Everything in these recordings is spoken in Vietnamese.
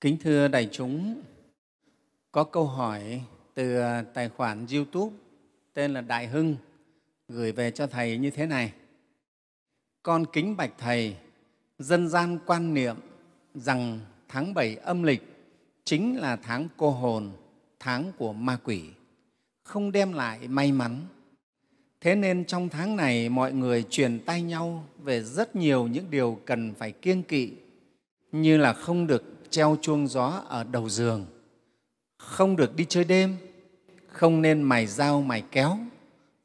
Kính thưa đại chúng, có câu hỏi từ ờ, tài khoản YouTube tên là Đại Hưng gửi về cho Thầy như thế này. Con kính bạch Thầy, dân gian quan niệm rằng tháng 7 âm lịch chính là tháng cô hồn, tháng của ma quỷ, không đem lại may mắn. Thế nên trong tháng này mọi người truyền tay nhau về rất nhiều những điều cần phải kiêng kỵ như là không được treo chuông gió ở đầu giường, không được đi chơi đêm, không nên mài dao mài kéo,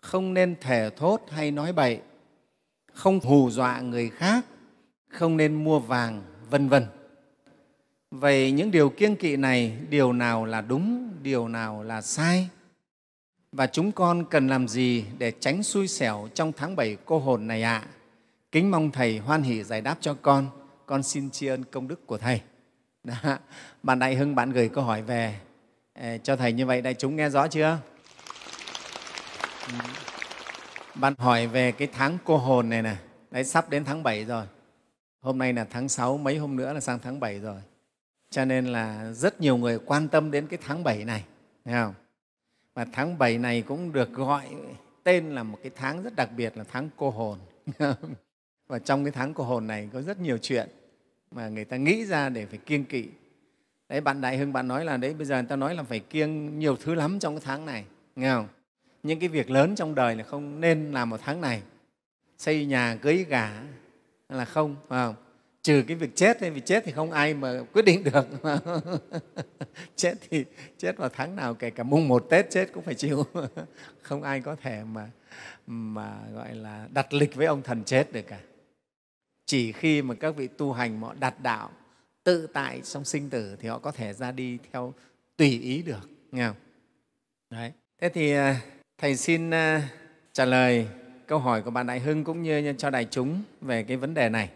không nên thề thốt hay nói bậy, không hù dọa người khác, không nên mua vàng, vân vân. Vậy những điều kiêng kỵ này, điều nào là đúng, điều nào là sai? Và chúng con cần làm gì để tránh xui xẻo trong tháng bảy cô hồn này ạ? À? Kính mong Thầy hoan hỷ giải đáp cho con. Con xin tri ân công đức của Thầy. Đã. Bạn Đại Hưng, bạn gửi câu hỏi về ờ, cho Thầy như vậy, đại chúng nghe rõ chưa? Ừ. Bạn hỏi về cái tháng cô hồn này nè, đấy sắp đến tháng 7 rồi. Hôm nay là tháng 6, mấy hôm nữa là sang tháng 7 rồi. Cho nên là rất nhiều người quan tâm đến cái tháng 7 này, thấy không? Và tháng 7 này cũng được gọi tên là một cái tháng rất đặc biệt là tháng cô hồn. Và trong cái tháng cô hồn này có rất nhiều chuyện mà người ta nghĩ ra để phải kiêng kỵ đấy bạn đại hưng bạn nói là đấy bây giờ người ta nói là phải kiêng nhiều thứ lắm trong cái tháng này nghe không những cái việc lớn trong đời là không nên làm một tháng này xây nhà cưới gà là không phải không trừ cái việc chết vì chết thì không ai mà quyết định được chết thì chết vào tháng nào kể cả mùng một tết chết cũng phải chịu không ai có thể mà mà gọi là đặt lịch với ông thần chết được cả chỉ khi mà các vị tu hành mà họ đạt đạo tự tại trong sinh tử thì họ có thể ra đi theo tùy ý được nghe không? Đấy. thế thì à, thầy xin à, trả lời câu hỏi của bạn đại hưng cũng như cho đại chúng về cái vấn đề này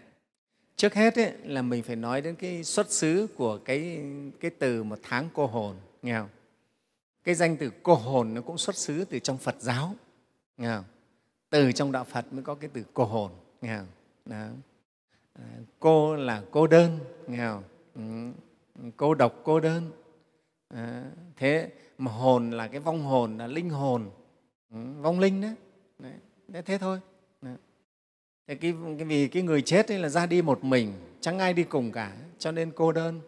trước hết ấy, là mình phải nói đến cái xuất xứ của cái, cái từ một tháng cô hồn nghe không? cái danh từ cô hồn nó cũng xuất xứ từ trong phật giáo nghe không? từ trong đạo phật mới có cái từ cô hồn nghe không? Đó. À, cô là cô đơn nghèo ừ, cô độc cô đơn à, thế mà hồn là cái vong hồn là linh hồn ừ, vong linh đó đấy, đấy thế thôi đấy. Thế cái, cái vì cái người chết ấy là ra đi một mình chẳng ai đi cùng cả cho nên cô đơn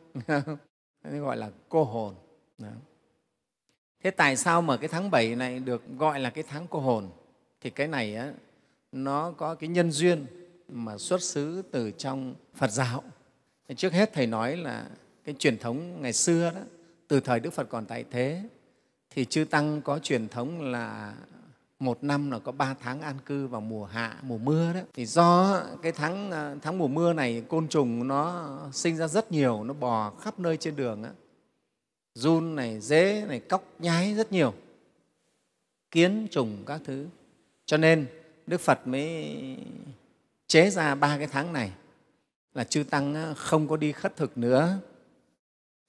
nên gọi là cô hồn đấy. thế tại sao mà cái tháng 7 này được gọi là cái tháng cô hồn thì cái này á, nó có cái nhân duyên mà xuất xứ từ trong Phật giáo. Trước hết Thầy nói là cái truyền thống ngày xưa đó, từ thời Đức Phật còn tại thế, thì Chư Tăng có truyền thống là một năm là có ba tháng an cư vào mùa hạ, mùa mưa đó. Thì do cái tháng, à, tháng mùa mưa này côn trùng nó sinh ra rất nhiều, nó bò khắp nơi trên đường. Đó. Run này, dế này, cóc nhái rất nhiều, kiến trùng các thứ. Cho nên Đức Phật mới chế ra ba cái tháng này là chư tăng không có đi khất thực nữa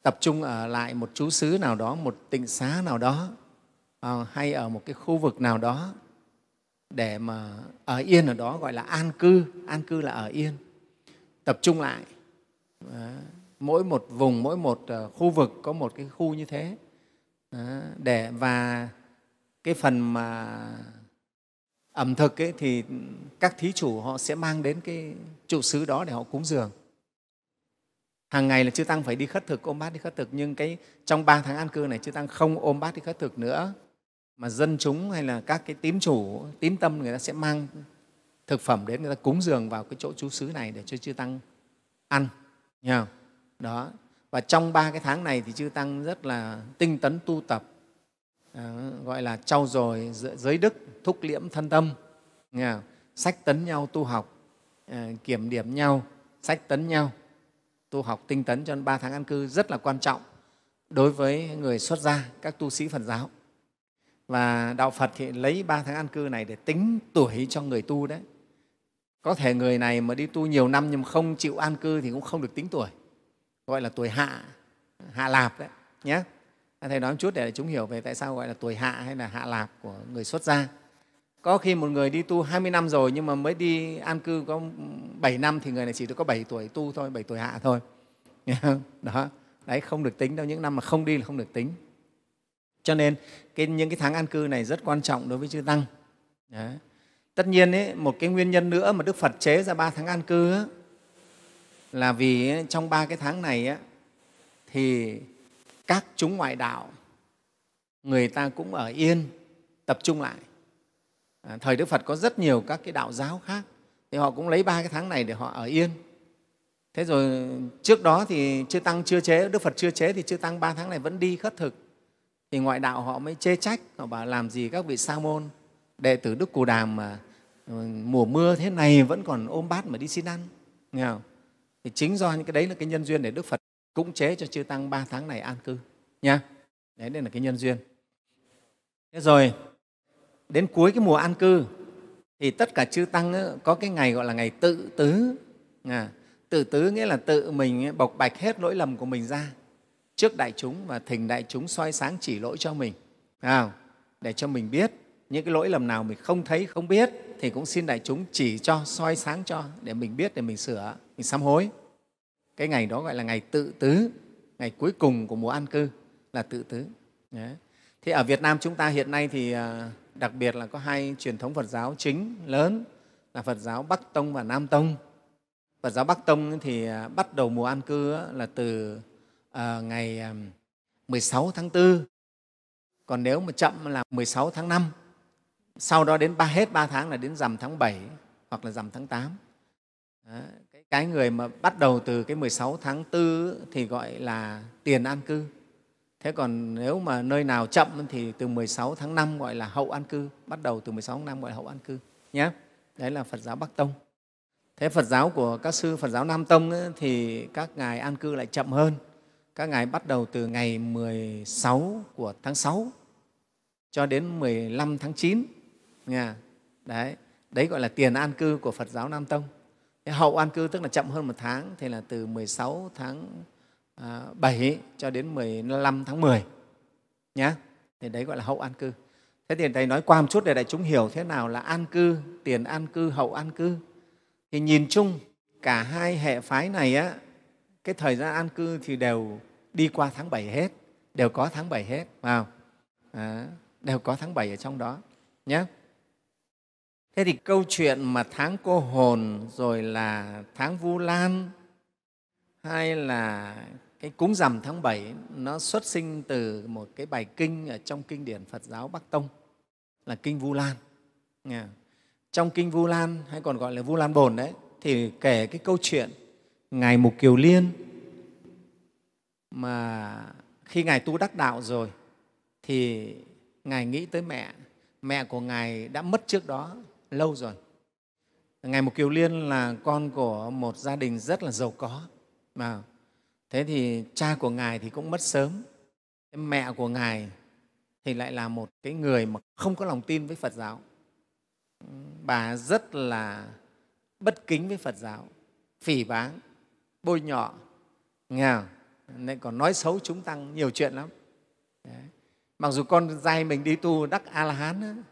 tập trung ở lại một chú xứ nào đó một tịnh xá nào đó à, hay ở một cái khu vực nào đó để mà ở yên ở đó gọi là an cư an cư là ở yên tập trung lại à, mỗi một vùng mỗi một à, khu vực có một cái khu như thế để và cái phần mà ẩm thực ấy, thì các thí chủ họ sẽ mang đến cái trụ xứ đó để họ cúng dường hàng ngày là chư tăng phải đi khất thực ôm bát đi khất thực nhưng cái trong ba tháng an cư này chư tăng không ôm bát đi khất thực nữa mà dân chúng hay là các cái tín chủ tín tâm người ta sẽ mang thực phẩm đến người ta cúng dường vào cái chỗ chú xứ này để cho chư tăng ăn Nghe đó và trong ba cái tháng này thì chư tăng rất là tinh tấn tu tập Ờ, gọi là trau dồi giới đức thúc liễm thân tâm sách tấn nhau tu học ờ, kiểm điểm nhau sách tấn nhau tu học tinh tấn cho ba tháng an cư rất là quan trọng đối với người xuất gia các tu sĩ phật giáo và đạo phật thì lấy ba tháng an cư này để tính tuổi cho người tu đấy có thể người này mà đi tu nhiều năm nhưng không chịu an cư thì cũng không được tính tuổi gọi là tuổi hạ hạ lạp đấy nhé thầy nói một chút để chúng hiểu về tại sao gọi là tuổi hạ hay là hạ lạc của người xuất gia có khi một người đi tu 20 năm rồi nhưng mà mới đi an cư có 7 năm thì người này chỉ được có 7 tuổi tu thôi, 7 tuổi hạ thôi. Đó, đấy không được tính đâu, những năm mà không đi là không được tính. Cho nên cái, những cái tháng an cư này rất quan trọng đối với chư Tăng. Đấy. Tất nhiên, ấy, một cái nguyên nhân nữa mà Đức Phật chế ra ba tháng an cư ấy, là vì trong ba cái tháng này ấy, thì các chúng ngoại đạo người ta cũng ở yên tập trung lại à, thời đức phật có rất nhiều các cái đạo giáo khác thì họ cũng lấy ba cái tháng này để họ ở yên thế rồi trước đó thì chưa tăng chưa chế đức phật chưa chế thì chưa tăng ba tháng này vẫn đi khất thực thì ngoại đạo họ mới chê trách họ bảo làm gì các vị sa môn đệ tử đức cù đàm mà ừ, mùa mưa thế này vẫn còn ôm bát mà đi xin ăn nghe không? thì chính do những cái đấy là cái nhân duyên để đức phật cũng chế cho chư tăng ba tháng này an cư nha đấy đây là cái nhân duyên thế rồi đến cuối cái mùa an cư thì tất cả chư tăng có cái ngày gọi là ngày tự tứ à, tự tứ nghĩa là tự mình bộc bạch hết lỗi lầm của mình ra trước đại chúng và thỉnh đại chúng soi sáng chỉ lỗi cho mình à, để cho mình biết những cái lỗi lầm nào mình không thấy không biết thì cũng xin đại chúng chỉ cho soi sáng cho để mình biết để mình sửa mình sám hối cái ngày đó gọi là ngày tự tứ ngày cuối cùng của mùa an cư là tự tứ Đấy. thế ở việt nam chúng ta hiện nay thì à, đặc biệt là có hai truyền thống phật giáo chính lớn là phật giáo bắc tông và nam tông phật giáo bắc tông thì à, bắt đầu mùa an cư là từ à, ngày 16 tháng 4 còn nếu mà chậm là 16 tháng 5 sau đó đến ba hết ba tháng là đến rằm tháng 7 hoặc là rằm tháng 8. Đó cái người mà bắt đầu từ cái 16 tháng 4 thì gọi là tiền an cư. Thế còn nếu mà nơi nào chậm thì từ 16 tháng 5 gọi là hậu an cư, bắt đầu từ 16 tháng 5 gọi là hậu an cư nhá, Đấy là Phật giáo Bắc Tông. Thế Phật giáo của các sư Phật giáo Nam Tông ấy, thì các ngài an cư lại chậm hơn. Các ngài bắt đầu từ ngày 16 của tháng 6 cho đến 15 tháng 9. Nha. Đấy, đấy gọi là tiền an cư của Phật giáo Nam Tông hậu an cư tức là chậm hơn một tháng thì là từ 16 tháng à, 7 cho đến 15 tháng 10 nhá, Thì đấy gọi là hậu an cư. Thế thì Thầy nói qua một chút để đại chúng hiểu thế nào là an cư, tiền an cư, hậu an cư. Thì nhìn chung cả hai hệ phái này á, cái thời gian an cư thì đều đi qua tháng 7 hết, đều có tháng 7 hết, vào. À, đều có tháng 7 ở trong đó nhé. Thế thì câu chuyện mà tháng cô hồn rồi là tháng Vu Lan hay là cái cúng rằm tháng 7 nó xuất sinh từ một cái bài kinh ở trong kinh điển Phật giáo Bắc Tông là kinh Vu Lan. Trong kinh Vu Lan hay còn gọi là Vu Lan Bồn đấy thì kể cái câu chuyện ngài Mục Kiều Liên mà khi ngài tu đắc đạo rồi thì ngài nghĩ tới mẹ mẹ của ngài đã mất trước đó lâu rồi. Ngài Mục Kiều Liên là con của một gia đình rất là giàu có. mà Thế thì cha của Ngài thì cũng mất sớm. Mẹ của Ngài thì lại là một cái người mà không có lòng tin với Phật giáo. Bà rất là bất kính với Phật giáo, phỉ báng, bôi nhọ, nghèo, nên còn nói xấu chúng tăng nhiều chuyện lắm. Đấy. Mặc dù con trai mình đi tu đắc A-la-hán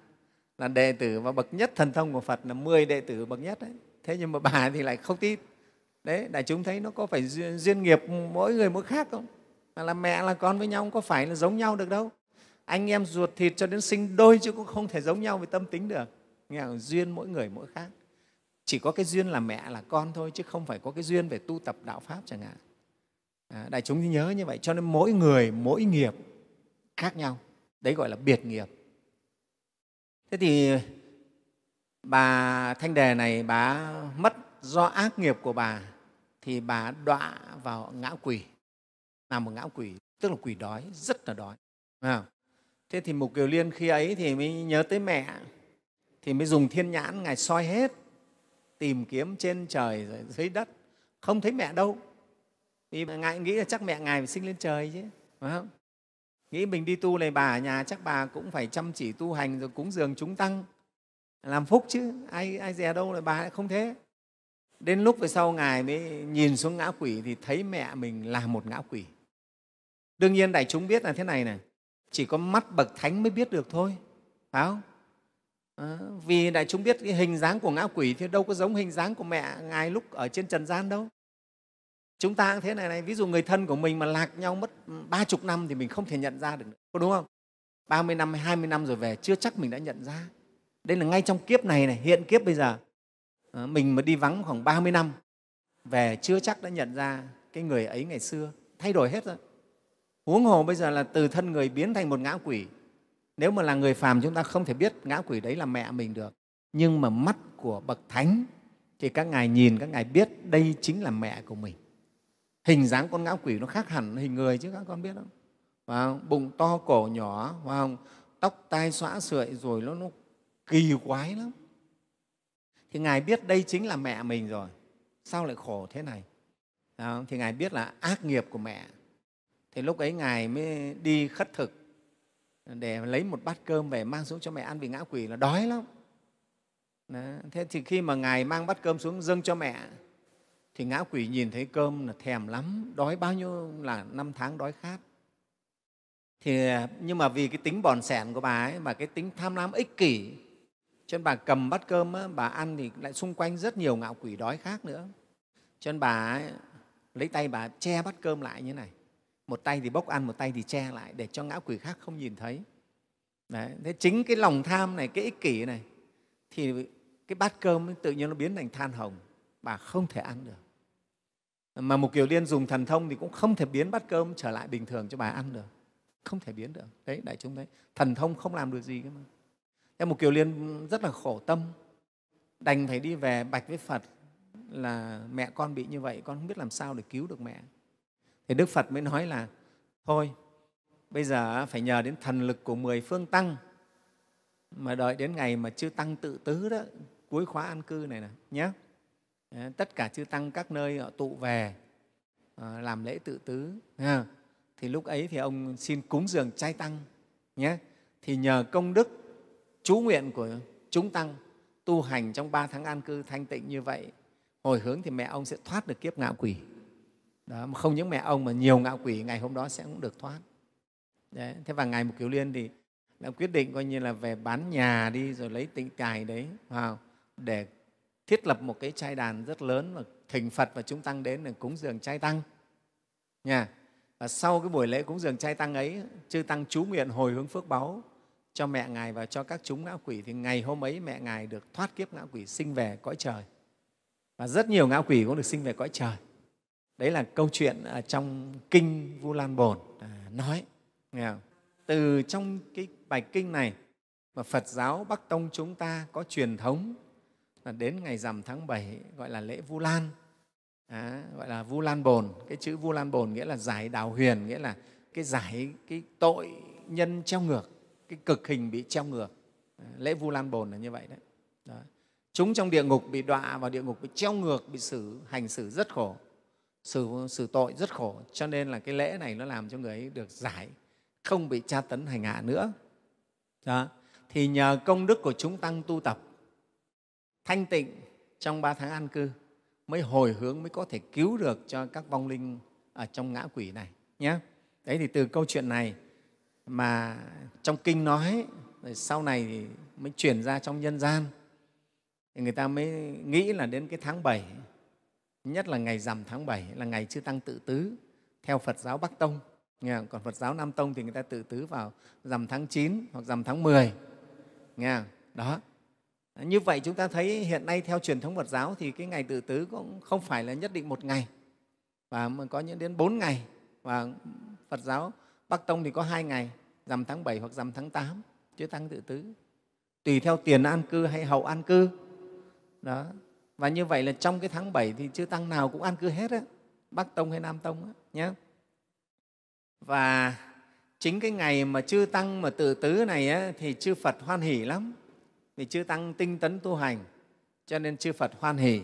là đệ tử và bậc nhất thần thông của phật là 10 đệ tử bậc nhất đấy thế nhưng mà bà thì lại không tin đấy đại chúng thấy nó có phải duyên, duyên nghiệp mỗi người mỗi khác không mà là mẹ là con với nhau có phải là giống nhau được đâu anh em ruột thịt cho đến sinh đôi chứ cũng không thể giống nhau về tâm tính được nghe không? duyên mỗi người mỗi khác chỉ có cái duyên là mẹ là con thôi chứ không phải có cái duyên về tu tập đạo pháp chẳng hạn à, đại chúng nhớ như vậy cho nên mỗi người mỗi nghiệp khác nhau đấy gọi là biệt nghiệp Thế thì bà Thanh Đề này bà mất do ác nghiệp của bà thì bà đọa vào ngã quỷ, làm một ngã quỷ, tức là quỷ đói, rất là đói. Thế thì Mục Kiều Liên khi ấy thì mới nhớ tới mẹ, thì mới dùng thiên nhãn Ngài soi hết, tìm kiếm trên trời rồi dưới đất, không thấy mẹ đâu. Vì Ngài nghĩ là chắc mẹ Ngài phải sinh lên trời chứ, phải không? nghĩ mình đi tu này bà ở nhà chắc bà cũng phải chăm chỉ tu hành rồi cúng dường chúng tăng làm phúc chứ ai ai dè đâu là bà lại không thế đến lúc về sau ngài mới nhìn xuống ngã quỷ thì thấy mẹ mình là một ngã quỷ đương nhiên đại chúng biết là thế này này chỉ có mắt bậc thánh mới biết được thôi phải không à, vì đại chúng biết cái hình dáng của ngã quỷ thì đâu có giống hình dáng của mẹ ngài lúc ở trên trần gian đâu chúng ta cũng thế này này ví dụ người thân của mình mà lạc nhau mất ba chục năm thì mình không thể nhận ra được nữa, có đúng không ba mươi năm hay mươi năm rồi về chưa chắc mình đã nhận ra đây là ngay trong kiếp này này hiện kiếp bây giờ ờ, mình mà đi vắng khoảng 30 năm về chưa chắc đã nhận ra cái người ấy ngày xưa thay đổi hết rồi huống hồ bây giờ là từ thân người biến thành một ngã quỷ nếu mà là người phàm chúng ta không thể biết ngã quỷ đấy là mẹ mình được nhưng mà mắt của bậc thánh thì các ngài nhìn các ngài biết đây chính là mẹ của mình hình dáng con ngã quỷ nó khác hẳn hình người chứ các con biết không? Phải không? Bụng to, cổ nhỏ, phải không? tóc tai xõa sợi rồi nó, nó kỳ quái lắm. Thì Ngài biết đây chính là mẹ mình rồi, sao lại khổ thế này? Đó, thì Ngài biết là ác nghiệp của mẹ. Thì lúc ấy Ngài mới đi khất thực để lấy một bát cơm về mang xuống cho mẹ ăn vì ngã quỷ là đói lắm. Đó. Thế thì khi mà Ngài mang bát cơm xuống dâng cho mẹ thì ngã quỷ nhìn thấy cơm là thèm lắm đói bao nhiêu là năm tháng đói khát thì nhưng mà vì cái tính bòn sẻn của bà ấy và cái tính tham lam ích kỷ cho nên bà cầm bát cơm á, bà ăn thì lại xung quanh rất nhiều ngạo quỷ đói khác nữa cho nên bà ấy, lấy tay bà che bát cơm lại như này một tay thì bốc ăn một tay thì che lại để cho ngã quỷ khác không nhìn thấy Đấy, thế chính cái lòng tham này cái ích kỷ này thì cái bát cơm tự nhiên nó biến thành than hồng bà không thể ăn được mà một kiều liên dùng thần thông thì cũng không thể biến bát cơm trở lại bình thường cho bà ăn được không thể biến được đấy đại chúng đấy thần thông không làm được gì cơ mà thế một kiều liên rất là khổ tâm đành phải đi về bạch với phật là mẹ con bị như vậy con không biết làm sao để cứu được mẹ thì đức phật mới nói là thôi bây giờ phải nhờ đến thần lực của mười phương tăng mà đợi đến ngày mà chưa tăng tự tứ đó cuối khóa an cư này nè nhé Ờ, tất cả chư tăng các nơi họ tụ về ờ, làm lễ tự tứ thì lúc ấy thì ông xin cúng dường trai tăng nhé thì nhờ công đức chú nguyện của chúng tăng tu hành trong ba tháng an cư thanh tịnh như vậy hồi hướng thì mẹ ông sẽ thoát được kiếp ngạo quỷ đó, không những mẹ ông mà nhiều ngạo quỷ ngày hôm đó sẽ cũng được thoát đấy, thế và ngày một kiều liên thì đã quyết định coi như là về bán nhà đi rồi lấy tịnh tài đấy vào để thiết lập một cái trai đàn rất lớn và thỉnh Phật và chúng tăng đến để cúng dường trai tăng. Nha. Và sau cái buổi lễ cúng dường trai tăng ấy, chư tăng chú nguyện hồi hướng phước báu cho mẹ Ngài và cho các chúng ngã quỷ thì ngày hôm ấy mẹ Ngài được thoát kiếp ngã quỷ sinh về cõi trời. Và rất nhiều ngã quỷ cũng được sinh về cõi trời. Đấy là câu chuyện ở à, trong Kinh Vu Lan Bồn à, nói. Nghe không? Từ trong cái bài kinh này mà Phật giáo Bắc Tông chúng ta có truyền thống là đến ngày rằm tháng 7 gọi là lễ Vu Lan, à, gọi là Vu Lan Bồn. Cái chữ Vu Lan Bồn nghĩa là giải đào huyền, nghĩa là cái giải cái tội nhân treo ngược, cái cực hình bị treo ngược. lễ Vu Lan Bồn là như vậy đấy. Đó. Chúng trong địa ngục bị đọa vào địa ngục bị treo ngược, bị xử hành xử rất khổ, xử, xử tội rất khổ. Cho nên là cái lễ này nó làm cho người ấy được giải, không bị tra tấn hành hạ nữa. Đó. Thì nhờ công đức của chúng tăng tu tập thanh tịnh trong ba tháng an cư mới hồi hướng mới có thể cứu được cho các vong linh ở trong ngã quỷ này nhé đấy thì từ câu chuyện này mà trong kinh nói rồi sau này thì mới chuyển ra trong nhân gian thì người ta mới nghĩ là đến cái tháng 7 nhất là ngày rằm tháng 7 là ngày chư tăng tự tứ theo Phật giáo Bắc Tông nghe còn Phật giáo Nam Tông thì người ta tự tứ vào rằm tháng 9 hoặc rằm tháng 10 nghe đó như vậy chúng ta thấy hiện nay theo truyền thống Phật giáo thì cái ngày tự tứ cũng không phải là nhất định một ngày và có những đến bốn ngày và Phật giáo Bắc Tông thì có hai ngày rằm tháng 7 hoặc rằm tháng 8 chứ tăng tự tứ tùy theo tiền an cư hay hậu an cư đó và như vậy là trong cái tháng 7 thì chư tăng nào cũng an cư hết á bắc tông hay nam tông á nhé và chính cái ngày mà chư tăng mà tự tứ này á, thì chư phật hoan hỉ lắm vì chư tăng tinh tấn tu hành cho nên chư phật hoan hỷ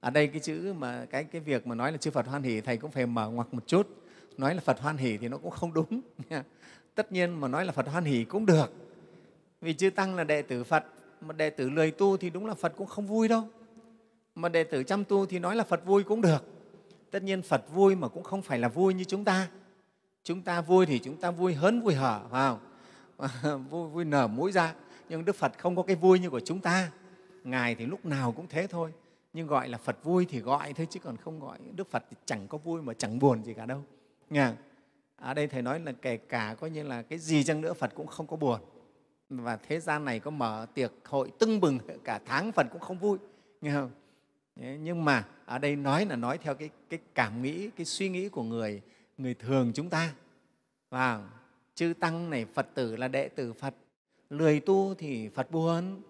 ở đây cái chữ mà cái cái việc mà nói là chư phật hoan hỷ thầy cũng phải mở ngoặc một chút nói là phật hoan hỷ thì nó cũng không đúng tất nhiên mà nói là phật hoan hỷ cũng được vì chư tăng là đệ tử phật mà đệ tử lười tu thì đúng là phật cũng không vui đâu mà đệ tử chăm tu thì nói là phật vui cũng được tất nhiên phật vui mà cũng không phải là vui như chúng ta chúng ta vui thì chúng ta vui hớn vui hở vào vui vui nở mũi ra nhưng đức phật không có cái vui như của chúng ta ngài thì lúc nào cũng thế thôi nhưng gọi là phật vui thì gọi thôi chứ còn không gọi đức phật thì chẳng có vui mà chẳng buồn gì cả đâu Nghe ở đây thầy nói là kể cả coi như là cái gì chăng nữa phật cũng không có buồn và thế gian này có mở tiệc hội tưng bừng cả tháng phật cũng không vui nghe không nhưng mà ở đây nói là nói theo cái, cái cảm nghĩ cái suy nghĩ của người người thường chúng ta và chư tăng này phật tử là đệ tử phật lười tu thì phật buồn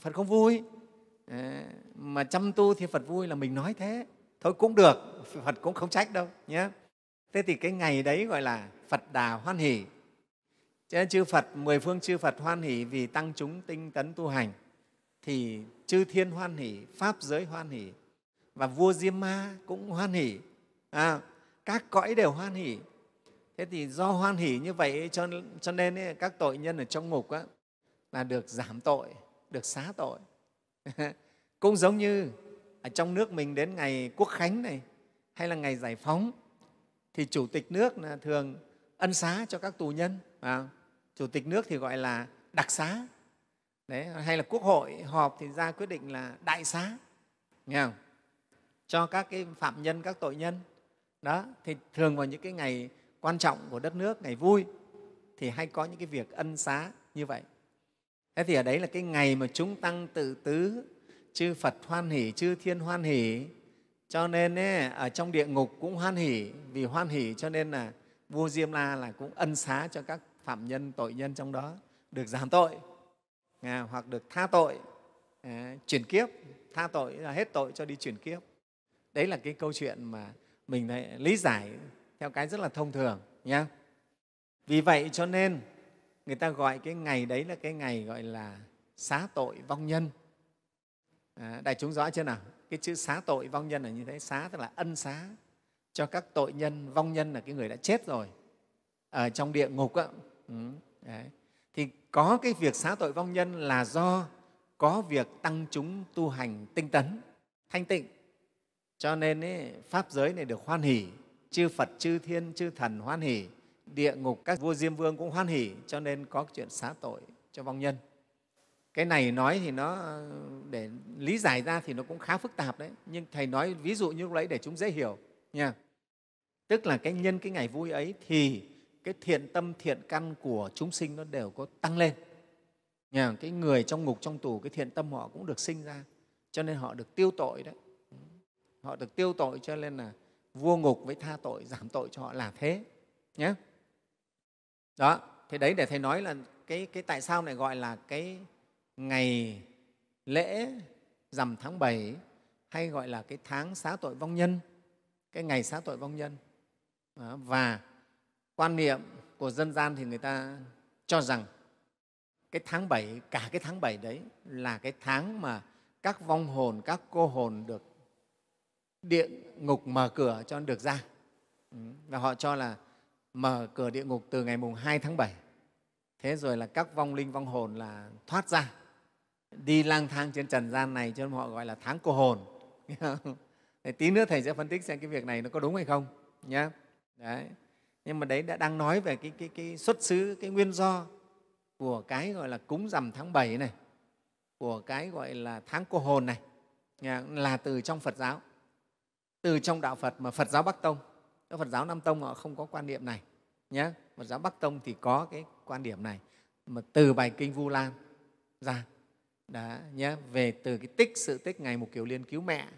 phật không vui ờ, mà chăm tu thì phật vui là mình nói thế thôi cũng được phật cũng không trách đâu nhé thế thì cái ngày đấy gọi là phật đà hoan hỷ cho chư phật mười phương chư phật hoan hỷ vì tăng chúng tinh tấn tu hành thì chư thiên hoan hỷ pháp giới hoan hỷ và vua diêm ma cũng hoan hỷ à, các cõi đều hoan hỷ thế thì do hoan hỷ như vậy cho, cho nên ấy, các tội nhân ở trong ngục á, là được giảm tội được xá tội cũng giống như ở trong nước mình đến ngày quốc khánh này hay là ngày giải phóng thì chủ tịch nước là thường ân xá cho các tù nhân à, chủ tịch nước thì gọi là đặc xá Đấy, hay là quốc hội họp thì ra quyết định là đại xá nghe không? cho các cái phạm nhân các tội nhân đó thì thường vào những cái ngày quan trọng của đất nước ngày vui thì hay có những cái việc ân xá như vậy thế thì ở đấy là cái ngày mà chúng tăng tự tứ chư phật hoan hỷ chư thiên hoan hỷ cho nên ấy, ở trong địa ngục cũng hoan hỷ vì hoan hỷ cho nên là vua diêm la là cũng ân xá cho các phạm nhân tội nhân trong đó được giảm tội à, hoặc được tha tội à, chuyển kiếp tha tội là hết tội cho đi chuyển kiếp đấy là cái câu chuyện mà mình lại lý giải theo cái rất là thông thường nhé vì vậy cho nên người ta gọi cái ngày đấy là cái ngày gọi là xá tội vong nhân à, đại chúng rõ chưa nào cái chữ xá tội vong nhân là như thế xá tức là ân xá cho các tội nhân vong nhân là cái người đã chết rồi ở trong địa ngục ạ ừ, thì có cái việc xá tội vong nhân là do có việc tăng chúng tu hành tinh tấn thanh tịnh cho nên ấy, pháp giới này được hoan hỷ chư Phật, chư Thiên, chư Thần hoan hỷ, địa ngục các vua Diêm Vương cũng hoan hỷ, cho nên có chuyện xá tội cho vong nhân. Cái này nói thì nó để lý giải ra thì nó cũng khá phức tạp đấy, nhưng Thầy nói ví dụ như lúc đấy để chúng dễ hiểu. Nha. Tức là cái nhân cái ngày vui ấy thì cái thiện tâm, thiện căn của chúng sinh nó đều có tăng lên. Nha. Cái người trong ngục, trong tù, cái thiện tâm họ cũng được sinh ra, cho nên họ được tiêu tội đấy. Họ được tiêu tội cho nên là vua ngục với tha tội giảm tội cho họ là thế nhé đó thì đấy để thầy nói là cái, cái tại sao này gọi là cái ngày lễ rằm tháng 7 hay gọi là cái tháng xá tội vong nhân cái ngày xá tội vong nhân đó. và quan niệm của dân gian thì người ta cho rằng cái tháng 7, cả cái tháng 7 đấy là cái tháng mà các vong hồn, các cô hồn được địa ngục mở cửa cho được ra ừ, và họ cho là mở cửa địa ngục từ ngày mùng 2 tháng 7. Thế rồi là các vong linh, vong hồn là thoát ra, đi lang thang trên trần gian này cho nên họ gọi là tháng cô hồn. Đấy, tí nữa Thầy sẽ phân tích xem cái việc này nó có đúng hay không. Nhá. Đấy. Nhưng mà đấy đã đang nói về cái, cái, cái xuất xứ, cái nguyên do của cái gọi là cúng rằm tháng 7 này, của cái gọi là tháng cô hồn này, là từ trong Phật giáo từ trong đạo Phật mà Phật giáo Bắc Tông. Phật giáo Nam Tông họ không có quan niệm này. Nhé. Phật giáo Bắc Tông thì có cái quan điểm này mà từ bài kinh Vu Lan ra đã nhé về từ cái tích sự tích ngày một kiểu liên cứu mẹ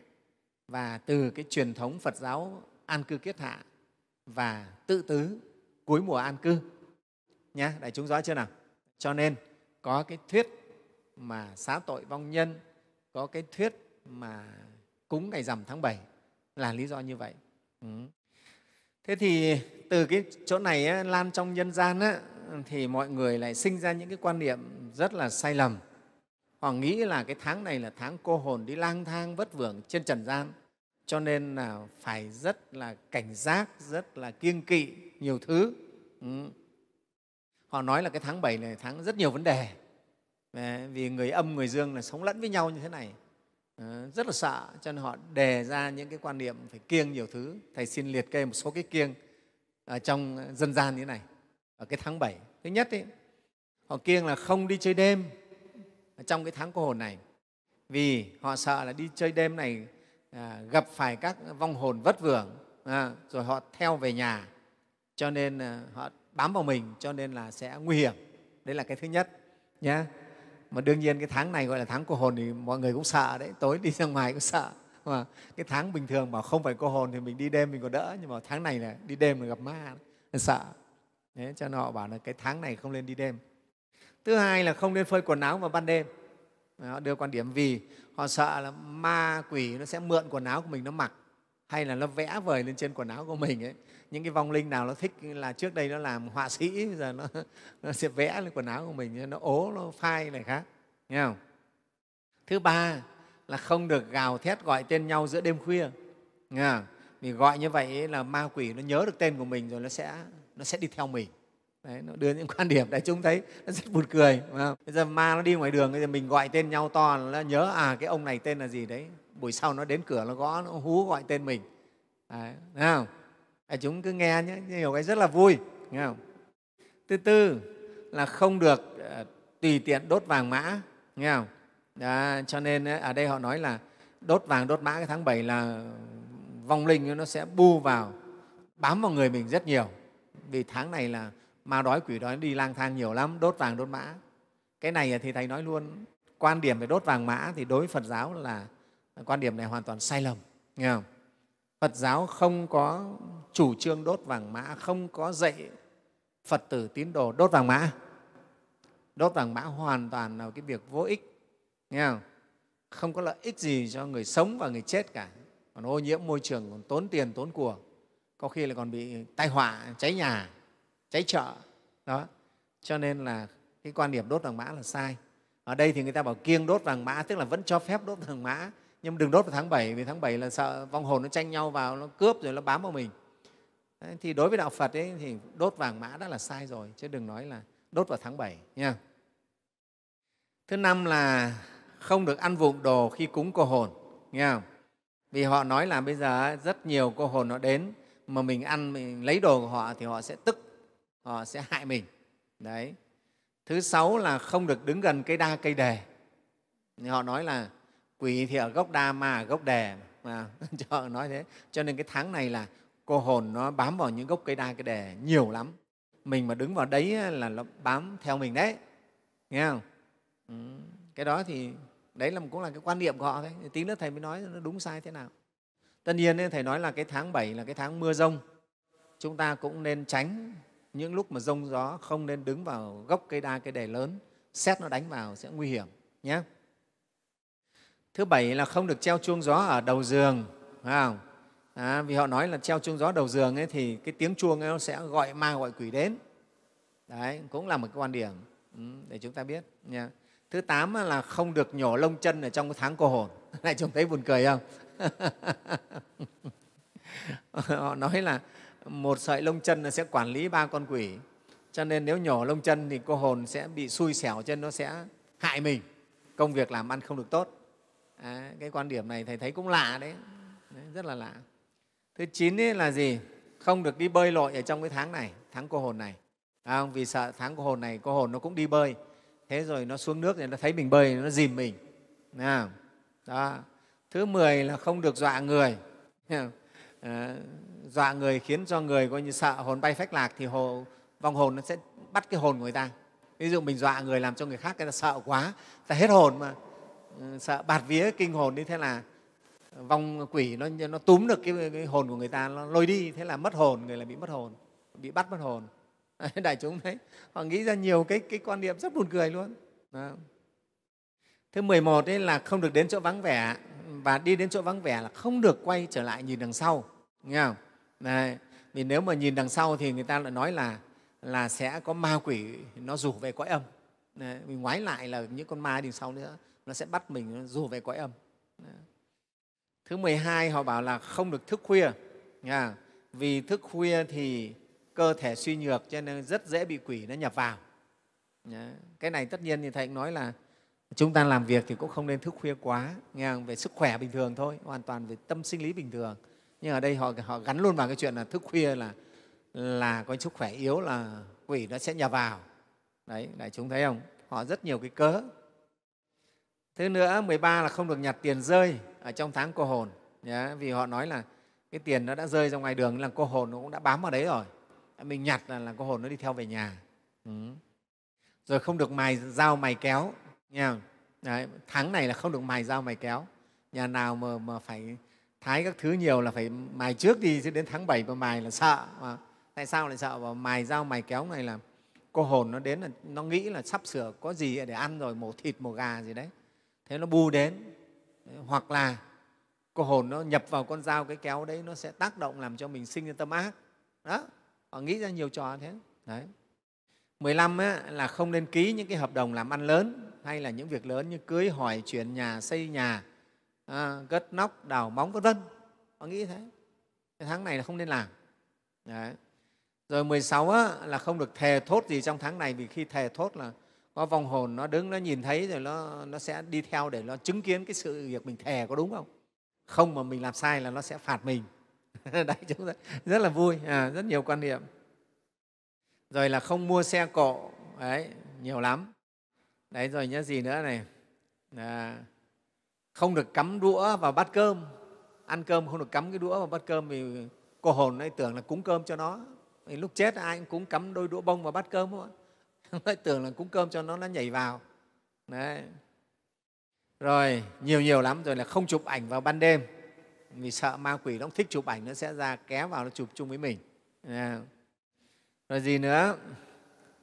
và từ cái truyền thống Phật giáo an cư kiết hạ và tự tứ cuối mùa an cư nhé đại chúng rõ chưa nào cho nên có cái thuyết mà xá tội vong nhân có cái thuyết mà cúng ngày rằm tháng 7 là lý do như vậy ừ. thế thì từ cái chỗ này á, lan trong nhân gian á, thì mọi người lại sinh ra những cái quan niệm rất là sai lầm họ nghĩ là cái tháng này là tháng cô hồn đi lang thang vất vưởng trên trần gian cho nên là phải rất là cảnh giác rất là kiêng kỵ nhiều thứ ừ. họ nói là cái tháng 7 này tháng rất nhiều vấn đề vì người âm người dương là sống lẫn với nhau như thế này Ờ, rất là sợ cho nên họ đề ra những cái quan niệm phải kiêng nhiều thứ thầy xin liệt kê một số cái kiêng ở ờ, trong ờ, dân gian như thế này ở cái tháng 7 thứ nhất ấy, họ kiêng là không đi chơi đêm trong cái tháng cô hồn này vì họ sợ là đi chơi đêm này à, gặp phải các vong hồn vất vưởng à, rồi họ theo về nhà cho nên à, họ bám vào mình cho nên là sẽ nguy hiểm đấy là cái thứ nhất nhé mà đương nhiên cái tháng này gọi là tháng cô hồn thì mọi người cũng sợ đấy tối đi ra ngoài cũng sợ mà cái tháng bình thường mà không phải cô hồn thì mình đi đêm mình còn đỡ nhưng mà tháng này là đi đêm là gặp ma sợ đấy, cho nên họ bảo là cái tháng này không nên đi đêm thứ hai là không nên phơi quần áo vào ban đêm họ đưa quan điểm vì họ sợ là ma quỷ nó sẽ mượn quần áo của mình nó mặc hay là nó vẽ vời lên trên quần áo của mình ấy những cái vong linh nào nó thích là trước đây nó làm họa sĩ bây giờ nó, nó sẽ vẽ lên quần áo của mình nó ố nó phai này khác nghe không thứ ba là không được gào thét gọi tên nhau giữa đêm khuya nghe không? mình gọi như vậy là ma quỷ nó nhớ được tên của mình rồi nó sẽ nó sẽ đi theo mình đấy, nó đưa những quan điểm đại chúng thấy nó rất buồn cười không? bây giờ ma nó đi ngoài đường bây giờ mình gọi tên nhau to nó nhớ à cái ông này tên là gì đấy buổi sau nó đến cửa nó gõ nó hú gọi tên mình đấy, không à, chúng cứ nghe nhé nhiều cái rất là vui nghe không thứ tư là không được ờ, tùy tiện đốt vàng mã nghe không à, cho nên ờ, ở đây họ nói là đốt vàng đốt mã cái tháng 7 là vong linh nó sẽ bu vào bám vào người mình rất nhiều vì tháng này là ma đói quỷ đói đi lang thang nhiều lắm đốt vàng đốt mã cái này ờ, thì thầy nói luôn quan điểm về đốt vàng mã thì đối với phật giáo là quan điểm này hoàn toàn sai lầm nghe không Phật giáo không có chủ trương đốt vàng mã, không có dạy Phật tử tín đồ đốt vàng mã. Đốt vàng mã hoàn toàn là cái việc vô ích, nghe không? không có lợi ích gì cho người sống và người chết cả. Còn ô nhiễm môi trường, còn tốn tiền, tốn của, có khi là còn bị tai họa, cháy nhà, cháy chợ. Đó. Cho nên là cái quan điểm đốt vàng mã là sai. Ở đây thì người ta bảo kiêng đốt vàng mã, tức là vẫn cho phép đốt vàng mã, nhưng đừng đốt vào tháng 7 vì tháng 7 là sợ vong hồn nó tranh nhau vào nó cướp rồi nó bám vào mình Đấy, thì đối với đạo Phật ấy, thì đốt vàng mã đã là sai rồi chứ đừng nói là đốt vào tháng 7 nha thứ năm là không được ăn vụng đồ khi cúng cô hồn nghe không? vì họ nói là bây giờ rất nhiều cô hồn nó đến mà mình ăn mình lấy đồ của họ thì họ sẽ tức họ sẽ hại mình đấy thứ sáu là không được đứng gần cây đa cây đề họ nói là quỷ thì ở gốc đa ma ở gốc đề mà cho nói thế cho nên cái tháng này là cô hồn nó bám vào những gốc cây đa cây đề nhiều lắm mình mà đứng vào đấy là nó bám theo mình đấy nghe không ừ. cái đó thì đấy là cũng là cái quan niệm của họ đấy tí nữa thầy mới nói nó đúng sai thế nào tất nhiên thầy nói là cái tháng 7 là cái tháng mưa rông chúng ta cũng nên tránh những lúc mà rông gió không nên đứng vào gốc cây đa cây đề lớn xét nó đánh vào sẽ nguy hiểm nhé Thứ bảy là không được treo chuông gió ở đầu giường, phải không? À, vì họ nói là treo chuông gió đầu giường ấy, thì cái tiếng chuông ấy nó sẽ gọi ma gọi quỷ đến. Đấy, cũng là một cái quan điểm ừ, để chúng ta biết. Nha. Thứ tám là không được nhổ lông chân ở trong cái tháng cô hồn. lại chúng thấy buồn cười không? họ nói là một sợi lông chân nó sẽ quản lý ba con quỷ cho nên nếu nhổ lông chân thì cô hồn sẽ bị xui xẻo chân nó sẽ hại mình công việc làm ăn không được tốt à, cái quan điểm này thầy thấy cũng lạ đấy, đấy rất là lạ thứ chín là gì không được đi bơi lội ở trong cái tháng này tháng cô hồn này à, vì sợ tháng cô hồn này cô hồn nó cũng đi bơi thế rồi nó xuống nước thì nó thấy mình bơi nó dìm mình đó. thứ mười là không được dọa người à, dọa người khiến cho người coi như sợ hồn bay phách lạc thì hồ, vong hồn nó sẽ bắt cái hồn của người ta ví dụ mình dọa người làm cho người khác người ta sợ quá ta hết hồn mà sợ bạt vía kinh hồn đi thế là vong quỷ nó nó túm được cái, cái hồn của người ta nó lôi đi thế là mất hồn người là bị mất hồn bị bắt mất hồn đại chúng đấy họ nghĩ ra nhiều cái cái quan niệm rất buồn cười luôn đó. thứ 11 ấy là không được đến chỗ vắng vẻ và đi đến chỗ vắng vẻ là không được quay trở lại nhìn đằng sau nghe không đấy. vì nếu mà nhìn đằng sau thì người ta lại nói là là sẽ có ma quỷ nó rủ về cõi âm đấy. mình ngoái lại là những con ma đằng sau nữa nó sẽ bắt mình nó về cõi âm thứ 12 họ bảo là không được thức khuya nha. vì thức khuya thì cơ thể suy nhược cho nên rất dễ bị quỷ nó nhập vào à, cái này tất nhiên thì thầy cũng nói là chúng ta làm việc thì cũng không nên thức khuya quá nghe về sức khỏe bình thường thôi hoàn toàn về tâm sinh lý bình thường nhưng ở đây họ họ gắn luôn vào cái chuyện là thức khuya là là có sức khỏe yếu là quỷ nó sẽ nhập vào đấy đại chúng thấy không họ rất nhiều cái cớ Thứ nữa, 13 là không được nhặt tiền rơi ở trong tháng cô hồn. Nhá, vì họ nói là cái tiền nó đã rơi ra ngoài đường là cô hồn nó cũng đã bám vào đấy rồi. Mình nhặt là, là cô hồn nó đi theo về nhà. Ừ. Rồi không được mài dao mài kéo. Nha. Đấy, tháng này là không được mài dao mài kéo. Nhà nào mà, mà phải thái các thứ nhiều là phải mài trước đi chứ đến tháng 7 mà mài là sợ. Mà tại sao lại sợ mà mài dao mài kéo này là cô hồn nó đến là nó nghĩ là sắp sửa có gì để ăn rồi mổ thịt mổ gà gì đấy thế nó bù đến hoặc là cô hồn nó nhập vào con dao cái kéo đấy nó sẽ tác động làm cho mình sinh ra tâm ác đó họ nghĩ ra nhiều trò thế đấy 15 á, là không nên ký những cái hợp đồng làm ăn lớn hay là những việc lớn như cưới hỏi chuyển nhà xây nhà à, gất nóc đào móng vân vân họ nghĩ thế cái tháng này là không nên làm đấy. rồi 16 á, là không được thề thốt gì trong tháng này vì khi thề thốt là có vong hồn nó đứng nó nhìn thấy rồi nó, nó sẽ đi theo để nó chứng kiến cái sự việc mình thề có đúng không không mà mình làm sai là nó sẽ phạt mình đấy chúng ta rất là vui à, rất nhiều quan niệm rồi là không mua xe cộ đấy nhiều lắm đấy rồi nhớ gì nữa này à, không được cắm đũa vào bát cơm ăn cơm không được cắm cái đũa vào bát cơm vì cô hồn ấy tưởng là cúng cơm cho nó lúc chết ai cũng cắm đôi đũa bông vào bát cơm thôi lại tưởng là cúng cơm cho nó nó nhảy vào đấy rồi nhiều nhiều lắm rồi là không chụp ảnh vào ban đêm vì sợ ma quỷ nó thích chụp ảnh nó sẽ ra ké vào nó chụp chung với mình rồi gì nữa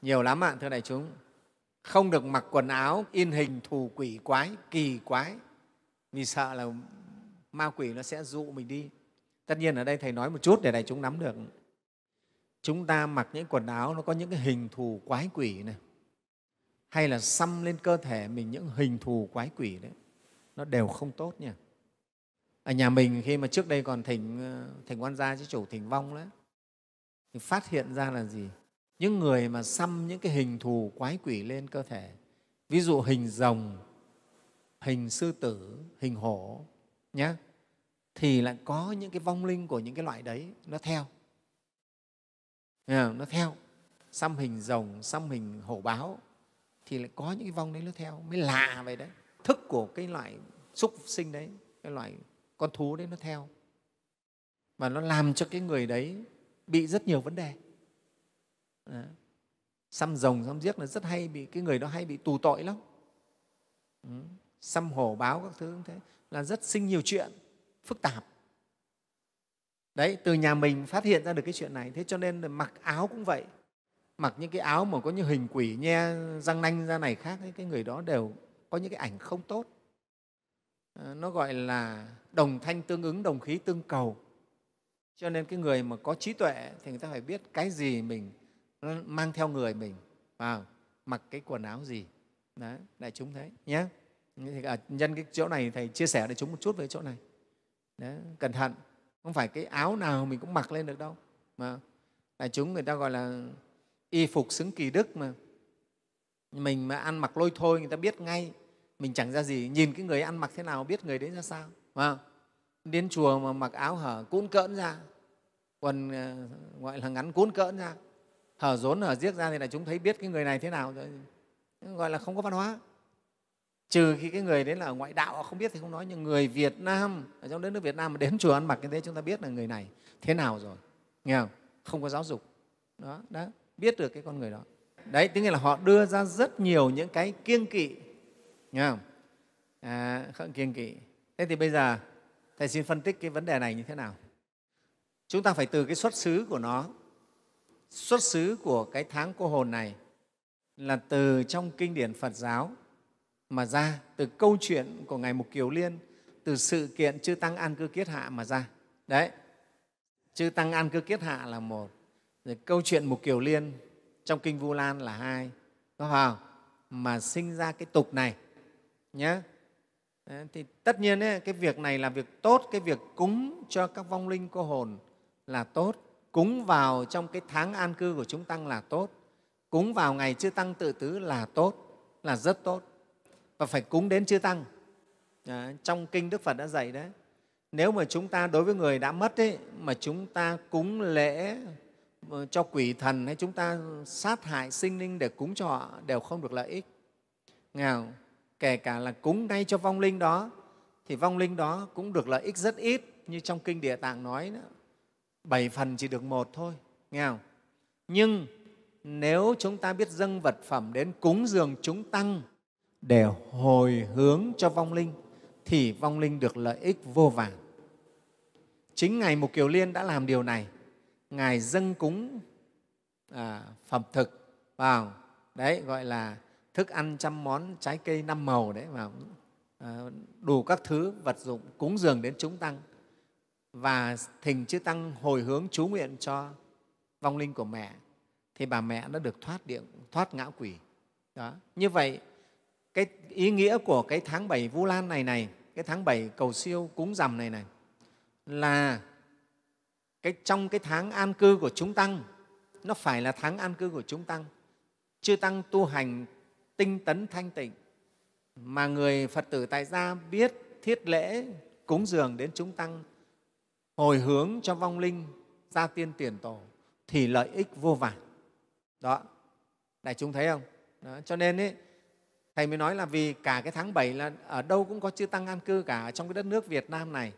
nhiều lắm ạ à, thưa đại chúng không được mặc quần áo in hình thù quỷ quái kỳ quái vì sợ là ma quỷ nó sẽ dụ mình đi tất nhiên ở đây thầy nói một chút để đại chúng nắm được chúng ta mặc những quần áo nó có những cái hình thù quái quỷ này hay là xăm lên cơ thể mình những hình thù quái quỷ đấy nó đều không tốt nha ở nhà mình khi mà trước đây còn thỉnh ờ, thỉnh quan gia chứ chủ thỉnh vong đấy thì phát hiện ra là gì những người mà xăm những cái hình thù quái quỷ lên cơ thể ví dụ hình rồng hình sư tử hình hổ nhé thì lại có những cái vong linh của những cái loại đấy nó theo nó theo xăm hình rồng xăm hình hổ báo thì lại có những cái vong đấy nó theo mới lạ vậy đấy thức của cái loại súc sinh đấy cái loại con thú đấy nó theo và nó làm cho cái người đấy bị rất nhiều vấn đề đó. xăm rồng xăm giếc là rất hay bị cái người đó hay bị tù tội lắm xăm hổ báo các thứ cũng thế là rất sinh nhiều chuyện phức tạp đấy từ nhà mình phát hiện ra được cái chuyện này thế cho nên mặc áo cũng vậy mặc những cái áo mà có những hình quỷ nhe răng nanh ra này khác ấy, cái người đó đều có những cái ảnh không tốt ờ, nó gọi là đồng thanh tương ứng đồng khí tương cầu cho nên cái người mà có trí tuệ thì người ta phải biết cái gì mình mang theo người mình và mặc cái quần áo gì đấy đại chúng thấy nhé thì à, nhân cái chỗ này thầy chia sẻ để chúng một chút về chỗ này đấy, cẩn thận không phải cái áo nào mình cũng mặc lên được đâu mà đại chúng người ta gọi là y phục xứng kỳ đức mà mình mà ăn mặc lôi thôi người ta biết ngay mình chẳng ra gì nhìn cái người ăn mặc thế nào biết người đến ra sao mà đến chùa mà mặc áo hở cuốn cỡn ra quần ờ, gọi là ngắn cuốn cỡn ra hở rốn hở giết ra thì là chúng thấy biết cái người này thế nào rồi gọi là không có văn hóa trừ khi cái người đấy là ở ngoại đạo họ không biết thì không nói nhưng người Việt Nam ở trong đất nước Việt Nam mà đến chùa ăn mặc như thế chúng ta biết là người này thế nào rồi nghe không không có giáo dục đó đó biết được cái con người đó đấy tức là họ đưa ra rất nhiều những cái kiêng kỵ nghe không à, không kiêng kỵ thế thì bây giờ thầy xin phân tích cái vấn đề này như thế nào chúng ta phải từ cái xuất xứ của nó xuất xứ của cái tháng cô hồn này là từ trong kinh điển phật giáo mà ra từ câu chuyện của ngài mục kiều liên từ sự kiện chư tăng an cư kiết hạ mà ra đấy chư tăng an cư kiết hạ là một rồi câu chuyện mục kiều liên trong kinh vu lan là hai có không mà sinh ra cái tục này nhé thì tất nhiên ấy, cái việc này là việc tốt cái việc cúng cho các vong linh cô hồn là tốt cúng vào trong cái tháng an cư của chúng tăng là tốt cúng vào ngày chư tăng tự tứ là tốt là rất tốt và phải cúng đến chư tăng à, trong kinh đức phật đã dạy đấy nếu mà chúng ta đối với người đã mất ấy, mà chúng ta cúng lễ ờ, cho quỷ thần hay chúng ta sát hại sinh linh để cúng cho họ đều không được lợi ích ngào kể cả là cúng ngay cho vong linh đó thì vong linh đó cũng được lợi ích rất ít như trong kinh địa tạng nói đó, bảy phần chỉ được một thôi nghe không nhưng nếu chúng ta biết dâng vật phẩm đến cúng dường chúng tăng để hồi hướng cho vong linh thì vong linh được lợi ích vô vàn. Chính Ngài Mục Kiều Liên đã làm điều này. Ngài dâng cúng à, phẩm thực vào, đấy gọi là thức ăn trăm món trái cây năm màu đấy vào à, đủ các thứ vật dụng cúng dường đến chúng tăng và thỉnh chư tăng hồi hướng chú nguyện cho vong linh của mẹ thì bà mẹ đã được thoát điện thoát ngã quỷ đó như vậy cái ý nghĩa của cái tháng bảy Vu Lan này này, cái tháng bảy cầu siêu cúng dằm này này là cái trong cái tháng an cư của chúng tăng nó phải là tháng an cư của chúng tăng. Chư tăng tu hành tinh tấn thanh tịnh mà người Phật tử tại gia biết thiết lễ cúng dường đến chúng tăng hồi hướng cho vong linh gia tiên tiền tổ thì lợi ích vô vàn đó đại chúng thấy không đó. cho nên ấy, Thầy mới nói là vì cả cái tháng 7 là ở đâu cũng có chư Tăng an cư cả trong cái đất nước Việt Nam này.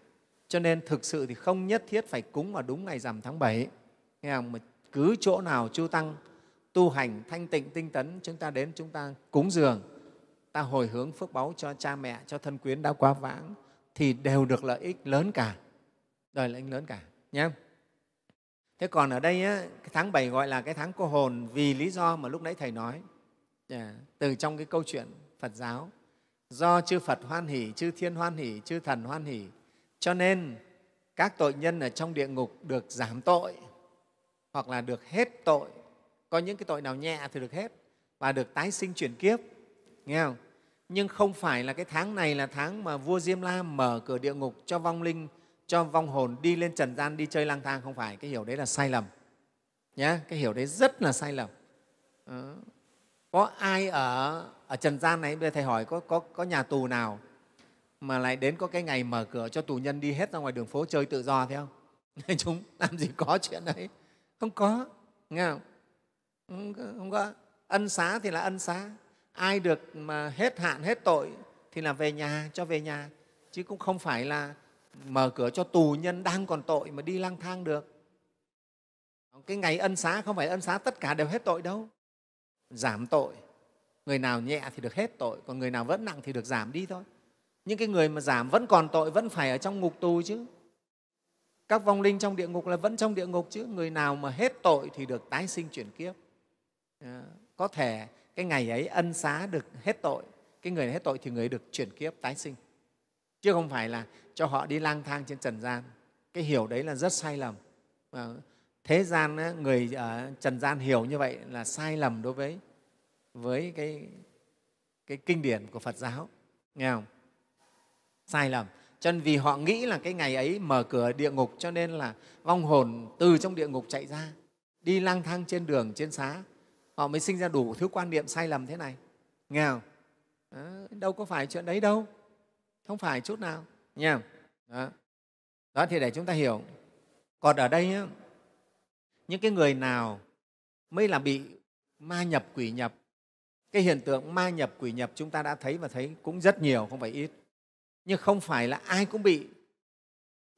Cho nên thực sự thì không nhất thiết phải cúng vào đúng ngày rằm tháng 7. Nghe không? Mà cứ chỗ nào chư Tăng tu hành thanh tịnh tinh tấn chúng ta đến chúng ta cúng dường ta hồi hướng phước báu cho cha mẹ cho thân quyến đã quá vãng thì đều được lợi ích lớn cả đời lợi ích lớn cả nhé thế còn ở đây á, tháng 7 gọi là cái tháng cô hồn vì lý do mà lúc nãy thầy nói Dạ, từ trong cái câu chuyện phật giáo do chư phật hoan hỷ chư thiên hoan hỷ chư thần hoan hỷ cho nên các tội nhân ở trong địa ngục được giảm tội hoặc là được hết tội có những cái tội nào nhẹ thì được hết và được tái sinh chuyển kiếp nghe không nhưng không phải là cái tháng này là tháng mà vua diêm la mở cửa địa ngục cho vong linh cho vong hồn đi lên trần gian đi chơi lang thang không phải cái hiểu đấy là sai lầm nhé cái hiểu đấy rất là sai lầm đó có ai ở ở trần gian này bây giờ thầy hỏi có, có, có nhà tù nào mà lại đến có cái ngày mở cửa cho tù nhân đi hết ra ngoài đường phố chơi tự do thế không chúng làm gì có chuyện đấy không có nghe không không có, không có. ân xá thì là ân xá ai được mà hết hạn hết tội thì là về nhà cho về nhà chứ cũng không phải là mở cửa cho tù nhân đang còn tội mà đi lang thang được cái ngày ân xá không phải ân xá tất cả đều hết tội đâu giảm tội người nào nhẹ thì được hết tội còn người nào vẫn nặng thì được giảm đi thôi những cái người mà giảm vẫn còn tội vẫn phải ở trong ngục tù chứ các vong linh trong địa ngục là vẫn trong địa ngục chứ người nào mà hết tội thì được tái sinh chuyển kiếp ờ, có thể cái ngày ấy ân xá được hết tội cái người hết tội thì người ấy được chuyển kiếp tái sinh chứ không phải là cho họ đi lang thang trên trần gian cái hiểu đấy là rất sai lầm ờ, thế gian người ở ờ, trần gian hiểu như vậy là sai lầm đối với với cái, cái kinh điển của phật giáo nghe không sai lầm cho nên vì họ nghĩ là cái ngày ấy mở cửa địa ngục cho nên là vong hồn từ trong địa ngục chạy ra đi lang thang trên đường trên xá họ mới sinh ra đủ thứ quan niệm sai lầm thế này nghe không đâu có phải chuyện đấy đâu không phải chút nào nha đó. đó thì để chúng ta hiểu còn ở đây ấy, những cái người nào mới là bị ma nhập quỷ nhập cái hiện tượng ma nhập quỷ nhập chúng ta đã thấy và thấy cũng rất nhiều không phải ít nhưng không phải là ai cũng bị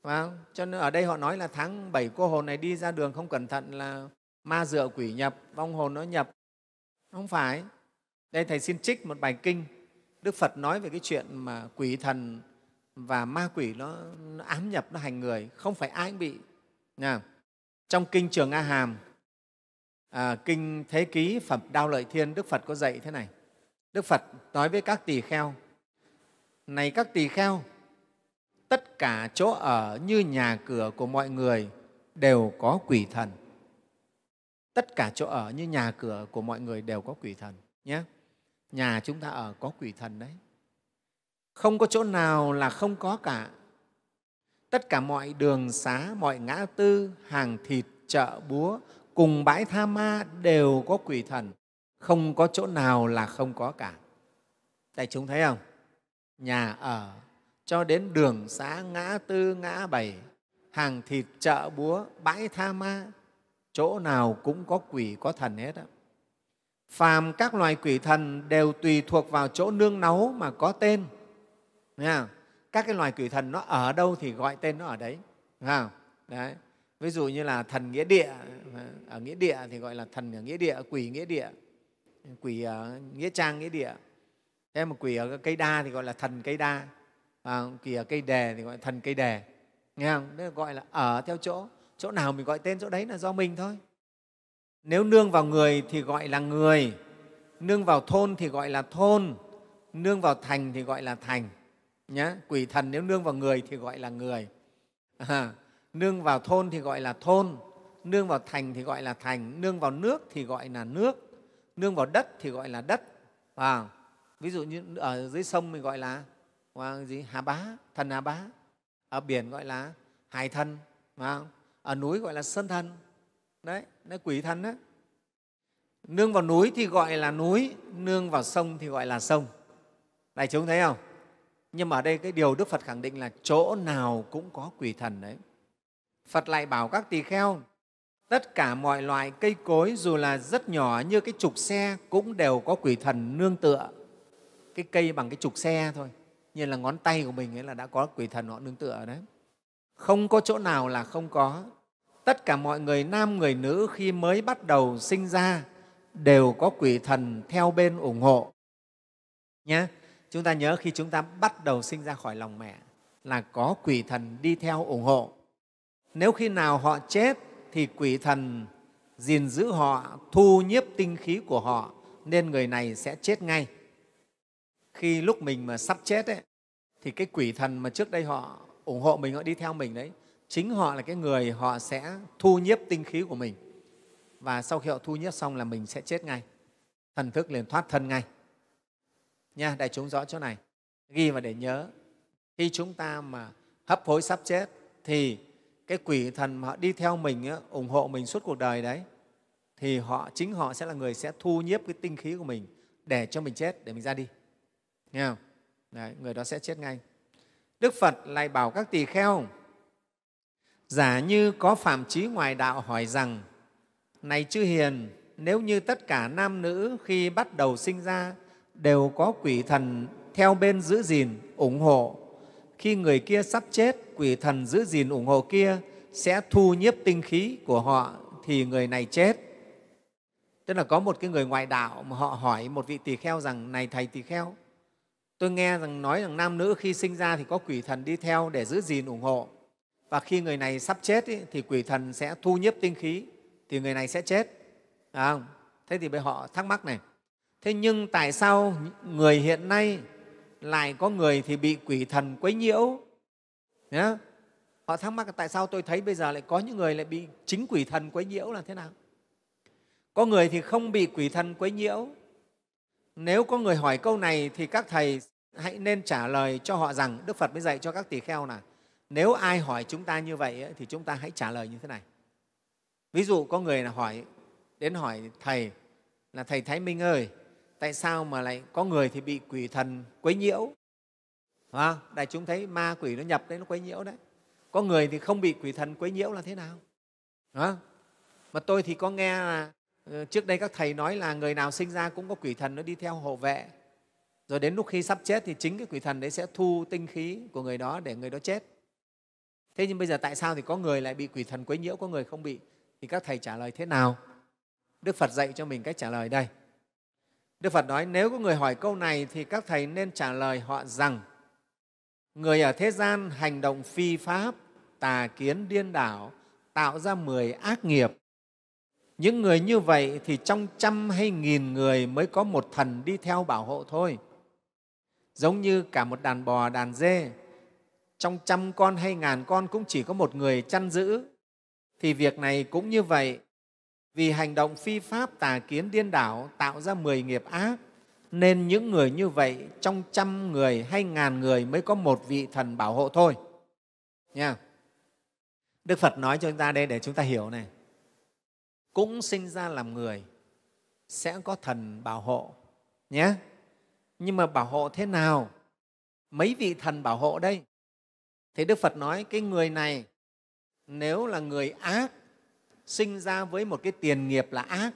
phải không? cho nên ở đây họ nói là tháng bảy cô hồn này đi ra đường không cẩn thận là ma dựa quỷ nhập vong hồn nó nhập không phải đây thầy xin trích một bài kinh đức phật nói về cái chuyện mà quỷ thần và ma quỷ nó, nó ám nhập nó hành người không phải ai cũng bị nha trong kinh trường a hàm à, kinh thế ký phẩm đao lợi thiên đức phật có dạy thế này đức phật nói với các tỳ kheo này các tỳ kheo tất cả chỗ ở như nhà cửa của mọi người đều có quỷ thần tất cả chỗ ở như nhà cửa của mọi người đều có quỷ thần nhé nhà chúng ta ở có quỷ thần đấy không có chỗ nào là không có cả tất cả mọi đường xá, mọi ngã tư, hàng thịt, chợ, búa, cùng bãi tha ma đều có quỷ thần, không có chỗ nào là không có cả. Đại chúng thấy không? Nhà ở cho đến đường xá, ngã tư, ngã bảy, hàng thịt, chợ, búa, bãi tha ma, chỗ nào cũng có quỷ, có thần hết đó. Phàm các loài quỷ thần đều tùy thuộc vào chỗ nương náu mà có tên. Nghe không? các cái loài quỷ thần nó ở đâu thì gọi tên nó ở đấy, không? đấy. Ví dụ như là thần nghĩa địa, ở nghĩa địa thì gọi là thần ở nghĩa địa, quỷ nghĩa địa, quỷ ở ờ, nghĩa trang nghĩa địa. Thế mà quỷ ở cây đa thì gọi là thần cây đa, à, quỷ ở cây đề thì gọi là thần cây đề. Nghe không? Đó gọi là ở theo chỗ, chỗ nào mình gọi tên chỗ đấy là do mình thôi. Nếu nương vào người thì gọi là người, nương vào thôn thì gọi là thôn, nương vào thành thì gọi là thành nhá quỷ thần nếu nương vào người thì gọi là người à, nương vào thôn thì gọi là thôn nương vào thành thì gọi là thành nương vào nước thì gọi là nước nương vào đất thì gọi là đất à, ví dụ như ở dưới sông mình gọi là à, gì hà bá thần hà bá ở biển gọi là hải thần à ở núi gọi là sơn thần đấy đấy quỷ thần đó. nương vào núi thì gọi là núi nương vào sông thì gọi là sông đại chúng thấy không nhưng mà ở đây cái điều đức phật khẳng định là chỗ nào cũng có quỷ thần đấy phật lại bảo các tỳ kheo tất cả mọi loại cây cối dù là rất nhỏ như cái trục xe cũng đều có quỷ thần nương tựa cái cây bằng cái trục xe thôi như là ngón tay của mình ấy là đã có quỷ thần họ nương tựa đấy không có chỗ nào là không có tất cả mọi người nam người nữ khi mới bắt đầu sinh ra đều có quỷ thần theo bên ủng hộ nhé Chúng ta nhớ khi chúng ta bắt đầu sinh ra khỏi lòng mẹ là có quỷ thần đi theo ủng hộ. Nếu khi nào họ chết thì quỷ thần gìn giữ họ, thu nhiếp tinh khí của họ nên người này sẽ chết ngay. Khi lúc mình mà sắp chết ấy, thì cái quỷ thần mà trước đây họ ủng hộ mình, họ đi theo mình đấy, chính họ là cái người họ sẽ thu nhiếp tinh khí của mình. Và sau khi họ thu nhiếp xong là mình sẽ chết ngay, thần thức liền thoát thân ngay nha đại chúng rõ chỗ này ghi và để nhớ khi chúng ta mà hấp hối sắp chết thì cái quỷ thần mà họ đi theo mình ủng hộ mình suốt cuộc đời đấy thì họ chính họ sẽ là người sẽ thu nhiếp cái tinh khí của mình để cho mình chết để mình ra đi nghe không đấy, người đó sẽ chết ngay đức phật lại bảo các tỳ kheo giả như có phạm trí ngoài đạo hỏi rằng này chư hiền nếu như tất cả nam nữ khi bắt đầu sinh ra đều có quỷ thần theo bên giữ gìn, ủng hộ. Khi người kia sắp chết, quỷ thần giữ gìn ủng hộ kia sẽ thu nhiếp tinh khí của họ thì người này chết. Tức là có một cái người ngoại đạo mà họ hỏi một vị tỳ kheo rằng này thầy tỳ kheo, tôi nghe rằng nói rằng nam nữ khi sinh ra thì có quỷ thần đi theo để giữ gìn ủng hộ và khi người này sắp chết ý, thì quỷ thần sẽ thu nhiếp tinh khí thì người này sẽ chết. À, Thế thì bây họ thắc mắc này, thế nhưng tại sao người hiện nay lại có người thì bị quỷ thần quấy nhiễu nhá họ thắc mắc tại sao tôi thấy bây giờ lại có những người lại bị chính quỷ thần quấy nhiễu là thế nào có người thì không bị quỷ thần quấy nhiễu nếu có người hỏi câu này thì các thầy hãy nên trả lời cho họ rằng đức phật mới dạy cho các tỳ kheo là nếu ai hỏi chúng ta như vậy thì chúng ta hãy trả lời như thế này ví dụ có người là hỏi đến hỏi thầy là thầy thái minh ơi tại sao mà lại có người thì bị quỷ thần quấy nhiễu à, đại chúng thấy ma quỷ nó nhập đấy nó quấy nhiễu đấy có người thì không bị quỷ thần quấy nhiễu là thế nào à, mà tôi thì có nghe là ờ, trước đây các thầy nói là người nào sinh ra cũng có quỷ thần nó đi theo hộ vệ rồi đến lúc khi sắp chết thì chính cái quỷ thần đấy sẽ thu tinh khí của người đó để người đó chết thế nhưng bây giờ tại sao thì có người lại bị quỷ thần quấy nhiễu có người không bị thì các thầy trả lời thế nào đức phật dạy cho mình cách trả lời đây Đức Phật nói nếu có người hỏi câu này thì các thầy nên trả lời họ rằng người ở thế gian hành động phi pháp, tà kiến điên đảo, tạo ra mười ác nghiệp. Những người như vậy thì trong trăm hay nghìn người mới có một thần đi theo bảo hộ thôi. Giống như cả một đàn bò, đàn dê, trong trăm con hay ngàn con cũng chỉ có một người chăn giữ. Thì việc này cũng như vậy, vì hành động phi pháp tà kiến điên đảo tạo ra mười nghiệp ác, nên những người như vậy trong trăm người hay ngàn người mới có một vị thần bảo hộ thôi. Nha. Đức Phật nói cho chúng ta đây để chúng ta hiểu này. Cũng sinh ra làm người sẽ có thần bảo hộ nhé. Nhưng mà bảo hộ thế nào? Mấy vị thần bảo hộ đây? thì Đức Phật nói cái người này nếu là người ác sinh ra với một cái tiền nghiệp là ác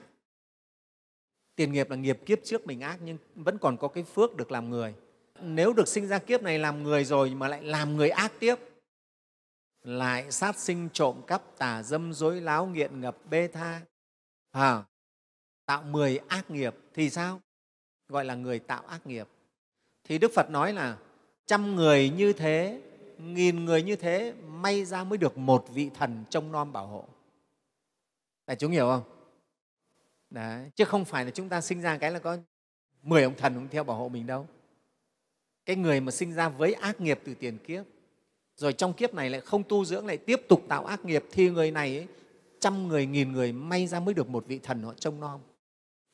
tiền nghiệp là nghiệp kiếp trước mình ác nhưng vẫn còn có cái phước được làm người nếu được sinh ra kiếp này làm người rồi mà lại làm người ác tiếp lại sát sinh trộm cắp tà dâm dối láo nghiện ngập bê tha à, tạo mười ác nghiệp thì sao gọi là người tạo ác nghiệp thì đức phật nói là trăm người như thế nghìn người như thế may ra mới được một vị thần trông nom bảo hộ Đại chúng hiểu không? Đấy. Chứ không phải là chúng ta sinh ra cái là có 10 ông thần cũng theo bảo hộ mình đâu. Cái người mà sinh ra với ác nghiệp từ tiền kiếp, rồi trong kiếp này lại không tu dưỡng, lại tiếp tục tạo ác nghiệp thì người này ấy, trăm người, nghìn người may ra mới được một vị thần họ trông nom.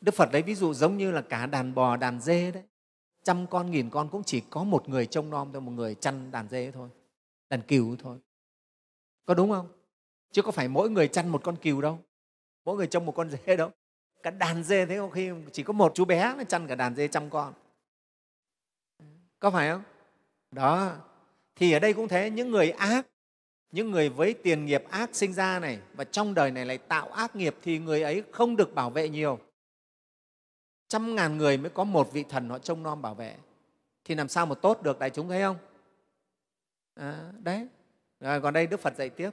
Đức Phật lấy ví dụ giống như là cả đàn bò, đàn dê đấy. Trăm con, nghìn con cũng chỉ có một người trông nom thôi, một người chăn đàn dê thôi, đàn cừu thôi. Có đúng không? Chứ có phải mỗi người chăn một con cừu đâu mỗi người trông một con dê đâu cả đàn dê thế có khi chỉ có một chú bé nó chăn cả đàn dê trăm con có phải không đó thì ở đây cũng thế những người ác những người với tiền nghiệp ác sinh ra này và trong đời này lại tạo ác nghiệp thì người ấy không được bảo vệ nhiều trăm ngàn người mới có một vị thần họ trông nom bảo vệ thì làm sao mà tốt được đại chúng thấy không à, đấy rồi còn đây đức phật dạy tiếp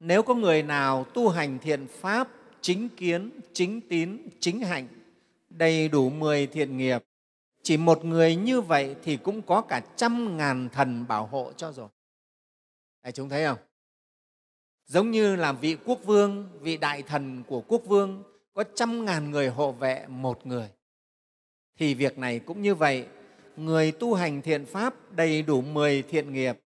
nếu có người nào tu hành thiện pháp, chính kiến, chính tín, chính hạnh, đầy đủ mười thiện nghiệp, chỉ một người như vậy thì cũng có cả trăm ngàn thần bảo hộ cho rồi. Đấy, chúng thấy không? Giống như là vị quốc vương, vị đại thần của quốc vương có trăm ngàn người hộ vệ một người. Thì việc này cũng như vậy, người tu hành thiện pháp đầy đủ mười thiện nghiệp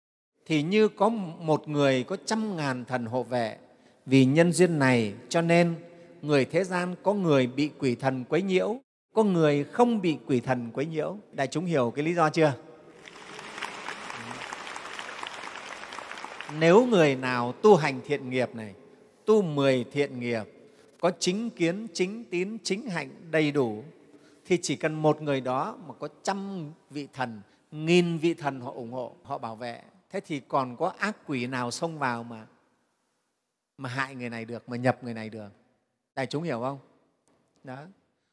thì như có một người có trăm ngàn thần hộ vệ. Vì nhân duyên này cho nên người thế gian có người bị quỷ thần quấy nhiễu, có người không bị quỷ thần quấy nhiễu. Đại chúng hiểu cái lý do chưa? Nếu người nào tu hành thiện nghiệp này, tu mười thiện nghiệp, có chính kiến, chính tín, chính hạnh đầy đủ, thì chỉ cần một người đó mà có trăm vị thần, nghìn vị thần họ ủng hộ, họ bảo vệ thế thì còn có ác quỷ nào xông vào mà mà hại người này được mà nhập người này được đại chúng hiểu không đó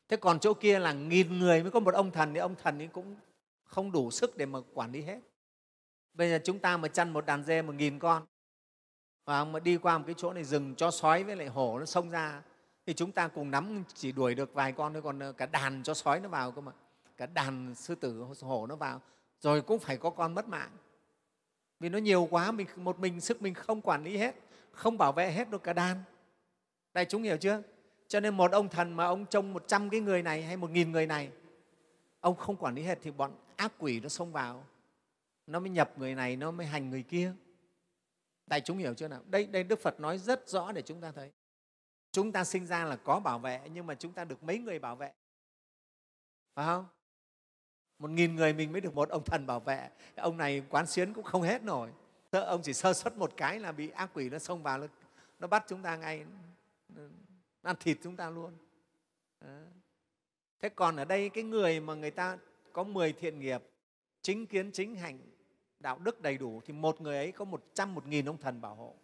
thế còn chỗ kia là nghìn người mới có một ông thần thì ông thần ấy cũng không đủ sức để mà quản lý hết bây giờ chúng ta mà chăn một đàn dê một nghìn con và mà đi qua một cái chỗ này rừng cho sói với lại hổ nó xông ra thì chúng ta cùng nắm chỉ đuổi được vài con thôi còn ờ, cả đàn cho sói nó vào cơ mà cả đàn sư tử hổ nó vào rồi cũng phải có con mất mạng vì nó nhiều quá mình một mình sức mình không quản lý hết không bảo vệ hết được cả đàn đại chúng hiểu chưa cho nên một ông thần mà ông trông trăm cái người này hay một nghìn người này ông không quản lý hết thì bọn ác quỷ nó xông vào nó mới nhập người này nó mới hành người kia đại chúng hiểu chưa nào đây, đây đức phật nói rất rõ để chúng ta thấy chúng ta sinh ra là có bảo vệ nhưng mà chúng ta được mấy người bảo vệ phải không một nghìn người mình mới được một ông thần bảo vệ ông này quán xuyến cũng không hết nổi ông chỉ sơ xuất một cái là bị ác quỷ nó xông vào nó, nó bắt chúng ta ngay nó ăn thịt chúng ta luôn thế còn ở đây cái người mà người ta có 10 thiện nghiệp chính kiến chính hạnh đạo đức đầy đủ thì một người ấy có một trăm một nghìn ông thần bảo hộ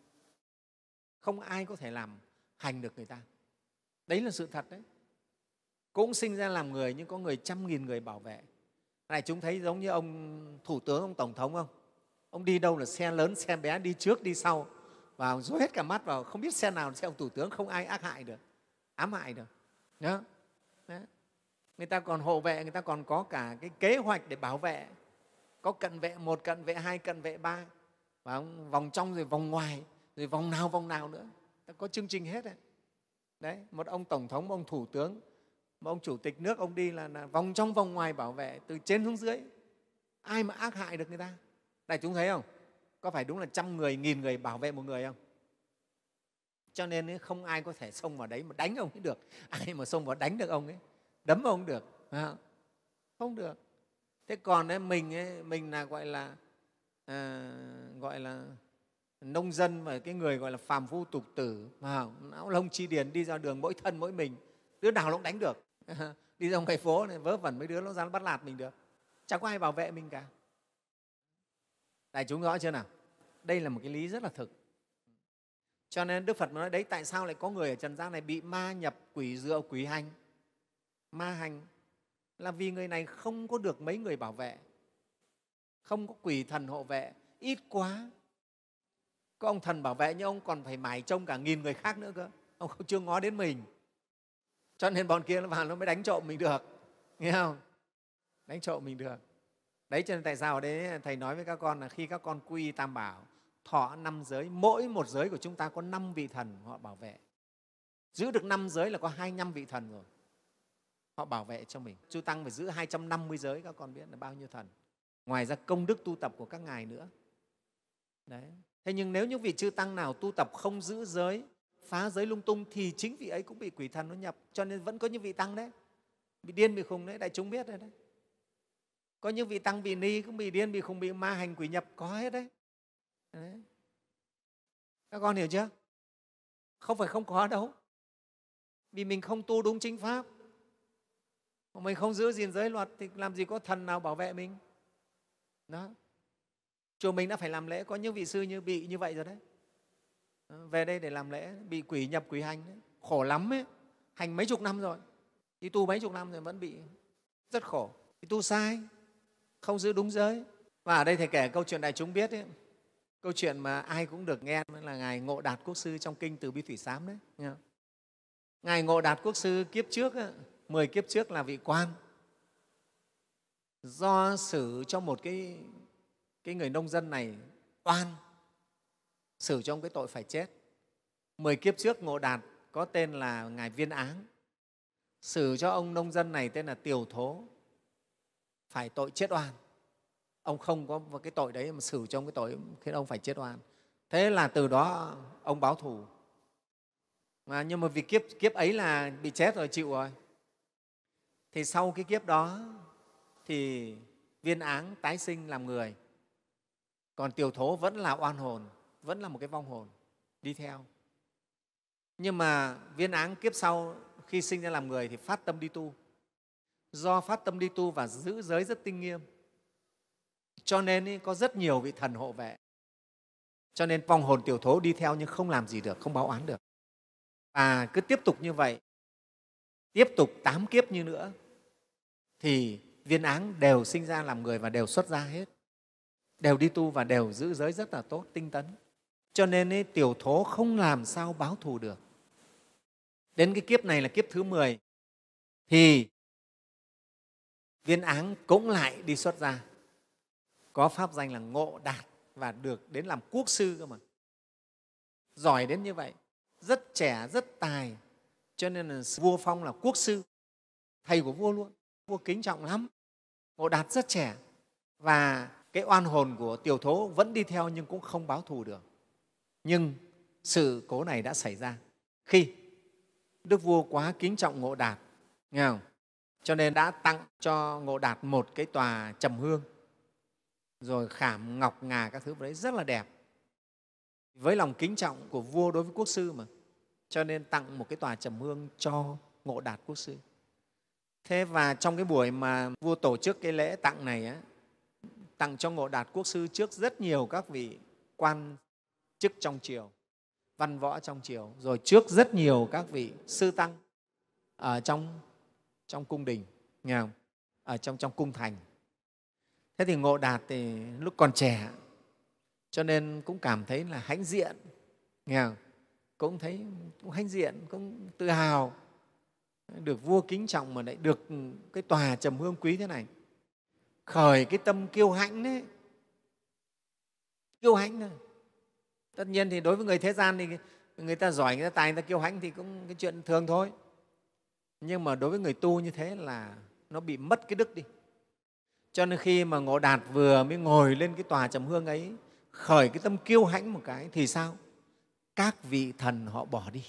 không ai có thể làm hành được người ta đấy là sự thật đấy cũng sinh ra làm người nhưng có người trăm nghìn người bảo vệ này chúng thấy giống như ông thủ tướng ông tổng thống không ông đi đâu là xe lớn xe bé đi trước đi sau và dối hết cả mắt vào không biết xe nào là xe ông thủ tướng không ai ác hại được ám hại được đó. đó. người ta còn hộ vệ người ta còn có cả cái kế hoạch để bảo vệ có cận vệ một cận vệ hai cận vệ ba và vòng trong rồi vòng ngoài rồi vòng nào vòng nào nữa ta có chương trình hết đấy. đấy một ông tổng thống một ông thủ tướng mà ông chủ tịch nước ông đi là, là vòng trong vòng ngoài bảo vệ từ trên xuống dưới ai mà ác hại được người ta này chúng thấy không có phải đúng là trăm người nghìn người bảo vệ một người không cho nên không ai có thể xông vào đấy mà đánh ông ấy được ai mà xông vào đánh được ông ấy đấm ông được không được thế còn đấy mình ấy, mình là gọi là à, gọi là nông dân và cái người gọi là phàm phu tục tử mà não lông chi điền đi ra đường mỗi thân mỗi mình đứa nào nó cũng đánh được đi ra ngoài phố này vớ vẩn mấy đứa nó ra bắt lạt mình được chẳng có ai bảo vệ mình cả đại chúng rõ chưa nào đây là một cái lý rất là thực cho nên đức phật nói đấy tại sao lại có người ở trần gian này bị ma nhập quỷ dựa quỷ hành ma hành là vì người này không có được mấy người bảo vệ không có quỷ thần hộ vệ ít quá có ông thần bảo vệ nhưng ông còn phải mải trông cả nghìn người khác nữa cơ ông không chưa ngó đến mình cho nên bọn kia nó vào nó mới đánh trộm mình được nghe không đánh trộm mình được đấy cho nên tại sao ở đấy thầy nói với các con là khi các con quy tam bảo thọ năm giới mỗi một giới của chúng ta có năm vị thần họ bảo vệ giữ được năm giới là có hai năm vị thần rồi họ bảo vệ cho mình chư tăng phải giữ 250 giới các con biết là bao nhiêu thần ngoài ra công đức tu tập của các ngài nữa đấy thế nhưng nếu những vị chư tăng nào tu tập không giữ giới phá giới lung tung thì chính vị ấy cũng bị quỷ thần nó nhập cho nên vẫn có những vị tăng đấy bị điên bị khùng đấy đại chúng biết rồi đấy có những vị tăng vị ni cũng bị điên bị khùng bị ma hành quỷ nhập có hết đấy, đấy. các con hiểu chưa không phải không có đâu vì mình không tu đúng chính pháp mình không giữ gìn giới luật thì làm gì có thần nào bảo vệ mình đó chùa mình đã phải làm lễ có những vị sư như bị như vậy rồi đấy về đây để làm lễ bị quỷ nhập quỷ hành đấy. khổ lắm ấy hành mấy chục năm rồi đi tu mấy chục năm rồi vẫn bị rất khổ đi tu sai không giữ đúng giới và ở đây thầy kể câu chuyện đại chúng biết ấy, câu chuyện mà ai cũng được nghe là ngài ngộ đạt quốc sư trong kinh từ bi thủy sám đấy nghe ngài ngộ đạt quốc sư kiếp trước ấy, 10 kiếp trước là vị quan do xử cho một cái cái người nông dân này oan xử cho ông cái tội phải chết. Mười kiếp trước Ngộ Đạt có tên là Ngài Viên Áng, xử cho ông nông dân này tên là Tiểu Thố, phải tội chết oan. Ông không có cái tội đấy mà xử cho ông cái tội khiến ông phải chết oan. Thế là từ đó ông báo thù. Mà nhưng mà vì kiếp, kiếp ấy là bị chết rồi, chịu rồi. Thì sau cái kiếp đó thì viên áng tái sinh làm người, còn tiểu thố vẫn là oan hồn vẫn là một cái vong hồn đi theo nhưng mà viên áng kiếp sau khi sinh ra làm người thì phát tâm đi tu do phát tâm đi tu và giữ giới rất tinh nghiêm cho nên ý, có rất nhiều vị thần hộ vệ cho nên vong hồn tiểu thố đi theo nhưng không làm gì được không báo án được và cứ tiếp tục như vậy tiếp tục tám kiếp như nữa thì viên áng đều sinh ra làm người và đều xuất ra hết đều đi tu và đều giữ giới rất là tốt tinh tấn cho nên ấy, tiểu thố không làm sao báo thù được đến cái kiếp này là kiếp thứ 10 thì viên áng cũng lại đi xuất ra có pháp danh là ngộ đạt và được đến làm quốc sư cơ mà giỏi đến như vậy rất trẻ rất tài cho nên là vua phong là quốc sư thầy của vua luôn vua kính trọng lắm ngộ đạt rất trẻ và cái oan hồn của tiểu thố vẫn đi theo nhưng cũng không báo thù được nhưng sự cố này đã xảy ra khi Đức Vua quá kính trọng Ngộ Đạt, nghe không? cho nên đã tặng cho Ngộ Đạt một cái tòa trầm hương, rồi khảm ngọc ngà các thứ đấy rất là đẹp. Với lòng kính trọng của vua đối với quốc sư mà, cho nên tặng một cái tòa trầm hương cho Ngộ Đạt quốc sư. Thế và trong cái buổi mà vua tổ chức cái lễ tặng này, á, tặng cho Ngộ Đạt quốc sư trước rất nhiều các vị quan chức trong triều văn võ trong triều rồi trước rất nhiều các vị sư tăng ở trong trong cung đình nghe không? ở trong trong cung thành thế thì ngộ đạt thì lúc còn trẻ cho nên cũng cảm thấy là hãnh diện nghe không? cũng thấy cũng hãnh diện cũng tự hào được vua kính trọng mà lại được cái tòa trầm hương quý thế này khởi cái tâm kiêu hãnh đấy kiêu hãnh thôi tất nhiên thì đối với người thế gian thì người ta giỏi người ta tài người ta kiêu hãnh thì cũng cái chuyện thường thôi nhưng mà đối với người tu như thế là nó bị mất cái đức đi cho nên khi mà ngộ đạt vừa mới ngồi lên cái tòa trầm hương ấy khởi cái tâm kiêu hãnh một cái thì sao các vị thần họ bỏ đi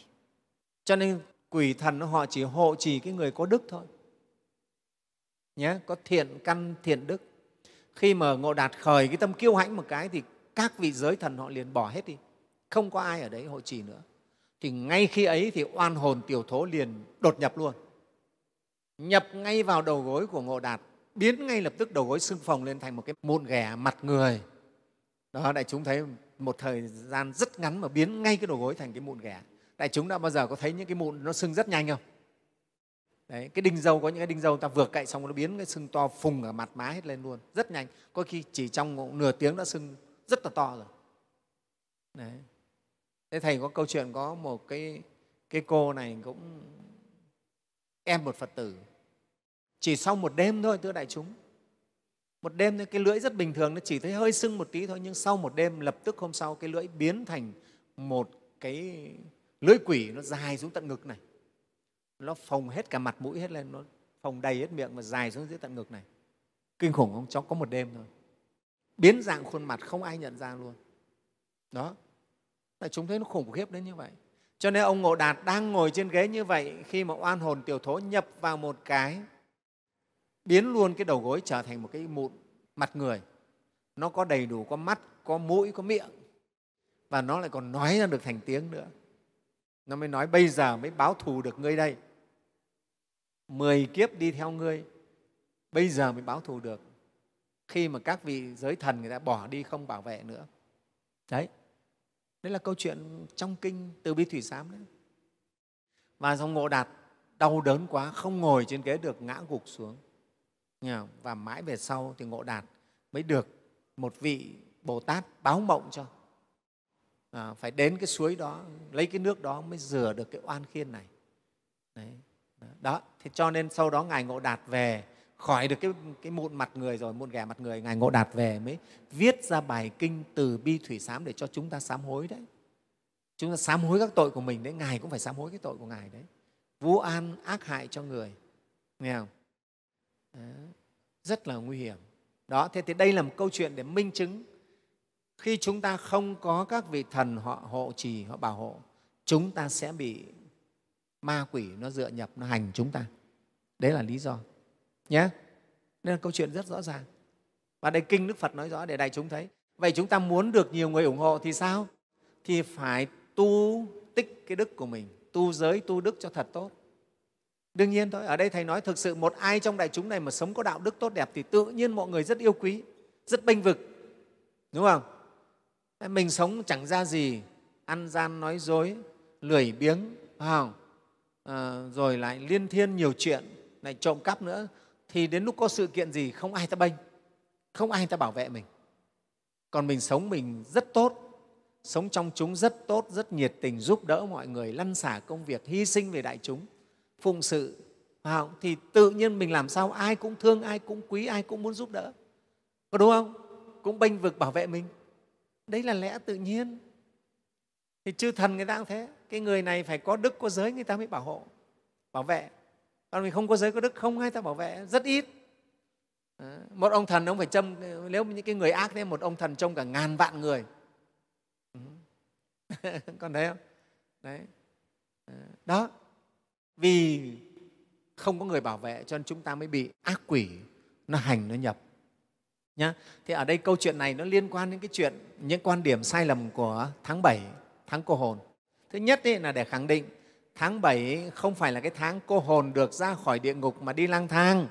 cho nên quỷ thần họ chỉ hộ trì cái người có đức thôi nhé có thiện căn thiện đức khi mà ngộ đạt khởi cái tâm kiêu hãnh một cái thì các vị giới thần họ liền bỏ hết đi không có ai ở đấy hộ trì nữa thì ngay khi ấy thì oan hồn tiểu thố liền đột nhập luôn nhập ngay vào đầu gối của ngộ đạt biến ngay lập tức đầu gối xương phồng lên thành một cái mụn ghẻ mặt người đó đại chúng thấy một thời gian rất ngắn mà biến ngay cái đầu gối thành cái mụn ghẻ đại chúng đã bao giờ có thấy những cái mụn nó sưng rất nhanh không Đấy, cái đinh dâu có những cái đinh dâu ta vừa cạy xong nó biến cái sưng to phùng ở mặt má hết lên luôn rất nhanh có khi chỉ trong nửa tiếng đã sưng rất là to rồi đấy thế thầy có câu chuyện có một cái cái cô này cũng em một phật tử chỉ sau một đêm thôi thưa đại chúng một đêm thôi cái lưỡi rất bình thường nó chỉ thấy hơi sưng một tí thôi nhưng sau một đêm lập tức hôm sau cái lưỡi biến thành một cái lưỡi quỷ nó dài xuống tận ngực này nó phồng hết cả mặt mũi hết lên nó phồng đầy hết miệng và dài xuống dưới tận ngực này kinh khủng không cháu có một đêm thôi biến dạng khuôn mặt không ai nhận ra luôn đó tại chúng thấy nó khủng khiếp đến như vậy cho nên ông ngộ đạt đang ngồi trên ghế như vậy khi mà oan hồn tiểu thố nhập vào một cái biến luôn cái đầu gối trở thành một cái mụn mặt người nó có đầy đủ có mắt có mũi có miệng và nó lại còn nói ra được thành tiếng nữa nó mới nói bây giờ mới báo thù được ngươi đây mười kiếp đi theo ngươi bây giờ mới báo thù được khi mà các vị giới thần người ta bỏ đi không bảo vệ nữa đấy đấy là câu chuyện trong kinh từ bi thủy sám đấy và dòng ngộ đạt đau đớn quá không ngồi trên ghế được ngã gục xuống và mãi về sau thì ngộ đạt mới được một vị bồ tát báo mộng cho à, phải đến cái suối đó lấy cái nước đó mới rửa được cái oan khiên này đấy đó thì cho nên sau đó ngài ngộ đạt về khỏi được cái, cái mụn mặt người rồi mụn ghẻ mặt người ngài ngộ đạt về mới viết ra bài kinh từ bi thủy sám để cho chúng ta sám hối đấy chúng ta sám hối các tội của mình đấy ngài cũng phải sám hối cái tội của ngài đấy vu an ác hại cho người nghe không đấy. rất là nguy hiểm đó thế thì đây là một câu chuyện để minh chứng khi chúng ta không có các vị thần họ hộ trì họ bảo hộ chúng ta sẽ bị ma quỷ nó dựa nhập nó hành chúng ta đấy là lý do nhé nên là câu chuyện rất rõ ràng và đây kinh đức phật nói rõ để đại chúng thấy vậy chúng ta muốn được nhiều người ủng hộ thì sao thì phải tu tích cái đức của mình tu giới tu đức cho thật tốt đương nhiên thôi ở đây thầy nói thực sự một ai trong đại chúng này mà sống có đạo đức tốt đẹp thì tự nhiên mọi người rất yêu quý rất bênh vực đúng không mình sống chẳng ra gì ăn gian nói dối lười biếng phải không à, rồi lại liên thiên nhiều chuyện lại trộm cắp nữa thì đến lúc có sự kiện gì không ai ta bênh không ai ta bảo vệ mình còn mình sống mình rất tốt sống trong chúng rất tốt rất nhiệt tình giúp đỡ mọi người lăn xả công việc hy sinh về đại chúng phụng sự thì tự nhiên mình làm sao ai cũng thương ai cũng quý ai cũng muốn giúp đỡ có đúng không cũng bênh vực bảo vệ mình đấy là lẽ tự nhiên thì chư thần người ta cũng thế cái người này phải có đức có giới người ta mới bảo hộ bảo vệ còn mình không có giới có đức không ai ta bảo vệ rất ít một ông thần ông phải châm nếu những cái người ác thế một ông thần trông cả ngàn vạn người còn thấy không đấy đó vì không có người bảo vệ cho nên chúng ta mới bị ác quỷ nó hành nó nhập nhá thì ở đây câu chuyện này nó liên quan đến cái chuyện những quan điểm sai lầm của tháng 7, tháng cô hồn thứ nhất ấy là để khẳng định tháng bảy không phải là cái tháng cô hồn được ra khỏi địa ngục mà đi lang thang,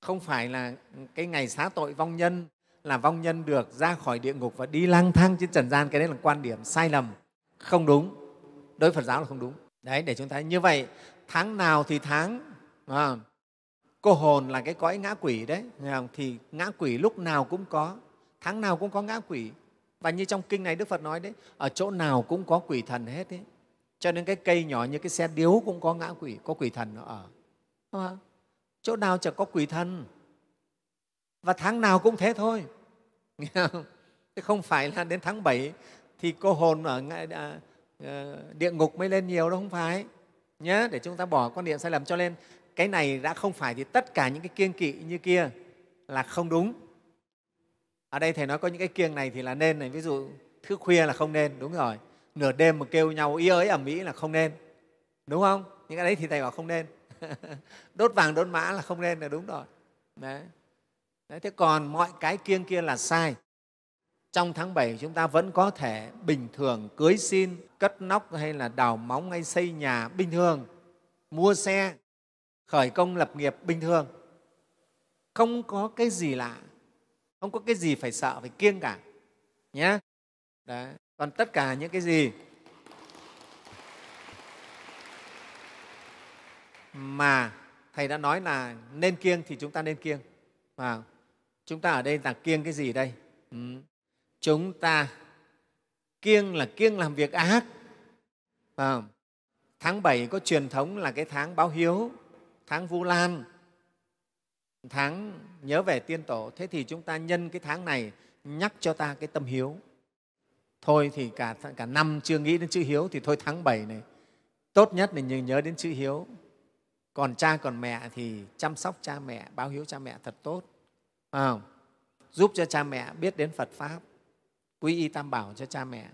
không phải là cái ngày xá tội vong nhân là vong nhân được ra khỏi địa ngục và đi lang thang trên trần gian cái đấy là quan điểm sai lầm không đúng đối với phật giáo là không đúng đấy để chúng ta như vậy tháng nào thì tháng à, cô hồn là cái cõi ngã quỷ đấy thì ngã quỷ lúc nào cũng có tháng nào cũng có ngã quỷ và như trong kinh này đức phật nói đấy ở chỗ nào cũng có quỷ thần hết đấy cho nên cái cây nhỏ như cái xe điếu cũng có ngã quỷ có quỷ thần nó ở đúng không? chỗ nào chẳng có quỷ thần và tháng nào cũng thế thôi không? không phải là đến tháng 7 thì cô hồn ở à, à, địa ngục mới lên nhiều đâu không phải nhé để chúng ta bỏ quan niệm sai lầm cho lên. cái này đã không phải thì tất cả những cái kiêng kỵ như kia là không đúng ở đây thầy nói có những cái kiêng này thì là nên này ví dụ thứ khuya là không nên đúng rồi nửa đêm mà kêu nhau ý ới ở mỹ là không nên đúng không những cái đấy thì thầy bảo không nên đốt vàng đốt mã là không nên là đúng rồi đấy. đấy thế còn mọi cái kiêng kia là sai trong tháng 7 chúng ta vẫn có thể bình thường cưới xin, cất nóc hay là đào móng hay xây nhà bình thường, mua xe, khởi công lập nghiệp bình thường. Không có cái gì lạ, không có cái gì phải sợ, phải kiêng cả. Nhé. Đấy còn tất cả những cái gì mà thầy đã nói là nên kiêng thì chúng ta nên kiêng và chúng ta ở đây là kiêng cái gì đây ừ. chúng ta kiêng là kiêng làm việc ác à, tháng 7 có truyền thống là cái tháng báo hiếu tháng vu lan tháng nhớ về tiên tổ thế thì chúng ta nhân cái tháng này nhắc cho ta cái tâm hiếu thôi thì cả cả năm chưa nghĩ đến chữ hiếu thì thôi tháng 7 này tốt nhất là nhớ đến chữ hiếu còn cha còn mẹ thì chăm sóc cha mẹ báo hiếu cha mẹ thật tốt phải giúp cho cha mẹ biết đến phật pháp quy y tam bảo cho cha mẹ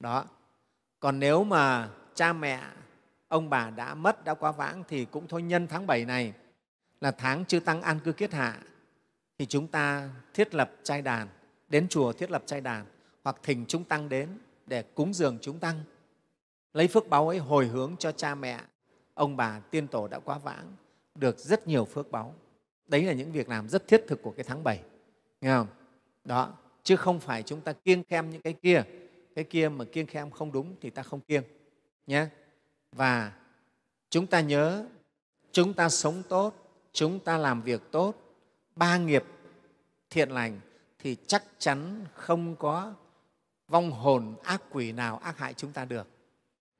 đó còn nếu mà cha mẹ ông bà đã mất đã quá vãng thì cũng thôi nhân tháng 7 này là tháng chư tăng an cư kiết hạ thì chúng ta thiết lập trai đàn đến chùa thiết lập trai đàn hoặc thỉnh chúng tăng đến để cúng dường chúng tăng lấy phước báu ấy hồi hướng cho cha mẹ ông bà tiên tổ đã quá vãng được rất nhiều phước báu đấy là những việc làm rất thiết thực của cái tháng bảy nghe không đó chứ không phải chúng ta kiêng khem những cái kia cái kia mà kiêng khem không đúng thì ta không kiêng nhé và chúng ta nhớ chúng ta sống tốt chúng ta làm việc tốt ba nghiệp thiện lành thì chắc chắn không có vong hồn ác quỷ nào ác hại chúng ta được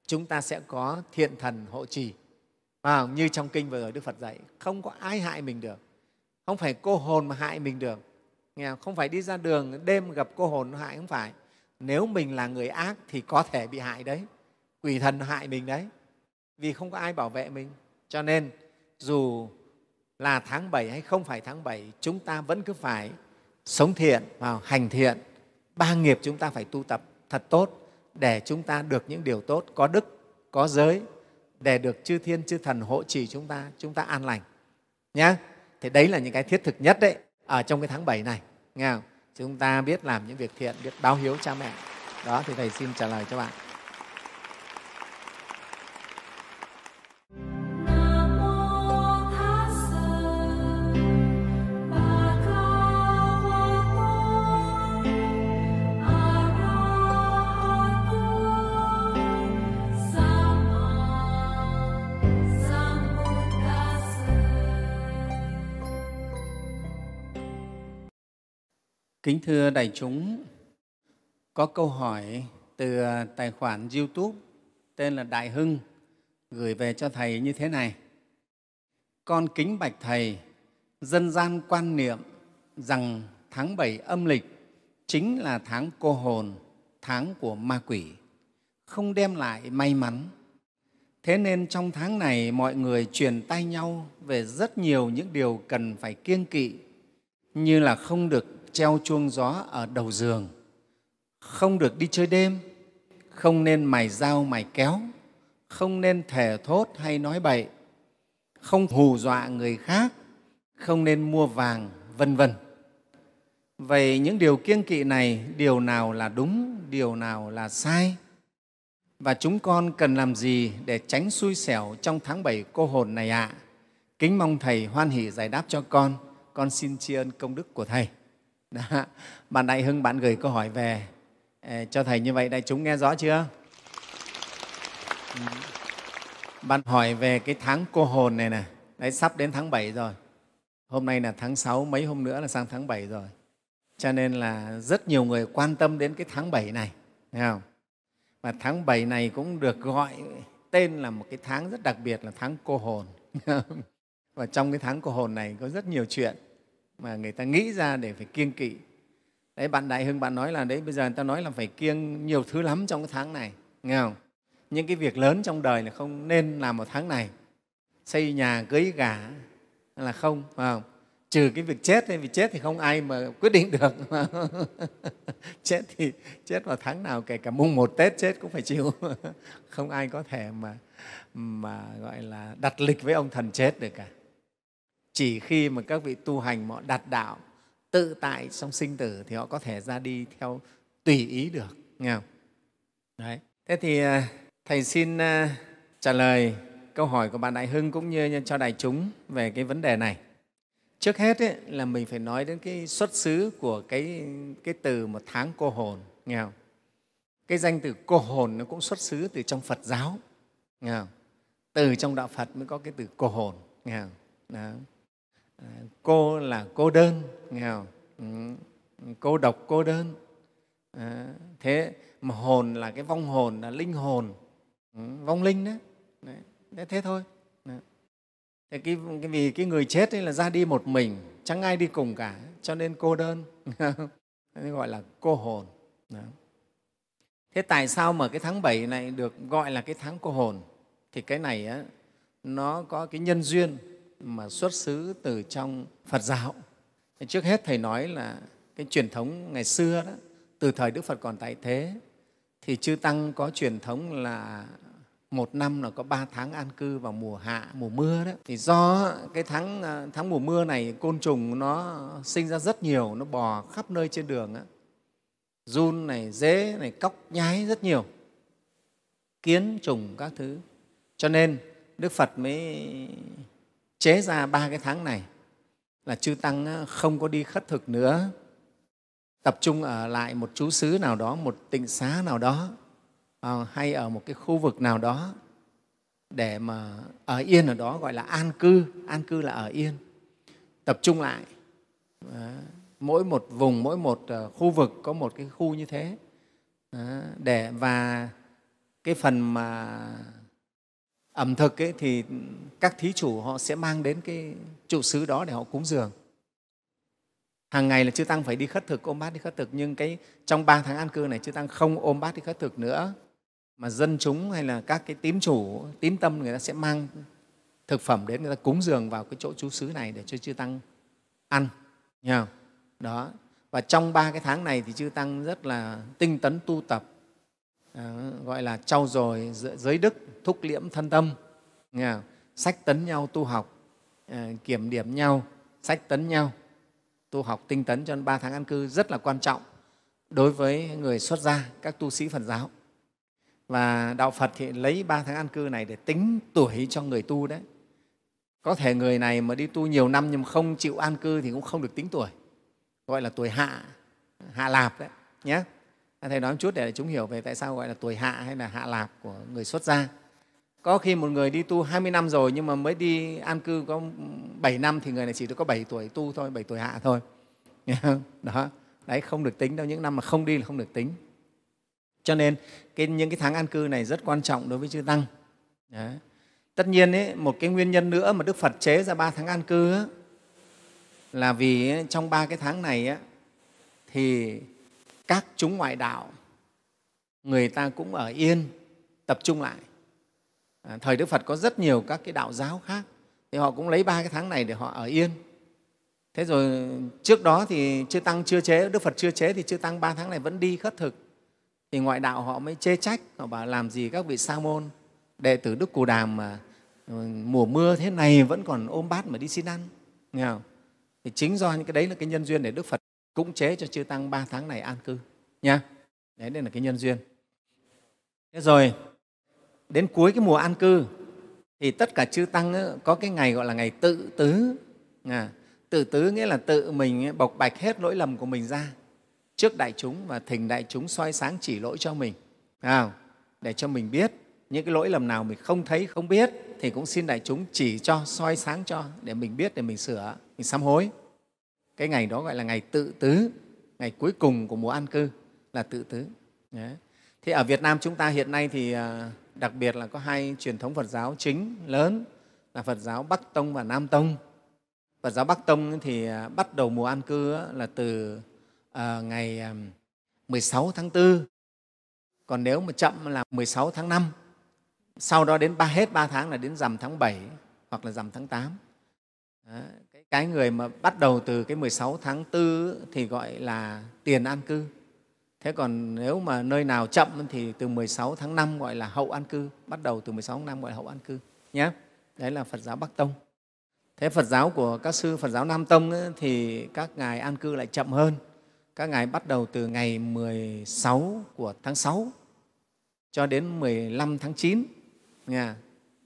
chúng ta sẽ có thiện thần hộ trì và như trong kinh vừa rồi đức phật dạy không có ai hại mình được không phải cô hồn mà hại mình được nghe không phải đi ra đường đêm gặp cô hồn nó hại không phải nếu mình là người ác thì có thể bị hại đấy quỷ thần hại mình đấy vì không có ai bảo vệ mình cho nên dù là tháng 7 hay không phải tháng 7 chúng ta vẫn cứ phải sống thiện và hành thiện ba nghiệp chúng ta phải tu tập thật tốt để chúng ta được những điều tốt, có đức, có giới, để được chư thiên, chư thần hỗ trì chúng ta, chúng ta an lành. nhé Thì đấy là những cái thiết thực nhất đấy ở trong cái tháng 7 này. Nghe không? Chúng ta biết làm những việc thiện, biết báo hiếu cha mẹ. Đó, thì Thầy xin trả lời cho bạn. Kính thưa đại chúng, có câu hỏi từ ờ, tài khoản YouTube tên là Đại Hưng gửi về cho Thầy như thế này. Con kính bạch Thầy, dân gian quan niệm rằng tháng 7 âm lịch chính là tháng cô hồn, tháng của ma quỷ, không đem lại may mắn. Thế nên trong tháng này mọi người truyền tay nhau về rất nhiều những điều cần phải kiêng kỵ như là không được treo chuông gió ở đầu giường, không được đi chơi đêm, không nên mài dao mài kéo, không nên thề thốt hay nói bậy, không hù dọa người khác, không nên mua vàng, vân vân. Vậy những điều kiêng kỵ này, điều nào là đúng, điều nào là sai? Và chúng con cần làm gì để tránh xui xẻo trong tháng bảy cô hồn này ạ? À? Kính mong Thầy hoan hỷ giải đáp cho con. Con xin tri ân công đức của Thầy. Đó. Bạn Đại Hưng, bạn gửi câu hỏi về ờ, cho Thầy như vậy, đại chúng nghe rõ chưa? Ừ. Bạn hỏi về cái tháng cô hồn này nè, đấy sắp đến tháng 7 rồi. Hôm nay là tháng 6, mấy hôm nữa là sang tháng 7 rồi. Cho nên là rất nhiều người quan tâm đến cái tháng 7 này, thấy không? Và tháng 7 này cũng được gọi tên là một cái tháng rất đặc biệt là tháng cô hồn. Và trong cái tháng cô hồn này có rất nhiều chuyện mà người ta nghĩ ra để phải kiêng kỵ đấy bạn đại hưng bạn nói là đấy bây giờ người ta nói là phải kiêng nhiều thứ lắm trong cái tháng này nghe không những cái việc lớn trong đời là không nên làm vào tháng này xây nhà cưới gà là không phải không trừ cái việc chết vì chết thì không ai mà quyết định được chết thì chết vào tháng nào kể cả mùng một tết chết cũng phải chịu không ai có thể mà mà gọi là đặt lịch với ông thần chết được cả chỉ khi mà các vị tu hành mà họ đạt đạo tự tại trong sinh tử thì họ có thể ra đi theo tùy ý được nghe không? Đấy. thế thì à, thầy xin à, trả lời câu hỏi của bạn đại hưng cũng như cho đại chúng về cái vấn đề này trước hết ấy, là mình phải nói đến cái xuất xứ của cái, cái từ một tháng cô hồn nghe không? cái danh từ cô hồn nó cũng xuất xứ từ trong phật giáo nghe không? từ trong đạo phật mới có cái từ cô hồn nghe không? Đó. À, cô là cô đơn nghèo ừ, cô độc cô đơn à, thế mà hồn là cái vong hồn là linh hồn ừ, vong linh đó đấy, đấy thế thôi đấy. Thế cái, cái vì cái người chết ấy là ra đi một mình chẳng ai đi cùng cả cho nên cô đơn gọi là cô hồn đấy. thế tại sao mà cái tháng 7 này được gọi là cái tháng cô hồn thì cái này á, nó có cái nhân duyên mà xuất xứ từ trong Phật giáo. Trước hết Thầy nói là cái truyền thống ngày xưa đó, từ thời Đức Phật còn tại thế, thì Chư Tăng có truyền thống là một năm là có ba tháng an cư vào mùa hạ, mùa mưa đó. Thì do cái tháng, à, tháng mùa mưa này côn trùng nó sinh ra rất nhiều, nó bò khắp nơi trên đường. Đó. Run này, dế này, cóc nhái rất nhiều, kiến trùng các thứ. Cho nên Đức Phật mới chế ra ba cái tháng này là chư tăng không có đi khất thực nữa tập trung ở lại một chú xứ nào đó một tịnh xá nào đó à, hay ở một cái khu vực nào đó để mà ở yên ở đó gọi là an cư an cư là ở yên tập trung lại à, mỗi một vùng mỗi một à, khu vực có một cái khu như thế để và cái phần mà ẩm thực ấy, thì các thí chủ họ sẽ mang đến cái trụ xứ đó để họ cúng dường hàng ngày là chư tăng phải đi khất thực ôm bát đi khất thực nhưng cái trong ba tháng an cư này chư tăng không ôm bát đi khất thực nữa mà dân chúng hay là các cái tín chủ tín tâm người ta sẽ mang thực phẩm đến người ta cúng dường vào cái chỗ chú xứ này để cho chư tăng ăn Nghe đó và trong ba cái tháng này thì chư tăng rất là tinh tấn tu tập Ờ, gọi là trau dồi giới đức thúc liễm thân tâm sách tấn nhau tu học ờ, kiểm điểm nhau sách tấn nhau tu học tinh tấn cho ba tháng an cư rất là quan trọng đối với người xuất gia các tu sĩ phật giáo và đạo phật thì lấy ba tháng an cư này để tính tuổi cho người tu đấy có thể người này mà đi tu nhiều năm nhưng không chịu an cư thì cũng không được tính tuổi gọi là tuổi hạ hạ lạp đấy nhé thầy nói một chút để chúng hiểu về tại sao gọi là tuổi hạ hay là hạ lạc của người xuất gia có khi một người đi tu 20 năm rồi nhưng mà mới đi an cư có 7 năm thì người này chỉ được có 7 tuổi tu thôi 7 tuổi hạ thôi đó đấy không được tính đâu những năm mà không đi là không được tính cho nên cái, những cái tháng an cư này rất quan trọng đối với chư tăng đấy. tất nhiên ấy, một cái nguyên nhân nữa mà đức phật chế ra ba tháng an cư ấy, là vì trong ba cái tháng này ấy, thì các chúng ngoại đạo người ta cũng ở yên tập trung lại à, thời đức phật có rất nhiều các cái đạo giáo khác thì họ cũng lấy ba cái tháng này để họ ở yên thế rồi trước đó thì chưa tăng chưa chế đức phật chưa chế thì chưa tăng ba tháng này vẫn đi khất thực thì ngoại đạo họ mới chê trách họ bảo làm gì các vị sa môn đệ tử đức cù đàm mà ừ, mùa mưa thế này vẫn còn ôm bát mà đi xin ăn nghe không? thì chính do những cái đấy là cái nhân duyên để đức phật cũng chế cho chư tăng ba tháng này an cư nha đấy, đây là cái nhân duyên thế rồi đến cuối cái mùa an cư thì tất cả chư tăng có cái ngày gọi là ngày tự tứ à, tự tứ nghĩa là tự mình bộc bạch hết lỗi lầm của mình ra trước đại chúng và thỉnh đại chúng soi sáng chỉ lỗi cho mình à, để cho mình biết những cái lỗi lầm nào mình không thấy không biết thì cũng xin đại chúng chỉ cho soi sáng cho để mình biết để mình sửa mình sám hối cái ngày đó gọi là ngày tự tứ ngày cuối cùng của mùa an cư là tự tứ Đấy. thế ở việt nam chúng ta hiện nay thì à, đặc biệt là có hai truyền thống phật giáo chính lớn là phật giáo bắc tông và nam tông phật giáo bắc tông thì à, bắt đầu mùa an cư là từ à, ngày 16 tháng 4 còn nếu mà chậm là 16 tháng 5 sau đó đến ba hết ba tháng là đến rằm tháng 7 hoặc là rằm tháng 8. Đó cái người mà bắt đầu từ cái 16 tháng 4 thì gọi là tiền an cư. Thế còn nếu mà nơi nào chậm thì từ 16 tháng 5 gọi là hậu an cư, bắt đầu từ 16 tháng 5 gọi là hậu an cư nhé. Đấy là Phật giáo Bắc Tông. Thế Phật giáo của các sư Phật giáo Nam Tông ấy, thì các ngài an cư lại chậm hơn. Các ngài bắt đầu từ ngày 16 của tháng 6 cho đến 15 tháng 9. Nha.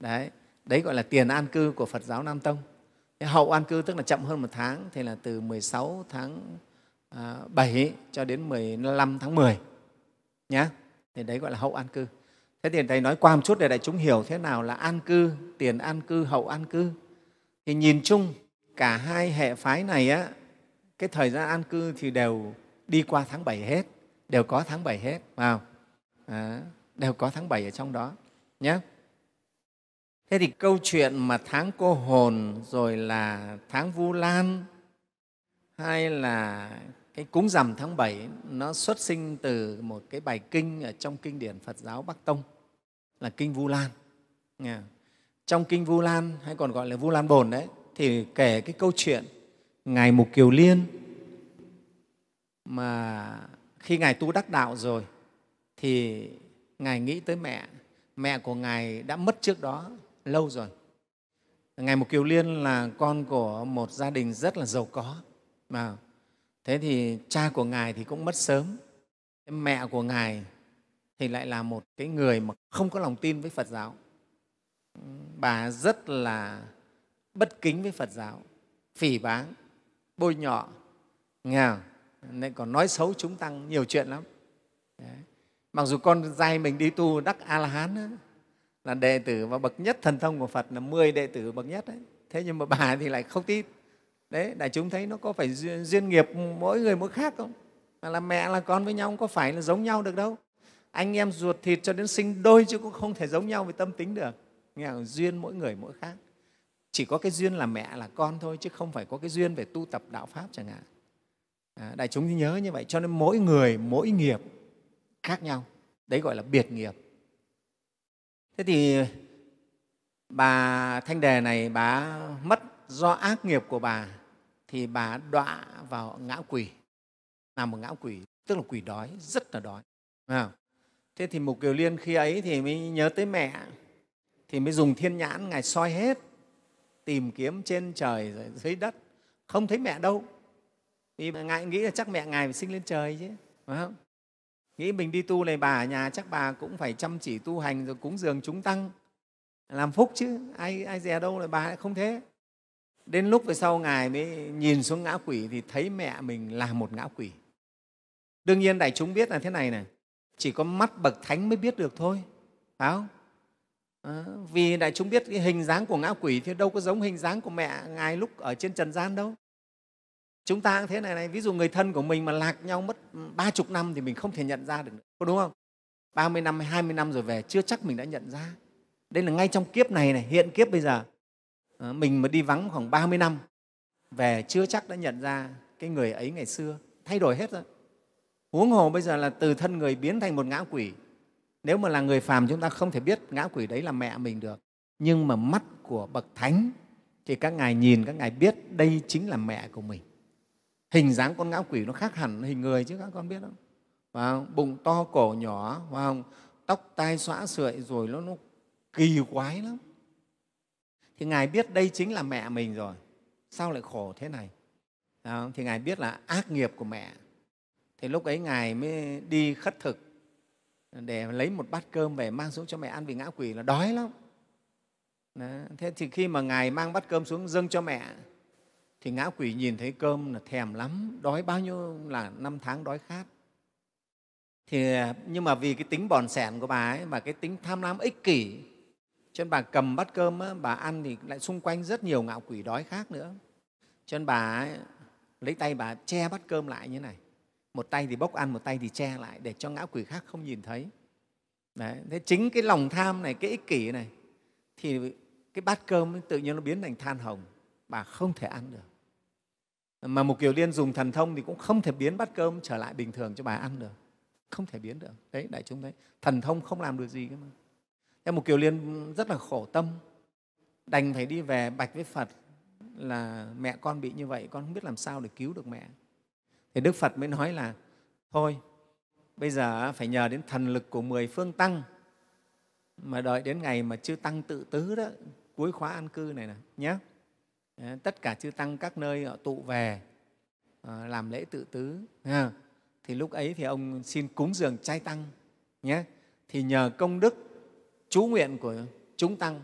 Đấy, đấy gọi là tiền an cư của Phật giáo Nam Tông. Thế hậu an cư tức là chậm hơn một tháng thì là từ 16 tháng 7 à, cho đến 15 tháng 10 nhá, Thì đấy gọi là hậu an cư. Thế thì Thầy nói qua một chút để đại chúng hiểu thế nào là an cư, tiền an cư, hậu an cư. Thì nhìn chung cả hai hệ phái này á, cái thời gian an cư thì đều đi qua tháng 7 hết, đều có tháng 7 hết, vào, À, đều có tháng 7 ở trong đó nhé. Thế thì câu chuyện mà tháng cô hồn rồi là tháng Vu Lan hay là cái cúng rằm tháng 7 nó xuất sinh từ một cái bài kinh ở trong kinh điển Phật giáo Bắc Tông là kinh Vu Lan. Nghe trong kinh Vu Lan hay còn gọi là Vu Lan Bồn đấy thì kể cái câu chuyện ngài Mục Kiều Liên mà khi ngài tu đắc đạo rồi thì ngài nghĩ tới mẹ, mẹ của ngài đã mất trước đó lâu rồi. Ngài Mục Kiều Liên là con của một gia đình rất là giàu có. mà Thế thì cha của Ngài thì cũng mất sớm. Mẹ của Ngài thì lại là một cái người mà không có lòng tin với Phật giáo. Bà rất là bất kính với Phật giáo, phỉ báng, bôi nhọ, nghe không? Nên còn nói xấu chúng tăng nhiều chuyện lắm. Đấy. Mặc dù con trai mình đi tu đắc A-la-hán là đệ tử và bậc nhất thần thông của Phật là 10 đệ tử bậc nhất đấy. Thế nhưng mà bà thì lại không tin. Đấy, đại chúng thấy nó có phải duyên, duyên nghiệp mỗi người mỗi khác không? là mẹ là con với nhau không có phải là giống nhau được đâu. Anh em ruột thịt cho đến sinh đôi chứ cũng không thể giống nhau về tâm tính được. Nghe không? Duyên mỗi người mỗi khác. Chỉ có cái duyên là mẹ là con thôi chứ không phải có cái duyên về tu tập đạo Pháp chẳng hạn. À, đại chúng nhớ như vậy cho nên mỗi người mỗi nghiệp khác nhau đấy gọi là biệt nghiệp Thế thì bà Thanh Đề này bà mất do ác nghiệp của bà thì bà đọa vào ngã quỷ, làm một ngã quỷ, tức là quỷ đói, rất là đói. Thế thì Mục Kiều Liên khi ấy thì mới nhớ tới mẹ, thì mới dùng thiên nhãn Ngài soi hết, tìm kiếm trên trời, rồi dưới đất, không thấy mẹ đâu. Vì Ngài nghĩ là chắc mẹ Ngài phải sinh lên trời chứ, phải không? nghĩ mình đi tu này bà ở nhà chắc bà cũng phải chăm chỉ tu hành rồi cúng dường chúng tăng làm phúc chứ ai ai dè đâu là bà lại không thế đến lúc về sau ngài mới nhìn xuống ngã quỷ thì thấy mẹ mình là một ngã quỷ đương nhiên đại chúng biết là thế này này chỉ có mắt bậc thánh mới biết được thôi phải không à, vì đại chúng biết cái hình dáng của ngã quỷ thì đâu có giống hình dáng của mẹ ngài lúc ở trên trần gian đâu chúng ta cũng thế này này ví dụ người thân của mình mà lạc nhau mất ba chục năm thì mình không thể nhận ra được nữa, có đúng không ba mươi năm hai mươi năm rồi về chưa chắc mình đã nhận ra đây là ngay trong kiếp này này hiện kiếp bây giờ ờ, mình mà đi vắng khoảng 30 năm về chưa chắc đã nhận ra cái người ấy ngày xưa thay đổi hết rồi huống hồ bây giờ là từ thân người biến thành một ngã quỷ nếu mà là người phàm chúng ta không thể biết ngã quỷ đấy là mẹ mình được nhưng mà mắt của bậc thánh thì các ngài nhìn các ngài biết đây chính là mẹ của mình hình dáng con ngã quỷ nó khác hẳn hình người chứ các con biết không? Phải không? Bụng to, cổ nhỏ, phải không? tóc tai xõa sợi rồi nó, nó kỳ quái lắm. Thì Ngài biết đây chính là mẹ mình rồi, sao lại khổ thế này? không? Thì Ngài biết là ác nghiệp của mẹ. Thì lúc ấy Ngài mới đi khất thực để lấy một bát cơm về mang xuống cho mẹ ăn vì ngã quỷ là đói lắm. Đó. Thế thì khi mà Ngài mang bát cơm xuống dâng cho mẹ thì ngã quỷ nhìn thấy cơm là thèm lắm đói bao nhiêu là năm tháng đói khát thì à, nhưng mà vì cái tính bòn sẻn của bà ấy và cái tính tham lam ích kỷ cho nên bà cầm bát cơm á, bà ăn thì lại xung quanh rất nhiều ngạo quỷ đói khác nữa cho nên bà ấy, lấy tay bà che bát cơm lại như này một tay thì bốc ăn một tay thì che lại để cho ngã quỷ khác không nhìn thấy Đấy, thế chính cái lòng tham này cái ích kỷ này thì cái bát cơm tự nhiên nó biến thành than hồng bà không thể ăn được mà một kiều liên dùng thần thông thì cũng không thể biến bát cơm trở lại bình thường cho bà ăn được không thể biến được đấy đại chúng đấy thần thông không làm được gì cơ mà thế một kiều liên rất là khổ tâm đành phải đi về bạch với phật là mẹ con bị như vậy con không biết làm sao để cứu được mẹ thì đức phật mới nói là thôi bây giờ phải nhờ đến thần lực của mười phương tăng mà đợi đến ngày mà chưa tăng tự tứ đó cuối khóa an cư này nè nhé Ờ, tất cả chư tăng các nơi họ tụ về ờ, làm lễ tự tứ thì lúc ấy thì ông xin cúng dường trai tăng nhé thì nhờ công đức chú nguyện của chúng tăng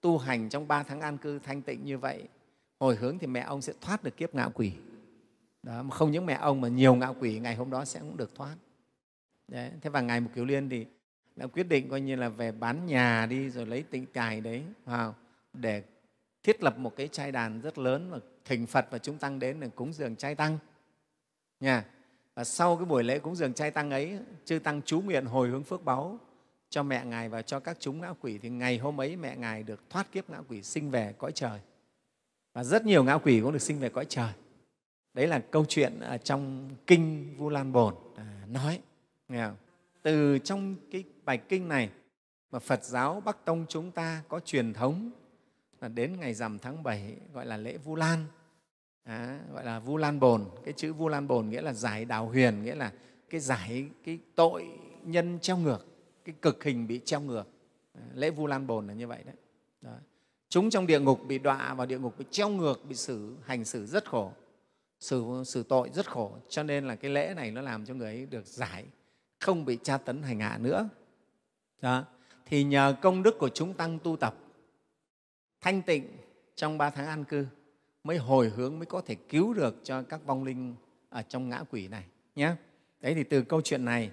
tu hành trong ba tháng an cư thanh tịnh như vậy hồi hướng thì mẹ ông sẽ thoát được kiếp ngạo quỷ đó, không những mẹ ông mà nhiều ngạo quỷ ngày hôm đó sẽ cũng được thoát đấy, thế và ngài mục kiều liên thì đã quyết định coi như là về bán nhà đi rồi lấy tịnh cài đấy vào để thiết lập một cái trai đàn rất lớn và thỉnh Phật và chúng tăng đến để cúng dường trai tăng. Nha. Và sau cái buổi lễ cúng dường trai tăng ấy, chư tăng chú nguyện hồi hướng phước báu cho mẹ Ngài và cho các chúng ngã quỷ thì ngày hôm ấy mẹ Ngài được thoát kiếp ngã quỷ sinh về cõi trời. Và rất nhiều ngã quỷ cũng được sinh về cõi trời. Đấy là câu chuyện ở trong Kinh Vu Lan Bồn à, nói. Nghe không? Từ trong cái bài kinh này mà Phật giáo Bắc Tông chúng ta có truyền thống là đến ngày rằm tháng 7 gọi là lễ Vu Lan, à, gọi là Vu Lan Bồn. Cái chữ Vu Lan Bồn nghĩa là giải đào huyền, nghĩa là cái giải cái tội nhân treo ngược, cái cực hình bị treo ngược. À, lễ Vu Lan Bồn là như vậy đấy. Đó. Chúng trong địa ngục bị đọa vào địa ngục bị treo ngược, bị xử hành xử rất khổ, xử, xử tội rất khổ. Cho nên là cái lễ này nó làm cho người ấy được giải, không bị tra tấn hành hạ nữa. Đó. Thì nhờ công đức của chúng tăng tu tập thanh tịnh trong ba tháng an cư mới hồi hướng mới có thể cứu được cho các vong linh ở trong ngã quỷ này nhé đấy thì từ câu chuyện này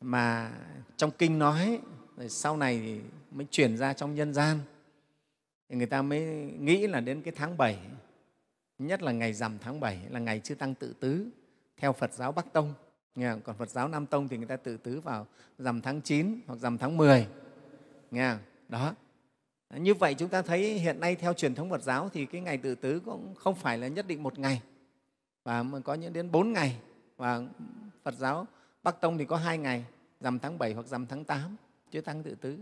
mà trong kinh nói rồi sau này thì mới chuyển ra trong nhân gian thì người ta mới nghĩ là đến cái tháng 7 nhất là ngày rằm tháng 7 là ngày chư tăng tự tứ theo Phật giáo Bắc Tông nghe không? còn Phật giáo Nam Tông thì người ta tự tứ vào rằm tháng 9 hoặc rằm tháng 10 nghe không? đó Ờ, như vậy chúng ta thấy hiện nay theo truyền thống Phật giáo thì cái ngày tự tứ cũng không phải là nhất định một ngày và có những đến bốn ngày và Phật giáo Bắc Tông thì có hai ngày rằm tháng 7 hoặc rằm tháng 8 chứ tăng tự tứ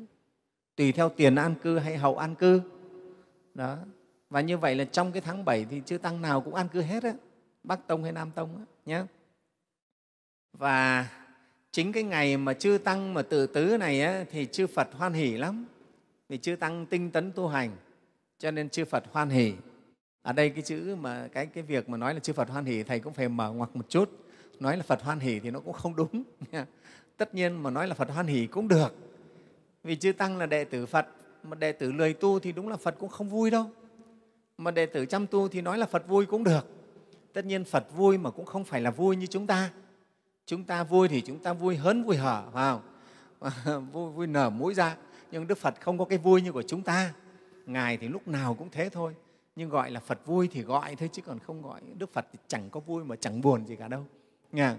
tùy theo tiền an cư hay hậu an cư đó và như vậy là trong cái tháng 7 thì chư tăng nào cũng an cư hết á bắc tông hay nam tông á nhé và chính cái ngày mà chư tăng mà tự tứ này á, thì chư phật hoan hỉ lắm vì chư tăng tinh tấn tu hành cho nên chư phật hoan hỉ ở đây cái chữ mà cái cái việc mà nói là chư phật hoan hỉ thầy cũng phải mở ngoặc một chút nói là phật hoan hỉ thì nó cũng không đúng tất nhiên mà nói là phật hoan hỉ cũng được vì chư tăng là đệ tử phật mà đệ tử lười tu thì đúng là phật cũng không vui đâu mà đệ tử chăm tu thì nói là phật vui cũng được tất nhiên phật vui mà cũng không phải là vui như chúng ta chúng ta vui thì chúng ta vui hớn vui hở vào vui vui nở mũi ra nhưng đức phật không có cái vui như của chúng ta ngài thì lúc nào cũng thế thôi nhưng gọi là phật vui thì gọi thôi chứ còn không gọi đức phật thì chẳng có vui mà chẳng buồn gì cả đâu Nghe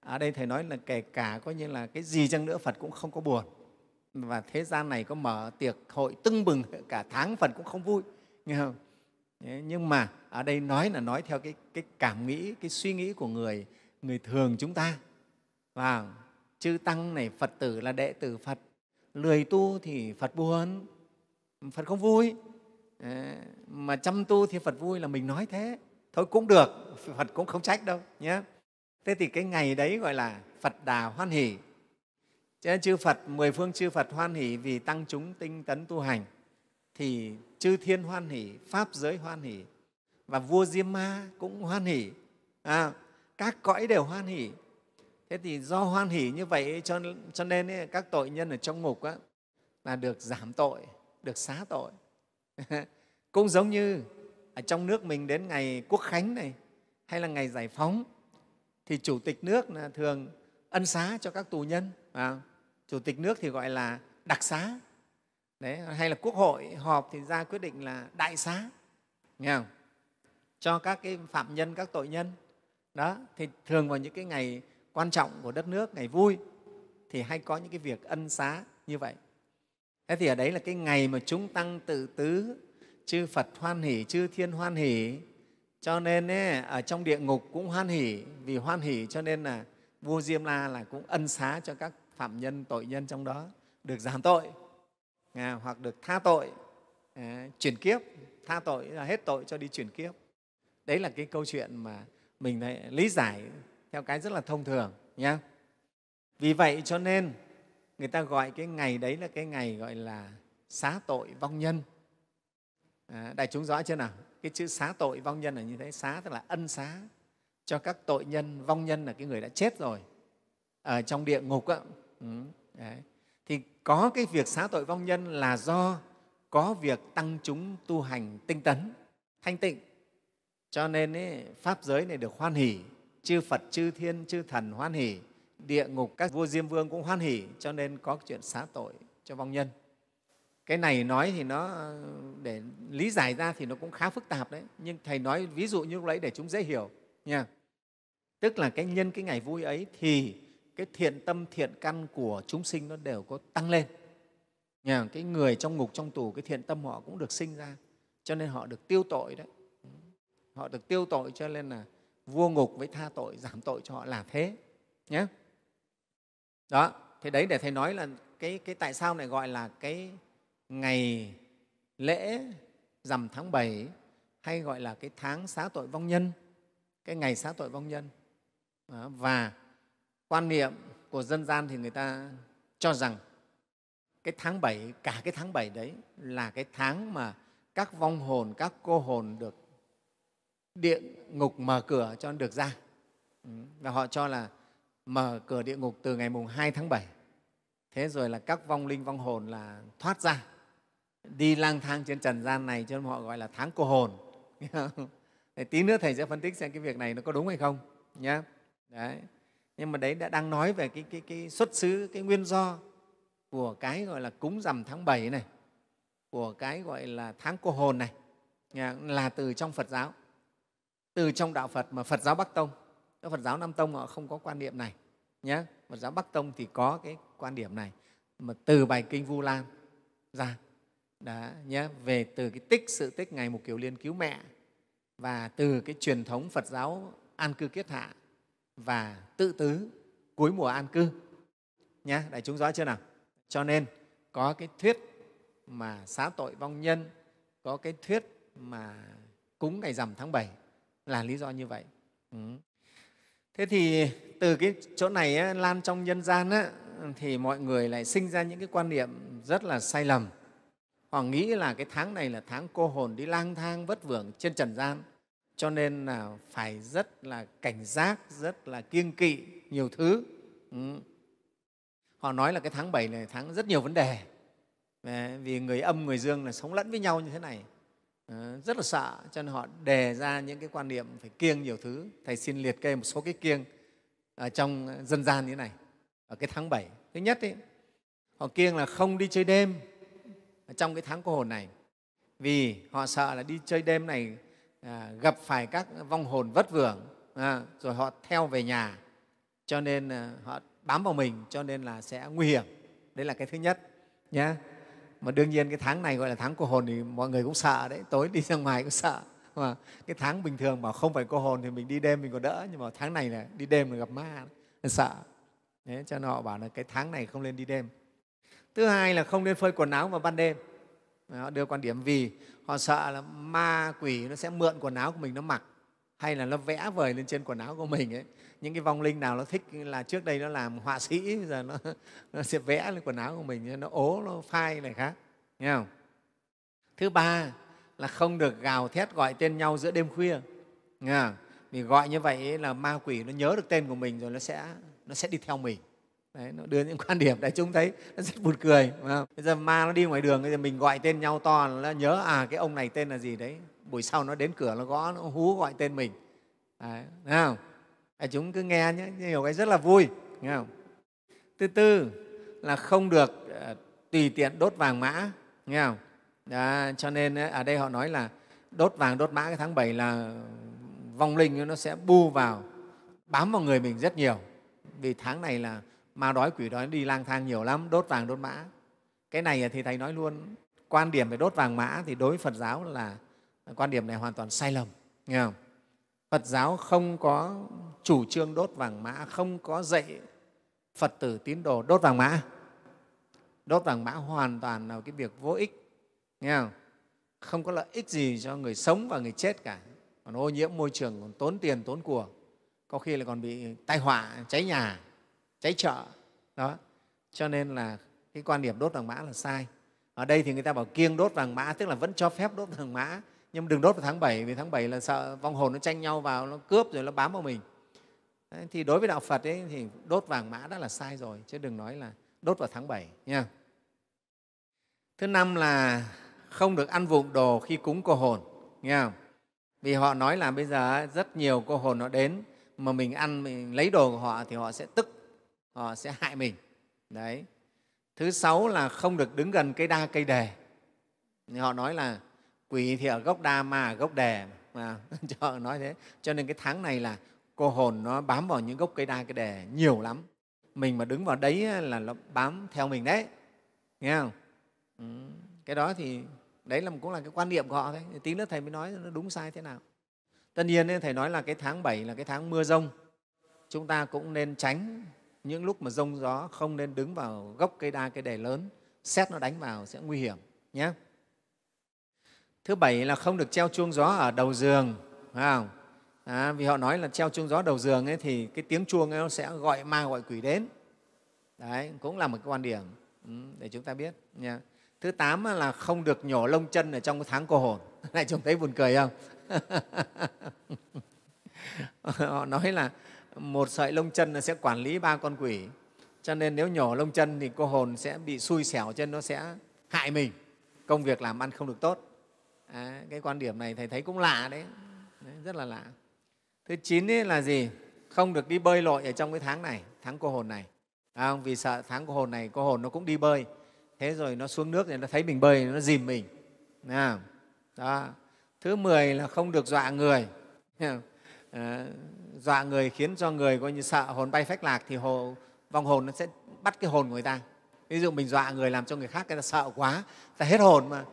ở đây thầy nói là kể cả coi như là cái gì chăng nữa phật cũng không có buồn và thế gian này có mở tiệc hội tưng bừng cả tháng phật cũng không vui nghe không nhưng mà ở đây nói là nói theo cái, cái cảm nghĩ cái suy nghĩ của người người thường chúng ta và chư tăng này phật tử là đệ tử phật lười tu thì phật buồn phật không vui ờ, mà chăm tu thì phật vui là mình nói thế thôi cũng được phật cũng không trách đâu nhé thế thì cái ngày đấy gọi là phật đà hoan hỷ cho chư phật mười phương chư phật hoan hỷ vì tăng chúng tinh tấn tu hành thì chư thiên hoan hỷ pháp giới hoan hỷ và vua diêm ma cũng hoan hỷ à, các cõi đều hoan hỷ thế thì do hoan hỷ như vậy cho, cho nên ấy, các tội nhân ở trong ngục á, là được giảm tội được xá tội cũng giống như ở trong nước mình đến ngày quốc khánh này hay là ngày giải phóng thì chủ tịch nước là thường ân xá cho các tù nhân à, chủ tịch nước thì gọi là đặc xá Đấy, hay là quốc hội họp thì ra quyết định là đại xá nghe không? cho các cái phạm nhân các tội nhân đó thì thường vào những cái ngày quan trọng của đất nước ngày vui thì hay có những cái việc ân xá như vậy thế thì ở đấy là cái ngày mà chúng tăng tự tứ chư phật hoan hỷ chư thiên hoan hỷ cho nên ấy, ở trong địa ngục cũng hoan hỷ vì hoan hỷ cho nên là vua diêm la là cũng ân xá cho các phạm nhân tội nhân trong đó được giảm tội à, hoặc được tha tội à, chuyển kiếp tha tội là hết tội cho đi chuyển kiếp đấy là cái câu chuyện mà mình lại lý giải theo cái rất là thông thường nhé vì vậy cho nên người ta gọi cái ngày đấy là cái ngày gọi là xá tội vong nhân à, đại chúng rõ chưa nào cái chữ xá tội vong nhân là như thế xá tức là ân xá cho các tội nhân vong nhân là cái người đã chết rồi ở trong địa ngục á, ừ, thì có cái việc xá tội vong nhân là do có việc tăng chúng tu hành tinh tấn thanh tịnh cho nên ấy, pháp giới này được hoan hỷ chư Phật, chư Thiên, chư Thần hoan hỷ, địa ngục các vua Diêm Vương cũng hoan hỷ, cho nên có chuyện xá tội cho vong nhân. Cái này nói thì nó để lý giải ra thì nó cũng khá phức tạp đấy, nhưng Thầy nói ví dụ như lúc đấy để chúng dễ hiểu. Nha. Tức là cái nhân cái ngày vui ấy thì cái thiện tâm, thiện căn của chúng sinh nó đều có tăng lên. Nha. Cái người trong ngục, trong tù, cái thiện tâm họ cũng được sinh ra, cho nên họ được tiêu tội đấy. Họ được tiêu tội cho nên là vua ngục với tha tội giảm tội cho họ là thế nhé đó thế đấy để thầy nói là cái, cái tại sao này gọi là cái ngày lễ rằm tháng 7 hay gọi là cái tháng xá tội vong nhân cái ngày xá tội vong nhân đó. và quan niệm của dân gian thì người ta cho rằng cái tháng 7, cả cái tháng 7 đấy là cái tháng mà các vong hồn, các cô hồn được địa ngục mở cửa cho được ra ừ, và họ cho là mở cửa địa ngục từ ngày mùng 2 tháng 7. Thế rồi là các vong linh, vong hồn là thoát ra, đi lang thang trên trần gian này cho nên họ gọi là tháng cô hồn. Đấy, tí nữa Thầy sẽ phân tích xem cái việc này nó có đúng hay không. Nhá. Đấy. Nhưng mà đấy đã đang nói về cái, cái, cái xuất xứ, cái nguyên do của cái gọi là cúng rằm tháng 7 này, của cái gọi là tháng cô hồn này, là từ trong Phật giáo từ trong đạo Phật mà Phật giáo Bắc Tông. Phật giáo Nam Tông họ không có quan niệm này. Nhé. Phật giáo Bắc Tông thì có cái quan điểm này mà từ bài kinh Vu Lan ra đã nhé về từ cái tích sự tích ngày một kiều liên cứu mẹ và từ cái truyền thống Phật giáo an cư kiết hạ và tự tứ cuối mùa an cư nhé đại chúng rõ chưa nào cho nên có cái thuyết mà xá tội vong nhân có cái thuyết mà cúng ngày rằm tháng 7 là lý do như vậy ừ. thế thì từ cái chỗ này á, lan trong nhân gian á, thì mọi người lại sinh ra những cái quan niệm rất là sai lầm họ nghĩ là cái tháng này là tháng cô hồn đi lang thang vất vưởng trên trần gian cho nên là phải rất là cảnh giác rất là kiêng kỵ nhiều thứ ừ. họ nói là cái tháng 7 này tháng rất nhiều vấn đề vì người âm người dương là sống lẫn với nhau như thế này Ờ, rất là sợ cho nên họ đề ra những cái quan niệm phải kiêng nhiều thứ thầy xin liệt kê một số cái kiêng ở ờ, trong dân gian như thế này ở cái tháng 7 thứ nhất ấy, họ kiêng là không đi chơi đêm trong cái tháng cô hồn này vì họ sợ là đi chơi đêm này à, gặp phải các vong hồn vất vưởng à, rồi họ theo về nhà cho nên à, họ bám vào mình cho nên là sẽ nguy hiểm đấy là cái thứ nhất nhé yeah mà đương nhiên cái tháng này gọi là tháng cô hồn thì mọi người cũng sợ đấy tối đi ra ngoài cũng sợ mà cái tháng bình thường mà không phải cô hồn thì mình đi đêm mình còn đỡ nhưng mà tháng này là đi đêm là gặp ma là sợ đấy, cho nên họ bảo là cái tháng này không nên đi đêm thứ hai là không nên phơi quần áo vào ban đêm họ đưa quan điểm vì họ sợ là ma quỷ nó sẽ mượn quần áo của mình nó mặc hay là nó vẽ vời lên trên quần áo của mình ấy những cái vong linh nào nó thích là trước đây nó làm họa sĩ bây giờ nó, nó sẽ vẽ lên quần áo của mình nó ố nó phai này khác nghe không thứ ba là không được gào thét gọi tên nhau giữa đêm khuya nghe không? vì gọi như vậy là ma quỷ nó nhớ được tên của mình rồi nó sẽ nó sẽ đi theo mình đấy nó đưa những quan điểm đấy chúng thấy nó rất buồn cười bây giờ ma nó đi ngoài đường bây giờ mình gọi tên nhau to nó nhớ à cái ông này tên là gì đấy buổi sau nó đến cửa nó gõ nó hú gọi tên mình đấy, thấy không À, chúng cứ nghe nhé nhiều cái rất là vui nghe không thứ tư là không được ờ, tùy tiện đốt vàng mã nghe không à, cho nên ở ờ, à, đây họ nói là đốt vàng đốt mã cái tháng 7 là vong linh nó sẽ bu vào bám vào người mình rất nhiều vì tháng này là ma đói quỷ đói đi lang thang nhiều lắm đốt vàng đốt mã cái này ờ, thì thầy nói luôn quan điểm về đốt vàng mã thì đối với phật giáo là quan điểm này hoàn toàn sai lầm nghe không Phật giáo không có chủ trương đốt vàng mã, không có dạy Phật tử tín đồ đốt vàng mã. Đốt vàng mã hoàn toàn là cái việc vô ích, nghe không? không có lợi ích gì cho người sống và người chết cả. Còn ô nhiễm môi trường, còn tốn tiền, tốn của, có khi là còn bị tai họa, cháy nhà, cháy chợ. Đó. Cho nên là cái quan điểm đốt vàng mã là sai. Ở đây thì người ta bảo kiêng đốt vàng mã, tức là vẫn cho phép đốt vàng mã, nhưng đừng đốt vào tháng 7 vì tháng 7 là sợ vong hồn nó tranh nhau vào nó cướp rồi nó bám vào mình Đấy, thì đối với đạo Phật ấy, thì đốt vàng mã đã là sai rồi chứ đừng nói là đốt vào tháng 7 nha thứ năm là không được ăn vụng đồ khi cúng cô hồn nha vì họ nói là bây giờ rất nhiều cô hồn nó đến mà mình ăn mình lấy đồ của họ thì họ sẽ tức họ sẽ hại mình đấy thứ sáu là không được đứng gần cây đa cây đề họ nói là quỷ thì ở gốc đa ma ở gốc đề mà cho nói thế cho nên cái tháng này là cô hồn nó bám vào những gốc cây đa cây đề nhiều lắm mình mà đứng vào đấy là nó bám theo mình đấy nghe không ừ. cái đó thì đấy là cũng là cái quan niệm của họ đấy tí nữa thầy mới nói nó đúng sai thế nào tất nhiên thầy nói là cái tháng 7 là cái tháng mưa rông chúng ta cũng nên tránh những lúc mà rông gió không nên đứng vào gốc cây đa cây đề lớn xét nó đánh vào sẽ nguy hiểm nhé Thứ bảy là không được treo chuông gió ở đầu giường, phải không? À, vì họ nói là treo chuông gió đầu giường ấy, thì cái tiếng chuông ấy nó sẽ gọi ma gọi quỷ đến. Đấy, cũng là một cái quan điểm ừ, để chúng ta biết. Nha. Thứ tám là không được nhổ lông chân ở trong cái tháng cô hồn. Này chúng thấy buồn cười không? họ nói là một sợi lông chân sẽ quản lý ba con quỷ cho nên nếu nhổ lông chân thì cô hồn sẽ bị xui xẻo chân nó sẽ hại mình công việc làm ăn không được tốt à, cái quan điểm này thầy thấy cũng lạ đấy, đấy rất là lạ thứ chín ấy là gì không được đi bơi lội ở trong cái tháng này tháng cô hồn này à, vì sợ tháng cô hồn này cô hồn nó cũng đi bơi thế rồi nó xuống nước thì nó thấy mình bơi nó dìm mình à, đó. thứ mười là không được dọa người à, dọa người khiến cho người coi như sợ hồn bay phách lạc thì hồ, vong hồn nó sẽ bắt cái hồn của người ta ví dụ mình dọa người làm cho người khác người ta sợ quá ta hết hồn mà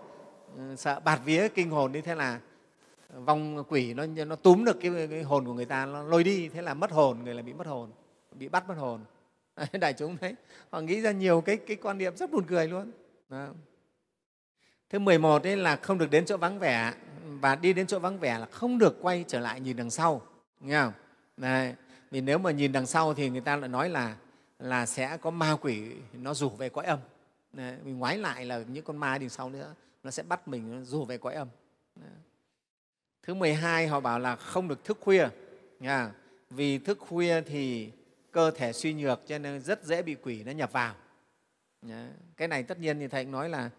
Ờ, sợ bạt vía kinh hồn đi thế là vong quỷ nó nó túm được cái, cái hồn của người ta nó lôi đi thế là mất hồn người là bị mất hồn bị bắt mất hồn đại chúng đấy họ nghĩ ra nhiều cái cái quan niệm rất buồn cười luôn đó. thứ 11 ấy là không được đến chỗ vắng vẻ và đi đến chỗ vắng vẻ là không được quay trở lại nhìn đằng sau nghe không đấy. vì nếu mà nhìn đằng sau thì người ta lại nói là là sẽ có ma quỷ nó rủ về cõi âm đấy. mình ngoái lại là những con ma đằng sau nữa nó sẽ bắt mình nó về cõi âm thứ 12 họ bảo là không được thức khuya nha. vì thức khuya thì cơ thể suy nhược cho nên rất dễ bị quỷ nó nhập vào cái này tất nhiên thì thầy nói là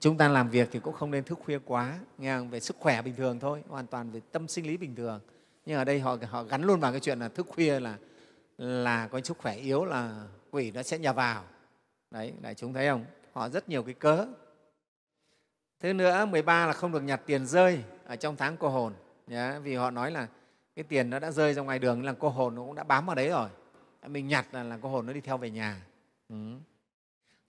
chúng ta làm việc thì cũng không nên thức khuya quá nghe về sức khỏe bình thường thôi hoàn toàn về tâm sinh lý bình thường nhưng ở đây họ họ gắn luôn vào cái chuyện là thức khuya là là có sức khỏe yếu là quỷ nó sẽ nhập vào đấy đại chúng thấy không họ rất nhiều cái cớ Thứ nữa, 13 là không được nhặt tiền rơi ở trong tháng cô hồn. Nhá, vì họ nói là cái tiền nó đã rơi ra ngoài đường là cô hồn nó cũng đã bám vào đấy rồi. Mình nhặt là, là cô hồn nó đi theo về nhà. Ừ.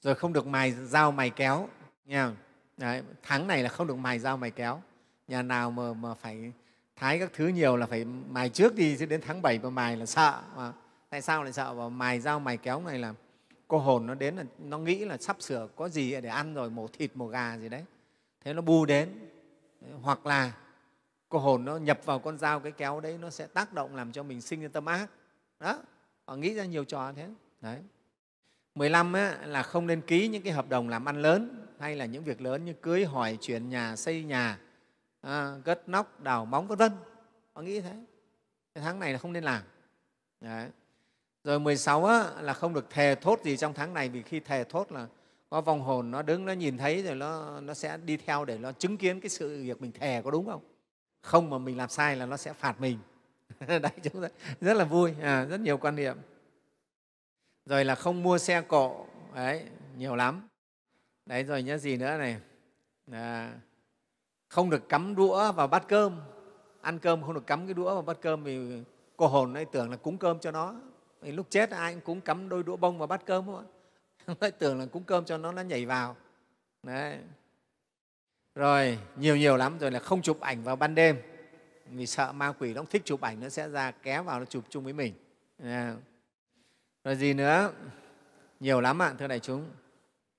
Rồi không được mài dao mài kéo. Nha. Đấy, tháng này là không được mài dao mài kéo. Nhà nào mà, mà phải thái các thứ nhiều là phải mài trước đi chứ đến tháng 7 mà mài là sợ. Mà tại sao lại sợ? Mà mài dao mài kéo này là cô hồn nó đến là nó nghĩ là sắp sửa có gì để ăn rồi mổ thịt mổ gà gì đấy thế nó bu đến hoặc là cô hồn nó nhập vào con dao cái kéo đấy nó sẽ tác động làm cho mình sinh ra tâm ác đó họ nghĩ ra nhiều trò thế đấy 15 á, là không nên ký những cái hợp đồng làm ăn lớn hay là những việc lớn như cưới hỏi chuyển nhà xây nhà à, gất nóc đào móng vân vân họ nghĩ thế cái tháng này là không nên làm đấy. rồi 16 á, là không được thề thốt gì trong tháng này vì khi thề thốt là có vong hồn nó đứng nó nhìn thấy rồi nó, nó sẽ đi theo để nó chứng kiến cái sự việc mình thề có đúng không không mà mình làm sai là nó sẽ phạt mình đấy chúng ta rất là vui à, rất nhiều quan niệm rồi là không mua xe cộ đấy nhiều lắm đấy rồi nhớ gì nữa này à, không được cắm đũa vào bát cơm ăn cơm không được cắm cái đũa vào bát cơm vì cô hồn ấy tưởng là cúng cơm cho nó lúc chết ai cũng cắm đôi đũa bông vào bát cơm không ạ mới tưởng là cúng cơm cho nó nó nhảy vào đấy rồi nhiều nhiều lắm rồi là không chụp ảnh vào ban đêm vì sợ ma quỷ nó thích chụp ảnh nó sẽ ra ké vào nó chụp chung với mình rồi gì nữa nhiều lắm ạ à, thưa đại chúng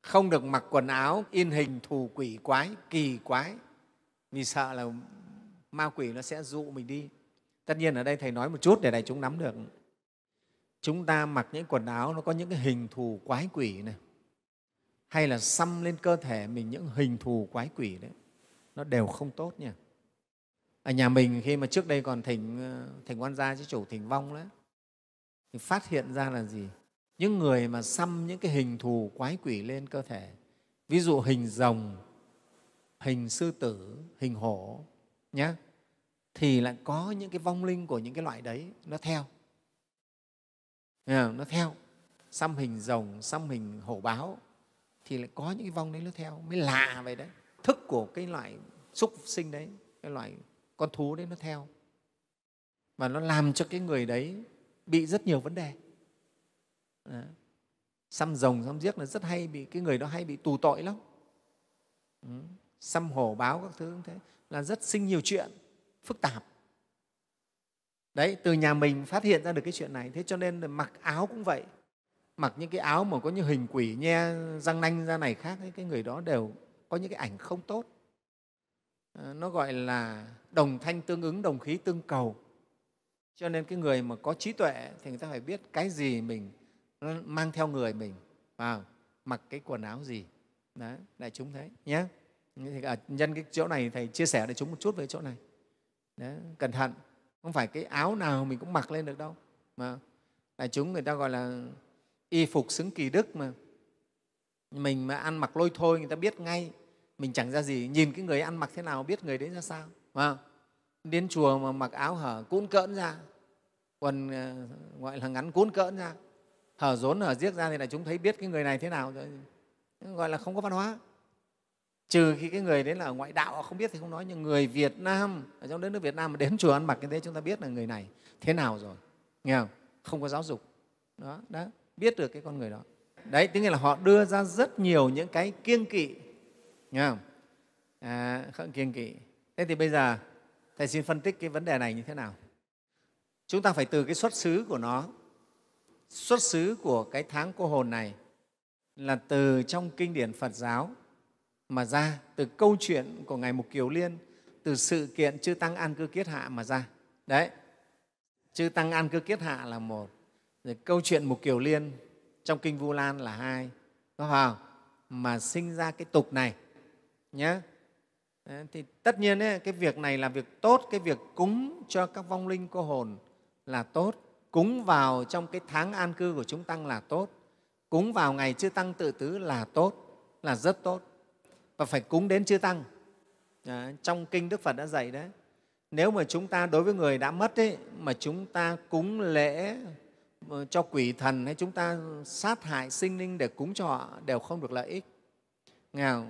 không được mặc quần áo in hình thù quỷ quái kỳ quái vì sợ là ma quỷ nó sẽ dụ mình đi tất nhiên ở đây thầy nói một chút để đại chúng nắm được chúng ta mặc những quần áo nó có những cái hình thù quái quỷ này hay là xăm lên cơ thể mình những hình thù quái quỷ đấy nó đều không tốt nha ở nhà mình khi mà trước đây còn thỉnh ờ, thỉnh quan gia chứ chủ thỉnh vong đấy thì phát hiện ra là gì những người mà xăm những cái hình thù quái quỷ lên cơ thể ví dụ hình rồng hình sư tử hình hổ nhé thì lại có những cái vong linh của những cái loại đấy nó theo nó theo xăm hình rồng xăm hình hổ báo thì lại có những cái vong đấy nó theo mới lạ vậy đấy thức của cái loại súc sinh đấy cái loại con thú đấy nó theo và nó làm cho cái người đấy bị rất nhiều vấn đề đó. xăm rồng xăm giếc là rất hay bị cái người đó hay bị tù tội lắm xăm hổ báo các thứ cũng thế là rất sinh nhiều chuyện phức tạp đấy từ nhà mình phát hiện ra được cái chuyện này thế cho nên là mặc áo cũng vậy mặc những cái áo mà có những hình quỷ nhe răng nanh ra này khác ấy, cái người đó đều có những cái ảnh không tốt ờ, nó gọi là đồng thanh tương ứng đồng khí tương cầu cho nên cái người mà có trí tuệ thì người ta phải biết cái gì mình mang theo người mình vào mặc cái quần áo gì đấy đại chúng thấy nhé thì ở nhân cái chỗ này thầy chia sẻ để chúng một chút về chỗ này đấy, cẩn thận không phải cái áo nào mình cũng mặc lên được đâu mà đại chúng người ta gọi là y phục xứng kỳ đức mà mình mà ăn mặc lôi thôi người ta biết ngay mình chẳng ra gì nhìn cái người ăn mặc thế nào biết người đấy ra sao mà đến chùa mà mặc áo hở cuốn cỡn ra quần ờ, gọi là ngắn cuốn cỡn ra hở rốn hở giết ra thì là chúng thấy biết cái người này thế nào rồi gọi là không có văn hóa trừ khi cái người đấy là ngoại đạo họ không biết thì không nói nhưng người Việt Nam ở trong đất nước Việt Nam mà đến chùa ăn mặc như thế chúng ta biết là người này thế nào rồi nghe không không có giáo dục đó, đó biết được cái con người đó đấy tức là họ đưa ra rất nhiều những cái kiêng kỵ nghe không à, không kiêng kỵ thế thì bây giờ thầy xin phân tích cái vấn đề này như thế nào chúng ta phải từ cái xuất xứ của nó xuất xứ của cái tháng cô hồn này là từ trong kinh điển phật giáo mà ra, từ câu chuyện của Ngài Mục Kiều Liên, từ sự kiện chư Tăng An Cư Kiết Hạ mà ra. Đấy, chư Tăng An Cư Kiết Hạ là một, rồi câu chuyện Mục Kiều Liên trong Kinh Vu Lan là hai, có phải không? Mà sinh ra cái tục này nhé. thì tất nhiên ấy, cái việc này là việc tốt, cái việc cúng cho các vong linh cô hồn là tốt, cúng vào trong cái tháng an cư của chúng tăng là tốt, cúng vào ngày chư tăng tự tứ là tốt, là rất tốt và phải cúng đến chư tăng à, trong kinh đức phật đã dạy đấy nếu mà chúng ta đối với người đã mất ấy, mà chúng ta cúng lễ ờ, cho quỷ thần hay chúng ta sát hại sinh linh để cúng cho họ đều không được lợi ích nghèo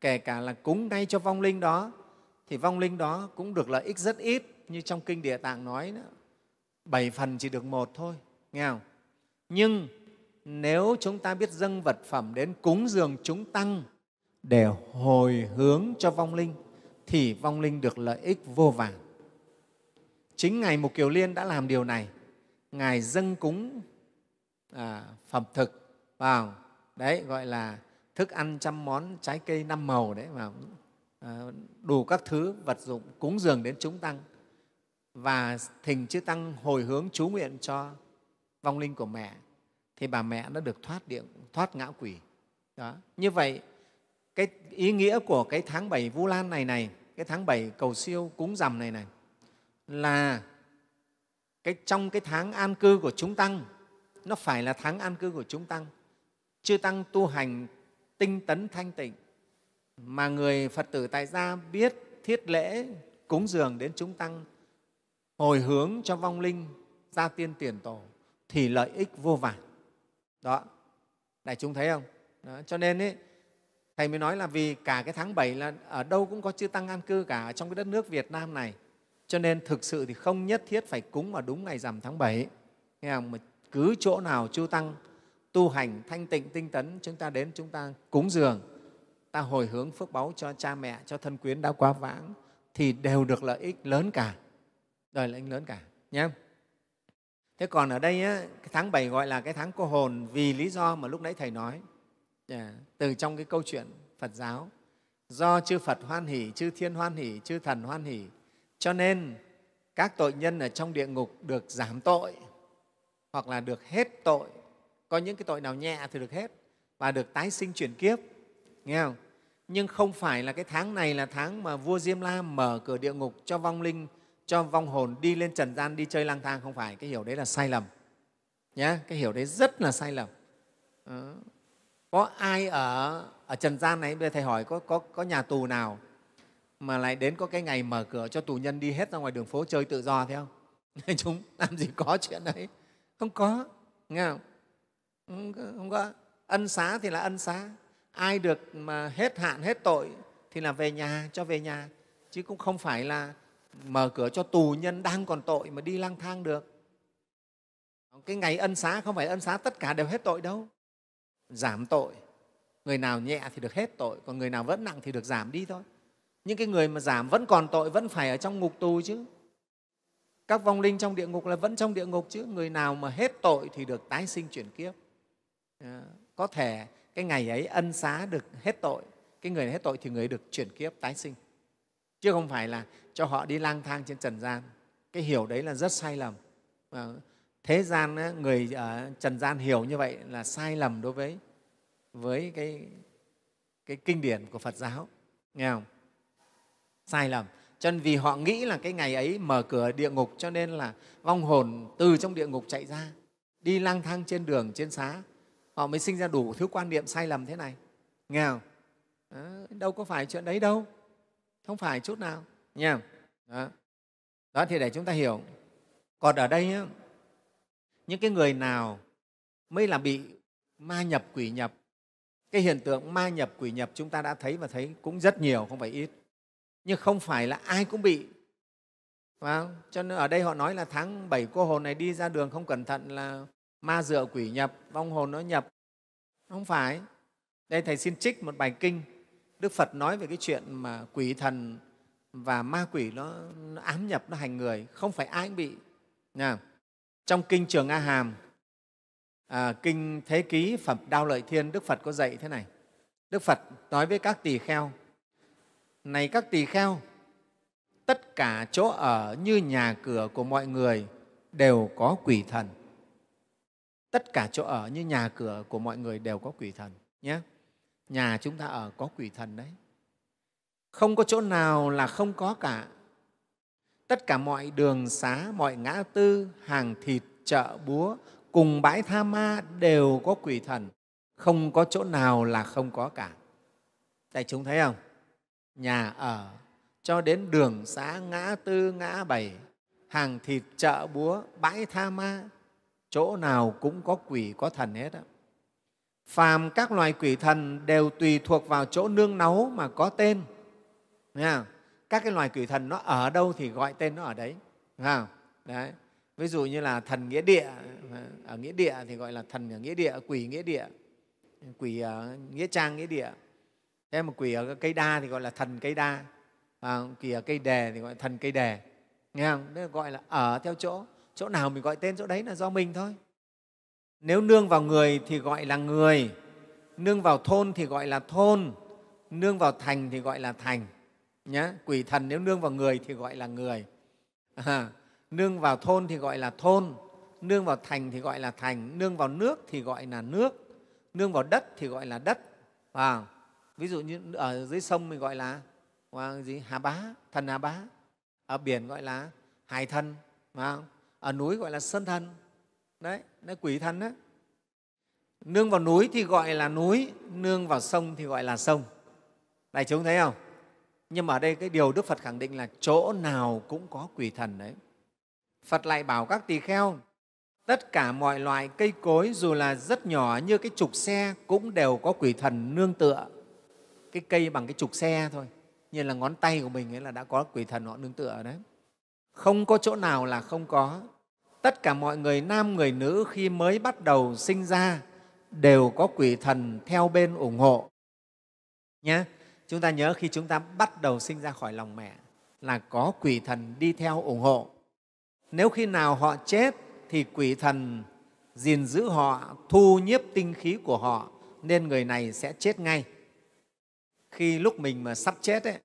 kể cả là cúng ngay cho vong linh đó thì vong linh đó cũng được lợi ích rất ít như trong kinh địa tạng nói đó, bảy phần chỉ được một thôi nghèo nhưng nếu chúng ta biết dâng vật phẩm đến cúng dường chúng tăng để hồi hướng cho vong linh thì vong linh được lợi ích vô vàng. Chính Ngài Mục Kiều Liên đã làm điều này. Ngài dâng cúng à, phẩm thực vào đấy gọi là thức ăn trăm món trái cây năm màu đấy mà à, đủ các thứ vật dụng cúng dường đến chúng tăng và thỉnh chư tăng hồi hướng chú nguyện cho vong linh của mẹ thì bà mẹ đã được thoát điện thoát ngã quỷ đó như vậy cái ý nghĩa của cái tháng bảy Vu Lan này này, cái tháng bảy cầu siêu cúng dằm này này là cái trong cái tháng an cư của chúng tăng nó phải là tháng an cư của chúng tăng. Chư tăng tu hành tinh tấn thanh tịnh mà người Phật tử tại gia biết thiết lễ cúng dường đến chúng tăng hồi hướng cho vong linh gia tiên tiền tổ thì lợi ích vô vàn đó đại chúng thấy không đó. cho nên ấy, Thầy mới nói là vì cả cái tháng 7 là ở đâu cũng có chư Tăng an cư cả ở trong cái đất nước Việt Nam này. Cho nên thực sự thì không nhất thiết phải cúng vào đúng ngày rằm tháng 7. Nghe không? Mà cứ chỗ nào chư Tăng tu hành thanh tịnh tinh tấn chúng ta đến chúng ta cúng dường ta hồi hướng phước báu cho cha mẹ cho thân quyến đã quá vãng thì đều được lợi ích lớn cả đời lợi ích lớn cả nhé thế còn ở đây á, cái tháng 7 gọi là cái tháng cô hồn vì lý do mà lúc nãy thầy nói Dạ, từ trong cái câu chuyện phật giáo do chư phật hoan hỷ chư thiên hoan hỷ chư thần hoan hỷ cho nên các tội nhân ở trong địa ngục được giảm tội hoặc là được hết tội có những cái tội nào nhẹ thì được hết và được tái sinh chuyển kiếp nghe không nhưng không phải là cái tháng này là tháng mà vua diêm la mở cửa địa ngục cho vong linh cho vong hồn đi lên trần gian đi chơi lang thang không phải cái hiểu đấy là sai lầm nhé cái hiểu đấy rất là sai lầm đó có ai ở ở trần gian này bây giờ thầy hỏi có, có, có nhà tù nào mà lại đến có cái ngày mở cửa cho tù nhân đi hết ra ngoài đường phố chơi tự do thế không chúng làm gì có chuyện đấy không có nghe không không không có. ân xá thì là ân xá ai được mà hết hạn hết tội thì là về nhà cho về nhà chứ cũng không phải là mở cửa cho tù nhân đang còn tội mà đi lang thang được cái ngày ân xá không phải ân xá tất cả đều hết tội đâu giảm tội người nào nhẹ thì được hết tội còn người nào vẫn nặng thì được giảm đi thôi những cái người mà giảm vẫn còn tội vẫn phải ở trong ngục tù chứ các vong linh trong địa ngục là vẫn trong địa ngục chứ người nào mà hết tội thì được tái sinh chuyển kiếp ờ, có thể cái ngày ấy ân xá được hết tội cái người hết tội thì người được chuyển kiếp tái sinh chứ không phải là cho họ đi lang thang trên trần gian cái hiểu đấy là rất sai lầm ờ, thế gian người ở ờ, trần gian hiểu như vậy là sai lầm đối với với cái, cái kinh điển của phật giáo nghe không sai lầm cho nên vì họ nghĩ là cái ngày ấy mở cửa địa ngục cho nên là vong hồn từ trong địa ngục chạy ra đi lang thang trên đường trên xá họ mới sinh ra đủ thứ quan niệm sai lầm thế này nghe không đâu có phải chuyện đấy đâu không phải chút nào nha đó. đó thì để chúng ta hiểu còn ở đây ấy, những cái người nào mới là bị ma nhập quỷ nhập cái hiện tượng ma nhập quỷ nhập chúng ta đã thấy và thấy cũng rất nhiều không phải ít nhưng không phải là ai cũng bị và cho nên ở đây họ nói là tháng bảy cô hồn này đi ra đường không cẩn thận là ma dựa quỷ nhập vong hồn nó nhập không phải đây thầy xin trích một bài kinh đức phật nói về cái chuyện mà quỷ thần và ma quỷ nó, nó ám nhập nó hành người không phải ai cũng bị nha trong Kinh Trường A Hàm, à, Kinh Thế Ký Phẩm Đao Lợi Thiên, Đức Phật có dạy thế này. Đức Phật nói với các tỳ kheo, này các tỳ kheo, tất cả chỗ ở như nhà cửa của mọi người đều có quỷ thần. Tất cả chỗ ở như nhà cửa của mọi người đều có quỷ thần nhé. Nhà chúng ta ở có quỷ thần đấy. Không có chỗ nào là không có cả tất cả mọi đường xá, mọi ngã tư, hàng thịt, chợ búa, cùng bãi tha ma đều có quỷ thần, không có chỗ nào là không có cả. Đại chúng thấy không? Nhà ở cho đến đường xá, ngã tư, ngã bảy, hàng thịt, chợ búa, bãi tha ma, chỗ nào cũng có quỷ, có thần hết á. Phàm các loài quỷ thần đều tùy thuộc vào chỗ nương náu mà có tên. Nghe không? các cái loài quỷ thần nó ở đâu thì gọi tên nó ở đấy, không? đấy. Ví dụ như là thần nghĩa địa, ở nghĩa địa thì gọi là thần ở nghĩa địa, quỷ nghĩa địa, quỷ ở ờ, nghĩa trang nghĩa địa. Thế mà quỷ ở cây đa thì gọi là thần cây đa, à, quỷ ở cây đề thì gọi là thần cây đề. Nghe không? Đấy gọi là ở theo chỗ, chỗ nào mình gọi tên chỗ đấy là do mình thôi. Nếu nương vào người thì gọi là người, nương vào thôn thì gọi là thôn, nương vào thành thì gọi là thành nhá quỷ thần nếu nương vào người thì gọi là người à, nương vào thôn thì gọi là thôn nương vào thành thì gọi là thành nương vào nước thì gọi là nước nương vào đất thì gọi là đất à, ví dụ như ở dưới sông mình gọi là wow, gì hà bá thần hà bá ở biển gọi là hải thần à ở núi gọi là sơn thần đấy nó quỷ thần đấy nương vào núi thì gọi là núi nương vào sông thì gọi là sông đại chúng thấy không nhưng mà ở đây cái điều Đức Phật khẳng định là chỗ nào cũng có quỷ thần đấy. Phật lại bảo các tỳ kheo, tất cả mọi loại cây cối dù là rất nhỏ như cái trục xe cũng đều có quỷ thần nương tựa. Cái cây bằng cái trục xe thôi, như là ngón tay của mình ấy là đã có quỷ thần họ nương tựa đấy. Không có chỗ nào là không có. Tất cả mọi người nam, người nữ khi mới bắt đầu sinh ra đều có quỷ thần theo bên ủng hộ. nhé Chúng ta nhớ khi chúng ta bắt đầu sinh ra khỏi lòng mẹ là có quỷ thần đi theo ủng hộ. Nếu khi nào họ chết thì quỷ thần gìn giữ họ, thu nhiếp tinh khí của họ nên người này sẽ chết ngay. Khi lúc mình mà sắp chết ấy,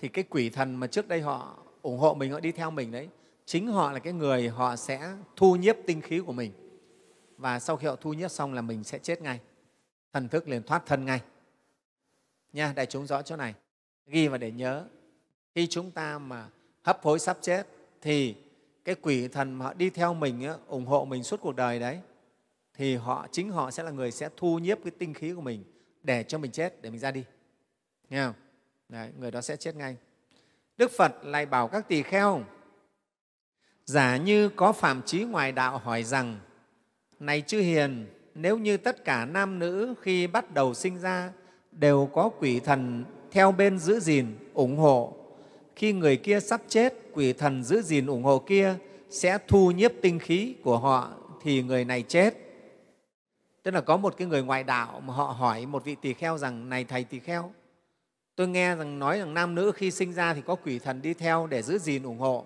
thì cái quỷ thần mà trước đây họ ủng hộ mình, họ đi theo mình đấy, chính họ là cái người họ sẽ thu nhiếp tinh khí của mình. Và sau khi họ thu nhiếp xong là mình sẽ chết ngay, thần thức liền thoát thân ngay nha đại chúng rõ chỗ này ghi và để nhớ khi chúng ta mà hấp hối sắp chết thì cái quỷ thần mà họ đi theo mình á, ủng hộ mình suốt cuộc đời đấy thì họ chính họ sẽ là người sẽ thu nhiếp cái tinh khí của mình để cho mình chết để mình ra đi nha đấy, người đó sẽ chết ngay đức phật lại bảo các tỳ kheo giả như có phạm trí ngoài đạo hỏi rằng này chư hiền nếu như tất cả nam nữ khi bắt đầu sinh ra đều có quỷ thần theo bên giữ gìn, ủng hộ. Khi người kia sắp chết, quỷ thần giữ gìn ủng hộ kia sẽ thu nhiếp tinh khí của họ thì người này chết. Tức là có một cái người ngoại đạo mà họ hỏi một vị tỳ kheo rằng này thầy tỳ kheo, tôi nghe rằng nói rằng nam nữ khi sinh ra thì có quỷ thần đi theo để giữ gìn ủng hộ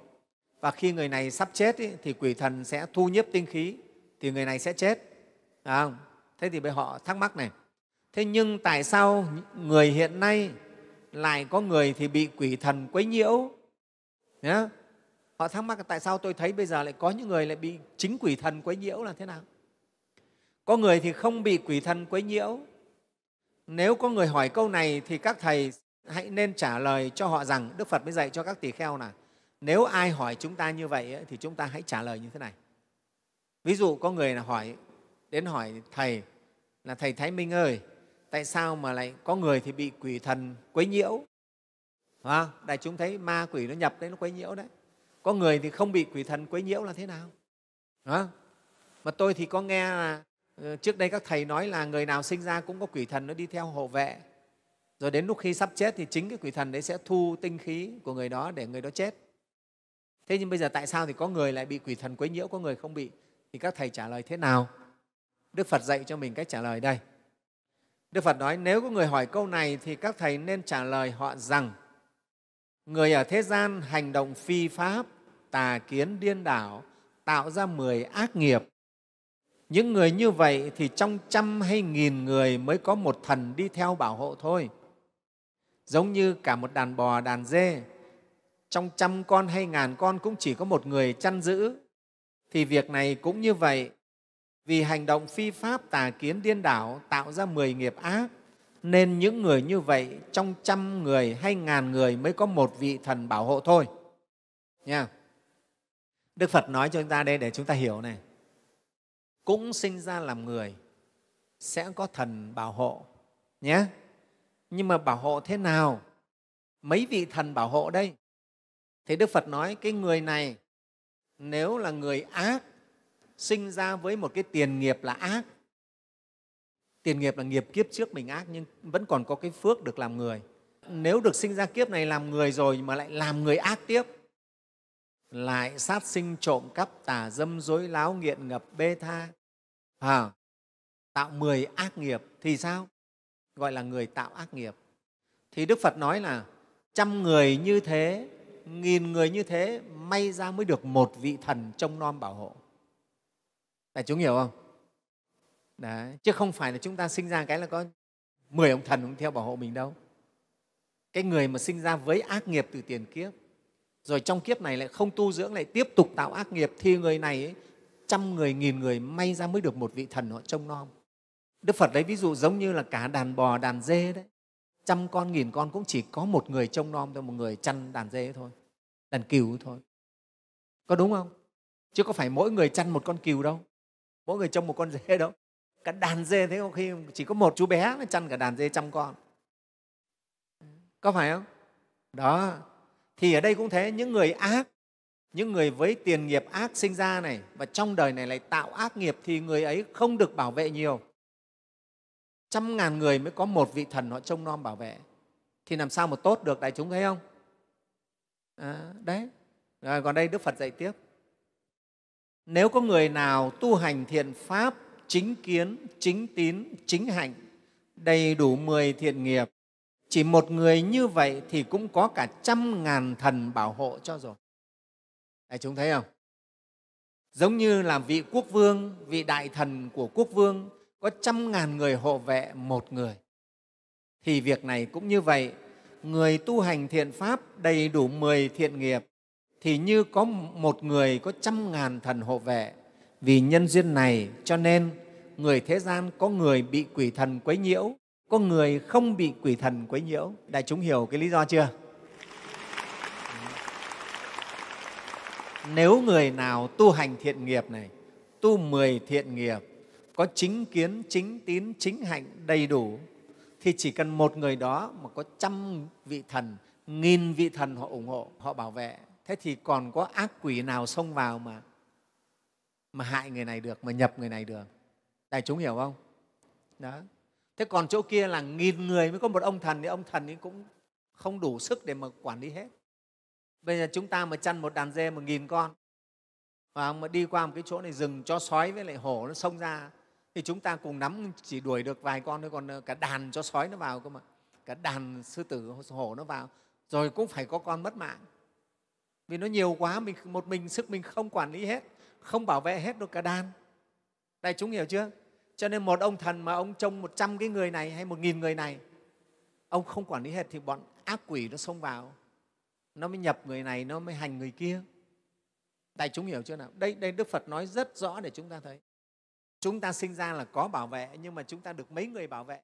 và khi người này sắp chết ý, thì quỷ thần sẽ thu nhiếp tinh khí thì người này sẽ chết. à Thế thì bây họ thắc mắc này, thế nhưng tại sao người hiện nay lại có người thì bị quỷ thần quấy nhiễu nhá họ thắc mắc tại sao tôi thấy bây giờ lại có những người lại bị chính quỷ thần quấy nhiễu là thế nào có người thì không bị quỷ thần quấy nhiễu nếu có người hỏi câu này thì các thầy hãy nên trả lời cho họ rằng đức phật mới dạy cho các tỳ kheo là nếu ai hỏi chúng ta như vậy thì chúng ta hãy trả lời như thế này ví dụ có người là hỏi đến hỏi thầy là thầy thái minh ơi tại sao mà lại có người thì bị quỷ thần quấy nhiễu à, đại chúng thấy ma quỷ nó nhập đấy nó quấy nhiễu đấy có người thì không bị quỷ thần quấy nhiễu là thế nào à, mà tôi thì có nghe là ờ, trước đây các thầy nói là người nào sinh ra cũng có quỷ thần nó đi theo hộ vệ rồi đến lúc khi sắp chết thì chính cái quỷ thần đấy sẽ thu tinh khí của người đó để người đó chết thế nhưng bây giờ tại sao thì có người lại bị quỷ thần quấy nhiễu có người không bị thì các thầy trả lời thế nào đức phật dạy cho mình cách trả lời đây Đức Phật nói nếu có người hỏi câu này thì các thầy nên trả lời họ rằng người ở thế gian hành động phi pháp, tà kiến điên đảo, tạo ra mười ác nghiệp. Những người như vậy thì trong trăm hay nghìn người mới có một thần đi theo bảo hộ thôi. Giống như cả một đàn bò, đàn dê, trong trăm con hay ngàn con cũng chỉ có một người chăn giữ. Thì việc này cũng như vậy, vì hành động phi pháp tà kiến điên đảo tạo ra mười nghiệp ác, nên những người như vậy trong trăm người hay ngàn người mới có một vị thần bảo hộ thôi. Nha. Đức Phật nói cho chúng ta đây để chúng ta hiểu này. Cũng sinh ra làm người sẽ có thần bảo hộ nhé. Nhưng mà bảo hộ thế nào? Mấy vị thần bảo hộ đây? Thì Đức Phật nói cái người này nếu là người ác sinh ra với một cái tiền nghiệp là ác tiền nghiệp là nghiệp kiếp trước mình ác nhưng vẫn còn có cái phước được làm người nếu được sinh ra kiếp này làm người rồi mà lại làm người ác tiếp lại sát sinh trộm cắp tà dâm dối láo nghiện ngập bê tha à, tạo mười ác nghiệp thì sao gọi là người tạo ác nghiệp thì đức phật nói là trăm người như thế nghìn người như thế may ra mới được một vị thần trông nom bảo hộ Đại chúng hiểu không? Đấy. Chứ không phải là chúng ta sinh ra cái là có 10 ông thần cũng theo bảo hộ mình đâu. Cái người mà sinh ra với ác nghiệp từ tiền kiếp, rồi trong kiếp này lại không tu dưỡng, lại tiếp tục tạo ác nghiệp, thì người này ấy, trăm người, nghìn người may ra mới được một vị thần họ trông nom. Đức Phật lấy ví dụ giống như là cả đàn bò, đàn dê đấy. Trăm con, nghìn con cũng chỉ có một người trông nom thôi, một người chăn đàn dê thôi, đàn cừu thôi. Có đúng không? Chứ có phải mỗi người chăn một con cừu đâu mỗi người trông một con dê đâu cả đàn dê thế có khi chỉ có một chú bé nó chăn cả đàn dê trăm con có phải không đó thì ở đây cũng thế những người ác những người với tiền nghiệp ác sinh ra này và trong đời này lại tạo ác nghiệp thì người ấy không được bảo vệ nhiều trăm ngàn người mới có một vị thần họ trông nom bảo vệ thì làm sao mà tốt được đại chúng thấy không à, đấy rồi còn đây đức phật dạy tiếp nếu có người nào tu hành thiện pháp chính kiến chính tín chính hạnh đầy đủ mười thiện nghiệp chỉ một người như vậy thì cũng có cả trăm ngàn thần bảo hộ cho rồi Đấy, chúng thấy không giống như là vị quốc vương vị đại thần của quốc vương có trăm ngàn người hộ vệ một người thì việc này cũng như vậy người tu hành thiện pháp đầy đủ mười thiện nghiệp thì như có một người có trăm ngàn thần hộ vệ. Vì nhân duyên này cho nên người thế gian có người bị quỷ thần quấy nhiễu, có người không bị quỷ thần quấy nhiễu. Đại chúng hiểu cái lý do chưa? Nếu người nào tu hành thiện nghiệp này, tu mười thiện nghiệp, có chính kiến, chính tín, chính hạnh đầy đủ thì chỉ cần một người đó mà có trăm vị thần, nghìn vị thần họ ủng hộ, họ bảo vệ thế thì còn có ác quỷ nào xông vào mà mà hại người này được mà nhập người này được đại chúng hiểu không đó thế còn chỗ kia là nghìn người mới có một ông thần thì ông thần ấy cũng không đủ sức để mà quản lý hết bây giờ chúng ta mà chăn một đàn dê một nghìn con và mà đi qua một cái chỗ này rừng cho sói với lại hổ nó xông ra thì chúng ta cùng nắm chỉ đuổi được vài con thôi còn ờ, cả đàn cho sói nó vào cơ mà cả đàn sư tử hổ nó vào rồi cũng phải có con mất mạng vì nó nhiều quá mình một mình sức mình không quản lý hết không bảo vệ hết được cả đàn đại chúng hiểu chưa cho nên một ông thần mà ông trông một trăm cái người này hay một nghìn người này ông không quản lý hết thì bọn ác quỷ nó xông vào nó mới nhập người này nó mới hành người kia đại chúng hiểu chưa nào đây, đây đức phật nói rất rõ để chúng ta thấy chúng ta sinh ra là có bảo vệ nhưng mà chúng ta được mấy người bảo vệ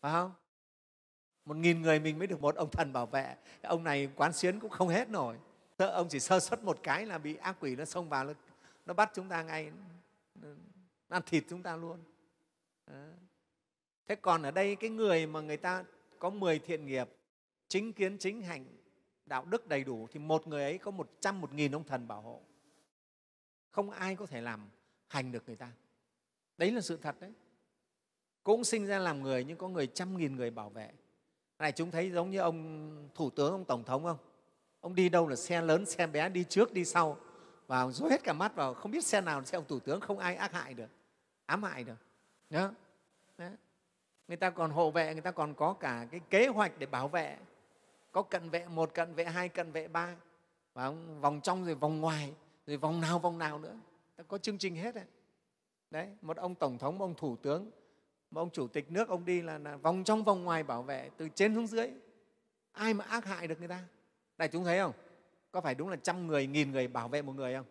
phải không một nghìn người mình mới được một ông thần bảo vệ ông này quán xuyến cũng không hết nổi ông chỉ sơ xuất một cái là bị ác quỷ nó xông vào nó, bắt chúng ta ngay ăn thịt chúng ta luôn thế còn ở đây cái người mà người ta có 10 thiện nghiệp chính kiến chính hạnh đạo đức đầy đủ thì một người ấy có một trăm một nghìn ông thần bảo hộ không ai có thể làm hành được người ta đấy là sự thật đấy cũng sinh ra làm người nhưng có người trăm nghìn người bảo vệ này chúng thấy giống như ông thủ tướng ông tổng thống không ông đi đâu là xe lớn xe bé đi trước đi sau và dối hết cả mắt vào không biết xe nào là xe ông thủ tướng không ai ác hại được ám hại được Đó. Đó. người ta còn hộ vệ người ta còn có cả cái kế hoạch để bảo vệ có cận vệ một cận vệ hai cận vệ ba và vòng trong rồi vòng ngoài rồi vòng nào vòng nào nữa ta có chương trình hết đấy đấy một ông tổng thống một ông thủ tướng mà ông chủ tịch nước ông đi là, là vòng trong vòng ngoài bảo vệ từ trên xuống dưới ai mà ác hại được người ta đại chúng thấy không có phải đúng là trăm người nghìn người bảo vệ một người không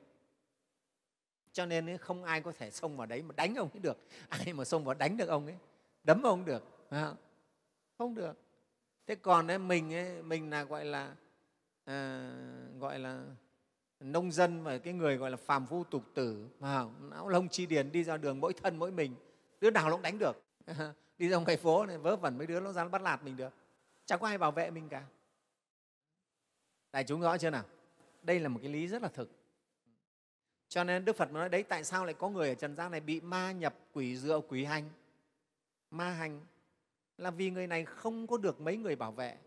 cho nên không ai có thể xông vào đấy mà đánh ông ấy được ai mà xông vào đánh được ông ấy đấm ông được không được thế còn ấy, mình ấy, mình là gọi là à, gọi là nông dân và cái người gọi là phàm phu tục tử mà não lông chi điền đi ra đường mỗi thân mỗi mình đứa nào nó cũng đánh được đi ra ngoài phố này vớ vẩn mấy đứa nó dám bắt lạt mình được chẳng có ai bảo vệ mình cả đại chúng rõ chưa nào đây là một cái lý rất là thực cho nên đức phật nói đấy tại sao lại có người ở trần gian này bị ma nhập quỷ dựa quỷ hành ma hành là vì người này không có được mấy người bảo vệ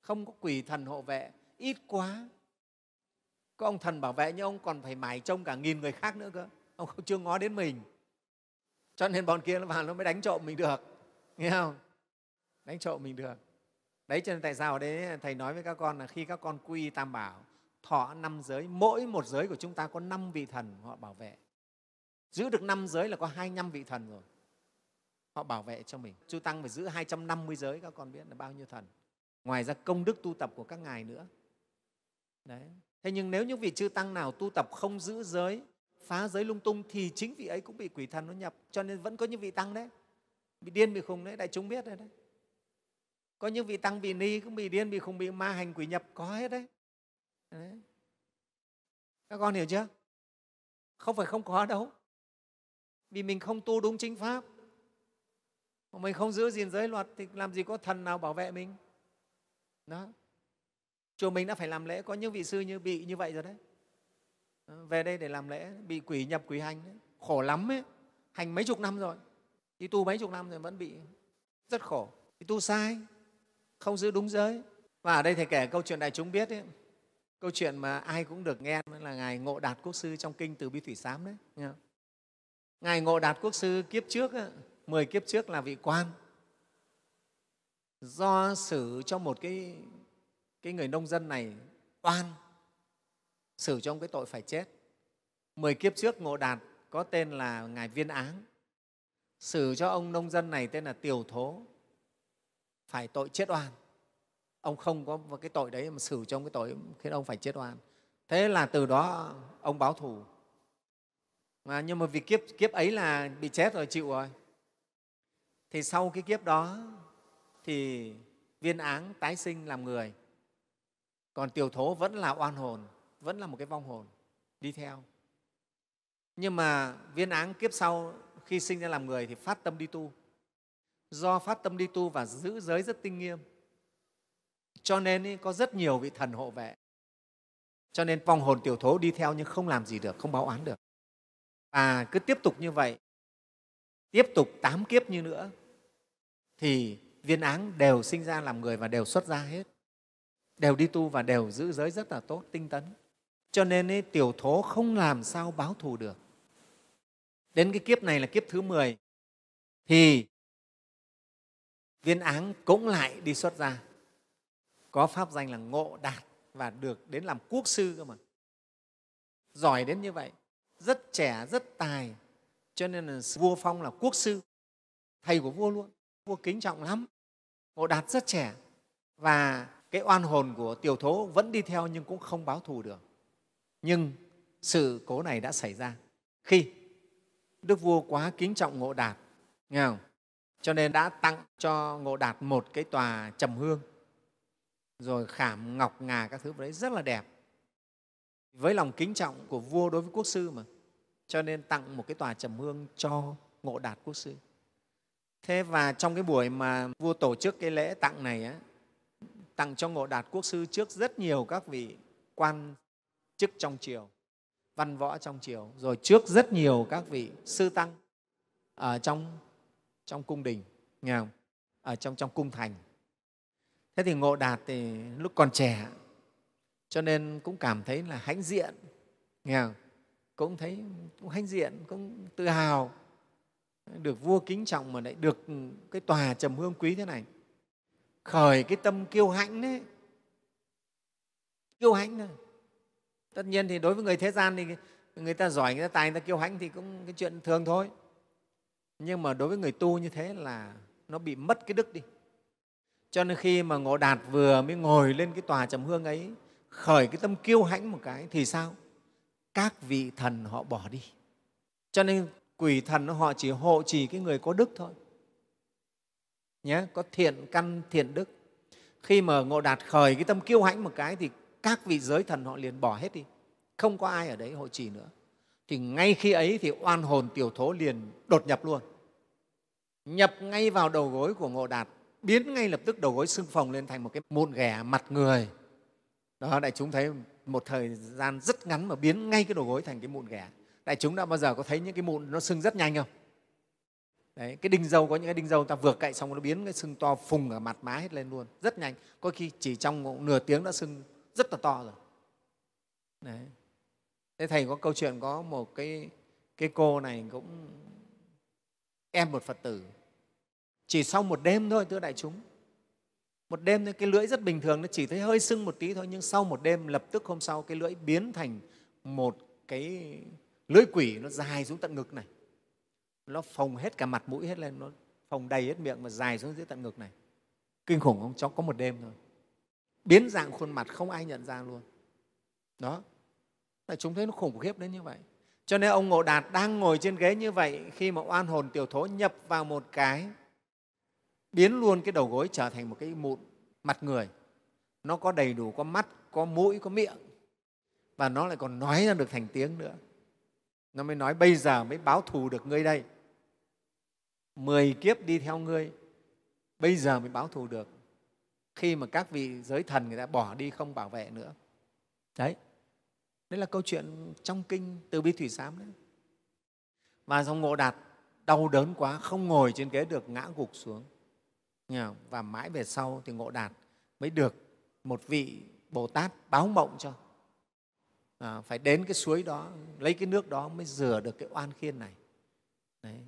không có quỷ thần hộ vệ ít quá có ông thần bảo vệ nhưng ông còn phải mải trông cả nghìn người khác nữa cơ ông chưa ngó đến mình cho nên bọn kia nó vào nó mới đánh trộm mình được nghe không đánh trộm mình được đấy cho nên tại sao ở đấy thầy nói với các con là khi các con quy tam bảo thọ năm giới mỗi một giới của chúng ta có năm vị thần họ bảo vệ giữ được năm giới là có hai năm vị thần rồi họ bảo vệ cho mình chư tăng phải giữ 250 giới các con biết là bao nhiêu thần ngoài ra công đức tu tập của các ngài nữa đấy thế nhưng nếu những vị chư tăng nào tu tập không giữ giới phá giới lung tung thì chính vị ấy cũng bị quỷ thần nó nhập cho nên vẫn có những vị tăng đấy bị điên bị khùng đấy đại chúng biết rồi đấy có những vị tăng bị ni cũng bị điên bị khùng bị ma hành quỷ nhập có hết đấy, đấy. các con hiểu chưa không phải không có đâu vì mình không tu đúng chính pháp mà mình không giữ gìn giới luật thì làm gì có thần nào bảo vệ mình đó chùa mình đã phải làm lễ có những vị sư như bị như vậy rồi đấy về đây để làm lễ bị quỷ nhập quỷ hành đấy. khổ lắm ấy hành mấy chục năm rồi đi tu mấy chục năm rồi vẫn bị rất khổ đi tu sai không giữ đúng giới và ở đây thầy kể câu chuyện đại chúng biết ấy, câu chuyện mà ai cũng được nghe là ngài ngộ đạt quốc sư trong kinh từ bi thủy sám đấy nghe không? ngài ngộ đạt quốc sư kiếp trước ấy, 10 kiếp trước là vị quan do xử cho một cái cái người nông dân này oan xử cho ông cái tội phải chết. Mười kiếp trước Ngộ Đạt có tên là Ngài Viên Áng, xử cho ông nông dân này tên là Tiểu Thố, phải tội chết oan. Ông không có cái tội đấy mà xử cho ông cái tội khiến ông phải chết oan. Thế là từ đó ông báo thù. Mà nhưng mà vì kiếp, kiếp ấy là bị chết rồi, chịu rồi. Thì sau cái kiếp đó thì viên áng tái sinh làm người, còn tiểu thố vẫn là oan hồn vẫn là một cái vong hồn đi theo nhưng mà viên áng kiếp sau khi sinh ra làm người thì phát tâm đi tu do phát tâm đi tu và giữ giới rất tinh nghiêm cho nên ý, có rất nhiều vị thần hộ vệ cho nên vong hồn tiểu thố đi theo nhưng không làm gì được không báo oán được và cứ tiếp tục như vậy tiếp tục tám kiếp như nữa thì viên áng đều sinh ra làm người và đều xuất ra hết đều đi tu và đều giữ giới rất là tốt tinh tấn cho nên ấy, tiểu thố không làm sao báo thù được đến cái kiếp này là kiếp thứ 10 thì viên áng cũng lại đi xuất ra, có pháp danh là ngộ đạt và được đến làm quốc sư cơ mà giỏi đến như vậy rất trẻ rất tài cho nên là vua phong là quốc sư thầy của vua luôn vua kính trọng lắm ngộ đạt rất trẻ và cái oan hồn của tiểu thố vẫn đi theo nhưng cũng không báo thù được nhưng sự cố này đã xảy ra khi Đức Vua quá kính trọng Ngộ Đạt, nghe không? cho nên đã tặng cho Ngộ Đạt một cái tòa trầm hương, rồi khảm ngọc ngà các thứ đấy rất là đẹp. Với lòng kính trọng của vua đối với quốc sư mà, cho nên tặng một cái tòa trầm hương cho Ngộ Đạt quốc sư. Thế và trong cái buổi mà vua tổ chức cái lễ tặng này, á, tặng cho Ngộ Đạt quốc sư trước rất nhiều các vị quan chức trong triều văn võ trong triều rồi trước rất nhiều các vị sư tăng ở trong trong cung đình nghe không? ở trong trong cung thành thế thì ngộ đạt thì lúc còn trẻ cho nên cũng cảm thấy là hãnh diện nghe không? cũng thấy cũng hãnh diện cũng tự hào được vua kính trọng mà lại được cái tòa trầm hương quý thế này khởi cái tâm kiêu hãnh đấy kiêu hãnh thôi tất nhiên thì đối với người thế gian thì người ta giỏi người ta tài người ta kiêu hãnh thì cũng cái chuyện thường thôi nhưng mà đối với người tu như thế là nó bị mất cái đức đi cho nên khi mà ngộ đạt vừa mới ngồi lên cái tòa trầm hương ấy khởi cái tâm kiêu hãnh một cái thì sao các vị thần họ bỏ đi cho nên quỷ thần họ chỉ hộ trì cái người có đức thôi nhé có thiện căn thiện đức khi mà ngộ đạt khởi cái tâm kiêu hãnh một cái thì các vị giới thần họ liền bỏ hết đi không có ai ở đấy hội trì nữa thì ngay khi ấy thì oan hồn tiểu thố liền đột nhập luôn nhập ngay vào đầu gối của ngộ đạt biến ngay lập tức đầu gối xương phồng lên thành một cái mụn ghẻ mặt người đó đại chúng thấy một thời gian rất ngắn mà biến ngay cái đầu gối thành cái mụn ghẻ đại chúng đã bao giờ có thấy những cái mụn nó sưng rất nhanh không Đấy, cái đinh dâu có những cái đinh dâu ta vừa cậy xong nó biến cái sưng to phùng ở mặt má hết lên luôn rất nhanh có khi chỉ trong nửa tiếng đã sưng rất là to rồi đấy thế thầy có câu chuyện có một cái cái cô này cũng em một phật tử chỉ sau một đêm thôi thưa đại chúng một đêm cái lưỡi rất bình thường nó chỉ thấy hơi sưng một tí thôi nhưng sau một đêm lập tức hôm sau cái lưỡi biến thành một cái lưỡi quỷ nó dài xuống tận ngực này nó phồng hết cả mặt mũi hết lên nó phồng đầy hết miệng và dài xuống dưới tận ngực này kinh khủng không cháu có một đêm thôi biến dạng khuôn mặt không ai nhận ra luôn đó là chúng thấy nó khủng khiếp đến như vậy cho nên ông ngộ đạt đang ngồi trên ghế như vậy khi mà oan hồn tiểu thố nhập vào một cái biến luôn cái đầu gối trở thành một cái mụn mặt người nó có đầy đủ có mắt có mũi có miệng và nó lại còn nói ra được thành tiếng nữa nó mới nói bây giờ mới báo thù được ngươi đây mười kiếp đi theo ngươi bây giờ mới báo thù được khi mà các vị giới thần người ta bỏ đi không bảo vệ nữa đấy đấy là câu chuyện trong kinh từ bi thủy sám đấy và dòng ngộ đạt đau đớn quá không ngồi trên ghế được ngã gục xuống và mãi về sau thì ngộ đạt mới được một vị bồ tát báo mộng cho à, phải đến cái suối đó lấy cái nước đó mới rửa được cái oan khiên này đấy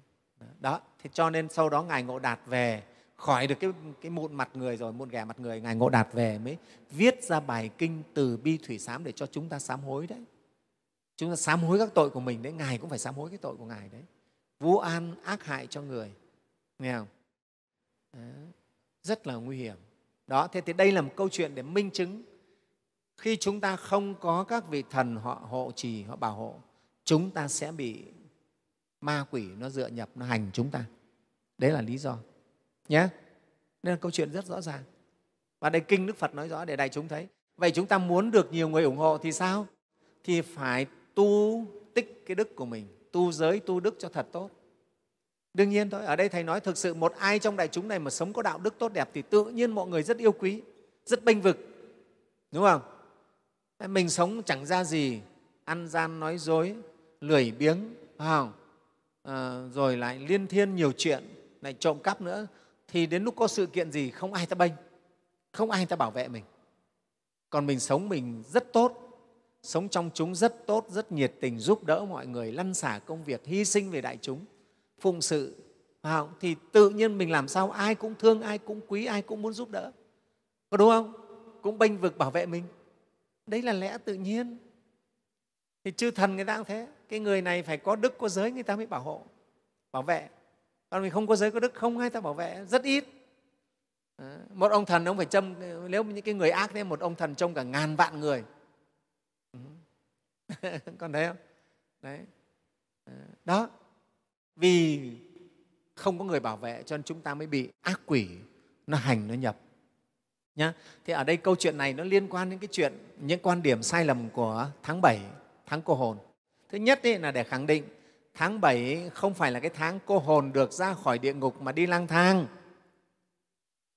đó thế cho nên sau đó ngài ngộ đạt về khỏi được cái, cái mụn mặt người rồi mụn ghẻ mặt người ngài ngộ đạt về mới viết ra bài kinh từ bi thủy sám để cho chúng ta sám hối đấy chúng ta sám hối các tội của mình đấy ngài cũng phải sám hối cái tội của ngài đấy vu an ác hại cho người nghe không đấy. rất là nguy hiểm đó thế thì đây là một câu chuyện để minh chứng khi chúng ta không có các vị thần họ hộ trì họ bảo hộ chúng ta sẽ bị ma quỷ nó dựa nhập nó hành chúng ta đấy là lý do nhé nên là câu chuyện rất rõ ràng và đây kinh đức phật nói rõ để đại chúng thấy vậy chúng ta muốn được nhiều người ủng hộ thì sao thì phải tu tích cái đức của mình tu giới tu đức cho thật tốt đương nhiên thôi ở đây thầy nói thực sự một ai trong đại chúng này mà sống có đạo đức tốt đẹp thì tự nhiên mọi người rất yêu quý rất bênh vực đúng không mình sống chẳng ra gì ăn gian nói dối lười biếng phải không à, rồi lại liên thiên nhiều chuyện lại trộm cắp nữa thì đến lúc có sự kiện gì không ai ta bênh không ai ta bảo vệ mình còn mình sống mình rất tốt sống trong chúng rất tốt rất nhiệt tình giúp đỡ mọi người lăn xả công việc hy sinh về đại chúng phụng sự thì tự nhiên mình làm sao ai cũng thương ai cũng quý ai cũng muốn giúp đỡ có đúng không cũng bênh vực bảo vệ mình đấy là lẽ tự nhiên thì chư thần người ta cũng thế cái người này phải có đức có giới người ta mới bảo hộ bảo vệ còn mình không có giới có đức không ai ta bảo vệ rất ít ờ, một ông thần ông phải châm nếu những cái người ác thế một ông thần trông cả ngàn vạn người còn thấy không đấy ờ, đó vì không có người bảo vệ cho nên chúng ta mới bị ác quỷ nó hành nó nhập nhá thì ở đây câu chuyện này nó liên quan đến cái chuyện những quan điểm sai lầm của tháng 7, tháng cô hồn thứ nhất ấy là để khẳng định tháng bảy không phải là cái tháng cô hồn được ra khỏi địa ngục mà đi lang thang,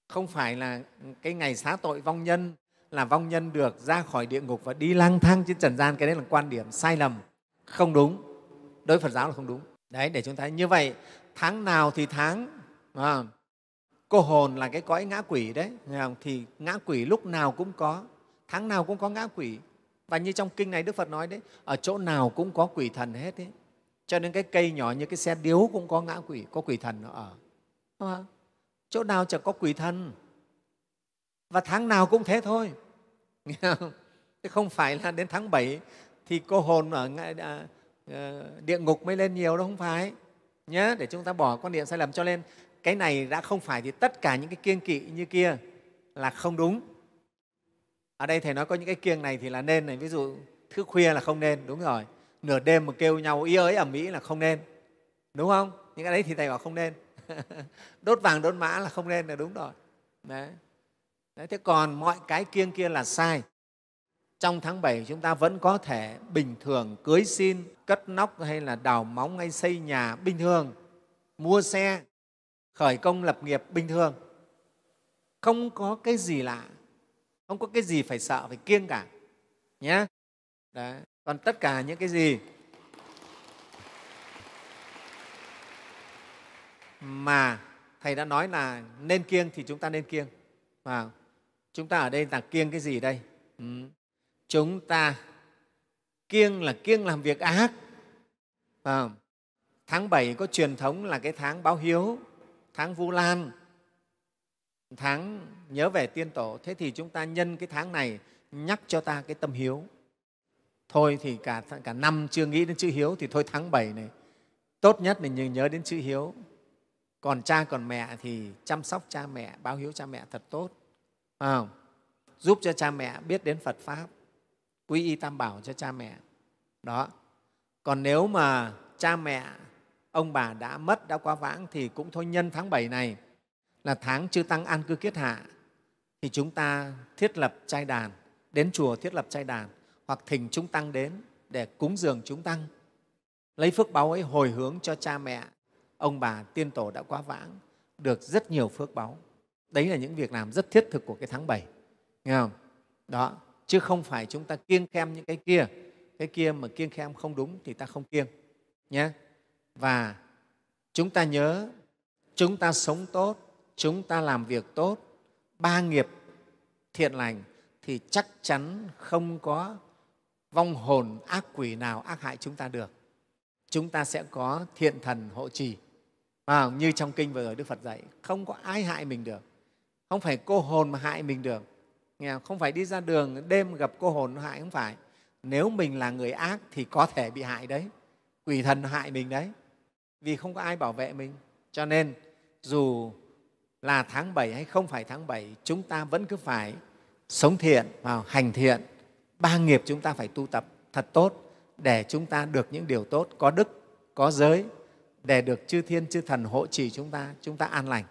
không phải là cái ngày xá tội vong nhân là vong nhân được ra khỏi địa ngục và đi lang thang trên trần gian. Cái đấy là quan điểm sai lầm, không đúng. Đối với Phật giáo là không đúng. Đấy, để chúng ta như vậy, tháng nào thì tháng, à, cô hồn là cái cõi ngã quỷ đấy, thì ngã quỷ lúc nào cũng có, tháng nào cũng có ngã quỷ. Và như trong kinh này Đức Phật nói đấy, ở chỗ nào cũng có quỷ thần hết đấy cho nên cái cây nhỏ như cái xe điếu cũng có ngã quỷ có quỷ thần nó ở Đúng không? chỗ nào chẳng có quỷ thần và tháng nào cũng thế thôi không? không phải là đến tháng 7 thì cô hồn ở à, ờ, địa ngục mới lên nhiều đâu không phải nhé để chúng ta bỏ quan niệm sai lầm cho nên cái này đã không phải thì tất cả những cái kiêng kỵ như kia là không đúng ở đây thầy nói có những cái kiêng này thì là nên này ví dụ thứ khuya là không nên đúng rồi nửa đêm mà kêu nhau ý ới ở mỹ là không nên đúng không những cái đấy thì thầy bảo không nên đốt vàng đốt mã là không nên là đúng rồi đấy. đấy thế còn mọi cái kiêng kia là sai trong tháng 7 chúng ta vẫn có thể bình thường cưới xin, cất nóc hay là đào móng hay xây nhà bình thường, mua xe, khởi công lập nghiệp bình thường. Không có cái gì lạ, không có cái gì phải sợ, phải kiêng cả. Nhé. Đấy còn tất cả những cái gì mà thầy đã nói là nên kiêng thì chúng ta nên kiêng và chúng ta ở đây là kiêng cái gì đây ừ. chúng ta kiêng là kiêng làm việc ác à, tháng bảy có truyền thống là cái tháng báo hiếu tháng vu lan tháng nhớ về tiên tổ thế thì chúng ta nhân cái tháng này nhắc cho ta cái tâm hiếu thôi thì cả cả năm chưa nghĩ đến chữ hiếu thì thôi tháng 7 này tốt nhất là nhớ đến chữ hiếu còn cha còn mẹ thì chăm sóc cha mẹ báo hiếu cha mẹ thật tốt phải giúp cho cha mẹ biết đến phật pháp quy y tam bảo cho cha mẹ đó còn nếu mà cha mẹ ông bà đã mất đã quá vãng thì cũng thôi nhân tháng 7 này là tháng chư tăng an cư kiết hạ thì chúng ta thiết lập trai đàn đến chùa thiết lập trai đàn hoặc thỉnh chúng tăng đến để cúng dường chúng tăng lấy phước báu ấy hồi hướng cho cha mẹ ông bà tiên tổ đã quá vãng được rất nhiều phước báu đấy là những việc làm rất thiết thực của cái tháng bảy nghe không đó chứ không phải chúng ta kiêng khem những cái kia cái kia mà kiêng khem không đúng thì ta không kiêng nhé và chúng ta nhớ chúng ta sống tốt chúng ta làm việc tốt ba nghiệp thiện lành thì chắc chắn không có vong hồn ác quỷ nào ác hại chúng ta được chúng ta sẽ có thiện thần hộ trì à, như trong kinh vừa rồi đức phật dạy không có ai hại mình được không phải cô hồn mà hại mình được nghe không? phải đi ra đường đêm gặp cô hồn nó hại không phải nếu mình là người ác thì có thể bị hại đấy quỷ thần hại mình đấy vì không có ai bảo vệ mình cho nên dù là tháng 7 hay không phải tháng 7 chúng ta vẫn cứ phải sống thiện và hành thiện ba nghiệp chúng ta phải tu tập thật tốt để chúng ta được những điều tốt, có đức, có giới, để được chư thiên, chư thần hộ trì chúng ta, chúng ta an lành.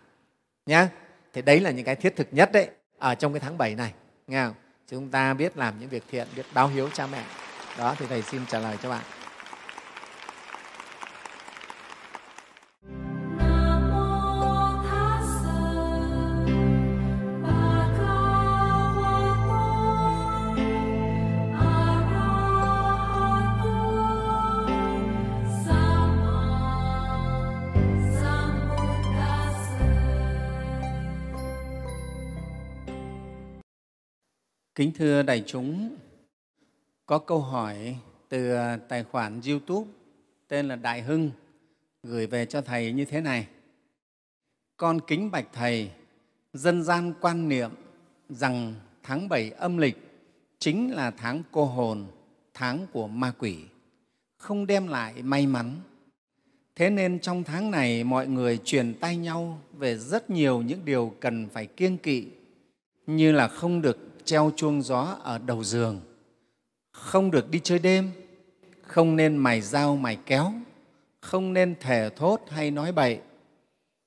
Nhá. Thì đấy là những cái thiết thực nhất đấy ở trong cái tháng 7 này. Nghe không? Chúng ta biết làm những việc thiện, biết báo hiếu cha mẹ. Đó, thì Thầy xin trả lời cho bạn. Kính thưa đại chúng, có câu hỏi từ ờ, tài khoản YouTube tên là Đại Hưng gửi về cho Thầy như thế này. Con kính bạch Thầy, dân gian quan niệm rằng tháng bảy âm lịch chính là tháng cô hồn, tháng của ma quỷ, không đem lại may mắn. Thế nên trong tháng này mọi người truyền tay nhau về rất nhiều những điều cần phải kiêng kỵ như là không được treo chuông gió ở đầu giường, không được đi chơi đêm, không nên mài dao mài kéo, không nên thề thốt hay nói bậy,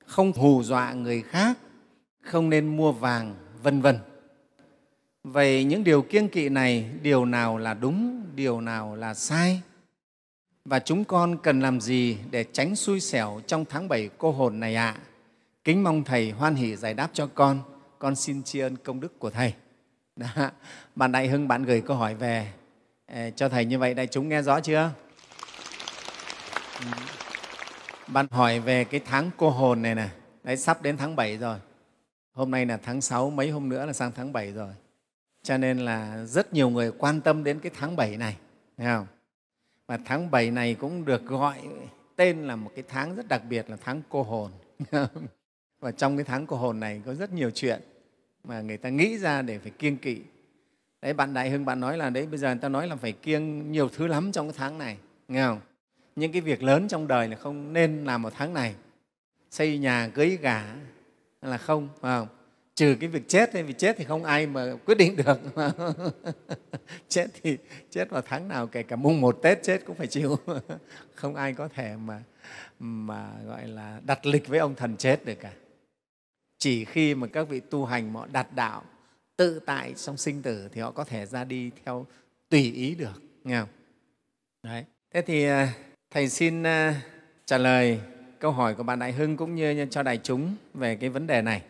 không hù dọa người khác, không nên mua vàng, vân vân. Vậy những điều kiêng kỵ này, điều nào là đúng, điều nào là sai? Và chúng con cần làm gì để tránh xui xẻo trong tháng bảy cô hồn này ạ? À? Kính mong Thầy hoan hỷ giải đáp cho con. Con xin tri ân công đức của Thầy. Đã. Bạn Đại Hưng, bạn gửi câu hỏi về ờ, cho Thầy như vậy, đại chúng nghe rõ chưa? Ừ. Bạn hỏi về cái tháng cô hồn này nè, đấy sắp đến tháng 7 rồi. Hôm nay là tháng 6, mấy hôm nữa là sang tháng 7 rồi. Cho nên là rất nhiều người quan tâm đến cái tháng 7 này, thấy không? Và tháng 7 này cũng được gọi tên là một cái tháng rất đặc biệt là tháng cô hồn. Và trong cái tháng cô hồn này có rất nhiều chuyện mà người ta nghĩ ra để phải kiêng kỵ đấy bạn đại hưng bạn nói là đấy bây giờ người ta nói là phải kiêng nhiều thứ lắm trong cái tháng này nghe không những cái việc lớn trong đời là không nên làm vào tháng này xây nhà cưới gà là không phải không trừ cái việc chết vì chết thì không ai mà quyết định được chết thì chết vào tháng nào kể cả mùng một tết chết cũng phải chịu không ai có thể mà mà gọi là đặt lịch với ông thần chết được cả chỉ khi mà các vị tu hành mà họ đạt đạo tự tại trong sinh tử thì họ có thể ra đi theo tùy ý được nghe không? Đấy. thế thì à, thầy xin à, trả lời câu hỏi của bạn đại hưng cũng như cho đại chúng về cái vấn đề này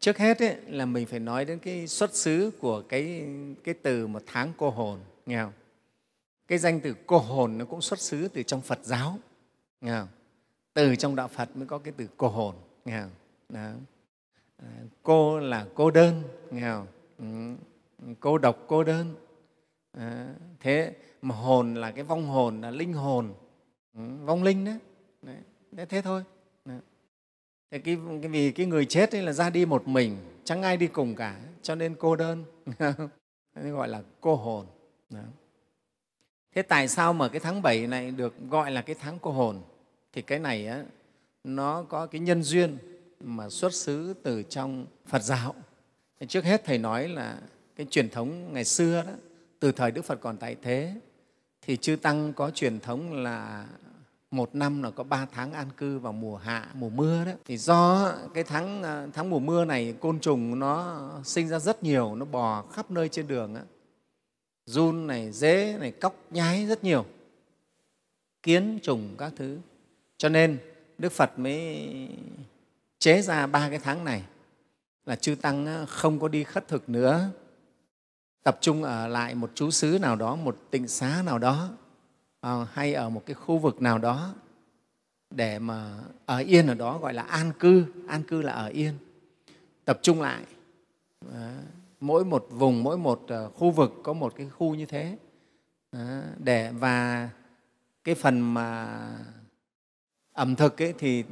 trước hết ấy, là mình phải nói đến cái xuất xứ của cái, cái từ một tháng cô hồn nghe không? cái danh từ cô hồn nó cũng xuất xứ từ trong phật giáo nghe không? từ trong đạo phật mới có cái từ cô hồn nghe không? Đó. À, cô là cô đơn nghèo ừ, cô độc cô đơn à, thế mà hồn là cái vong hồn là linh hồn ừ, vong linh đó đấy, thế thôi đấy. Thế cái, cái vì cái người chết ấy là ra đi một mình chẳng ai đi cùng cả cho nên cô đơn gọi là cô hồn đấy. thế tại sao mà cái tháng 7 này được gọi là cái tháng cô hồn thì cái này á, nó có cái nhân duyên mà xuất xứ từ trong Phật giáo. Trước hết Thầy nói là cái truyền thống ngày xưa đó, từ thời Đức Phật còn tại thế, thì Chư Tăng có truyền thống là một năm là có ba tháng an cư vào mùa hạ, mùa mưa đó. Thì do cái tháng, à, tháng mùa mưa này côn trùng nó sinh ra rất nhiều, nó bò khắp nơi trên đường. Đó. Run này, dế này, cóc nhái rất nhiều, kiến trùng các thứ. Cho nên Đức Phật mới chế ra ba cái tháng này là chư tăng không có đi khất thực nữa tập trung ở lại một chú xứ nào đó một tịnh xá nào đó à, hay ở một cái khu vực nào đó để mà ở yên ở đó gọi là an cư an cư là ở yên tập trung lại à, mỗi một vùng mỗi một à, khu vực có một cái khu như thế để và cái phần mà ẩm thực ấy, thì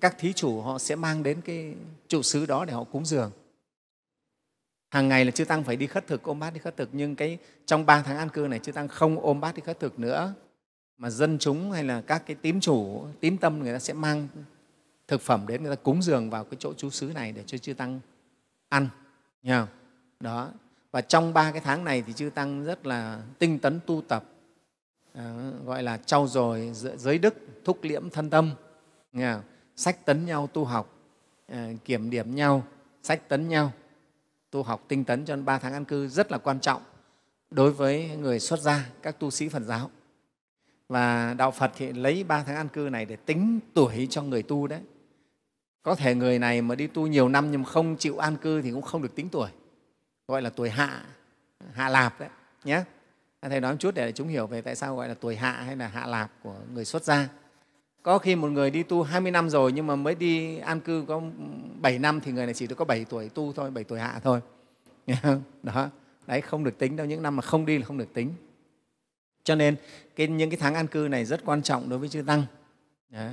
các thí chủ họ sẽ mang đến cái trụ xứ đó để họ cúng dường hàng ngày là chư tăng phải đi khất thực ôm bát đi khất thực nhưng cái trong ba tháng an cư này chư tăng không ôm bát đi khất thực nữa mà dân chúng hay là các cái tín chủ tín tâm người ta sẽ mang thực phẩm đến người ta cúng dường vào cái chỗ chú xứ này để cho chư tăng ăn nhờ đó và trong ba cái tháng này thì chư tăng rất là tinh tấn tu tập Ờ, gọi là trau dồi giới đức thúc liễm thân tâm sách tấn nhau tu học ờ, kiểm điểm nhau sách tấn nhau tu học tinh tấn cho ba tháng an cư rất là quan trọng đối với người xuất gia các tu sĩ phật giáo và đạo phật thì lấy ba tháng an cư này để tính tuổi cho người tu đấy có thể người này mà đi tu nhiều năm nhưng không chịu an cư thì cũng không được tính tuổi gọi là tuổi hạ hạ lạp đấy nhé thầy nói một chút để chúng hiểu về tại sao gọi là tuổi hạ hay là hạ lạc của người xuất gia có khi một người đi tu 20 năm rồi nhưng mà mới đi an cư có 7 năm thì người này chỉ được có 7 tuổi tu thôi, 7 tuổi hạ thôi. Đó, đấy không được tính đâu, những năm mà không đi là không được tính. Cho nên cái, những cái tháng an cư này rất quan trọng đối với chư Tăng. Đấy.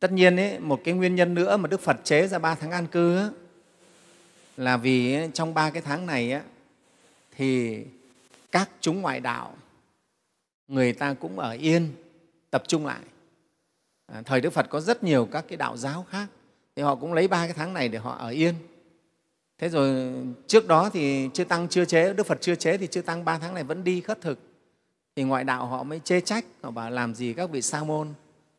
Tất nhiên, ấy, một cái nguyên nhân nữa mà Đức Phật chế ra ba tháng an cư ấy, là vì trong ba cái tháng này ấy, thì các chúng ngoại đạo người ta cũng ở yên tập trung lại à, thời đức phật có rất nhiều các cái đạo giáo khác thì họ cũng lấy ba cái tháng này để họ ở yên thế rồi trước đó thì chưa tăng chưa chế đức phật chưa chế thì chưa tăng ba tháng này vẫn đi khất thực thì ngoại đạo họ mới chê trách họ bảo làm gì các vị sa môn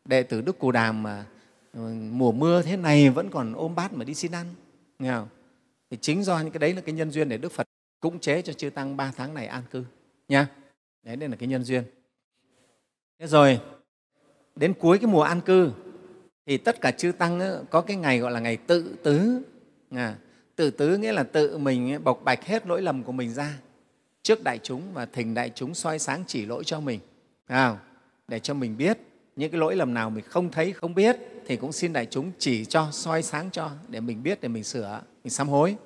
đệ tử đức cù đàm mà ừ, mùa mưa thế này vẫn còn ôm bát mà đi xin ăn nghe không thì chính do những cái đấy là cái nhân duyên để đức phật cũng chế cho chư tăng ba tháng này an cư nha đấy, đây là cái nhân duyên thế rồi đến cuối cái mùa an cư thì tất cả chư tăng có cái ngày gọi là ngày tự tứ à, tự tứ nghĩa là tự mình bộc bạch hết lỗi lầm của mình ra trước đại chúng và thỉnh đại chúng soi sáng chỉ lỗi cho mình à, để cho mình biết những cái lỗi lầm nào mình không thấy không biết thì cũng xin đại chúng chỉ cho soi sáng cho để mình biết để mình sửa mình sám hối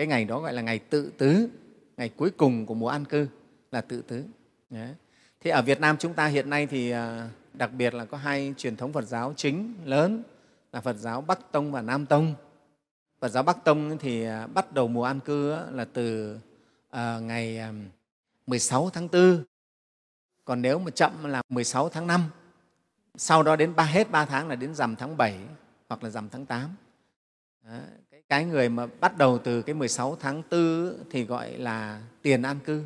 cái ngày đó gọi là ngày tự tứ ngày cuối cùng của mùa an cư là tự tứ Đấy. thế ở việt nam chúng ta hiện nay thì à, đặc biệt là có hai truyền thống phật giáo chính lớn là phật giáo bắc tông và nam tông phật giáo bắc tông thì à, bắt đầu mùa an cư là từ à, ngày 16 tháng 4 còn nếu mà chậm là 16 tháng 5 sau đó đến ba hết ba tháng là đến rằm tháng 7 hoặc là rằm tháng 8. Đó cái người mà bắt đầu từ cái 16 tháng 4 thì gọi là tiền an cư.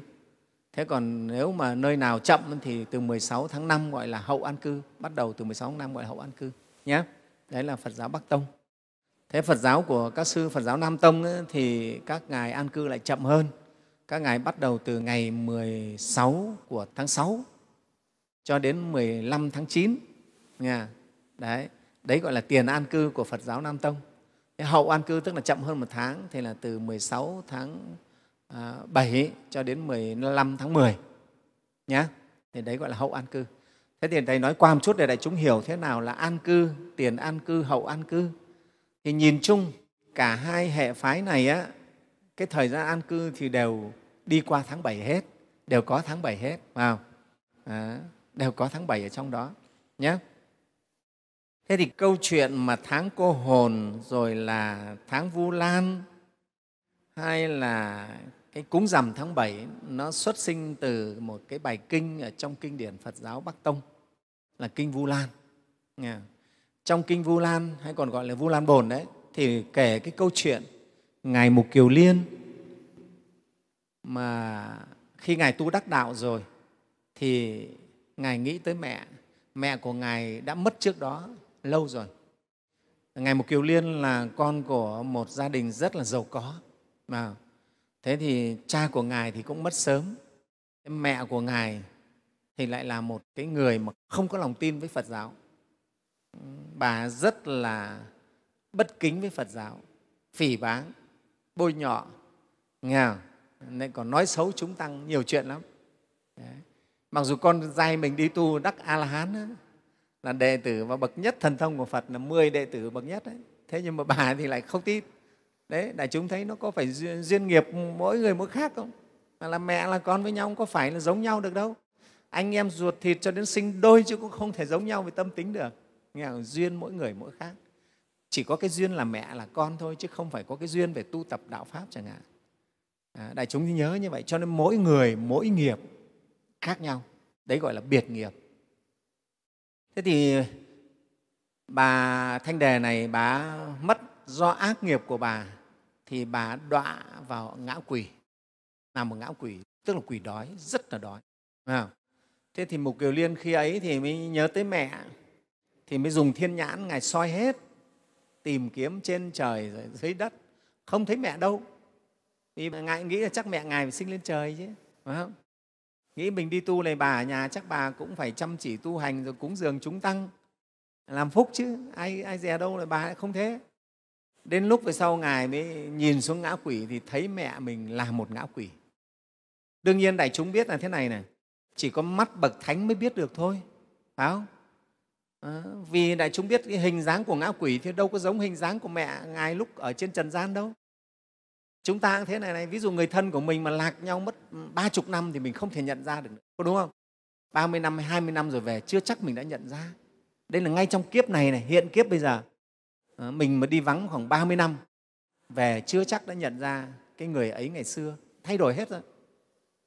Thế còn nếu mà nơi nào chậm thì từ 16 tháng 5 gọi là hậu an cư, bắt đầu từ 16 tháng 5 gọi là hậu an cư nhé. Đấy là Phật giáo Bắc Tông. Thế Phật giáo của các sư Phật giáo Nam Tông ấy, thì các ngài an cư lại chậm hơn. Các ngài bắt đầu từ ngày 16 của tháng 6 cho đến 15 tháng 9. Đấy, đấy gọi là tiền an cư của Phật giáo Nam Tông hậu an cư tức là chậm hơn một tháng thì là từ 16 tháng 7 à, cho đến 15 tháng 10 nhé thì đấy gọi là hậu an cư thế thì thầy nói qua một chút để đại chúng hiểu thế nào là an cư tiền an cư hậu an cư thì nhìn chung cả hai hệ phái này á, cái thời gian an cư thì đều đi qua tháng 7 hết đều có tháng 7 hết vào đều có tháng 7 ở trong đó nhé Thế thì câu chuyện mà tháng cô hồn rồi là tháng Vu Lan hay là cái cúng rằm tháng 7 nó xuất sinh từ một cái bài kinh ở trong kinh điển Phật giáo Bắc Tông là kinh Vu Lan. Trong kinh Vu Lan hay còn gọi là Vu Lan Bồn đấy thì kể cái câu chuyện ngài Mục Kiều Liên mà khi ngài tu đắc đạo rồi thì ngài nghĩ tới mẹ mẹ của ngài đã mất trước đó lâu rồi. Ngài Mục Kiều Liên là con của một gia đình rất là giàu có. Mà thế thì cha của Ngài thì cũng mất sớm. Mẹ của Ngài thì lại là một cái người mà không có lòng tin với Phật giáo. Bà rất là bất kính với Phật giáo, phỉ báng, bôi nhọ, nghe không? Nên còn nói xấu chúng tăng nhiều chuyện lắm. Đấy. Mặc dù con trai mình đi tu đắc A-la-hán là đệ tử và bậc nhất thần thông của Phật là 10 đệ tử bậc nhất đấy. Thế nhưng mà bà thì lại không tin. Đấy, đại chúng thấy nó có phải duyên, duyên nghiệp mỗi người mỗi khác không? Mà là mẹ là con với nhau không có phải là giống nhau được đâu. Anh em ruột thịt cho đến sinh đôi chứ cũng không thể giống nhau về tâm tính được. Nghe không? Duyên mỗi người mỗi khác. Chỉ có cái duyên là mẹ là con thôi chứ không phải có cái duyên về tu tập đạo Pháp chẳng hạn. À, đại chúng nhớ như vậy cho nên mỗi người mỗi nghiệp khác nhau đấy gọi là biệt nghiệp thế thì bà thanh đề này bà mất do ác nghiệp của bà thì bà đọa vào ngã quỷ làm một ngã quỷ tức là quỷ đói rất là đói thế thì mục kiều liên khi ấy thì mới nhớ tới mẹ thì mới dùng thiên nhãn ngài soi hết tìm kiếm trên trời rồi dưới đất không thấy mẹ đâu vì ngài nghĩ là chắc mẹ ngài phải sinh lên trời chứ phải không nghĩ mình đi tu này bà ở nhà chắc bà cũng phải chăm chỉ tu hành rồi cúng dường chúng tăng làm phúc chứ ai ai dè đâu là bà không thế đến lúc về sau ngài mới nhìn xuống ngã quỷ thì thấy mẹ mình là một ngã quỷ đương nhiên đại chúng biết là thế này này chỉ có mắt bậc thánh mới biết được thôi phải không à, vì đại chúng biết cái hình dáng của ngã quỷ thì đâu có giống hình dáng của mẹ ngài lúc ở trên trần gian đâu Chúng ta cũng thế này này, ví dụ người thân của mình mà lạc nhau mất ừ, ba chục năm thì mình không thể nhận ra được nữa, có đúng không? ba mươi năm, hay hai mươi năm rồi về chưa chắc mình đã nhận ra. Đây là ngay trong kiếp này này, hiện kiếp bây giờ. Ờ, mình mà đi vắng khoảng 30 năm về chưa chắc đã nhận ra cái người ấy ngày xưa, thay đổi hết rồi.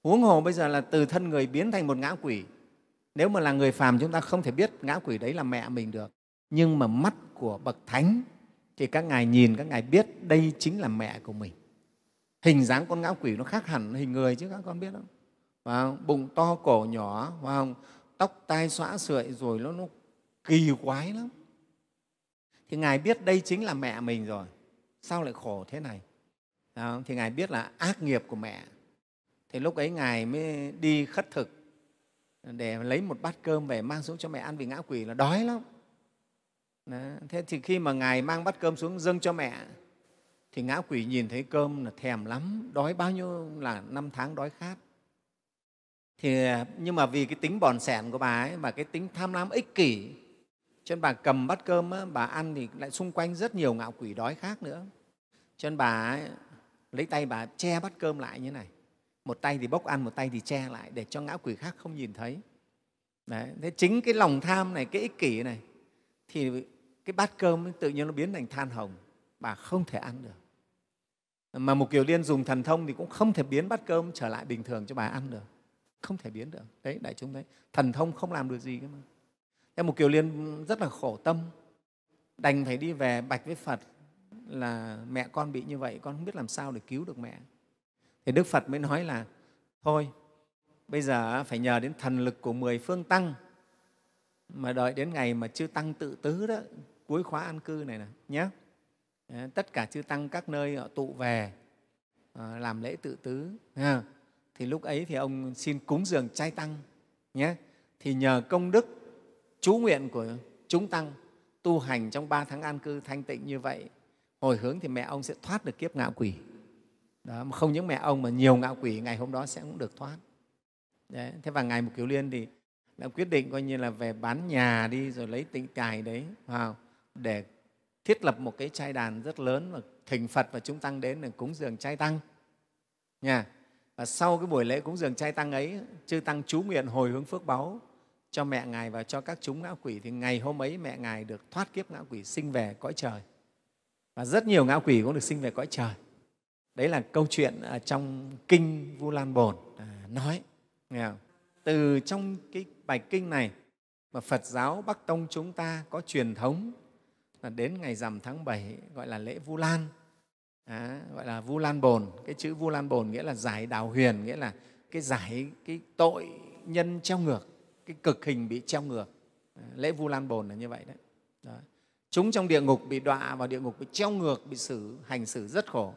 Huống hồ bây giờ là từ thân người biến thành một ngã quỷ. Nếu mà là người phàm chúng ta không thể biết ngã quỷ đấy là mẹ mình được. Nhưng mà mắt của bậc thánh thì các ngài nhìn, các ngài biết đây chính là mẹ của mình hình dáng con ngã quỷ nó khác hẳn hình người chứ các con biết không? Phải không? Bụng to, cổ nhỏ, phải không? tóc tai xõa sợi rồi nó, nó kỳ quái lắm. Thì Ngài biết đây chính là mẹ mình rồi, sao lại khổ thế này? không? Thì Ngài biết là ác nghiệp của mẹ. Thì lúc ấy Ngài mới đi khất thực để lấy một bát cơm về mang xuống cho mẹ ăn vì ngã quỷ là đói lắm. Đó. Thế thì khi mà Ngài mang bát cơm xuống dâng cho mẹ thì ngã quỷ nhìn thấy cơm là thèm lắm đói bao nhiêu là năm tháng đói khát thì nhưng mà vì cái tính bòn sẻn của bà ấy và cái tính tham lam ích kỷ cho nên bà cầm bát cơm á, bà ăn thì lại xung quanh rất nhiều ngạo quỷ đói khác nữa cho nên bà ấy, lấy tay bà che bát cơm lại như này một tay thì bốc ăn một tay thì che lại để cho ngạo quỷ khác không nhìn thấy Đấy, thế chính cái lòng tham này cái ích kỷ này thì cái bát cơm tự nhiên nó biến thành than hồng bà không thể ăn được mà một kiều liên dùng thần thông thì cũng không thể biến bát cơm trở lại bình thường cho bà ăn được không thể biến được đấy đại chúng đấy thần thông không làm được gì cơ mà em một kiều liên rất là khổ tâm đành phải đi về bạch với phật là mẹ con bị như vậy con không biết làm sao để cứu được mẹ thì đức phật mới nói là thôi bây giờ phải nhờ đến thần lực của mười phương tăng mà đợi đến ngày mà chưa tăng tự tứ đó cuối khóa an cư này nè nhé Ờ, tất cả chư tăng các nơi họ tụ về ờ, làm lễ tự tứ thì lúc ấy thì ông xin cúng dường trai tăng nhé thì nhờ công đức chú nguyện của chúng tăng tu hành trong ba tháng an cư thanh tịnh như vậy hồi hướng thì mẹ ông sẽ thoát được kiếp ngạo quỷ đó, mà không những mẹ ông mà nhiều ngạo quỷ ngày hôm đó sẽ cũng được thoát đấy. thế và ngài mục kiều liên thì đã quyết định coi như là về bán nhà đi rồi lấy tịnh tài đấy vào để thiết lập một cái trai đàn rất lớn và thỉnh Phật và chúng tăng đến để cúng dường trai tăng. Nha. Và sau cái buổi lễ cúng dường trai tăng ấy, chư tăng chú nguyện hồi hướng phước báu cho mẹ Ngài và cho các chúng ngã quỷ thì ngày hôm ấy mẹ Ngài được thoát kiếp ngã quỷ sinh về cõi trời. Và rất nhiều ngã quỷ cũng được sinh về cõi trời. Đấy là câu chuyện ở trong Kinh Vu Lan Bồn à, nói. Nghe không? Từ trong cái bài kinh này mà Phật giáo Bắc Tông chúng ta có truyền thống là đến ngày rằm tháng 7 gọi là lễ Vu Lan, à, gọi là Vu Lan Bồn. Cái chữ Vu Lan Bồn nghĩa là giải đào huyền, nghĩa là cái giải cái tội nhân treo ngược, cái cực hình bị treo ngược. À, lễ Vu Lan Bồn là như vậy đấy. Đó. Chúng trong địa ngục bị đọa vào địa ngục bị treo ngược, bị xử hành xử rất khổ,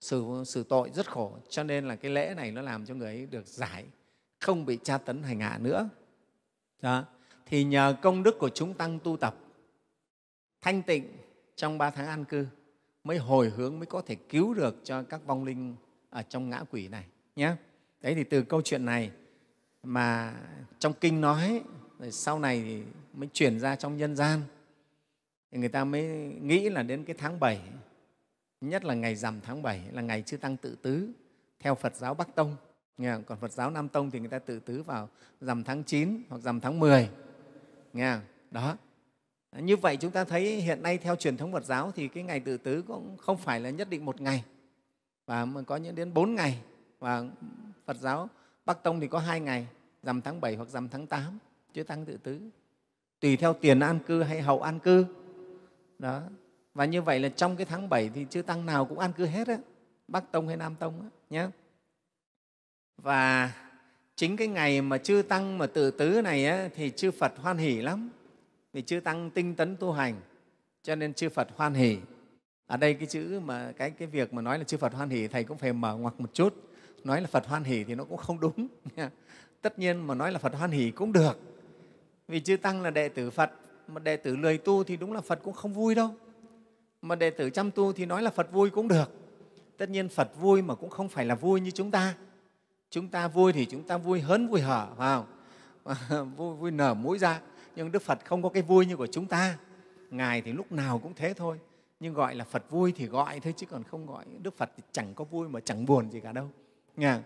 xử, xử tội rất khổ. Cho nên là cái lễ này nó làm cho người ấy được giải, không bị tra tấn hành hạ nữa. Đó. Thì nhờ công đức của chúng tăng tu tập thanh tịnh trong ba tháng an cư mới hồi hướng mới có thể cứu được cho các vong linh ở trong ngã quỷ này nhé đấy thì từ câu chuyện này mà trong kinh nói rồi sau này thì mới chuyển ra trong nhân gian thì người ta mới nghĩ là đến cái tháng 7 nhất là ngày rằm tháng 7 là ngày chư tăng tự tứ theo Phật giáo Bắc Tông nghe không? còn Phật giáo Nam Tông thì người ta tự tứ vào rằm tháng 9 hoặc rằm tháng 10 nghe không? đó như vậy chúng ta thấy hiện nay theo truyền thống Phật giáo thì cái ngày tự tứ cũng không phải là nhất định một ngày và có những đến bốn ngày và Phật giáo Bắc Tông thì có hai ngày rằm tháng 7 hoặc rằm tháng 8 chứ tăng tự tứ tùy theo tiền an cư hay hậu an cư đó và như vậy là trong cái tháng 7 thì chư tăng nào cũng an cư hết á bắc tông hay nam tông á nhé và chính cái ngày mà chư tăng mà tự tứ này á, thì chư phật hoan hỉ lắm vì chư tăng tinh tấn tu hành cho nên chư phật hoan hỷ ở đây cái chữ mà cái cái việc mà nói là chư phật hoan hỷ thầy cũng phải mở ngoặc một chút nói là phật hoan hỷ thì nó cũng không đúng tất nhiên mà nói là phật hoan hỷ cũng được vì chư tăng là đệ tử phật mà đệ tử lười tu thì đúng là phật cũng không vui đâu mà đệ tử chăm tu thì nói là phật vui cũng được tất nhiên phật vui mà cũng không phải là vui như chúng ta chúng ta vui thì chúng ta vui hớn vui hở vào vui vui nở mũi ra nhưng đức phật không có cái vui như của chúng ta ngài thì lúc nào cũng thế thôi nhưng gọi là phật vui thì gọi thôi chứ còn không gọi đức phật thì chẳng có vui mà chẳng buồn gì cả đâu Nghe ở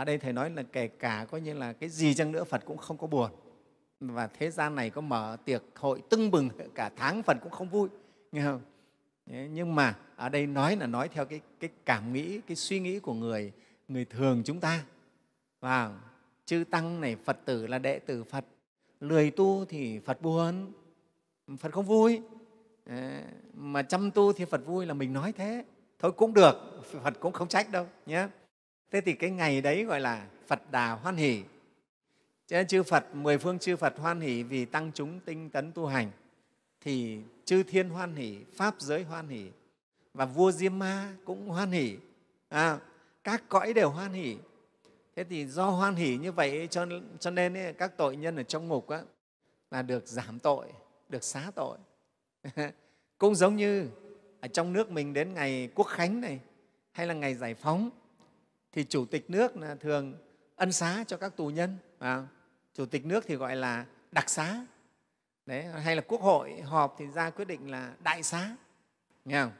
à, đây thầy nói là kể cả coi như là cái gì chăng nữa phật cũng không có buồn và thế gian này có mở tiệc hội tưng bừng cả tháng phật cũng không vui nghe không nhưng mà ở đây nói là nói theo cái, cái cảm nghĩ cái suy nghĩ của người người thường chúng ta và chư tăng này phật tử là đệ tử phật lười tu thì phật buồn phật không vui ờ, mà chăm tu thì phật vui là mình nói thế thôi cũng được phật cũng không trách đâu nhé thế thì cái ngày đấy gọi là phật đà hoan hỷ cho chư phật mười phương chư phật hoan hỷ vì tăng chúng tinh tấn tu hành thì chư thiên hoan hỷ pháp giới hoan hỷ và vua diêm ma cũng hoan hỷ à, các cõi đều hoan hỷ thế thì do hoan hỷ như vậy cho, cho nên ấy, các tội nhân ở trong ngục á, là được giảm tội được xá tội cũng giống như ở trong nước mình đến ngày quốc khánh này hay là ngày giải phóng thì chủ tịch nước là thường ân xá cho các tù nhân à, chủ tịch nước thì gọi là đặc xá Đấy, hay là quốc hội họp thì ra quyết định là đại xá nghe không?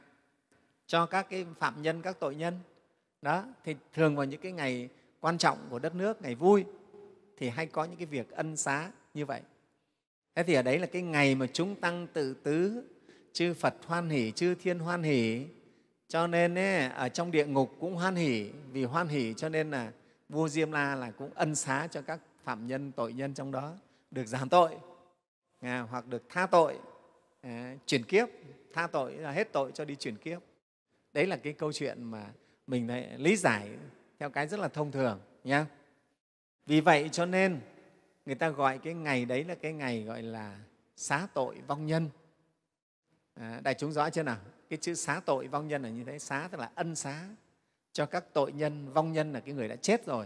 cho các cái phạm nhân các tội nhân đó thì thường vào những cái ngày quan trọng của đất nước ngày vui thì hay có những cái việc ân xá như vậy thế thì ở đấy là cái ngày mà chúng tăng tự tứ chư phật hoan hỷ chư thiên hoan hỷ cho nên ấy, ở trong địa ngục cũng hoan hỷ vì hoan hỷ cho nên là vua diêm la là cũng ân xá cho các phạm nhân tội nhân trong đó được giảm tội à, hoặc được tha tội à, chuyển kiếp tha tội là hết tội cho đi chuyển kiếp đấy là cái câu chuyện mà mình lại lý giải theo cái rất là thông thường nhé vì vậy cho nên người ta gọi cái ngày đấy là cái ngày gọi là xá tội vong nhân à, đại chúng rõ chưa nào cái chữ xá tội vong nhân là như thế xá tức là ân xá cho các tội nhân vong nhân là cái người đã chết rồi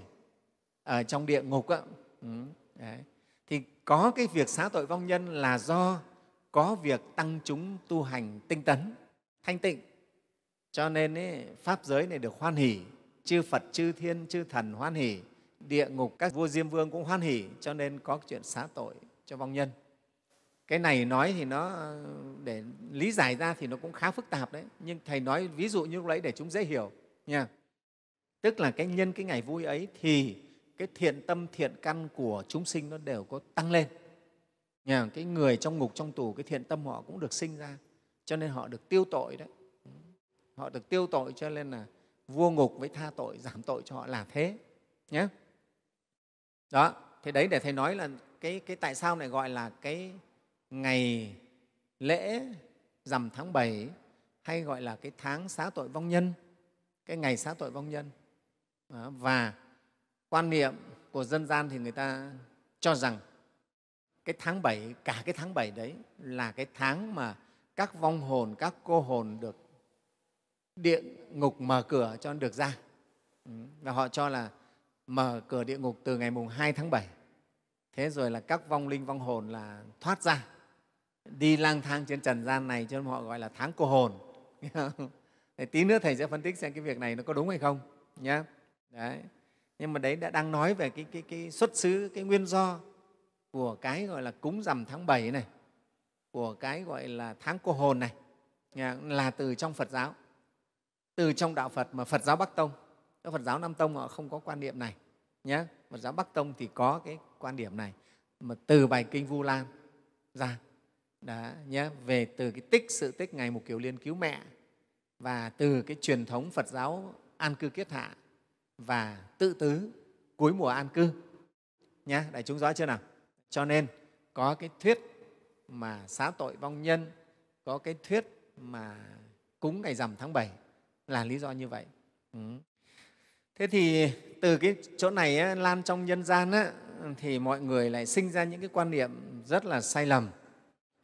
ở ờ, trong địa ngục á, ừ, thì có cái việc xá tội vong nhân là do có việc tăng chúng tu hành tinh tấn thanh tịnh cho nên ấy, pháp giới này được hoan hỷ chư Phật, chư Thiên, chư Thần hoan hỉ, địa ngục các vua Diêm Vương cũng hoan hỉ, cho nên có chuyện xá tội cho vong nhân. Cái này nói thì nó để lý giải ra thì nó cũng khá phức tạp đấy, nhưng Thầy nói ví dụ như lúc đấy để chúng dễ hiểu. Nha. Tức là cái nhân cái ngày vui ấy thì cái thiện tâm, thiện căn của chúng sinh nó đều có tăng lên. Nha. Cái người trong ngục, trong tù, cái thiện tâm họ cũng được sinh ra, cho nên họ được tiêu tội đấy. Họ được tiêu tội cho nên là vua ngục với tha tội giảm tội cho họ là thế nhé đó thế đấy để thầy nói là cái, cái tại sao này gọi là cái ngày lễ rằm tháng 7 hay gọi là cái tháng xá tội vong nhân cái ngày xá tội vong nhân đó. và quan niệm của dân gian thì người ta cho rằng cái tháng 7, cả cái tháng 7 đấy là cái tháng mà các vong hồn, các cô hồn được địa ngục mở cửa cho được ra ừ, và họ cho là mở cửa địa ngục từ ngày mùng 2 tháng 7. Thế rồi là các vong linh, vong hồn là thoát ra, đi lang thang trên trần gian này cho nên họ gọi là tháng cô hồn. Đấy, tí nữa Thầy sẽ phân tích xem cái việc này nó có đúng hay không. Nhá. Đấy. Nhưng mà đấy đã đang nói về cái, cái, cái xuất xứ, cái nguyên do của cái gọi là cúng rằm tháng 7 này, của cái gọi là tháng cô hồn này, là từ trong Phật giáo từ trong đạo Phật mà Phật giáo Bắc Tông. Phật giáo Nam Tông họ không có quan niệm này. Nhé. Phật giáo Bắc Tông thì có cái quan điểm này mà từ bài kinh Vu Lan ra đó, nhé, về từ cái tích sự tích ngày một kiều liên cứu mẹ và từ cái truyền thống Phật giáo an cư kiết hạ và tự tứ cuối mùa an cư nhé đại chúng rõ chưa nào cho nên có cái thuyết mà xá tội vong nhân có cái thuyết mà cúng ngày rằm tháng 7 là lý do như vậy ừ. thế thì từ cái chỗ này á, lan trong nhân gian á, thì mọi người lại sinh ra những cái quan niệm rất là sai lầm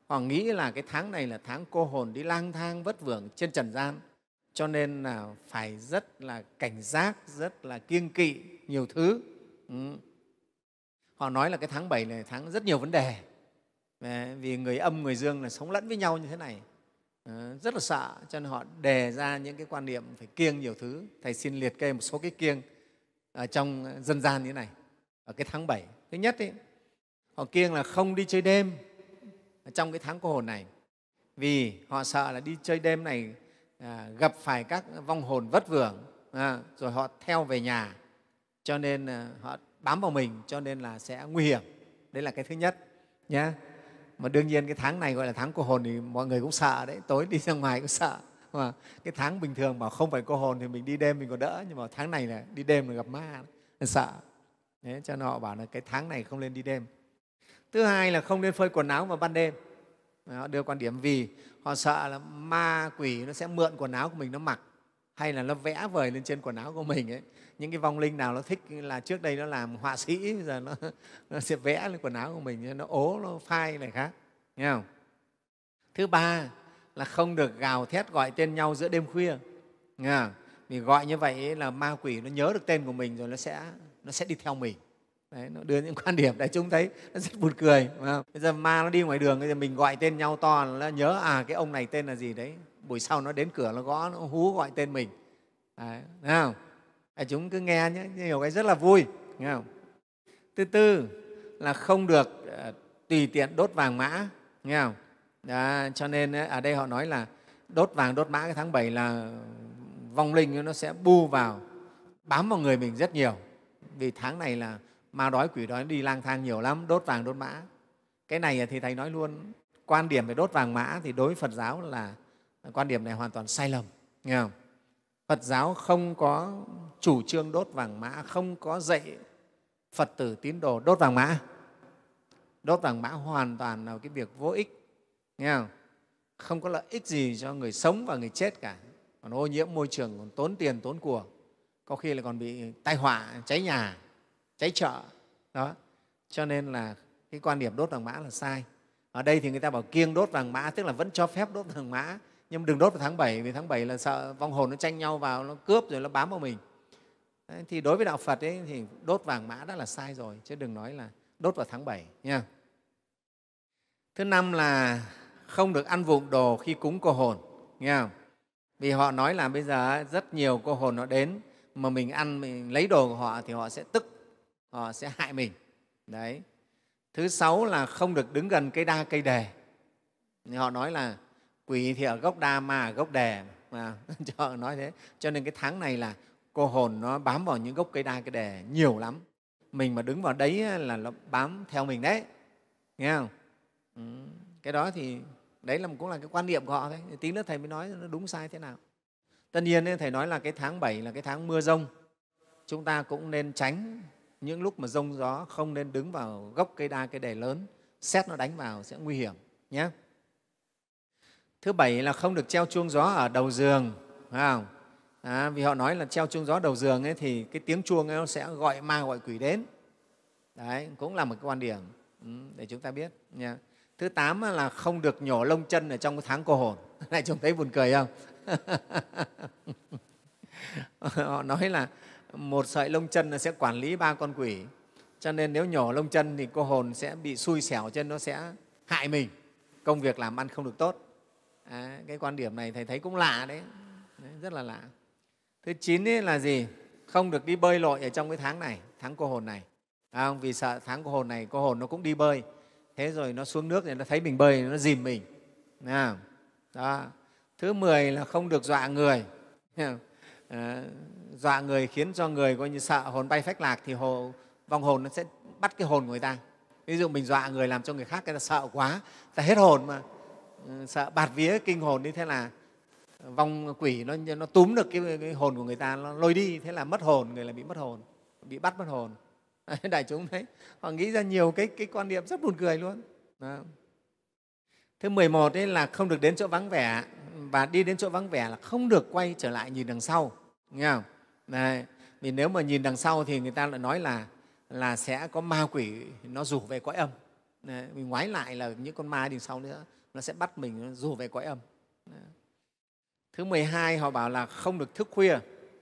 họ nghĩ là cái tháng này là tháng cô hồn đi lang thang vất vưởng trên trần gian cho nên là phải rất là cảnh giác rất là kiêng kỵ nhiều thứ ừ. họ nói là cái tháng 7 này tháng rất nhiều vấn đề vì người âm người dương là sống lẫn với nhau như thế này Ờ, rất là sợ cho nên họ đề ra những cái quan niệm phải kiêng nhiều thứ thầy xin liệt kê một số cái kiêng ở ờ, trong dân gian như thế này ở cái tháng 7 thứ nhất ấy, họ kiêng là không đi chơi đêm trong cái tháng cô hồn này vì họ sợ là đi chơi đêm này à, gặp phải các vong hồn vất vưởng à, rồi họ theo về nhà cho nên à, họ bám vào mình cho nên là sẽ nguy hiểm đấy là cái thứ nhất nhé yeah mà đương nhiên cái tháng này gọi là tháng cô hồn thì mọi người cũng sợ đấy tối đi ra ngoài cũng sợ mà cái tháng bình thường mà không phải cô hồn thì mình đi đêm mình còn đỡ nhưng mà tháng này là đi đêm là gặp ma sợ đấy, cho nên họ bảo là cái tháng này không nên đi đêm thứ hai là không nên phơi quần áo vào ban đêm họ đưa quan điểm vì họ sợ là ma quỷ nó sẽ mượn quần áo của mình nó mặc hay là nó vẽ vời lên trên quần áo của mình ấy những cái vong linh nào nó thích là trước đây nó làm họa sĩ giờ nó, nó sẽ vẽ lên quần áo của mình nó ố nó phai này khác nghe không thứ ba là không được gào thét gọi tên nhau giữa đêm khuya nghe không? vì gọi như vậy là ma quỷ nó nhớ được tên của mình rồi nó sẽ nó sẽ đi theo mình đấy, nó đưa những quan điểm đấy chúng thấy nó rất buồn cười bây giờ ma nó đi ngoài đường bây giờ mình gọi tên nhau to nó nhớ à cái ông này tên là gì đấy buổi sau nó đến cửa nó gõ nó hú gọi tên mình đấy, thấy không? à, chúng cứ nghe nhé nhiều cái rất là vui nghe không thứ tư là không được ờ, tùy tiện đốt vàng mã nghe không à, cho nên ờ, ở đây họ nói là đốt vàng đốt mã cái tháng 7 là vong linh nó sẽ bu vào bám vào người mình rất nhiều vì tháng này là ma đói quỷ đói đi lang thang nhiều lắm đốt vàng đốt mã cái này thì thầy nói luôn quan điểm về đốt vàng mã thì đối với phật giáo là quan điểm này hoàn toàn sai lầm nghe không Phật giáo không có chủ trương đốt vàng mã, không có dạy Phật tử tín đồ đốt vàng mã. Đốt vàng mã hoàn toàn là cái việc vô ích, nghe không? không có lợi ích gì cho người sống và người chết cả. Còn ô nhiễm môi trường, còn tốn tiền, tốn của, có khi là còn bị tai họa, cháy nhà, cháy chợ. Đó. Cho nên là cái quan điểm đốt vàng mã là sai. Ở đây thì người ta bảo kiêng đốt vàng mã, tức là vẫn cho phép đốt vàng mã, nhưng đừng đốt vào tháng 7 vì tháng 7 là sợ vong hồn nó tranh nhau vào nó cướp rồi nó bám vào mình Đấy, thì đối với đạo Phật ấy, thì đốt vàng mã đã là sai rồi chứ đừng nói là đốt vào tháng 7 nha thứ năm là không được ăn vụng đồ khi cúng cô hồn nha vì họ nói là bây giờ rất nhiều cô hồn nó đến mà mình ăn mình lấy đồ của họ thì họ sẽ tức họ sẽ hại mình đấy thứ sáu là không được đứng gần cây đa cây đề họ nói là quỷ thì ở gốc đa ma ở gốc đề mà cho nói thế cho nên cái tháng này là cô hồn nó bám vào những gốc cây đa cây đề nhiều lắm mình mà đứng vào đấy là nó bám theo mình đấy nghe không ừ. cái đó thì đấy là cũng là cái quan niệm của họ đấy tí nữa thầy mới nói nó đúng sai thế nào tất nhiên thầy nói là cái tháng 7 là cái tháng mưa rông chúng ta cũng nên tránh những lúc mà rông gió không nên đứng vào gốc cây đa cây đề lớn xét nó đánh vào sẽ nguy hiểm nhé Thứ bảy là không được treo chuông gió ở đầu giường, phải không? À, vì họ nói là treo chuông gió đầu giường ấy, thì cái tiếng chuông ấy nó sẽ gọi ma gọi quỷ đến. Đấy, cũng là một cái quan điểm ừ, để chúng ta biết. Nha. Thứ tám là không được nhổ lông chân ở trong cái tháng cô hồn. Này chúng thấy buồn cười không? họ nói là một sợi lông chân nó sẽ quản lý ba con quỷ cho nên nếu nhổ lông chân thì cô hồn sẽ bị xui xẻo chân nó sẽ hại mình công việc làm ăn không được tốt à, cái quan điểm này thầy thấy cũng lạ đấy, đấy rất là lạ thứ chín ấy là gì không được đi bơi lội ở trong cái tháng này tháng cô hồn này à, vì sợ tháng cô hồn này cô hồn nó cũng đi bơi thế rồi nó xuống nước thì nó thấy mình bơi nó dìm mình à, đó. thứ mười là không được dọa người à, dọa người khiến cho người coi như sợ hồn bay phách lạc thì hồ, vòng hồn nó sẽ bắt cái hồn của người ta ví dụ mình dọa người làm cho người khác người ta sợ quá người ta hết hồn mà Ờ, sợ bạt vía kinh hồn như thế là vong quỷ nó nó túm được cái, cái hồn của người ta nó lôi đi thế là mất hồn người là bị mất hồn bị bắt mất hồn đại chúng đấy họ nghĩ ra nhiều cái cái quan niệm rất buồn cười luôn đó. thứ 11 ấy là không được đến chỗ vắng vẻ và đi đến chỗ vắng vẻ là không được quay trở lại nhìn đằng sau nghe không đấy. vì nếu mà nhìn đằng sau thì người ta lại nói là là sẽ có ma quỷ nó rủ về cõi âm đấy. mình ngoái lại là những con ma đằng sau nữa nó sẽ bắt mình nó rủ về cõi âm thứ 12 họ bảo là không được thức khuya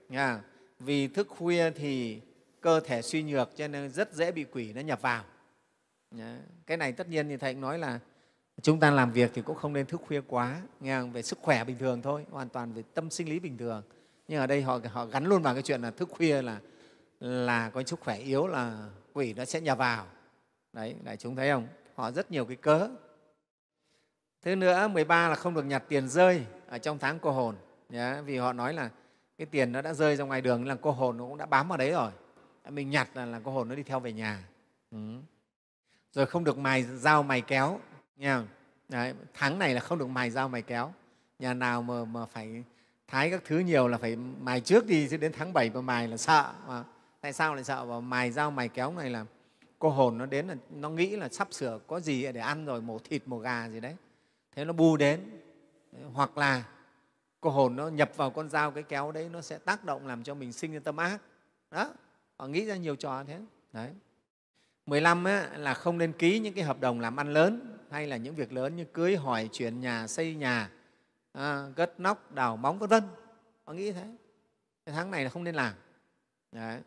nha vì thức khuya thì cơ thể suy nhược cho nên rất dễ bị quỷ nó nhập vào Đấy. cái này tất nhiên thì thầy cũng nói là chúng ta làm việc thì cũng không nên thức khuya quá nghe không? về sức khỏe bình thường thôi hoàn toàn về tâm sinh lý bình thường nhưng ở đây họ họ gắn luôn vào cái chuyện là thức khuya là là có sức khỏe yếu là quỷ nó sẽ nhập vào đấy đại chúng thấy không họ rất nhiều cái cớ Thứ nữa, 13 là không được nhặt tiền rơi ở trong tháng cô hồn. Nhá, vì họ nói là cái tiền nó đã rơi ra ngoài đường là cô hồn nó cũng đã bám vào đấy rồi. Mình nhặt là, là cô hồn nó đi theo về nhà. Ừ. Rồi không được mài dao mài kéo. Nha. Đấy, tháng này là không được mài dao mài kéo. Nhà nào mà, mà phải thái các thứ nhiều là phải mài trước đi chứ đến tháng 7 mà mài là sợ. Mà tại sao lại sợ? Mà mài dao mài kéo này là cô hồn nó đến là nó nghĩ là sắp sửa có gì để ăn rồi mổ thịt mổ gà gì đấy thế nó bù đến hoặc là cô hồn nó nhập vào con dao cái kéo đấy nó sẽ tác động làm cho mình sinh ra tâm ác đó họ nghĩ ra nhiều trò thế đấy 15 á, là không nên ký những cái hợp đồng làm ăn lớn hay là những việc lớn như cưới hỏi chuyển nhà xây nhà à, gất nóc đào móng vân vân họ nghĩ thế cái tháng này là không nên làm đấy.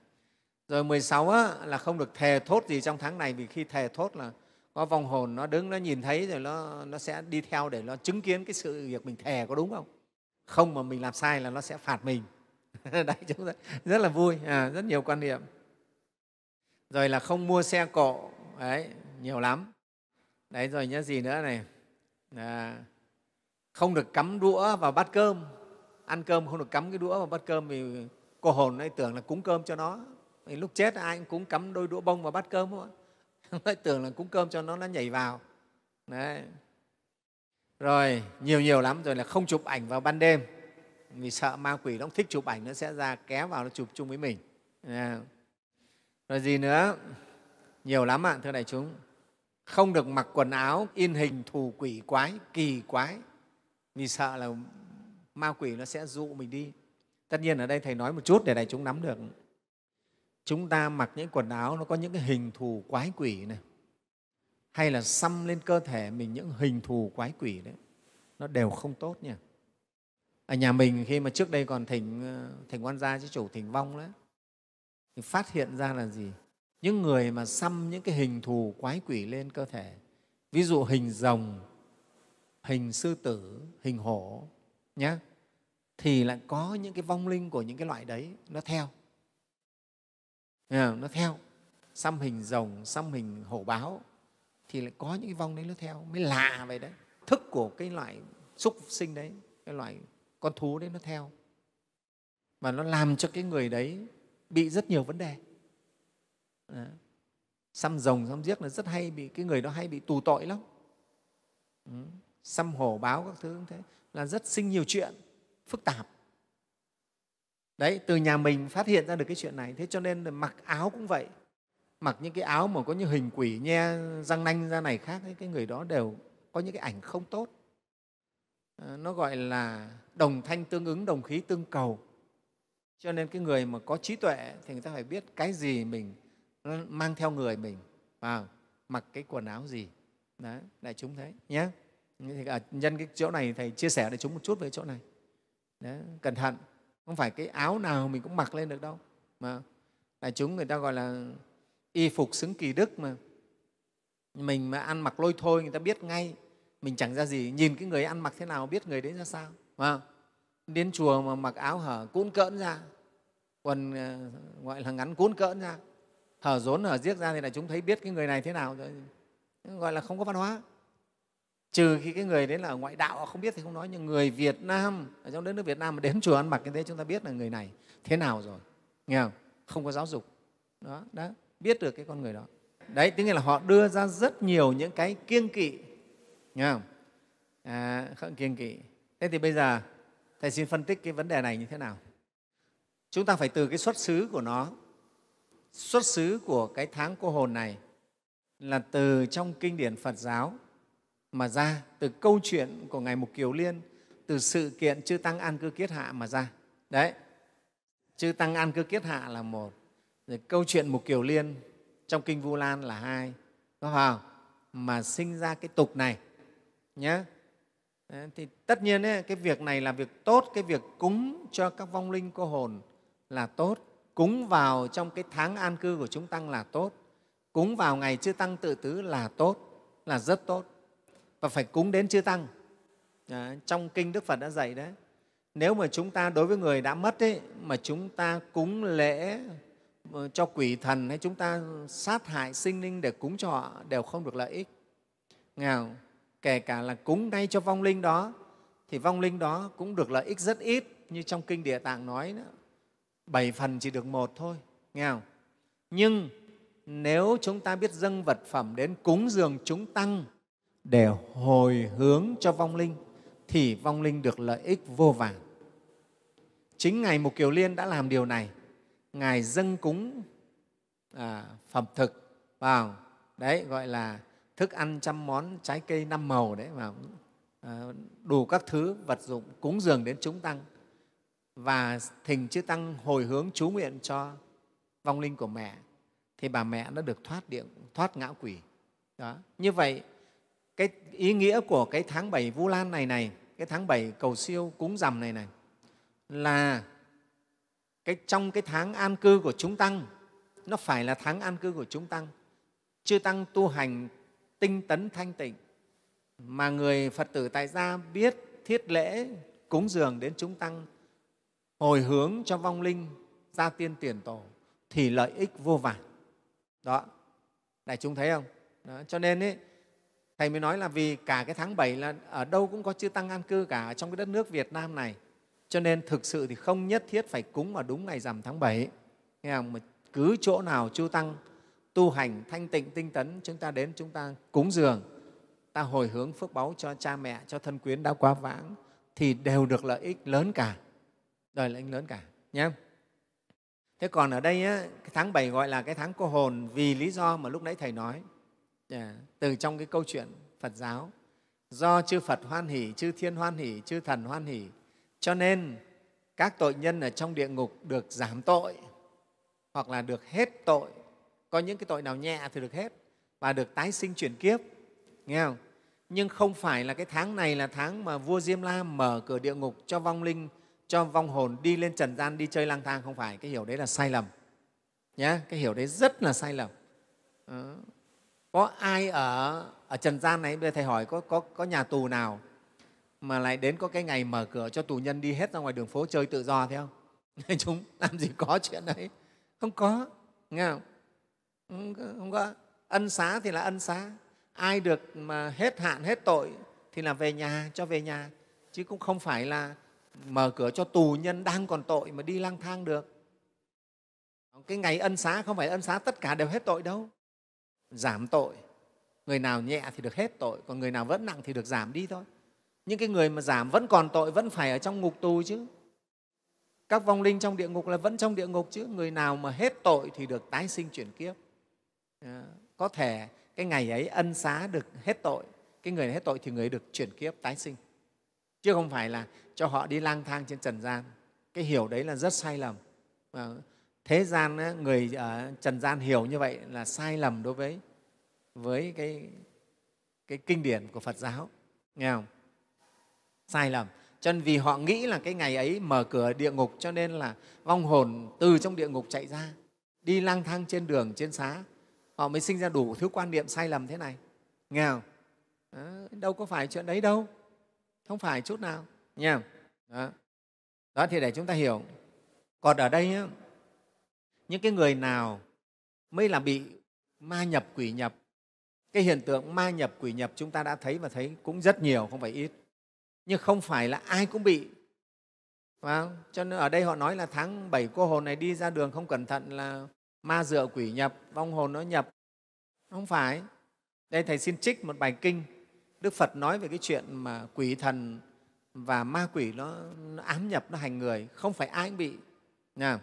rồi 16 á, là không được thề thốt gì trong tháng này vì khi thề thốt là có vong hồn nó đứng nó nhìn thấy rồi nó, nó sẽ đi theo để nó chứng kiến cái sự việc mình thề có đúng không không mà mình làm sai là nó sẽ phạt mình đấy chúng ta rất là vui à, rất nhiều quan niệm rồi là không mua xe cộ đấy nhiều lắm đấy rồi nhớ gì nữa này à, không được cắm đũa vào bát cơm ăn cơm không được cắm cái đũa vào bát cơm vì cô hồn ấy tưởng là cúng cơm cho nó lúc chết ai cũng cắm đôi đũa bông vào bát cơm không ạ mới tưởng là cúng cơm cho nó nó nhảy vào đấy rồi nhiều nhiều lắm rồi là không chụp ảnh vào ban đêm vì sợ ma quỷ nó thích chụp ảnh nó sẽ ra ké vào nó chụp chung với mình rồi gì nữa nhiều lắm ạ à, thưa đại chúng không được mặc quần áo in hình thù quỷ quái kỳ quái vì sợ là ma quỷ nó sẽ dụ mình đi tất nhiên ở đây thầy nói một chút để đại chúng nắm được chúng ta mặc những quần áo nó có những cái hình thù quái quỷ này hay là xăm lên cơ thể mình những hình thù quái quỷ đấy nó đều không tốt nha ở nhà mình khi mà trước đây còn thỉnh ờ, thỉnh quan gia chứ chủ thỉnh vong đấy thì phát hiện ra là gì những người mà xăm những cái hình thù quái quỷ lên cơ thể ví dụ hình rồng hình sư tử hình hổ nhé thì lại có những cái vong linh của những cái loại đấy nó theo nó theo xăm hình rồng xăm hình hổ báo thì lại có những cái vong đấy nó theo mới lạ vậy đấy thức của cái loại súc sinh đấy cái loại con thú đấy nó theo mà nó làm cho cái người đấy bị rất nhiều vấn đề đó. xăm rồng xăm giếc là rất hay bị cái người đó hay bị tù tội lắm xăm hổ báo các thứ cũng thế là rất sinh nhiều chuyện phức tạp đấy từ nhà mình phát hiện ra được cái chuyện này thế cho nên là mặc áo cũng vậy mặc những cái áo mà có những hình quỷ nhe răng nanh ra này khác ấy, cái người đó đều có những cái ảnh không tốt ờ, nó gọi là đồng thanh tương ứng đồng khí tương cầu cho nên cái người mà có trí tuệ thì người ta phải biết cái gì mình mang theo người mình vào mặc cái quần áo gì đấy đại chúng thấy nhé thì ở nhân cái chỗ này thầy chia sẻ để chúng một chút về chỗ này đấy, cẩn thận không phải cái áo nào mình cũng mặc lên được đâu mà đại chúng người ta gọi là y phục xứng kỳ đức mà mình mà ăn mặc lôi thôi người ta biết ngay mình chẳng ra gì nhìn cái người ăn mặc thế nào biết người đấy ra sao mà đến chùa mà mặc áo hở cuốn cỡn ra quần ờ, gọi là ngắn cuốn cỡn ra hở rốn hở giết ra thì là chúng thấy biết cái người này thế nào rồi gọi là không có văn hóa trừ khi cái người đấy là ngoại đạo họ không biết thì không nói nhưng người Việt Nam ở trong đất nước Việt Nam mà đến chùa ăn mặc như thế chúng ta biết là người này thế nào rồi nghe không không có giáo dục đó, đó biết được cái con người đó đấy tức là họ đưa ra rất nhiều những cái kiêng kỵ nghe không à, không kiêng kỵ thế thì bây giờ thầy xin phân tích cái vấn đề này như thế nào chúng ta phải từ cái xuất xứ của nó xuất xứ của cái tháng cô hồn này là từ trong kinh điển Phật giáo mà ra, từ câu chuyện của Ngài Mục Kiều Liên, từ sự kiện Chư Tăng An Cư Kiết Hạ mà ra. Đấy, Chư Tăng An Cư Kiết Hạ là một, rồi câu chuyện Mục Kiều Liên trong Kinh Vu Lan là hai, có không? Mà sinh ra cái tục này nhé. thì tất nhiên ấy, cái việc này là việc tốt, cái việc cúng cho các vong linh cô hồn là tốt, cúng vào trong cái tháng an cư của chúng tăng là tốt, cúng vào ngày chư tăng tự tứ là tốt, là rất tốt và phải cúng đến chư tăng à, trong kinh đức phật đã dạy đấy nếu mà chúng ta đối với người đã mất ấy, mà chúng ta cúng lễ ờ, cho quỷ thần hay chúng ta sát hại sinh linh để cúng cho họ đều không được lợi ích nghèo kể cả là cúng ngay cho vong linh đó thì vong linh đó cũng được lợi ích rất ít như trong kinh địa tạng nói đó, bảy phần chỉ được một thôi nghèo nhưng nếu chúng ta biết dâng vật phẩm đến cúng dường chúng tăng để hồi hướng cho vong linh thì vong linh được lợi ích vô vàng. Chính Ngài Mục Kiều Liên đã làm điều này. Ngài dâng cúng à, phẩm thực vào, đấy gọi là thức ăn trăm món trái cây năm màu đấy vào à, đủ các thứ vật dụng cúng dường đến chúng tăng và thỉnh chư tăng hồi hướng chú nguyện cho vong linh của mẹ thì bà mẹ đã được thoát điện thoát ngã quỷ đó như vậy cái ý nghĩa của cái tháng bảy vu lan này này cái tháng bảy cầu siêu cúng dằm này này là cái trong cái tháng an cư của chúng tăng nó phải là tháng an cư của chúng tăng chư tăng tu hành tinh tấn thanh tịnh mà người phật tử tại gia biết thiết lễ cúng dường đến chúng tăng hồi hướng cho vong linh gia tiên tiền tổ thì lợi ích vô vàn đó đại chúng thấy không đó. cho nên ấy, Thầy mới nói là vì cả cái tháng 7 là ở đâu cũng có chư Tăng an cư cả trong cái đất nước Việt Nam này. Cho nên thực sự thì không nhất thiết phải cúng vào đúng ngày rằm tháng 7. Nghe không? Mà cứ chỗ nào chư Tăng tu hành thanh tịnh tinh tấn chúng ta đến chúng ta cúng dường ta hồi hướng phước báu cho cha mẹ cho thân quyến đã quá vãng thì đều được lợi ích lớn cả đời lợi ích lớn cả nhé thế còn ở đây á, cái tháng 7 gọi là cái tháng cô hồn vì lý do mà lúc nãy thầy nói Dạ, từ trong cái câu chuyện phật giáo do chư phật hoan hỷ chư thiên hoan hỷ chư thần hoan hỷ cho nên các tội nhân ở trong địa ngục được giảm tội hoặc là được hết tội có những cái tội nào nhẹ thì được hết và được tái sinh chuyển kiếp nghe không nhưng không phải là cái tháng này là tháng mà vua diêm la mở cửa địa ngục cho vong linh cho vong hồn đi lên trần gian đi chơi lang thang không phải cái hiểu đấy là sai lầm nhé cái hiểu đấy rất là sai lầm đó có ai ở ở trần gian này bây giờ thầy hỏi có, có, có nhà tù nào mà lại đến có cái ngày mở cửa cho tù nhân đi hết ra ngoài đường phố chơi tự do thế không chúng làm gì có chuyện đấy không có nghe không không có, không có. ân xá thì là ân xá ai được mà hết hạn hết tội thì là về nhà cho về nhà chứ cũng không phải là mở cửa cho tù nhân đang còn tội mà đi lang thang được cái ngày ân xá không phải ân xá tất cả đều hết tội đâu giảm tội người nào nhẹ thì được hết tội còn người nào vẫn nặng thì được giảm đi thôi những cái người mà giảm vẫn còn tội vẫn phải ở trong ngục tù chứ các vong linh trong địa ngục là vẫn trong địa ngục chứ người nào mà hết tội thì được tái sinh chuyển kiếp ờ, có thể cái ngày ấy ân xá được hết tội cái người hết tội thì người được chuyển kiếp tái sinh chứ không phải là cho họ đi lang thang trên trần gian cái hiểu đấy là rất sai lầm ờ, thế gian người ờ, trần gian hiểu như vậy là sai lầm đối với với cái, cái kinh điển của phật giáo nghe không sai lầm cho nên vì họ nghĩ là cái ngày ấy mở cửa địa ngục cho nên là vong hồn từ trong địa ngục chạy ra đi lang thang trên đường trên xá họ mới sinh ra đủ thứ quan niệm sai lầm thế này nghe không đâu có phải chuyện đấy đâu không phải chút nào nha đó. đó thì để chúng ta hiểu còn ở đây ấy, những cái người nào mới là bị ma nhập quỷ nhập cái hiện tượng ma nhập quỷ nhập chúng ta đã thấy và thấy cũng rất nhiều không phải ít nhưng không phải là ai cũng bị và cho nên ở đây họ nói là tháng bảy cô hồn này đi ra đường không cẩn thận là ma dựa quỷ nhập vong hồn nó nhập không phải đây thầy xin trích một bài kinh đức phật nói về cái chuyện mà quỷ thần và ma quỷ nó, nó ám nhập nó hành người không phải ai cũng bị Nào.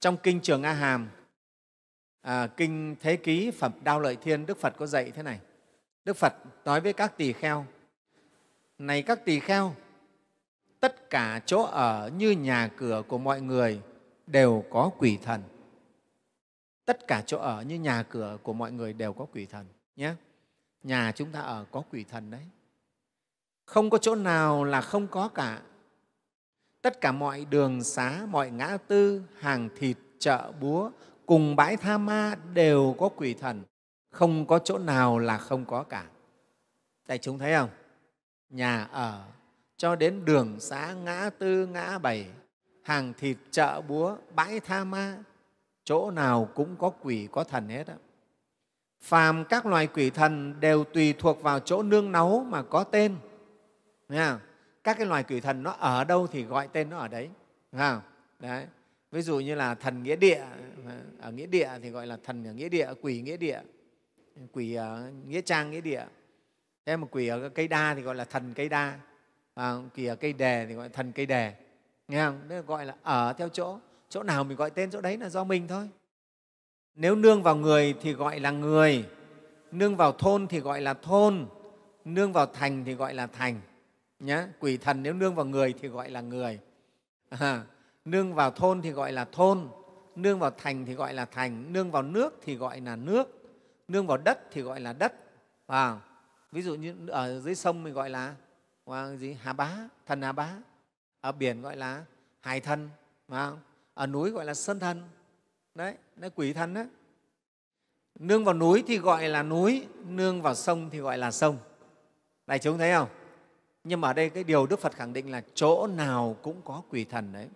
Trong Kinh Trường A Hàm, à, Kinh Thế Ký Phẩm Đao Lợi Thiên, Đức Phật có dạy thế này. Đức Phật nói với các tỳ kheo, này các tỳ kheo, tất cả chỗ ở như nhà cửa của mọi người đều có quỷ thần. Tất cả chỗ ở như nhà cửa của mọi người đều có quỷ thần nhé. Nhà chúng ta ở có quỷ thần đấy. Không có chỗ nào là không có cả tất cả mọi đường xá, mọi ngã tư, hàng thịt, chợ, búa, cùng bãi tha ma đều có quỷ thần, không có chỗ nào là không có cả. Đại chúng thấy không? Nhà ở cho đến đường xá, ngã tư, ngã bảy, hàng thịt, chợ, búa, bãi tha ma, chỗ nào cũng có quỷ, có thần hết. Đó. Phàm các loài quỷ thần đều tùy thuộc vào chỗ nương náu mà có tên. Nghe không? các cái loài quỷ thần nó ở đâu thì gọi tên nó ở đấy phải không? đấy ví dụ như là thần nghĩa địa ở nghĩa địa thì gọi là thần ở nghĩa địa quỷ nghĩa địa quỷ ở nghĩa trang nghĩa địa thế mà quỷ ở cây đa thì gọi là thần cây đa à, quỷ ở cây đề thì gọi là thần cây đề nghe không Đấy gọi là ở theo chỗ chỗ nào mình gọi tên chỗ đấy là do mình thôi nếu nương vào người thì gọi là người nương vào thôn thì gọi là thôn nương vào thành thì gọi là thành nhá quỷ thần nếu nương vào người thì gọi là người à, nương vào thôn thì gọi là thôn nương vào thành thì gọi là thành nương vào nước thì gọi là nước nương vào đất thì gọi là đất à, ví dụ như ở dưới sông mình gọi là gì hà bá thần hà bá ở biển gọi là hải thần à, ở núi gọi là sơn thần đấy nó quỷ thần đấy nương vào núi thì gọi là núi nương vào sông thì gọi là sông đại chúng thấy không nhưng mà ở đây cái điều đức phật khẳng định là chỗ nào cũng có quỷ thần đấy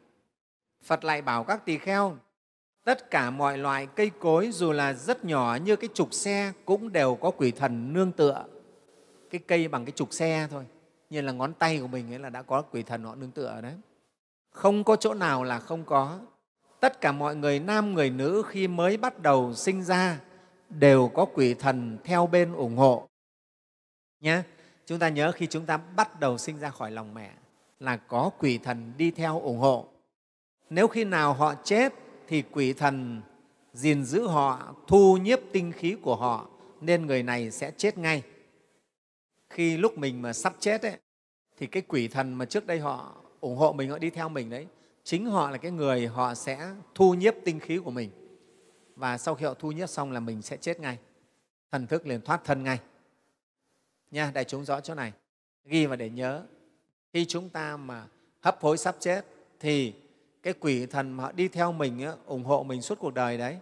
phật lại bảo các tỳ kheo tất cả mọi loại cây cối dù là rất nhỏ như cái trục xe cũng đều có quỷ thần nương tựa cái cây bằng cái trục xe thôi như là ngón tay của mình ấy là đã có quỷ thần họ nương tựa đấy không có chỗ nào là không có tất cả mọi người nam người nữ khi mới bắt đầu sinh ra đều có quỷ thần theo bên ủng hộ nhé Chúng ta nhớ khi chúng ta bắt đầu sinh ra khỏi lòng mẹ là có quỷ thần đi theo ủng hộ. Nếu khi nào họ chết thì quỷ thần gìn giữ họ, thu nhiếp tinh khí của họ nên người này sẽ chết ngay. Khi lúc mình mà sắp chết ấy, thì cái quỷ thần mà trước đây họ ủng hộ mình, họ đi theo mình đấy, chính họ là cái người họ sẽ thu nhiếp tinh khí của mình. Và sau khi họ thu nhiếp xong là mình sẽ chết ngay, thần thức liền thoát thân ngay nha đại chúng rõ chỗ này ghi và để nhớ khi chúng ta mà hấp hối sắp chết thì cái quỷ thần mà họ đi theo mình ủng hộ mình suốt cuộc đời đấy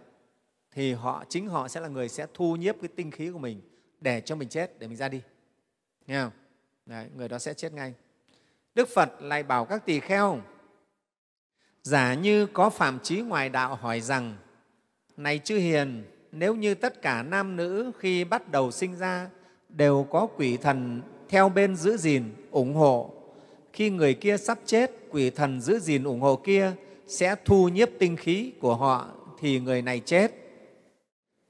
thì họ chính họ sẽ là người sẽ thu nhiếp cái tinh khí của mình để cho mình chết để mình ra đi nghe không đấy, người đó sẽ chết ngay đức phật lại bảo các tỳ kheo giả như có phạm trí ngoài đạo hỏi rằng này chư hiền nếu như tất cả nam nữ khi bắt đầu sinh ra đều có quỷ thần theo bên giữ gìn, ủng hộ. Khi người kia sắp chết, quỷ thần giữ gìn ủng hộ kia sẽ thu nhiếp tinh khí của họ thì người này chết.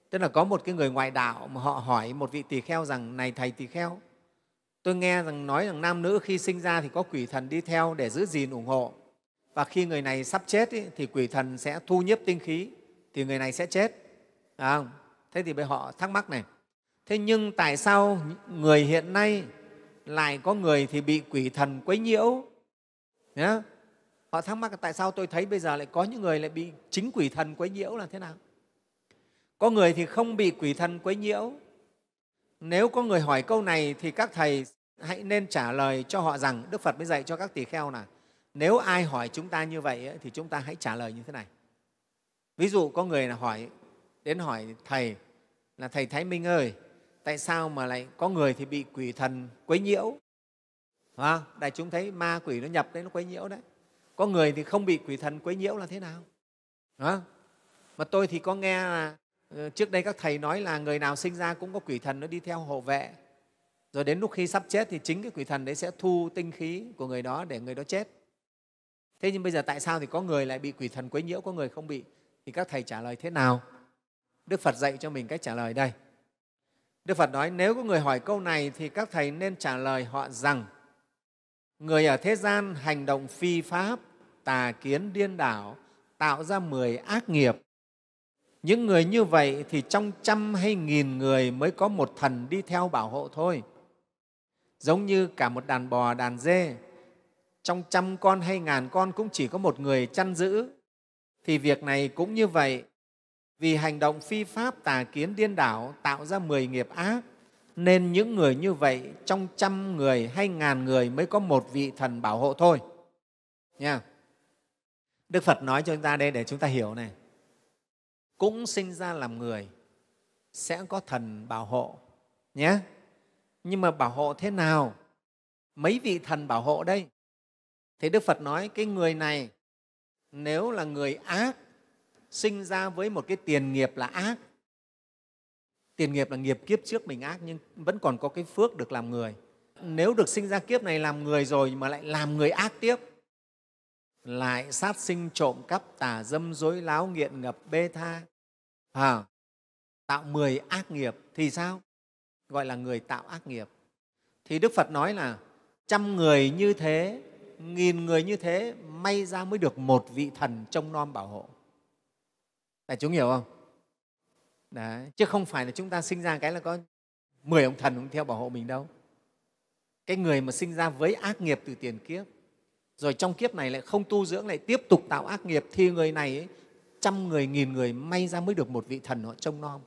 Tức là có một cái người ngoại đạo mà họ hỏi một vị tỳ kheo rằng này thầy tỳ kheo, tôi nghe rằng nói rằng nam nữ khi sinh ra thì có quỷ thần đi theo để giữ gìn ủng hộ và khi người này sắp chết ý, thì quỷ thần sẽ thu nhiếp tinh khí thì người này sẽ chết. À, thế thì bây họ thắc mắc này thế nhưng tại sao người hiện nay lại có người thì bị quỷ thần quấy nhiễu yeah. họ thắc mắc tại sao tôi thấy bây giờ lại có những người lại bị chính quỷ thần quấy nhiễu là thế nào có người thì không bị quỷ thần quấy nhiễu nếu có người hỏi câu này thì các thầy hãy nên trả lời cho họ rằng đức phật mới dạy cho các tỳ kheo là nếu ai hỏi chúng ta như vậy thì chúng ta hãy trả lời như thế này ví dụ có người là hỏi đến hỏi thầy là thầy thái minh ơi tại sao mà lại có người thì bị quỷ thần quấy nhiễu à, đại chúng thấy ma quỷ nó nhập đấy nó quấy nhiễu đấy có người thì không bị quỷ thần quấy nhiễu là thế nào à, mà tôi thì có nghe là ờ, trước đây các thầy nói là người nào sinh ra cũng có quỷ thần nó đi theo hộ vệ rồi đến lúc khi sắp chết thì chính cái quỷ thần đấy sẽ thu tinh khí của người đó để người đó chết thế nhưng bây giờ tại sao thì có người lại bị quỷ thần quấy nhiễu có người không bị thì các thầy trả lời thế nào đức phật dạy cho mình cách trả lời đây Đức Phật nói nếu có người hỏi câu này thì các thầy nên trả lời họ rằng người ở thế gian hành động phi pháp, tà kiến điên đảo, tạo ra mười ác nghiệp. Những người như vậy thì trong trăm hay nghìn người mới có một thần đi theo bảo hộ thôi. Giống như cả một đàn bò, đàn dê, trong trăm con hay ngàn con cũng chỉ có một người chăn giữ. Thì việc này cũng như vậy, vì hành động phi pháp, tà kiến, điên đảo tạo ra mười nghiệp ác, nên những người như vậy trong trăm người hay ngàn người mới có một vị thần bảo hộ thôi. Nha. Đức Phật nói cho chúng ta đây để chúng ta hiểu này. Cũng sinh ra làm người sẽ có thần bảo hộ nhé. Nhưng mà bảo hộ thế nào? Mấy vị thần bảo hộ đây? Thì Đức Phật nói cái người này nếu là người ác sinh ra với một cái tiền nghiệp là ác tiền nghiệp là nghiệp kiếp trước mình ác nhưng vẫn còn có cái phước được làm người nếu được sinh ra kiếp này làm người rồi mà lại làm người ác tiếp lại sát sinh trộm cắp tà dâm dối láo nghiện ngập bê tha à, tạo mười ác nghiệp thì sao gọi là người tạo ác nghiệp thì đức phật nói là trăm người như thế nghìn người như thế may ra mới được một vị thần trông nom bảo hộ Đại chúng hiểu không? Đấy. Chứ không phải là chúng ta sinh ra cái là có 10 ông thần cũng theo bảo hộ mình đâu. Cái người mà sinh ra với ác nghiệp từ tiền kiếp, rồi trong kiếp này lại không tu dưỡng, lại tiếp tục tạo ác nghiệp, thì người này ấy, trăm người, nghìn người may ra mới được một vị thần họ trông nom.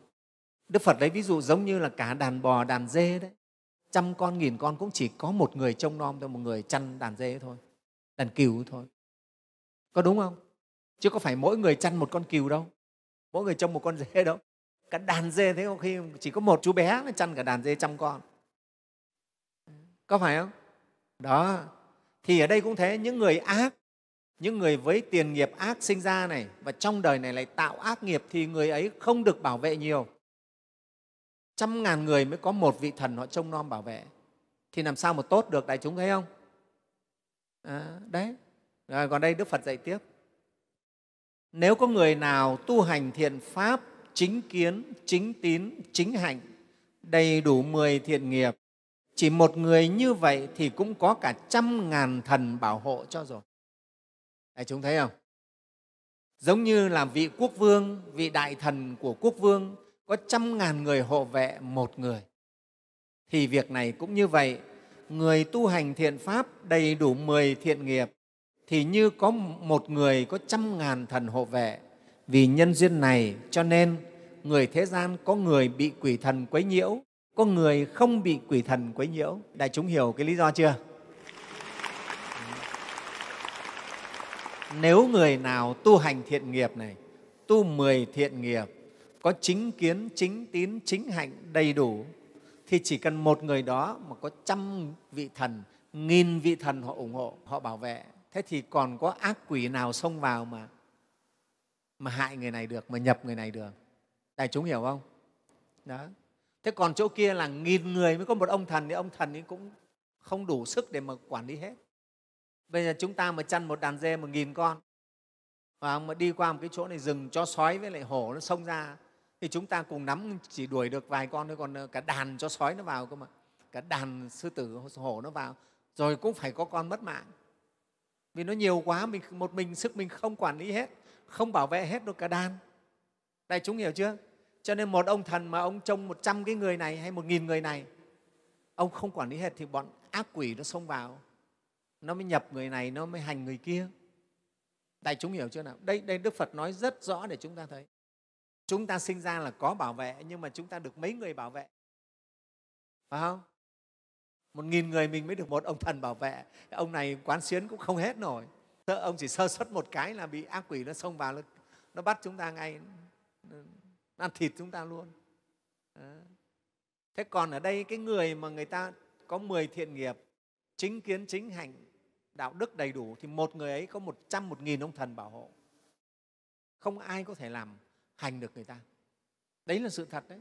Đức Phật lấy ví dụ giống như là cả đàn bò, đàn dê đấy. Trăm con, nghìn con cũng chỉ có một người trông nom thôi, một người chăn đàn dê thôi, đàn cừu thôi. Có đúng không? Chứ có phải mỗi người chăn một con cừu đâu mỗi người trông một con dê đâu cả đàn dê thế có khi chỉ có một chú bé mà chăn cả đàn dê trăm con có phải không đó thì ở đây cũng thế những người ác những người với tiền nghiệp ác sinh ra này và trong đời này lại tạo ác nghiệp thì người ấy không được bảo vệ nhiều trăm ngàn người mới có một vị thần họ trông nom bảo vệ thì làm sao mà tốt được đại chúng thấy không à, đấy rồi còn đây đức phật dạy tiếp nếu có người nào tu hành thiện pháp chính kiến chính tín chính hạnh đầy đủ mười thiện nghiệp chỉ một người như vậy thì cũng có cả trăm ngàn thần bảo hộ cho rồi Đấy, chúng thấy không giống như là vị quốc vương vị đại thần của quốc vương có trăm ngàn người hộ vệ một người thì việc này cũng như vậy người tu hành thiện pháp đầy đủ mười thiện nghiệp thì như có một người có trăm ngàn thần hộ vệ. Vì nhân duyên này cho nên người thế gian có người bị quỷ thần quấy nhiễu, có người không bị quỷ thần quấy nhiễu. Đại chúng hiểu cái lý do chưa? Nếu người nào tu hành thiện nghiệp này, tu mười thiện nghiệp, có chính kiến, chính tín, chính hạnh đầy đủ, thì chỉ cần một người đó mà có trăm vị thần, nghìn vị thần họ ủng hộ, họ bảo vệ thế thì còn có ác quỷ nào xông vào mà mà hại người này được mà nhập người này được đại chúng hiểu không đó thế còn chỗ kia là nghìn người mới có một ông thần thì ông thần ấy cũng không đủ sức để mà quản lý hết bây giờ chúng ta mà chăn một đàn dê một nghìn con và mà đi qua một cái chỗ này rừng cho sói với lại hổ nó xông ra thì chúng ta cùng nắm chỉ đuổi được vài con thôi còn ờ, cả đàn cho sói nó vào cơ mà cả đàn sư tử hổ nó vào rồi cũng phải có con mất mạng vì nó nhiều quá mình một mình sức mình không quản lý hết không bảo vệ hết được cả đàn đại chúng hiểu chưa cho nên một ông thần mà ông trông một trăm cái người này hay một nghìn người này ông không quản lý hết thì bọn ác quỷ nó xông vào nó mới nhập người này nó mới hành người kia đại chúng hiểu chưa nào đây đây đức phật nói rất rõ để chúng ta thấy chúng ta sinh ra là có bảo vệ nhưng mà chúng ta được mấy người bảo vệ phải không một nghìn người mình mới được một ông thần bảo vệ ông này quán xuyến cũng không hết nổi ông chỉ sơ xuất một cái là bị ác quỷ nó xông vào nó, bắt chúng ta ngay nó ăn thịt chúng ta luôn thế còn ở đây cái người mà người ta có 10 thiện nghiệp chính kiến chính hạnh đạo đức đầy đủ thì một người ấy có một trăm một nghìn ông thần bảo hộ không ai có thể làm hành được người ta đấy là sự thật đấy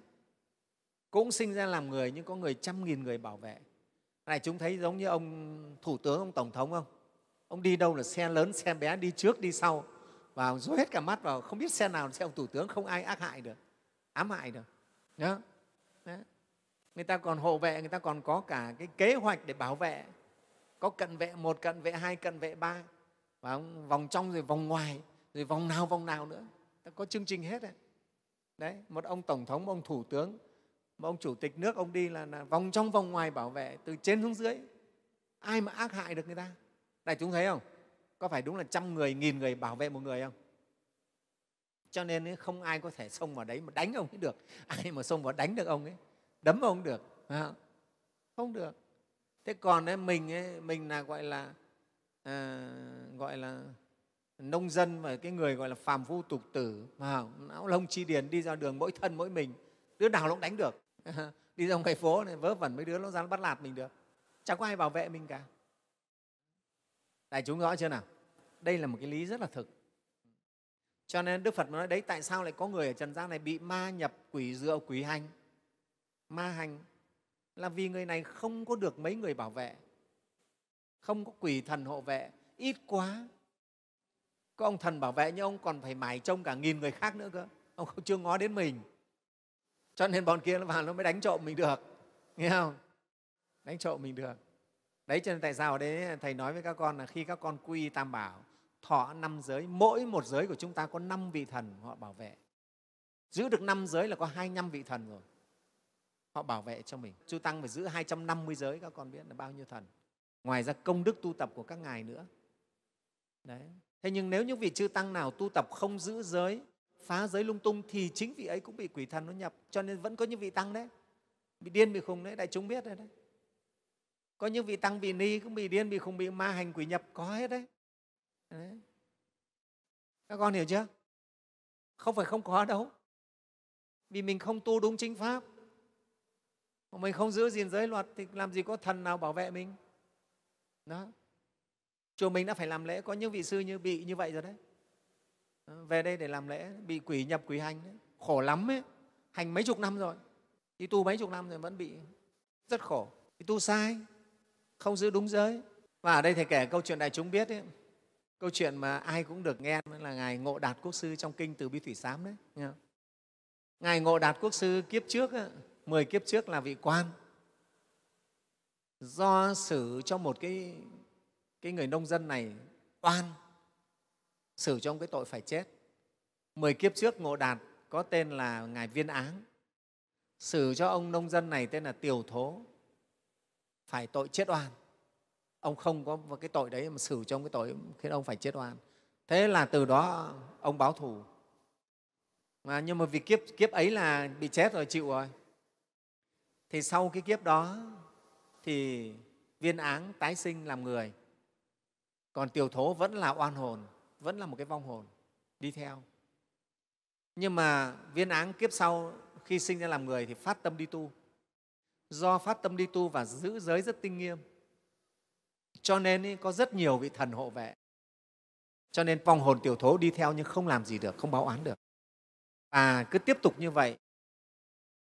cũng sinh ra làm người nhưng có người trăm nghìn người bảo vệ này chúng thấy giống như ông thủ tướng ông tổng thống không ông đi đâu là xe lớn xe bé đi trước đi sau và dối hết cả mắt vào không biết xe nào là xe ông thủ tướng không ai ác hại được ám hại được Đó. Đó. người ta còn hộ vệ người ta còn có cả cái kế hoạch để bảo vệ có cận vệ một cận vệ hai cận vệ ba và vòng trong rồi vòng ngoài rồi vòng nào vòng nào nữa ta có chương trình hết đấy đấy một ông tổng thống một ông thủ tướng mà ông chủ tịch nước ông đi là, là vòng trong vòng ngoài bảo vệ từ trên xuống dưới ai mà ác hại được người ta đại chúng thấy không có phải đúng là trăm người nghìn người bảo vệ một người không cho nên không ai có thể xông vào đấy mà đánh ông ấy được ai mà xông vào đánh được ông ấy đấm ông được không được thế còn ấy, mình ấy, mình là gọi là à, gọi là nông dân và cái người gọi là phàm phu tục tử mà não lông chi điền đi ra đường mỗi thân mỗi mình đứa nào nó cũng đánh được đi ra ngoài phố này vớ vẩn mấy đứa nó ra bắt lạt mình được chẳng có ai bảo vệ mình cả đại chúng rõ chưa nào đây là một cái lý rất là thực cho nên đức phật nói đấy tại sao lại có người ở trần gian này bị ma nhập quỷ dựa quỷ hành ma hành là vì người này không có được mấy người bảo vệ không có quỷ thần hộ vệ ít quá có ông thần bảo vệ nhưng ông còn phải mải trông cả nghìn người khác nữa cơ ông chưa ngó đến mình cho nên bọn kia nó vào nó mới đánh trộm mình được nghe không đánh trộm mình được đấy cho nên tại sao ở đấy thầy nói với các con là khi các con quy tam bảo thọ năm giới mỗi một giới của chúng ta có năm vị thần họ bảo vệ giữ được năm giới là có hai năm vị thần rồi họ bảo vệ cho mình chư tăng phải giữ 250 giới các con biết là bao nhiêu thần ngoài ra công đức tu tập của các ngài nữa đấy thế nhưng nếu những vị chư tăng nào tu tập không giữ giới phá giới lung tung thì chính vị ấy cũng bị quỷ thần nó nhập cho nên vẫn có những vị tăng đấy bị điên bị khùng đấy đại chúng biết rồi đấy có những vị tăng bị ni cũng bị điên bị khùng bị ma hành quỷ nhập có hết đấy, đấy. các con hiểu chưa không phải không có đâu vì mình không tu đúng chính pháp mình không giữ gìn giới luật thì làm gì có thần nào bảo vệ mình đó chùa mình đã phải làm lễ có những vị sư như bị như vậy rồi đấy về đây để làm lễ bị quỷ nhập quỷ hành khổ lắm ấy hành mấy chục năm rồi đi tu mấy chục năm rồi vẫn bị rất khổ đi tu sai không giữ đúng giới và ở đây thầy kể câu chuyện đại chúng biết ấy, câu chuyện mà ai cũng được nghe là ngài ngộ đạt quốc sư trong kinh từ bi thủy sám đấy nghe ngài ngộ đạt quốc sư kiếp trước ấy, 10 kiếp trước là vị quan do xử cho một cái cái người nông dân này oan xử cho ông cái tội phải chết. Mười kiếp trước Ngộ Đạt có tên là Ngài Viên Áng, xử cho ông nông dân này tên là tiểu Thố, phải tội chết oan. Ông không có cái tội đấy mà xử cho ông cái tội khiến ông phải chết oan. Thế là từ đó ông báo thù. Mà nhưng mà vì kiếp, kiếp ấy là bị chết rồi, chịu rồi. Thì sau cái kiếp đó thì viên áng tái sinh làm người, còn tiểu thố vẫn là oan hồn vẫn là một cái vong hồn đi theo nhưng mà viên áng kiếp sau khi sinh ra làm người thì phát tâm đi tu do phát tâm đi tu và giữ giới rất tinh nghiêm cho nên có rất nhiều vị thần hộ vệ cho nên vong hồn tiểu thố đi theo nhưng không làm gì được không báo án được và cứ tiếp tục như vậy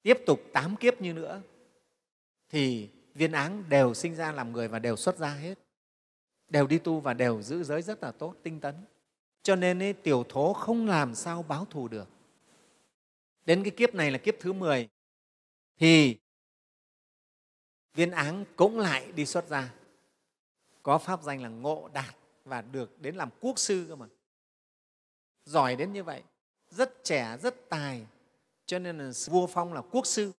tiếp tục tám kiếp như nữa thì viên áng đều sinh ra làm người và đều xuất ra hết đều đi tu và đều giữ giới rất là tốt tinh tấn cho nên ấy, tiểu thố không làm sao báo thù được đến cái kiếp này là kiếp thứ 10 thì viên áng cũng lại đi xuất ra, có pháp danh là ngộ đạt và được đến làm quốc sư cơ mà giỏi đến như vậy rất trẻ rất tài cho nên là vua phong là quốc sư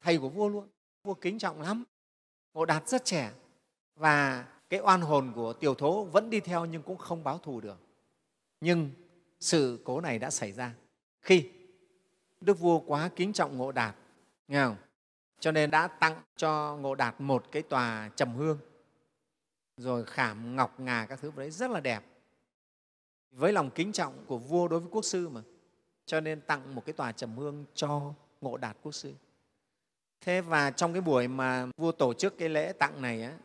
thầy của vua luôn vua kính trọng lắm ngộ đạt rất trẻ và cái oan hồn của tiểu thố vẫn đi theo nhưng cũng không báo thù được nhưng sự cố này đã xảy ra khi đức vua quá kính trọng ngộ đạt nghe không? cho nên đã tặng cho ngộ đạt một cái tòa trầm hương rồi khảm ngọc ngà các thứ đấy rất là đẹp với lòng kính trọng của vua đối với quốc sư mà cho nên tặng một cái tòa trầm hương cho ngộ đạt quốc sư thế và trong cái buổi mà vua tổ chức cái lễ tặng này á,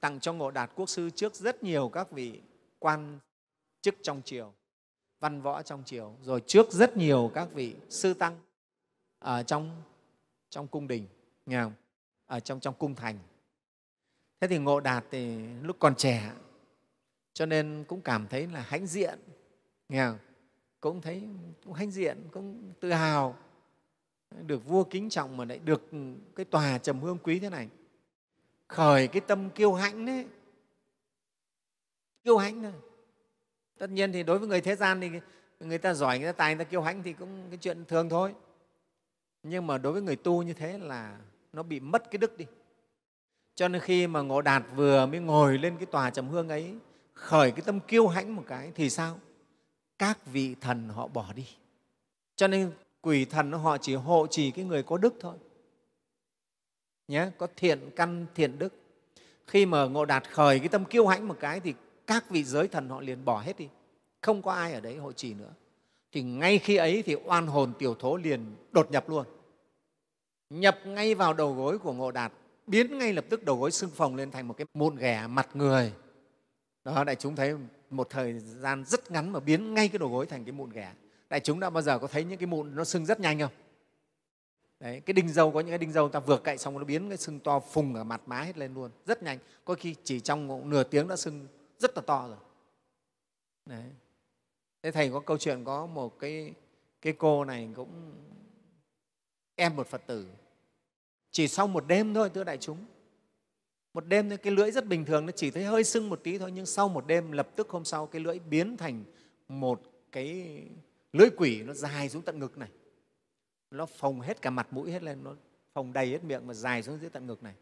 tặng cho ngộ đạt quốc sư trước rất nhiều các vị quan chức trong triều văn võ trong triều rồi trước rất nhiều các vị sư tăng ở trong trong cung đình nghe ở trong trong cung thành thế thì ngộ đạt thì lúc còn trẻ cho nên cũng cảm thấy là hãnh diện nghe không? cũng thấy cũng hãnh diện cũng tự hào được vua kính trọng mà lại được cái tòa trầm hương quý thế này khởi cái tâm kiêu hãnh đấy kiêu hãnh thôi tất nhiên thì đối với người thế gian thì người ta giỏi người ta tài người ta kiêu hãnh thì cũng cái chuyện thường thôi nhưng mà đối với người tu như thế là nó bị mất cái đức đi cho nên khi mà ngộ đạt vừa mới ngồi lên cái tòa trầm hương ấy khởi cái tâm kiêu hãnh một cái thì sao các vị thần họ bỏ đi cho nên quỷ thần họ chỉ hộ trì cái người có đức thôi nhé có thiện căn thiện đức khi mà ngộ đạt khởi cái tâm kiêu hãnh một cái thì các vị giới thần họ liền bỏ hết đi không có ai ở đấy hội trì nữa thì ngay khi ấy thì oan hồn tiểu thố liền đột nhập luôn nhập ngay vào đầu gối của ngộ đạt biến ngay lập tức đầu gối xương phồng lên thành một cái mụn ghẻ mặt người đó đại chúng thấy một thời gian rất ngắn mà biến ngay cái đầu gối thành cái mụn ghẻ đại chúng đã bao giờ có thấy những cái mụn nó sưng rất nhanh không Đấy, cái đinh dâu có những cái đinh dâu ta vừa cậy xong nó biến cái sưng to phùng ở mặt má hết lên luôn rất nhanh có khi chỉ trong nửa tiếng đã sưng rất là to rồi đấy thế thầy có câu chuyện có một cái cái cô này cũng em một phật tử chỉ sau một đêm thôi thưa đại chúng một đêm thôi cái lưỡi rất bình thường nó chỉ thấy hơi sưng một tí thôi nhưng sau một đêm lập tức hôm sau cái lưỡi biến thành một cái lưỡi quỷ nó dài xuống tận ngực này nó phồng hết cả mặt mũi hết lên nó phồng đầy hết miệng mà dài xuống dưới tận ngực này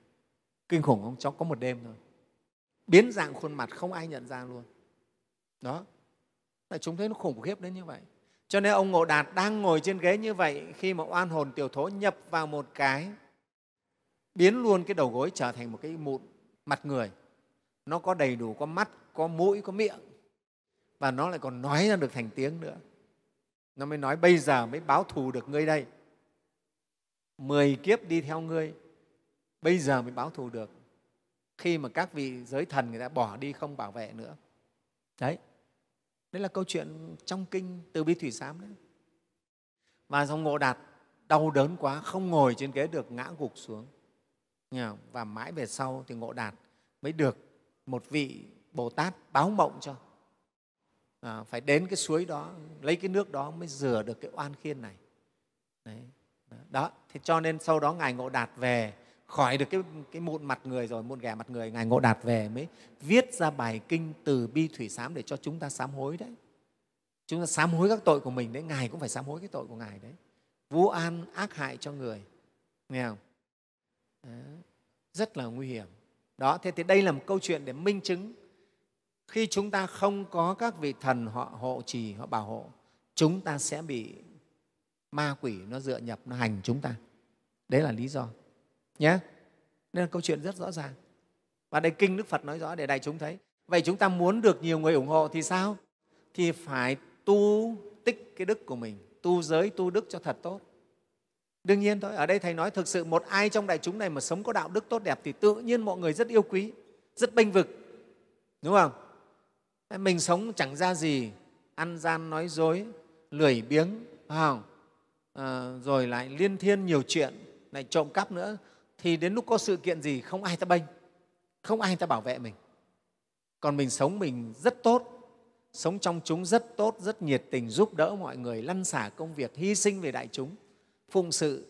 kinh khủng không cháu có một đêm thôi biến dạng khuôn mặt không ai nhận ra luôn đó là chúng thấy nó khủng khiếp đến như vậy cho nên ông ngộ đạt đang ngồi trên ghế như vậy khi mà oan hồn tiểu thố nhập vào một cái biến luôn cái đầu gối trở thành một cái mụn mặt người nó có đầy đủ có mắt có mũi có miệng và nó lại còn nói ra được thành tiếng nữa nó mới nói bây giờ mới báo thù được ngươi đây mười kiếp đi theo ngươi bây giờ mới báo thù được khi mà các vị giới thần người ta bỏ đi không bảo vệ nữa đấy đấy là câu chuyện trong kinh từ bi thủy sám đấy và dòng ngộ đạt đau đớn quá không ngồi trên ghế được ngã gục xuống và mãi về sau thì ngộ đạt mới được một vị bồ tát báo mộng cho à, phải đến cái suối đó lấy cái nước đó mới rửa được cái oan khiên này đấy. đó thế cho nên sau đó ngài ngộ đạt về khỏi được cái, cái mụn mặt người rồi mụn ghẻ mặt người ngài ngộ đạt về mới viết ra bài kinh từ bi thủy sám để cho chúng ta sám hối đấy chúng ta sám hối các tội của mình đấy ngài cũng phải sám hối cái tội của ngài đấy vu an ác hại cho người nghe không đấy. rất là nguy hiểm đó thế thì đây là một câu chuyện để minh chứng khi chúng ta không có các vị thần họ hộ trì họ bảo hộ chúng ta sẽ bị ma quỷ nó dựa nhập nó hành chúng ta đấy là lý do nhé nên là câu chuyện rất rõ ràng và đây kinh đức phật nói rõ để đại chúng thấy vậy chúng ta muốn được nhiều người ủng hộ thì sao thì phải tu tích cái đức của mình tu giới tu đức cho thật tốt đương nhiên thôi ở đây thầy nói thực sự một ai trong đại chúng này mà sống có đạo đức tốt đẹp thì tự nhiên mọi người rất yêu quý rất bênh vực đúng không mình sống chẳng ra gì ăn gian nói dối lười biếng phải không à, rồi lại liên thiên nhiều chuyện lại trộm cắp nữa thì đến lúc có sự kiện gì không ai ta bênh không ai ta bảo vệ mình còn mình sống mình rất tốt sống trong chúng rất tốt rất nhiệt tình giúp đỡ mọi người lăn xả công việc hy sinh về đại chúng phụng sự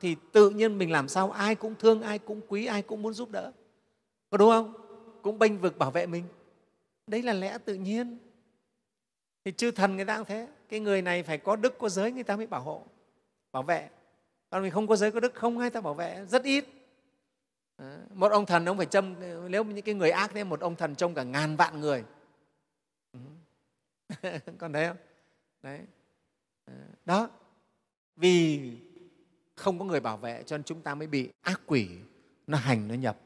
thì tự nhiên mình làm sao ai cũng thương ai cũng quý ai cũng muốn giúp đỡ có đúng không cũng bênh vực bảo vệ mình đấy là lẽ tự nhiên thì chư thần người ta cũng thế cái người này phải có đức có giới người ta mới bảo hộ bảo vệ còn mình không có giới có đức không ai ta bảo vệ rất ít ờ, một ông thần ông phải châm nếu những cái người ác thế một ông thần trông cả ngàn vạn người còn đấy không đấy ờ, đó vì không có người bảo vệ cho nên chúng ta mới bị ác quỷ nó hành nó nhập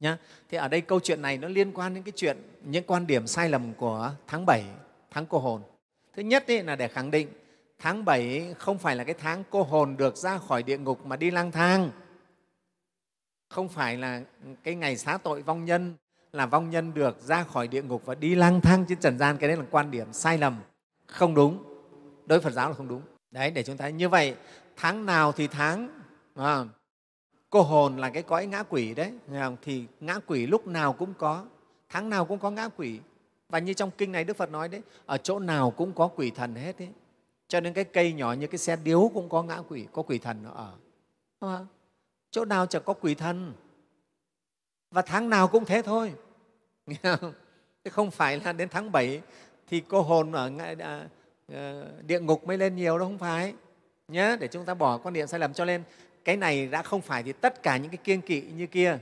nhá thì ở đây câu chuyện này nó liên quan đến cái chuyện những quan điểm sai lầm của tháng 7, tháng cô hồn thứ nhất ấy là để khẳng định tháng bảy không phải là cái tháng cô hồn được ra khỏi địa ngục mà đi lang thang, không phải là cái ngày xá tội vong nhân là vong nhân được ra khỏi địa ngục và đi lang thang trên trần gian. Cái đấy là quan điểm sai lầm, không đúng. Đối với Phật giáo là không đúng. Đấy, để chúng ta như vậy, tháng nào thì tháng, à, cô hồn là cái cõi ngã quỷ đấy, thì ngã quỷ lúc nào cũng có, tháng nào cũng có ngã quỷ. Và như trong kinh này Đức Phật nói đấy, ở chỗ nào cũng có quỷ thần hết đấy cho nên cái cây nhỏ như cái xe điếu cũng có ngã quỷ có quỷ thần nó ở không? chỗ nào chẳng có quỷ thần và tháng nào cũng thế thôi không? chứ không phải là đến tháng 7 thì cô hồn ở à, ờ, địa ngục mới lên nhiều đâu không phải nhé để chúng ta bỏ quan niệm sai lầm cho nên cái này đã không phải thì tất cả những cái kiêng kỵ như kia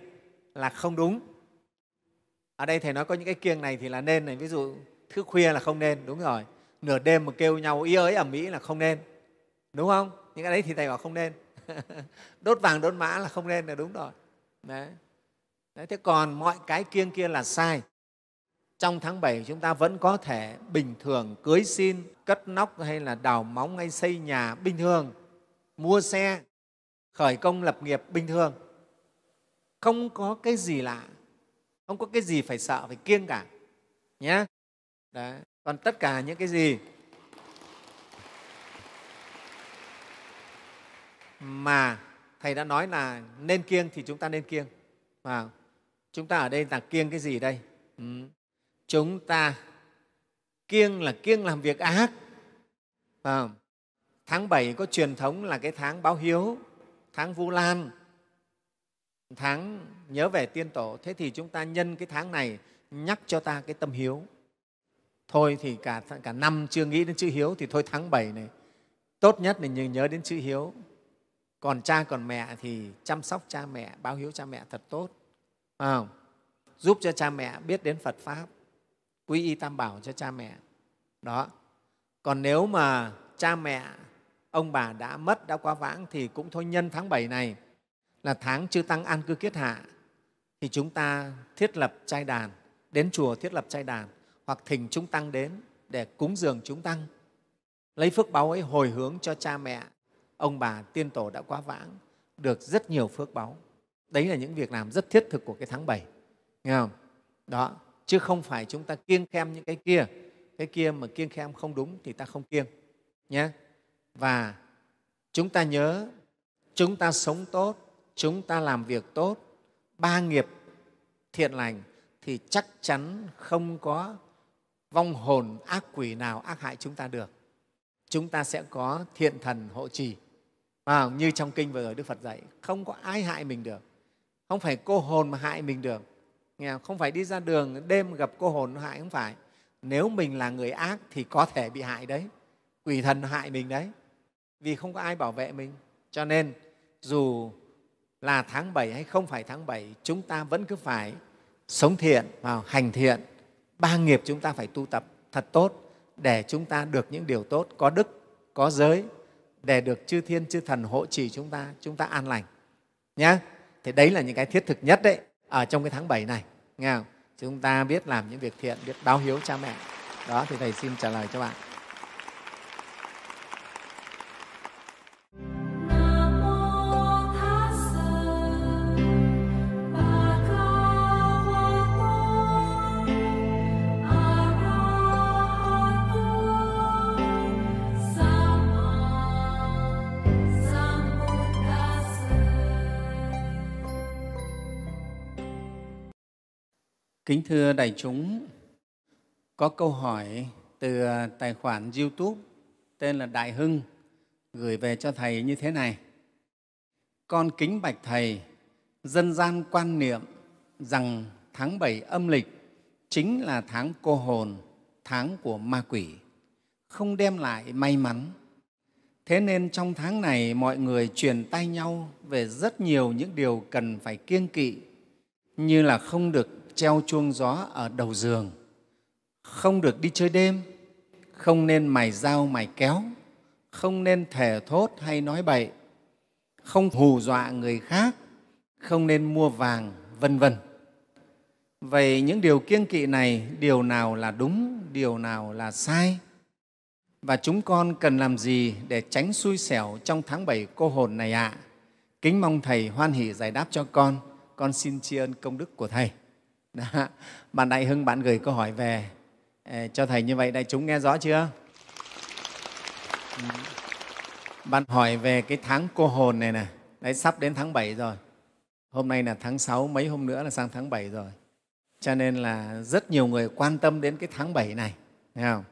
là không đúng ở đây thầy nói có những cái kiêng này thì là nên này ví dụ thứ khuya là không nên đúng rồi nửa đêm mà kêu nhau ý ới ở mỹ là không nên đúng không những cái đấy thì thầy bảo không nên đốt vàng đốt mã là không nên là đúng rồi đấy. đấy thế còn mọi cái kiêng kia là sai trong tháng 7 chúng ta vẫn có thể bình thường cưới xin, cất nóc hay là đào móng hay xây nhà bình thường, mua xe, khởi công lập nghiệp bình thường. Không có cái gì lạ, không có cái gì phải sợ, phải kiêng cả. Nhé. Đấy còn tất cả những cái gì mà thầy đã nói là nên kiêng thì chúng ta nên kiêng và chúng ta ở đây là kiêng cái gì đây ừ. chúng ta kiêng là kiêng làm việc ác à, tháng bảy có truyền thống là cái tháng báo hiếu tháng vu lan tháng nhớ về tiên tổ thế thì chúng ta nhân cái tháng này nhắc cho ta cái tâm hiếu thôi thì cả, cả năm chưa nghĩ đến chữ hiếu thì thôi tháng 7 này tốt nhất là nhớ đến chữ hiếu còn cha còn mẹ thì chăm sóc cha mẹ báo hiếu cha mẹ thật tốt à, giúp cho cha mẹ biết đến phật pháp quy y tam bảo cho cha mẹ đó còn nếu mà cha mẹ ông bà đã mất đã quá vãng thì cũng thôi nhân tháng 7 này là tháng chư tăng an cư kiết hạ thì chúng ta thiết lập trai đàn đến chùa thiết lập trai đàn hoặc thỉnh chúng tăng đến để cúng dường chúng tăng lấy phước báu ấy hồi hướng cho cha mẹ ông bà tiên tổ đã quá vãng được rất nhiều phước báu đấy là những việc làm rất thiết thực của cái tháng bảy nghe không đó chứ không phải chúng ta kiêng khem những cái kia cái kia mà kiêng khem không đúng thì ta không kiêng nhé và chúng ta nhớ chúng ta sống tốt chúng ta làm việc tốt ba nghiệp thiện lành thì chắc chắn không có vong hồn ác quỷ nào ác hại chúng ta được chúng ta sẽ có thiện thần hộ trì à, như trong kinh vừa rồi đức phật dạy không có ai hại mình được không phải cô hồn mà hại mình được nghe không? không phải đi ra đường đêm gặp cô hồn nó hại không phải nếu mình là người ác thì có thể bị hại đấy quỷ thần hại mình đấy vì không có ai bảo vệ mình cho nên dù là tháng 7 hay không phải tháng 7 chúng ta vẫn cứ phải sống thiện và hành thiện ba nghiệp chúng ta phải tu tập thật tốt để chúng ta được những điều tốt, có đức, có giới, để được chư thiên, chư thần hộ trì chúng ta, chúng ta an lành. nhé Thì đấy là những cái thiết thực nhất đấy ở trong cái tháng 7 này. Nghe không? Chúng ta biết làm những việc thiện, biết báo hiếu cha mẹ. Đó, thì Thầy xin trả lời cho bạn. Kính thưa đại chúng, có câu hỏi từ ờ, tài khoản YouTube tên là Đại Hưng gửi về cho Thầy như thế này. Con kính bạch Thầy, dân gian quan niệm rằng tháng 7 âm lịch chính là tháng cô hồn, tháng của ma quỷ, không đem lại may mắn. Thế nên trong tháng này mọi người truyền tay nhau về rất nhiều những điều cần phải kiêng kỵ như là không được treo chuông gió ở đầu giường không được đi chơi đêm không nên mài dao mài kéo không nên thề thốt hay nói bậy không hù dọa người khác không nên mua vàng vân vân vậy những điều kiêng kỵ này điều nào là đúng điều nào là sai và chúng con cần làm gì để tránh xui xẻo trong tháng bảy cô hồn này ạ? À? Kính mong Thầy hoan hỷ giải đáp cho con. Con xin tri ân công đức của Thầy. Đã. Bạn Đại Hưng, bạn gửi câu hỏi về ờ, cho Thầy như vậy, đại chúng nghe rõ chưa? Ừ. Bạn hỏi về cái tháng cô hồn này nè, đấy sắp đến tháng 7 rồi. Hôm nay là tháng 6, mấy hôm nữa là sang tháng 7 rồi. Cho nên là rất nhiều người quan tâm đến cái tháng 7 này, thấy không?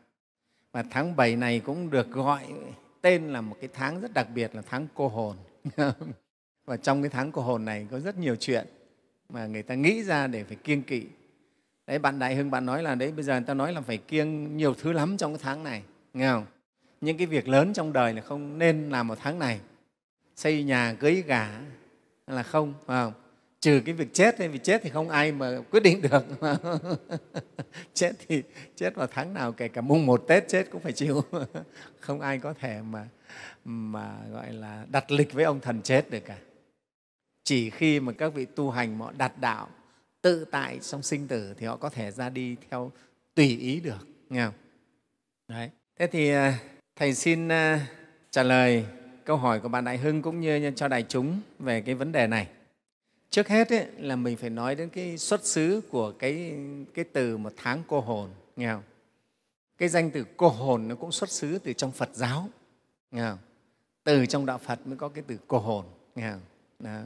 Và tháng 7 này cũng được gọi tên là một cái tháng rất đặc biệt là tháng cô hồn. Và trong cái tháng cô hồn này có rất nhiều chuyện mà người ta nghĩ ra để phải kiêng kỵ đấy bạn đại hưng bạn nói là đấy bây giờ người ta nói là phải kiêng nhiều thứ lắm trong cái tháng này nghe không những cái việc lớn trong đời là không nên làm vào tháng này xây nhà cưới gà là không phải không trừ cái việc chết vì chết thì không ai mà quyết định được chết thì chết vào tháng nào kể cả mùng một tết chết cũng phải chịu không ai có thể mà mà gọi là đặt lịch với ông thần chết được cả chỉ khi mà các vị tu hành họ đạt đạo tự tại trong sinh tử thì họ có thể ra đi theo tùy ý được nghe không? Đấy. thế thì à, thầy xin à, trả lời câu hỏi của bạn đại hưng cũng như cho đại chúng về cái vấn đề này trước hết ấy, là mình phải nói đến cái xuất xứ của cái, cái từ một tháng cô hồn nghe không? cái danh từ cô hồn nó cũng xuất xứ từ trong phật giáo nghe không? từ trong đạo phật mới có cái từ cô hồn nghe không? Đó.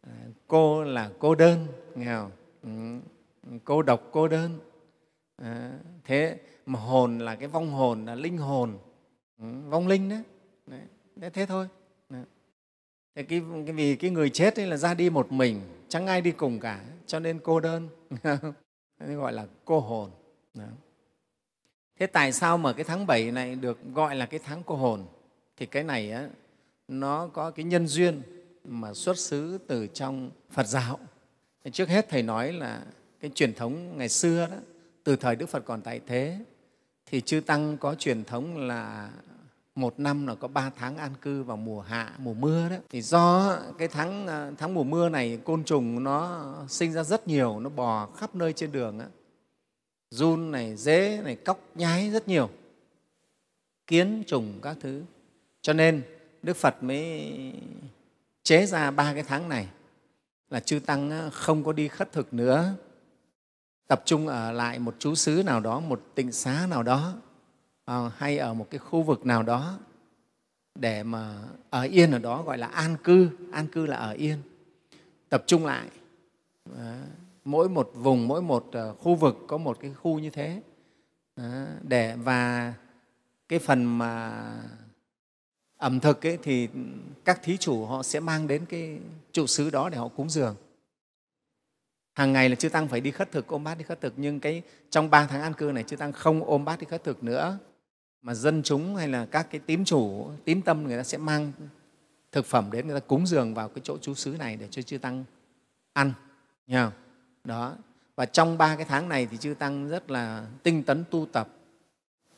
À, cô là cô đơn nghèo ừ, cô độc cô đơn à, thế mà hồn là cái vong hồn là linh hồn ừ, vong linh đó đấy, đấy thế thôi đấy. Thế cái, cái vì cái người chết ấy là ra đi một mình chẳng ai đi cùng cả cho nên cô đơn gọi là cô hồn đấy. thế tại sao mà cái tháng 7 này được gọi là cái tháng cô hồn thì cái này á, nó có cái nhân duyên mà xuất xứ từ trong Phật giáo. Trước hết Thầy nói là cái truyền thống ngày xưa đó, từ thời Đức Phật còn tại thế, thì Chư Tăng có truyền thống là một năm là có ba tháng an cư vào mùa hạ, mùa mưa đó. Thì do cái tháng, à, tháng mùa mưa này côn trùng nó sinh ra rất nhiều, nó bò khắp nơi trên đường. Đó. Run này, dế này, cóc nhái rất nhiều, kiến trùng các thứ. Cho nên Đức Phật mới chế ra ba cái tháng này là chư tăng không có đi khất thực nữa tập trung ở lại một chú xứ nào đó một tịnh xá nào đó à, hay ở một cái khu vực nào đó để mà ở yên ở đó gọi là an cư an cư là ở yên tập trung lại à, mỗi một vùng mỗi một à, khu vực có một cái khu như thế để và cái phần mà ẩm thực ấy, thì các thí chủ họ sẽ mang đến cái trụ xứ đó để họ cúng dường hàng ngày là chư tăng phải đi khất thực ôm bát đi khất thực nhưng cái trong ba tháng an cư này chư tăng không ôm bát đi khất thực nữa mà dân chúng hay là các cái tín chủ tín tâm người ta sẽ mang thực phẩm đến người ta cúng dường vào cái chỗ chú xứ này để cho chư tăng ăn nhờ đó và trong ba cái tháng này thì chư tăng rất là tinh tấn tu tập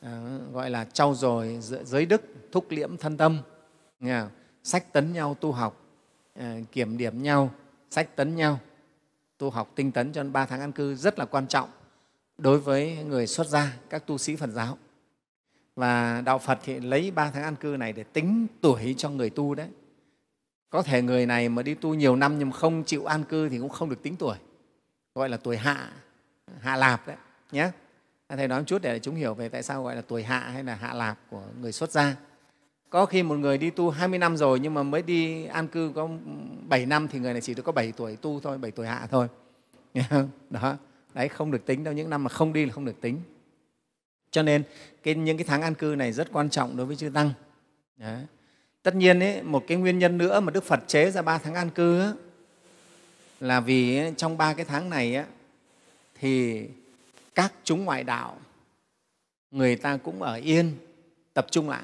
Ờ, gọi là trau dồi giới đức thúc liễm thân tâm sách tấn nhau tu học ờ, kiểm điểm nhau sách tấn nhau tu học tinh tấn cho ba tháng an cư rất là quan trọng đối với người xuất gia các tu sĩ phật giáo và đạo phật thì lấy ba tháng an cư này để tính tuổi cho người tu đấy có thể người này mà đi tu nhiều năm nhưng không chịu an cư thì cũng không được tính tuổi gọi là tuổi hạ hạ lạp đấy nhé thầy nói một chút để chúng hiểu về tại sao gọi là tuổi hạ hay là hạ lạp của người xuất gia có khi một người đi tu 20 năm rồi nhưng mà mới đi an cư có 7 năm thì người này chỉ được có 7 tuổi tu thôi, 7 tuổi hạ thôi. Đó, đấy không được tính đâu, những năm mà không đi là không được tính. Cho nên cái, những cái tháng an cư này rất quan trọng đối với chư Tăng. Đấy. Tất nhiên, ấy, một cái nguyên nhân nữa mà Đức Phật chế ra ba tháng an cư ấy, là vì trong ba cái tháng này ấy, thì các chúng ngoại đạo người ta cũng ở yên tập trung lại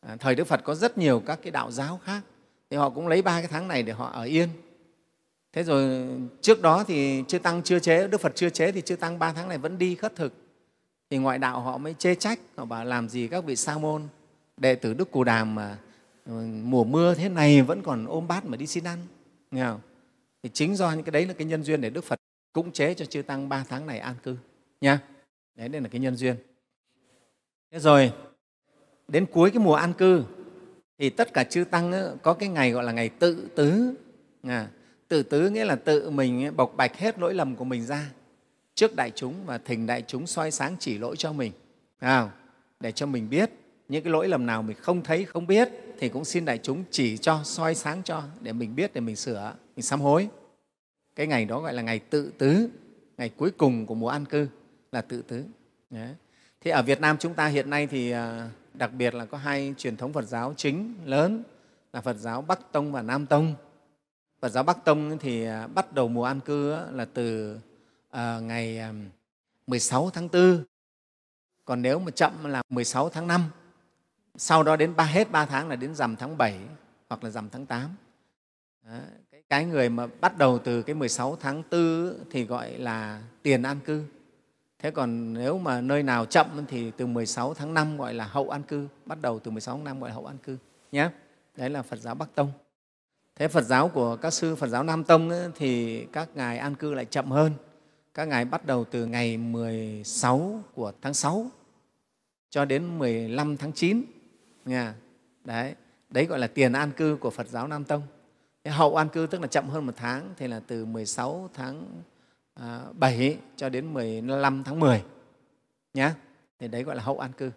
à, thời đức phật có rất nhiều các cái đạo giáo khác thì họ cũng lấy ba cái tháng này để họ ở yên thế rồi trước đó thì chưa tăng chưa chế đức phật chưa chế thì chưa tăng ba tháng này vẫn đi khất thực thì ngoại đạo họ mới chê trách họ bảo làm gì các vị sa môn đệ tử đức cù đàm mà ừ, mùa mưa thế này vẫn còn ôm bát mà đi xin ăn nghe không thì chính do những cái đấy là cái nhân duyên để đức phật cũng chế cho chư tăng ba tháng này an cư nha đấy đây là cái nhân duyên thế rồi đến cuối cái mùa an cư thì tất cả chư tăng có cái ngày gọi là ngày tự tứ à, tự tứ nghĩa là tự mình bộc bạch hết lỗi lầm của mình ra trước đại chúng và thỉnh đại chúng soi sáng chỉ lỗi cho mình à, để cho mình biết những cái lỗi lầm nào mình không thấy không biết thì cũng xin đại chúng chỉ cho soi sáng cho để mình biết để mình sửa mình sám hối cái ngày đó gọi là ngày tự tứ ngày cuối cùng của mùa an cư là tự tứ Đấy. thế ở việt nam chúng ta hiện nay thì à, đặc biệt là có hai truyền thống phật giáo chính lớn là phật giáo bắc tông và nam tông phật giáo bắc tông thì à, bắt đầu mùa an cư là từ à, ngày 16 tháng 4 còn nếu mà chậm là 16 tháng 5 sau đó đến ba hết 3 tháng là đến rằm tháng 7 hoặc là rằm tháng 8 cái người mà bắt đầu từ cái 16 tháng 4 thì gọi là tiền an cư. Thế còn nếu mà nơi nào chậm thì từ 16 tháng 5 gọi là hậu an cư, bắt đầu từ 16 tháng 5 gọi là hậu an cư nhé. Đấy là Phật giáo Bắc Tông. Thế Phật giáo của các sư Phật giáo Nam Tông ấy, thì các ngài an cư lại chậm hơn. Các ngài bắt đầu từ ngày 16 của tháng 6 cho đến 15 tháng 9. Nha. Đấy, đấy gọi là tiền an cư của Phật giáo Nam Tông hậu an cư tức là chậm hơn một tháng thì là từ 16 tháng 7 à, cho đến 15 tháng 10 nhá thì đấy gọi là hậu an cư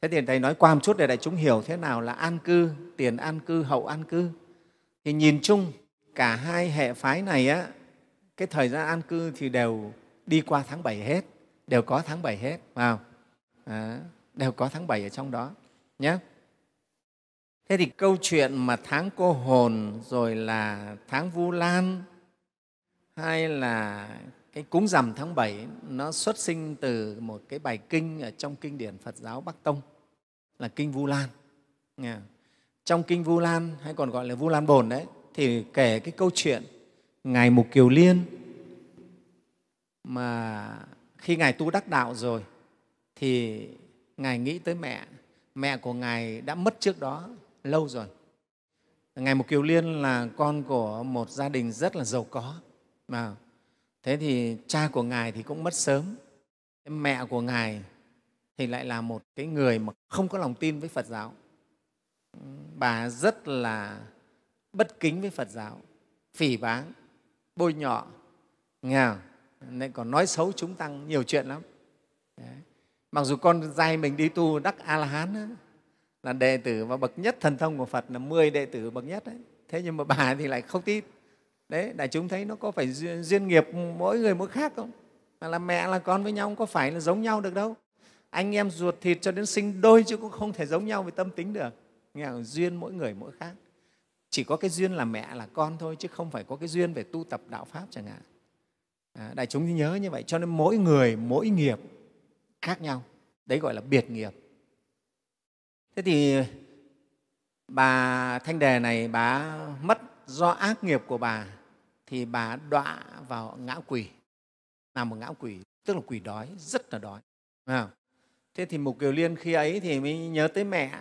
thế thì thầy nói qua một chút để đại chúng hiểu thế nào là an cư tiền an cư hậu an cư thì nhìn chung cả hai hệ phái này á, cái thời gian an cư thì đều đi qua tháng 7 hết đều có tháng 7 hết vào đều có tháng 7 ở trong đó nhé Thế thì câu chuyện mà tháng cô hồn rồi là tháng Vu Lan hay là cái cúng rằm tháng 7 nó xuất sinh từ một cái bài kinh ở trong kinh điển Phật giáo Bắc Tông là kinh Vu Lan. Trong kinh Vu Lan hay còn gọi là Vu Lan Bồn đấy thì kể cái câu chuyện ngài Mục Kiều Liên mà khi ngài tu đắc đạo rồi thì ngài nghĩ tới mẹ mẹ của ngài đã mất trước đó lâu rồi. Ngài Mục Kiều Liên là con của một gia đình rất là giàu có. Mà thế thì cha của Ngài thì cũng mất sớm. Mẹ của Ngài thì lại là một cái người mà không có lòng tin với Phật giáo. Bà rất là bất kính với Phật giáo, phỉ báng, bôi nhọ, nghe không? Nên còn nói xấu chúng tăng nhiều chuyện lắm. Đấy. Mặc dù con trai mình đi tu đắc A-la-hán là đệ tử và bậc nhất thần thông của Phật là 10 đệ tử bậc nhất đấy. Thế nhưng mà bà thì lại không tin. Đấy, đại chúng thấy nó có phải duyên, duyên nghiệp mỗi người mỗi khác không? Mà là mẹ là con với nhau không có phải là giống nhau được đâu. Anh em ruột thịt cho đến sinh đôi chứ cũng không thể giống nhau về tâm tính được. Nghe không? Duyên mỗi người mỗi khác. Chỉ có cái duyên là mẹ là con thôi chứ không phải có cái duyên về tu tập đạo Pháp chẳng hạn. À, đại chúng nhớ như vậy cho nên mỗi người mỗi nghiệp khác nhau đấy gọi là biệt nghiệp thế thì bà thanh đề này bà mất do ác nghiệp của bà thì bà đọa vào ngã quỷ làm một ngã quỷ tức là quỷ đói rất là đói không? thế thì mục kiều liên khi ấy thì mới nhớ tới mẹ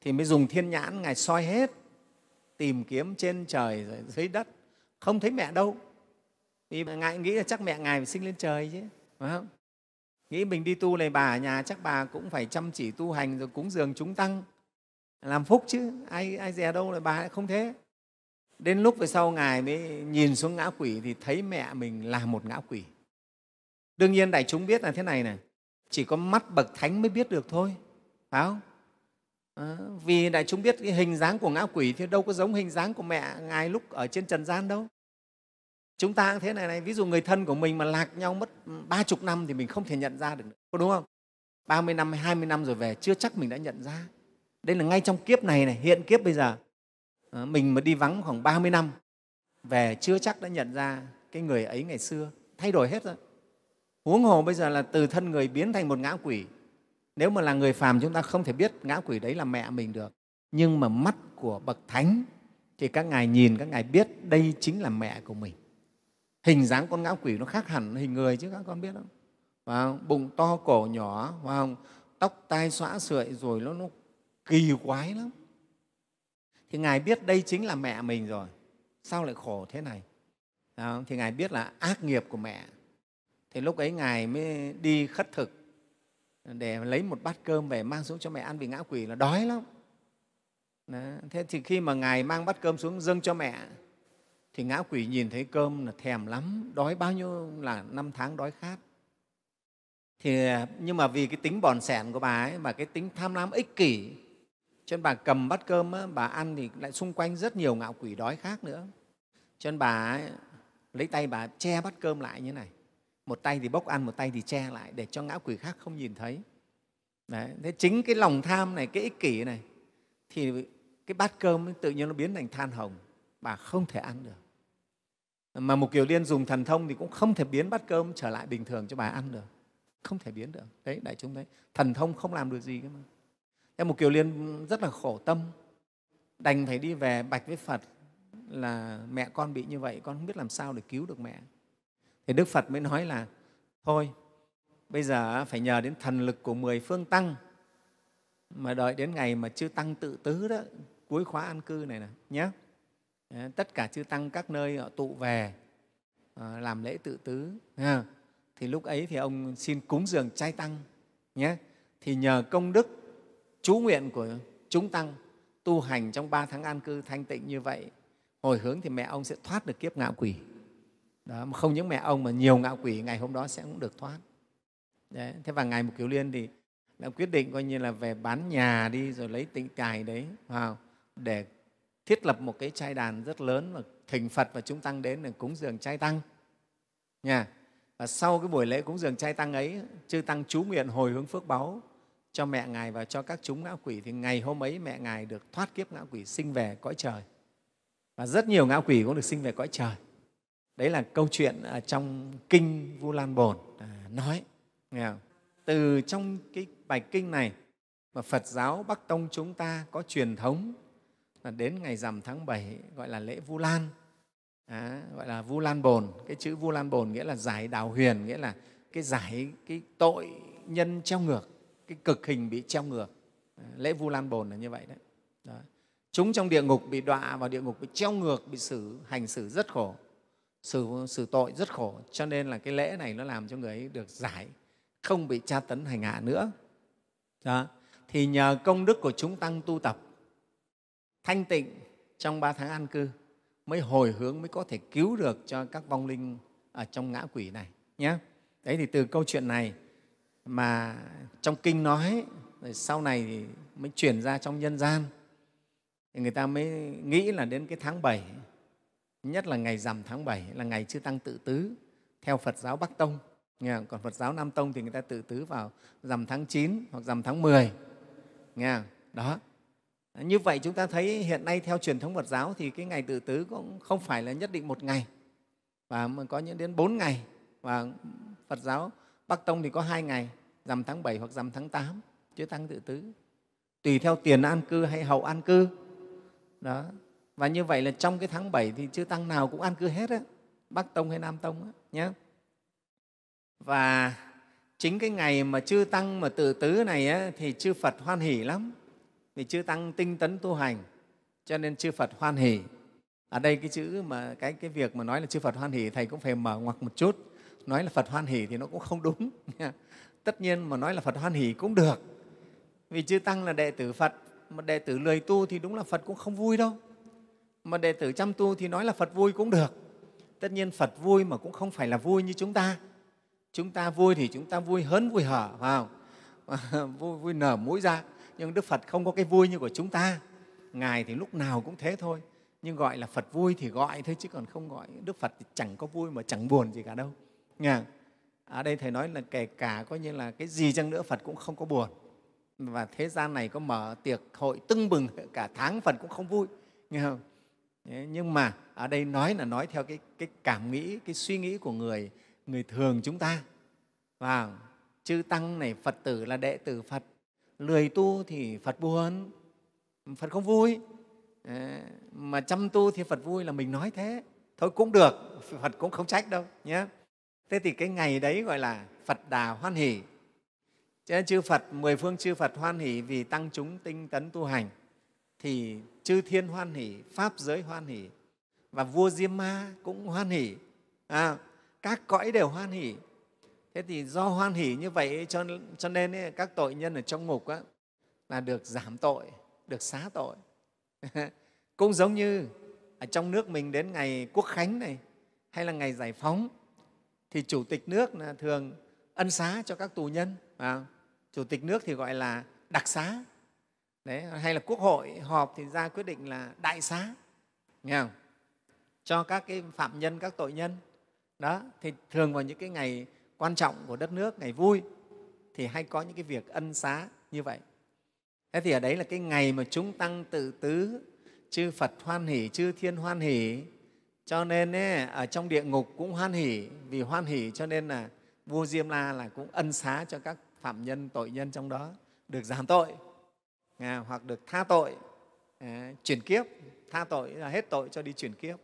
thì mới dùng thiên nhãn ngài soi hết tìm kiếm trên trời rồi dưới đất không thấy mẹ đâu vì ngài nghĩ là chắc mẹ ngài phải sinh lên trời chứ phải không nghĩ mình đi tu này bà ở nhà chắc bà cũng phải chăm chỉ tu hành rồi cúng dường chúng tăng làm phúc chứ ai ai dè đâu là bà lại không thế đến lúc về sau ngài mới nhìn xuống ngã quỷ thì thấy mẹ mình là một ngã quỷ đương nhiên đại chúng biết là thế này này chỉ có mắt bậc thánh mới biết được thôi phải không à, vì đại chúng biết cái hình dáng của ngã quỷ thì đâu có giống hình dáng của mẹ ngài lúc ở trên trần gian đâu chúng ta cũng thế này này ví dụ người thân của mình mà lạc nhau mất ba chục năm thì mình không thể nhận ra được nữa, có đúng không ba mươi năm hai mươi năm rồi về chưa chắc mình đã nhận ra đây là ngay trong kiếp này này hiện kiếp bây giờ ờ, mình mà đi vắng khoảng 30 năm về chưa chắc đã nhận ra cái người ấy ngày xưa thay đổi hết rồi huống hồ bây giờ là từ thân người biến thành một ngã quỷ nếu mà là người phàm chúng ta không thể biết ngã quỷ đấy là mẹ mình được nhưng mà mắt của bậc thánh thì các ngài nhìn các ngài biết đây chính là mẹ của mình hình dáng con ngã quỷ nó khác hẳn hình người chứ các con biết không? Và bụng to cổ nhỏ và không? tóc tai xõa sợi rồi nó, nó kỳ quái lắm thì ngài biết đây chính là mẹ mình rồi sao lại khổ thế này Đó, thì ngài biết là ác nghiệp của mẹ thì lúc ấy ngài mới đi khất thực để lấy một bát cơm về mang xuống cho mẹ ăn vì ngã quỷ là đói lắm Đó. thế thì khi mà ngài mang bát cơm xuống dâng cho mẹ thì ngã quỷ nhìn thấy cơm là thèm lắm đói bao nhiêu là năm tháng đói khát thì nhưng mà vì cái tính bòn sẻn của bà ấy và cái tính tham lam ích kỷ cho nên bà cầm bát cơm á, bà ăn thì lại xung quanh rất nhiều ngạo quỷ đói khác nữa cho nên bà ấy, lấy tay bà che bát cơm lại như này một tay thì bốc ăn một tay thì che lại để cho ngã quỷ khác không nhìn thấy Đấy, thế chính cái lòng tham này cái ích kỷ này thì cái bát cơm tự nhiên nó biến thành than hồng bà không thể ăn được mà một kiều liên dùng thần thông thì cũng không thể biến bát cơm trở lại bình thường cho bà ăn được không thể biến được đấy đại chúng đấy thần thông không làm được gì cơ mà em một kiều liên rất là khổ tâm đành phải đi về bạch với phật là mẹ con bị như vậy con không biết làm sao để cứu được mẹ thì đức phật mới nói là thôi bây giờ phải nhờ đến thần lực của mười phương tăng mà đợi đến ngày mà chưa tăng tự tứ đó cuối khóa an cư này nè nhé Ờ, tất cả chư tăng các nơi họ tụ về ờ, làm lễ tự tứ thì lúc ấy thì ông xin cúng dường trai tăng nhé thì nhờ công đức chú nguyện của chúng tăng tu hành trong ba tháng an cư thanh tịnh như vậy hồi hướng thì mẹ ông sẽ thoát được kiếp ngạo quỷ đó, mà không những mẹ ông mà nhiều ngạo quỷ ngày hôm đó sẽ cũng được thoát đấy. thế và ngài một kiều liên thì đã quyết định coi như là về bán nhà đi rồi lấy tịnh tài đấy vào để thiết lập một cái trai đàn rất lớn và thỉnh Phật và chúng tăng đến để cúng dường trai tăng. Nha. Và sau cái buổi lễ cúng dường trai tăng ấy, chư tăng chú nguyện hồi hướng phước báu cho mẹ Ngài và cho các chúng ngã quỷ thì ngày hôm ấy mẹ Ngài được thoát kiếp ngã quỷ sinh về cõi trời. Và rất nhiều ngã quỷ cũng được sinh về cõi trời. Đấy là câu chuyện ở à, trong Kinh Vu Lan Bồn à, nói. Nghe không? Từ trong cái bài kinh này mà Phật giáo Bắc Tông chúng ta có truyền thống là đến ngày rằm tháng 7 gọi là lễ Vu Lan, à, gọi là Vu Lan Bồn. Cái chữ Vu Lan Bồn nghĩa là giải đào huyền, nghĩa là cái giải cái tội nhân treo ngược, cái cực hình bị treo ngược. À, lễ Vu Lan Bồn là như vậy đấy. Đó. Chúng trong địa ngục bị đọa vào địa ngục bị treo ngược, bị xử hành xử rất khổ, xử, xử tội rất khổ. Cho nên là cái lễ này nó làm cho người ấy được giải, không bị tra tấn hành hạ nữa. Đó. Thì nhờ công đức của chúng tăng tu tập thanh tịnh trong ba tháng an cư mới hồi hướng mới có thể cứu được cho các vong linh ở trong ngã quỷ này nhé đấy thì từ câu chuyện này mà trong kinh nói rồi sau này thì mới chuyển ra trong nhân gian thì người ta mới nghĩ là đến cái tháng 7 nhất là ngày rằm tháng 7 là ngày chư tăng tự tứ theo Phật giáo Bắc Tông nghe không? còn Phật giáo Nam Tông thì người ta tự tứ vào rằm tháng 9 hoặc rằm tháng 10 nghe không? đó như vậy chúng ta thấy hiện nay theo truyền thống Phật giáo thì cái ngày tự tứ cũng không phải là nhất định một ngày và có những đến bốn ngày và Phật giáo Bắc Tông thì có hai ngày rằm tháng 7 hoặc rằm tháng 8 chứ tăng tự tứ tùy theo tiền an cư hay hậu an cư đó và như vậy là trong cái tháng 7 thì chư tăng nào cũng an cư hết á bắc tông hay nam tông á nhé và chính cái ngày mà chư tăng mà tự tứ này á, thì chư phật hoan hỉ lắm vì chư tăng tinh tấn tu hành cho nên chư phật hoan hỉ ở đây cái chữ mà cái cái việc mà nói là chư phật hoan hỉ thầy cũng phải mở ngoặc một chút nói là phật hoan hỉ thì nó cũng không đúng tất nhiên mà nói là phật hoan hỉ cũng được vì chư tăng là đệ tử phật mà đệ tử lười tu thì đúng là phật cũng không vui đâu mà đệ tử chăm tu thì nói là phật vui cũng được tất nhiên phật vui mà cũng không phải là vui như chúng ta chúng ta vui thì chúng ta vui hớn vui hở vào vui vui nở mũi ra nhưng đức phật không có cái vui như của chúng ta ngài thì lúc nào cũng thế thôi nhưng gọi là phật vui thì gọi thôi chứ còn không gọi đức phật thì chẳng có vui mà chẳng buồn gì cả đâu nghe ở à, đây thầy nói là kể cả coi như là cái gì chăng nữa phật cũng không có buồn và thế gian này có mở tiệc hội tưng bừng cả tháng phật cũng không vui nghe không nhưng mà ở đây nói là nói theo cái, cái cảm nghĩ cái suy nghĩ của người người thường chúng ta và chư tăng này phật tử là đệ tử phật lười tu thì phật buồn phật không vui ờ, mà chăm tu thì phật vui là mình nói thế thôi cũng được phật cũng không trách đâu nhé thế thì cái ngày đấy gọi là phật đà hoan hỷ cho chư phật mười phương chư phật hoan hỷ vì tăng chúng tinh tấn tu hành thì chư thiên hoan hỷ pháp giới hoan hỷ và vua diêm ma cũng hoan hỷ à, các cõi đều hoan hỷ thế thì do hoan hỷ như vậy cho, cho nên ấy, các tội nhân ở trong ngục á, là được giảm tội được xá tội cũng giống như ở trong nước mình đến ngày quốc khánh này hay là ngày giải phóng thì chủ tịch nước là thường ân xá cho các tù nhân à, chủ tịch nước thì gọi là đặc xá đấy hay là quốc hội họp thì ra quyết định là đại xá nghe không cho các cái phạm nhân các tội nhân đó thì thường vào những cái ngày quan trọng của đất nước ngày vui thì hay có những cái việc ân xá như vậy thế thì ở đấy là cái ngày mà chúng tăng tự tứ chư phật hoan hỷ chư thiên hoan hỷ cho nên ấy, ở trong địa ngục cũng hoan hỷ vì hoan hỷ cho nên là vua diêm la là cũng ân xá cho các phạm nhân tội nhân trong đó được giảm tội à, hoặc được tha tội à, chuyển kiếp tha tội là hết tội cho đi chuyển kiếp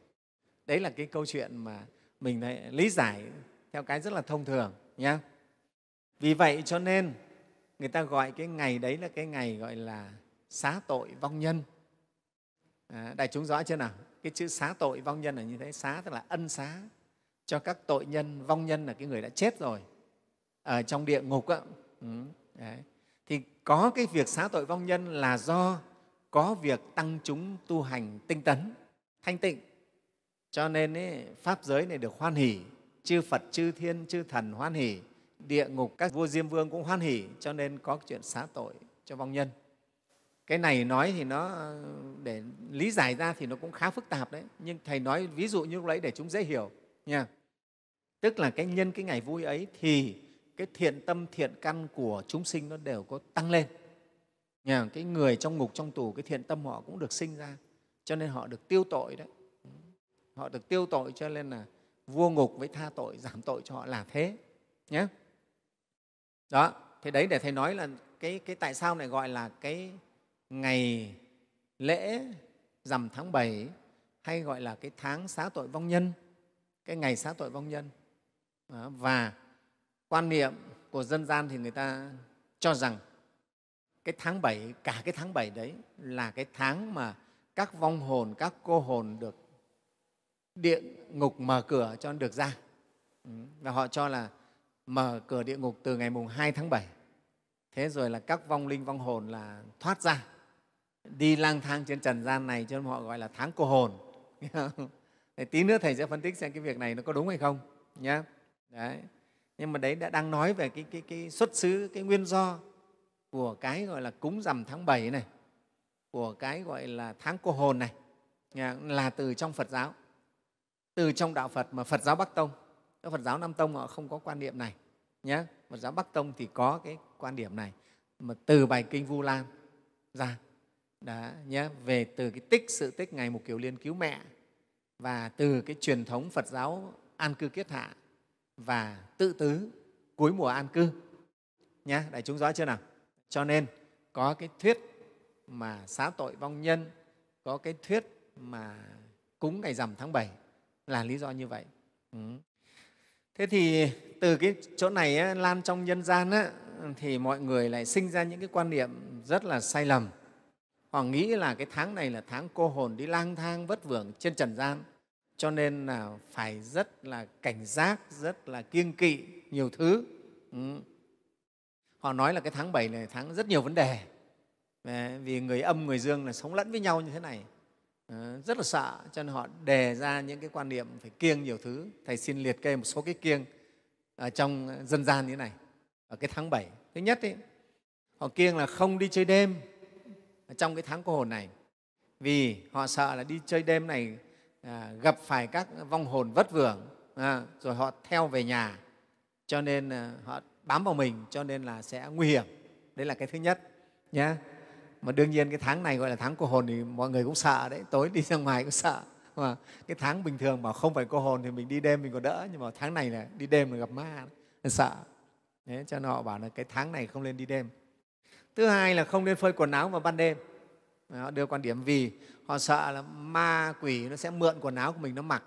đấy là cái câu chuyện mà mình lại lý giải theo cái rất là thông thường nhé vì vậy cho nên người ta gọi cái ngày đấy là cái ngày gọi là xá tội vong nhân à, đại chúng rõ chưa nào cái chữ xá tội vong nhân là như thế xá tức là ân xá cho các tội nhân vong nhân là cái người đã chết rồi ở ờ, trong địa ngục á, ừ, đấy. thì có cái việc xá tội vong nhân là do có việc tăng chúng tu hành tinh tấn thanh tịnh cho nên ấy, pháp giới này được hoan hỷ chư Phật, chư Thiên, chư Thần hoan hỷ, địa ngục các vua Diêm Vương cũng hoan hỷ, cho nên có chuyện xá tội cho vong nhân. Cái này nói thì nó để lý giải ra thì nó cũng khá phức tạp đấy, nhưng Thầy nói ví dụ như lúc đấy để chúng dễ hiểu nha. Tức là cái nhân cái ngày vui ấy thì cái thiện tâm, thiện căn của chúng sinh nó đều có tăng lên. nha cái người trong ngục, trong tù, cái thiện tâm họ cũng được sinh ra, cho nên họ được tiêu tội đấy. Họ được tiêu tội cho nên là vua ngục với tha tội giảm tội cho họ là thế nhé đó thế đấy để thầy nói là cái, cái tại sao này gọi là cái ngày lễ rằm tháng 7 hay gọi là cái tháng xá tội vong nhân cái ngày xá tội vong nhân đó. và quan niệm của dân gian thì người ta cho rằng cái tháng 7, cả cái tháng 7 đấy là cái tháng mà các vong hồn, các cô hồn được địa ngục mở cửa cho được ra ừ, và họ cho là mở cửa địa ngục từ ngày mùng 2 tháng 7. Thế rồi là các vong linh, vong hồn là thoát ra, đi lang thang trên trần gian này cho nên họ gọi là tháng cô hồn. Thế tí nữa Thầy sẽ phân tích xem cái việc này nó có đúng hay không. Nhá. Đấy. Nhưng mà đấy đã đang nói về cái, cái, cái xuất xứ, cái nguyên do của cái gọi là cúng rằm tháng 7 này, của cái gọi là tháng cô hồn này, là từ trong Phật giáo từ trong đạo Phật mà Phật giáo Bắc Tông. Phật giáo Nam Tông họ không có quan niệm này nhé. Phật giáo Bắc Tông thì có cái quan điểm này mà từ bài kinh Vu Lan ra đó, nhé. về từ cái tích sự tích ngày một kiều liên cứu mẹ và từ cái truyền thống Phật giáo an cư kiết hạ và tự tứ cuối mùa an cư nhé đại chúng rõ chưa nào cho nên có cái thuyết mà xá tội vong nhân có cái thuyết mà cúng ngày rằm tháng 7 là lý do như vậy ừ. thế thì từ cái chỗ này á, lan trong nhân gian á, thì mọi người lại sinh ra những cái quan niệm rất là sai lầm họ nghĩ là cái tháng này là tháng cô hồn đi lang thang vất vưởng trên trần gian cho nên là phải rất là cảnh giác rất là kiêng kỵ nhiều thứ ừ. họ nói là cái tháng 7 này tháng rất nhiều vấn đề vì người âm người dương là sống lẫn với nhau như thế này Ờ, rất là sợ cho nên họ đề ra những cái quan niệm phải kiêng nhiều thứ thầy xin liệt kê một số cái kiêng ờ, trong dân gian như thế này ở cái tháng 7 thứ nhất ấy, họ kiêng là không đi chơi đêm trong cái tháng cô hồn này vì họ sợ là đi chơi đêm này à, gặp phải các vong hồn vất vưởng à, rồi họ theo về nhà cho nên ờ, họ bám vào mình cho nên là sẽ nguy hiểm đấy là cái thứ nhất nhé yeah mà đương nhiên cái tháng này gọi là tháng cô hồn thì mọi người cũng sợ đấy tối đi ra ngoài cũng sợ mà cái tháng bình thường mà không phải cô hồn thì mình đi đêm mình còn đỡ nhưng mà tháng này là đi đêm là gặp ma là sợ Thế cho nên họ bảo là cái tháng này không nên đi đêm. Thứ hai là không nên phơi quần áo vào ban đêm. Họ đưa quan điểm vì họ sợ là ma quỷ nó sẽ mượn quần áo của mình nó mặc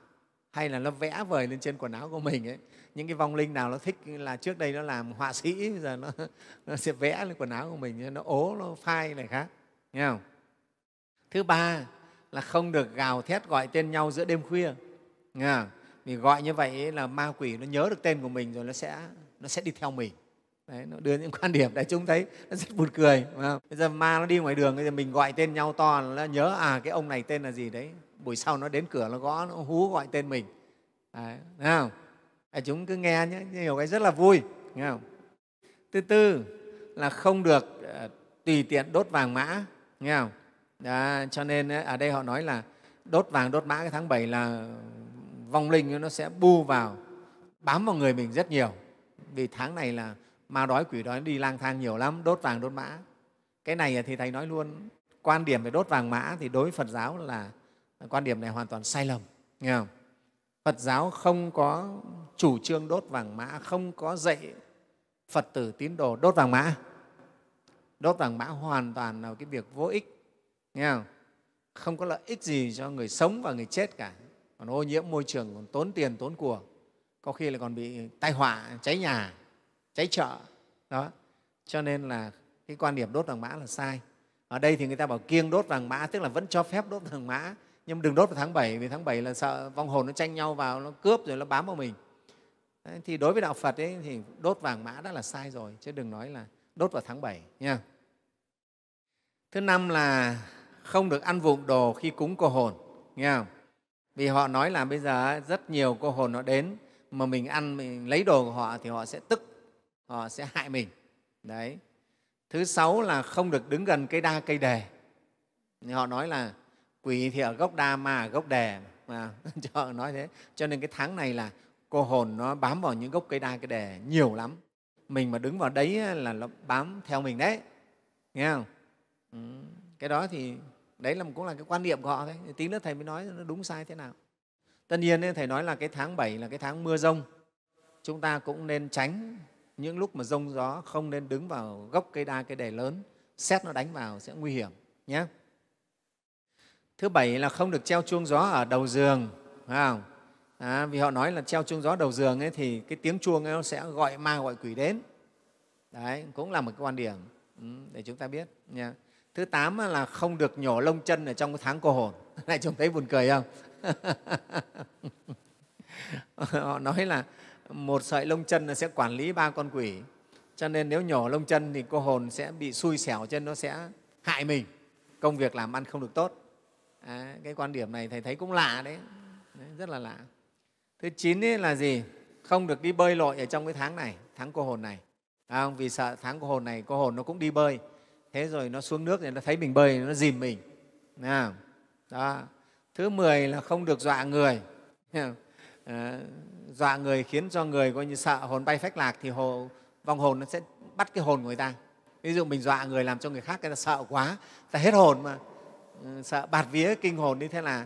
hay là nó vẽ vời lên trên quần áo của mình ấy những cái vong linh nào nó thích là trước đây nó làm họa sĩ giờ nó, nó sẽ vẽ lên quần áo của mình nó ố nó phai này khác nghe không thứ ba là không được gào thét gọi tên nhau giữa đêm khuya nghe không? vì gọi như vậy là ma quỷ nó nhớ được tên của mình rồi nó sẽ nó sẽ đi theo mình Đấy, nó đưa những quan điểm đại chúng thấy nó rất buồn cười bây giờ ma nó đi ngoài đường bây giờ mình gọi tên nhau to nó nhớ à cái ông này tên là gì đấy buổi sau nó đến cửa nó gõ nó hú gọi tên mình đấy, thấy không à, chúng cứ nghe nhé nhiều cái rất là vui nghe không thứ tư là không được ờ, tùy tiện đốt vàng mã nghe không à, cho nên ờ, ở đây họ nói là đốt vàng đốt mã cái tháng 7 là vong linh nó sẽ bu vào bám vào người mình rất nhiều vì tháng này là ma đói quỷ đói đi lang thang nhiều lắm đốt vàng đốt mã cái này thì thầy nói luôn quan điểm về đốt vàng mã thì đối với phật giáo là quan điểm này hoàn toàn sai lầm nghe không Phật giáo không có chủ trương đốt vàng mã, không có dạy Phật tử tín đồ đốt vàng mã. Đốt vàng mã hoàn toàn là cái việc vô ích, nghe không? không có lợi ích gì cho người sống và người chết cả. Còn ô nhiễm môi trường, còn tốn tiền, tốn của, có khi là còn bị tai họa, cháy nhà, cháy chợ. Đó. Cho nên là cái quan điểm đốt vàng mã là sai. Ở đây thì người ta bảo kiêng đốt vàng mã, tức là vẫn cho phép đốt vàng mã, nhưng đừng đốt vào tháng 7 vì tháng 7 là sợ vong hồn nó tranh nhau vào nó cướp rồi nó bám vào mình Đấy, thì đối với đạo Phật ấy, thì đốt vàng mã đã là sai rồi chứ đừng nói là đốt vào tháng 7 nha thứ năm là không được ăn vụng đồ khi cúng cô hồn nghe không? vì họ nói là bây giờ rất nhiều cô hồn nó đến mà mình ăn mình lấy đồ của họ thì họ sẽ tức họ sẽ hại mình đấy thứ sáu là không được đứng gần cây đa cây đề họ nói là quỷ thì ở gốc đa ma ở gốc đề mà cho nói thế cho nên cái tháng này là cô hồn nó bám vào những gốc cây đa cây đề nhiều lắm mình mà đứng vào đấy là nó bám theo mình đấy nghe không ừ. cái đó thì đấy là cũng là cái quan niệm của họ đấy tí nữa thầy mới nói nó đúng sai thế nào tất nhiên thầy nói là cái tháng 7 là cái tháng mưa rông chúng ta cũng nên tránh những lúc mà rông gió không nên đứng vào gốc cây đa cây đề lớn xét nó đánh vào sẽ nguy hiểm nhé Thứ bảy là không được treo chuông gió ở đầu giường, phải không? À, vì họ nói là treo chuông gió đầu giường ấy, thì cái tiếng chuông ấy nó sẽ gọi ma gọi quỷ đến. Đấy, cũng là một cái quan điểm ừ, để chúng ta biết. Nha. Thứ tám là không được nhổ lông chân ở trong cái tháng cô hồn. lại chúng thấy buồn cười không? họ nói là một sợi lông chân là sẽ quản lý ba con quỷ cho nên nếu nhổ lông chân thì cô hồn sẽ bị xui xẻo chân nó sẽ hại mình công việc làm ăn không được tốt à, cái quan điểm này thầy thấy cũng lạ đấy, đấy rất là lạ thứ chín ấy là gì không được đi bơi lội ở trong cái tháng này tháng cô hồn này à, vì sợ tháng cô hồn này cô hồn nó cũng đi bơi thế rồi nó xuống nước thì nó thấy mình bơi nó dìm mình à, đó. thứ mười là không được dọa người à, dọa người khiến cho người coi như sợ hồn bay phách lạc thì hồ, vong hồn nó sẽ bắt cái hồn của người ta ví dụ mình dọa người làm cho người khác người ta sợ quá ta hết hồn mà sợ bạt vía kinh hồn như thế là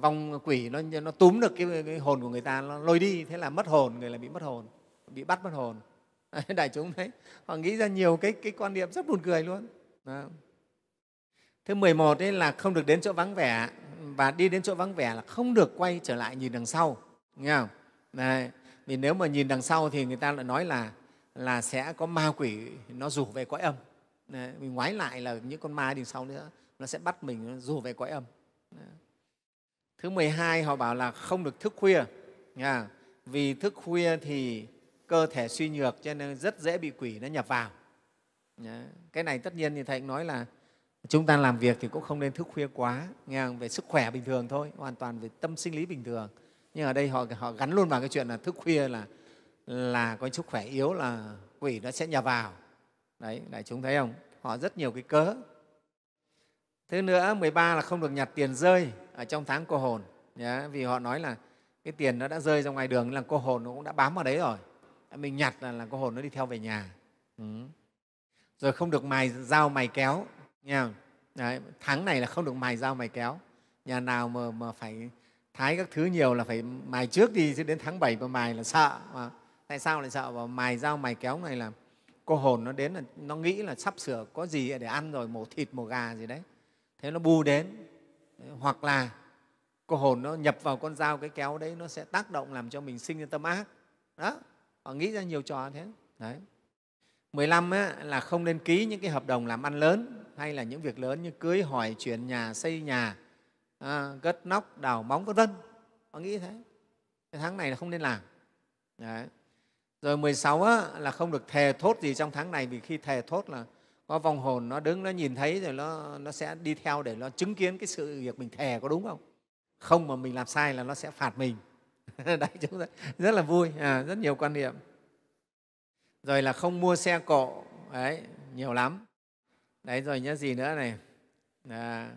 vong quỷ nó nó túm được cái, cái hồn của người ta nó lôi đi thế là mất hồn người là bị mất hồn bị bắt mất hồn đại chúng đấy họ nghĩ ra nhiều cái cái quan niệm rất buồn cười luôn đó. thứ 11 ấy là không được đến chỗ vắng vẻ và đi đến chỗ vắng vẻ là không được quay trở lại nhìn đằng sau nghe không đấy. vì nếu mà nhìn đằng sau thì người ta lại nói là là sẽ có ma quỷ nó rủ về cõi âm đấy. mình ngoái lại là những con ma đằng sau nữa nó sẽ bắt mình rủ về cõi âm thứ 12 họ bảo là không được thức khuya nha vì thức khuya thì cơ thể suy nhược cho nên rất dễ bị quỷ nó nhập vào nha. cái này tất nhiên thì thầy cũng nói là chúng ta làm việc thì cũng không nên thức khuya quá nghe về sức khỏe bình thường thôi hoàn toàn về tâm sinh lý bình thường nhưng ở đây họ họ gắn luôn vào cái chuyện là thức khuya là là có sức khỏe yếu là quỷ nó sẽ nhập vào đấy đại chúng thấy không họ rất nhiều cái cớ Thứ nữa, 13 là không được nhặt tiền rơi ở trong tháng cô hồn. Nhá, vì họ nói là cái tiền nó đã rơi ra ngoài đường là cô hồn nó cũng đã bám vào đấy rồi. Mình nhặt là, là cô hồn nó đi theo về nhà. Ừ. Rồi không được mài dao mài kéo. Nha. Đấy, tháng này là không được mài dao mài kéo. Nhà nào mà, mà phải thái các thứ nhiều là phải mài trước đi chứ đến tháng 7 mà mài là sợ. Mà tại sao lại sợ? mà mài dao mài kéo này là cô hồn nó đến là nó nghĩ là sắp sửa có gì để ăn rồi mổ thịt mổ gà gì đấy thế nó bù đến hoặc là cái hồn nó nhập vào con dao cái kéo đấy nó sẽ tác động làm cho mình sinh ra tâm ác đó họ nghĩ ra nhiều trò thế đấy 15 á, là không nên ký những cái hợp đồng làm ăn lớn hay là những việc lớn như cưới hỏi chuyển nhà xây nhà à, gất nóc đào móng vân vân họ nghĩ thế cái tháng này là không nên làm đấy. rồi 16 á, là không được thề thốt gì trong tháng này vì khi thề thốt là có vong hồn nó đứng nó nhìn thấy rồi nó, nó sẽ đi theo để nó chứng kiến cái sự việc mình thề có đúng không không mà mình làm sai là nó sẽ phạt mình đấy chúng ta rất là vui à, rất nhiều quan niệm rồi là không mua xe cộ đấy nhiều lắm đấy rồi nhớ gì nữa này à,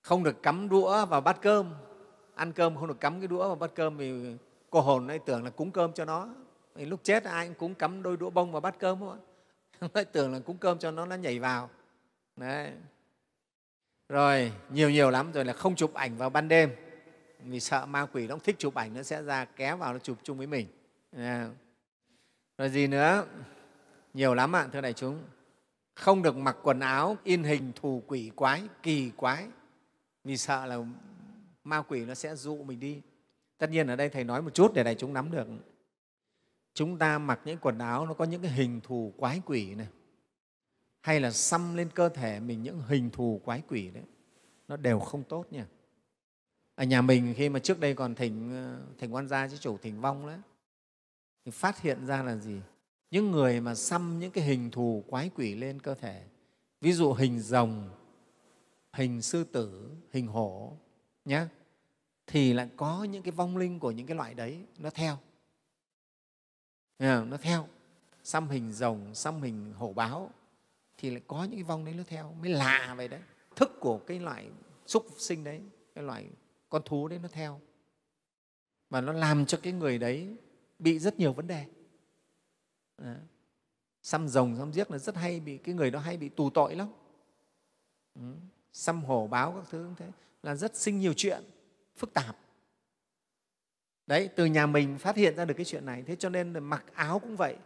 không được cắm đũa vào bát cơm ăn cơm không được cắm cái đũa vào bát cơm vì cô hồn ấy tưởng là cúng cơm cho nó lúc chết ai cũng cắm đôi đũa bông vào bát cơm không ạ lại tưởng là cúng cơm cho nó nó nhảy vào đấy rồi nhiều nhiều lắm rồi là không chụp ảnh vào ban đêm vì sợ ma quỷ nó thích chụp ảnh nó sẽ ra ké vào nó chụp chung với mình rồi gì nữa nhiều lắm ạ à, thưa đại chúng không được mặc quần áo in hình thù quỷ quái kỳ quái vì sợ là ma quỷ nó sẽ dụ mình đi tất nhiên ở đây thầy nói một chút để đại chúng nắm được chúng ta mặc những quần áo nó có những cái hình thù quái quỷ này hay là xăm lên cơ thể mình những hình thù quái quỷ đấy nó đều không tốt nha ở nhà mình khi mà trước đây còn thỉnh ờ, thỉnh quan gia chứ chủ thỉnh vong đấy thì phát hiện ra là gì những người mà xăm những cái hình thù quái quỷ lên cơ thể ví dụ hình rồng hình sư tử hình hổ nhé thì lại có những cái vong linh của những cái loại đấy nó theo nó theo xăm hình rồng xăm hình hổ báo thì lại có những cái vong đấy nó theo mới lạ vậy đấy thức của cái loại súc sinh đấy cái loại con thú đấy nó theo và nó làm cho cái người đấy bị rất nhiều vấn đề đó. xăm rồng xăm giếc là rất hay bị cái người đó hay bị tù tội lắm xăm hổ báo các thứ cũng thế là rất sinh nhiều chuyện phức tạp đấy từ nhà mình phát hiện ra được cái chuyện này thế cho nên là mặc áo cũng vậy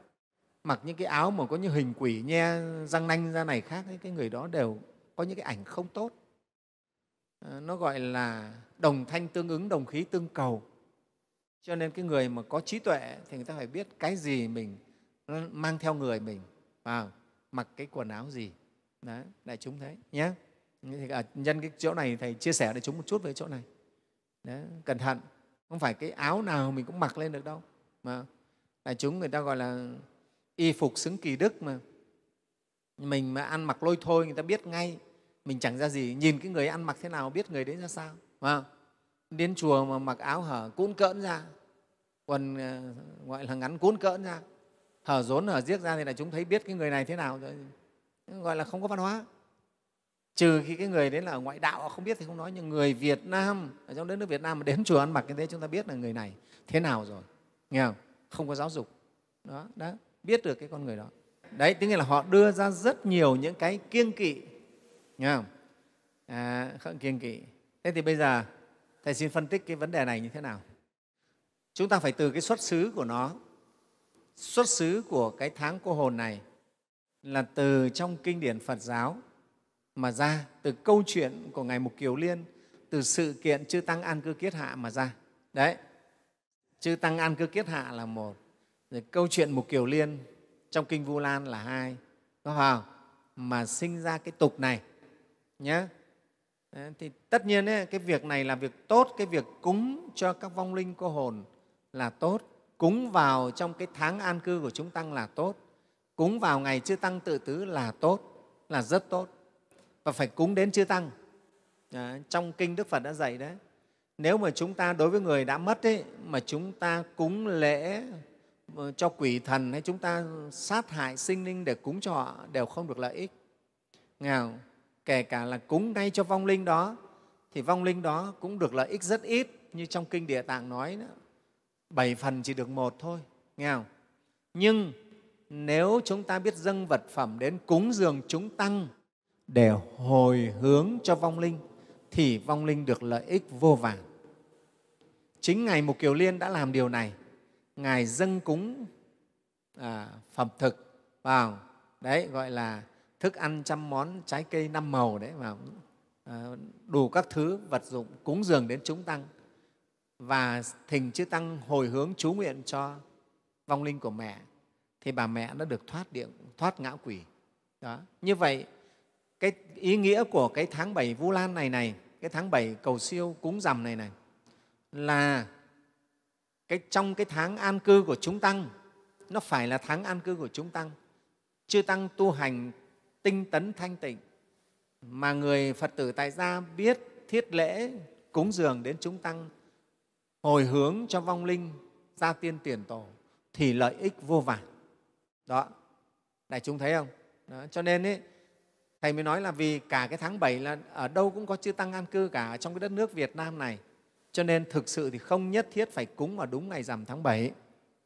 mặc những cái áo mà có những hình quỷ nhe răng nanh ra này khác ấy, cái người đó đều có những cái ảnh không tốt ờ, nó gọi là đồng thanh tương ứng đồng khí tương cầu cho nên cái người mà có trí tuệ thì người ta phải biết cái gì mình mang theo người mình vào mặc cái quần áo gì Đấy, đại chúng thấy nhé thì ở à, nhân cái chỗ này thầy chia sẻ để chúng một chút về chỗ này Đấy, cẩn thận không phải cái áo nào mình cũng mặc lên được đâu mà đại chúng người ta gọi là y phục xứng kỳ đức mà mình mà ăn mặc lôi thôi người ta biết ngay mình chẳng ra gì nhìn cái người ăn mặc thế nào biết người đấy ra sao mà đến chùa mà mặc áo hở cuốn cỡn ra quần ờ, gọi là ngắn cuốn cỡn ra hở rốn hở giết ra thì là chúng thấy biết cái người này thế nào rồi gọi là không có văn hóa trừ khi cái người đấy là ngoại đạo họ không biết thì không nói nhưng người Việt Nam ở trong đất nước Việt Nam mà đến chùa ăn mặc như thế chúng ta biết là người này thế nào rồi nghe không không có giáo dục đó, đó biết được cái con người đó đấy tức là họ đưa ra rất nhiều những cái kiêng kỵ nghe không à, không kiêng kỵ thế thì bây giờ thầy xin phân tích cái vấn đề này như thế nào chúng ta phải từ cái xuất xứ của nó xuất xứ của cái tháng cô hồn này là từ trong kinh điển Phật giáo mà ra, từ câu chuyện của Ngài Mục Kiều Liên, từ sự kiện Chư Tăng An Cư Kiết Hạ mà ra. Đấy, Chư Tăng An Cư Kiết Hạ là một, rồi câu chuyện Mục Kiều Liên trong Kinh Vu Lan là hai, có phải không? Mà sinh ra cái tục này nhé. thì tất nhiên ấy, cái việc này là việc tốt, cái việc cúng cho các vong linh cô hồn là tốt, cúng vào trong cái tháng an cư của chúng tăng là tốt, cúng vào ngày chư tăng tự tứ là tốt, là rất tốt và phải cúng đến chư tăng à, trong kinh đức phật đã dạy đấy nếu mà chúng ta đối với người đã mất ấy, mà chúng ta cúng lễ ờ, cho quỷ thần hay chúng ta sát hại sinh linh để cúng cho họ đều không được lợi ích nghèo kể cả là cúng ngay cho vong linh đó thì vong linh đó cũng được lợi ích rất ít như trong kinh địa tạng nói đó, bảy phần chỉ được một thôi nghèo nhưng nếu chúng ta biết dâng vật phẩm đến cúng dường chúng tăng để hồi hướng cho vong linh thì vong linh được lợi ích vô vàn. Chính Ngài Mục Kiều Liên đã làm điều này. Ngài dâng cúng à, phẩm thực vào, đấy gọi là thức ăn trăm món trái cây năm màu đấy mà đủ các thứ vật dụng cúng dường đến chúng tăng và thỉnh chư tăng hồi hướng chú nguyện cho vong linh của mẹ thì bà mẹ đã được thoát điện thoát ngã quỷ đó như vậy cái ý nghĩa của cái tháng bảy Vu Lan này này, cái tháng bảy cầu siêu cúng dằm này này là cái trong cái tháng an cư của chúng tăng nó phải là tháng an cư của chúng tăng. Chư tăng tu hành tinh tấn thanh tịnh mà người Phật tử tại gia biết thiết lễ cúng dường đến chúng tăng hồi hướng cho vong linh gia tiên tiền tổ thì lợi ích vô vàn. Đó, đại chúng thấy không? Đó, cho nên ấy, Thầy mới nói là vì cả cái tháng 7 là ở đâu cũng có chư Tăng an cư cả trong cái đất nước Việt Nam này. Cho nên thực sự thì không nhất thiết phải cúng vào đúng ngày rằm tháng 7.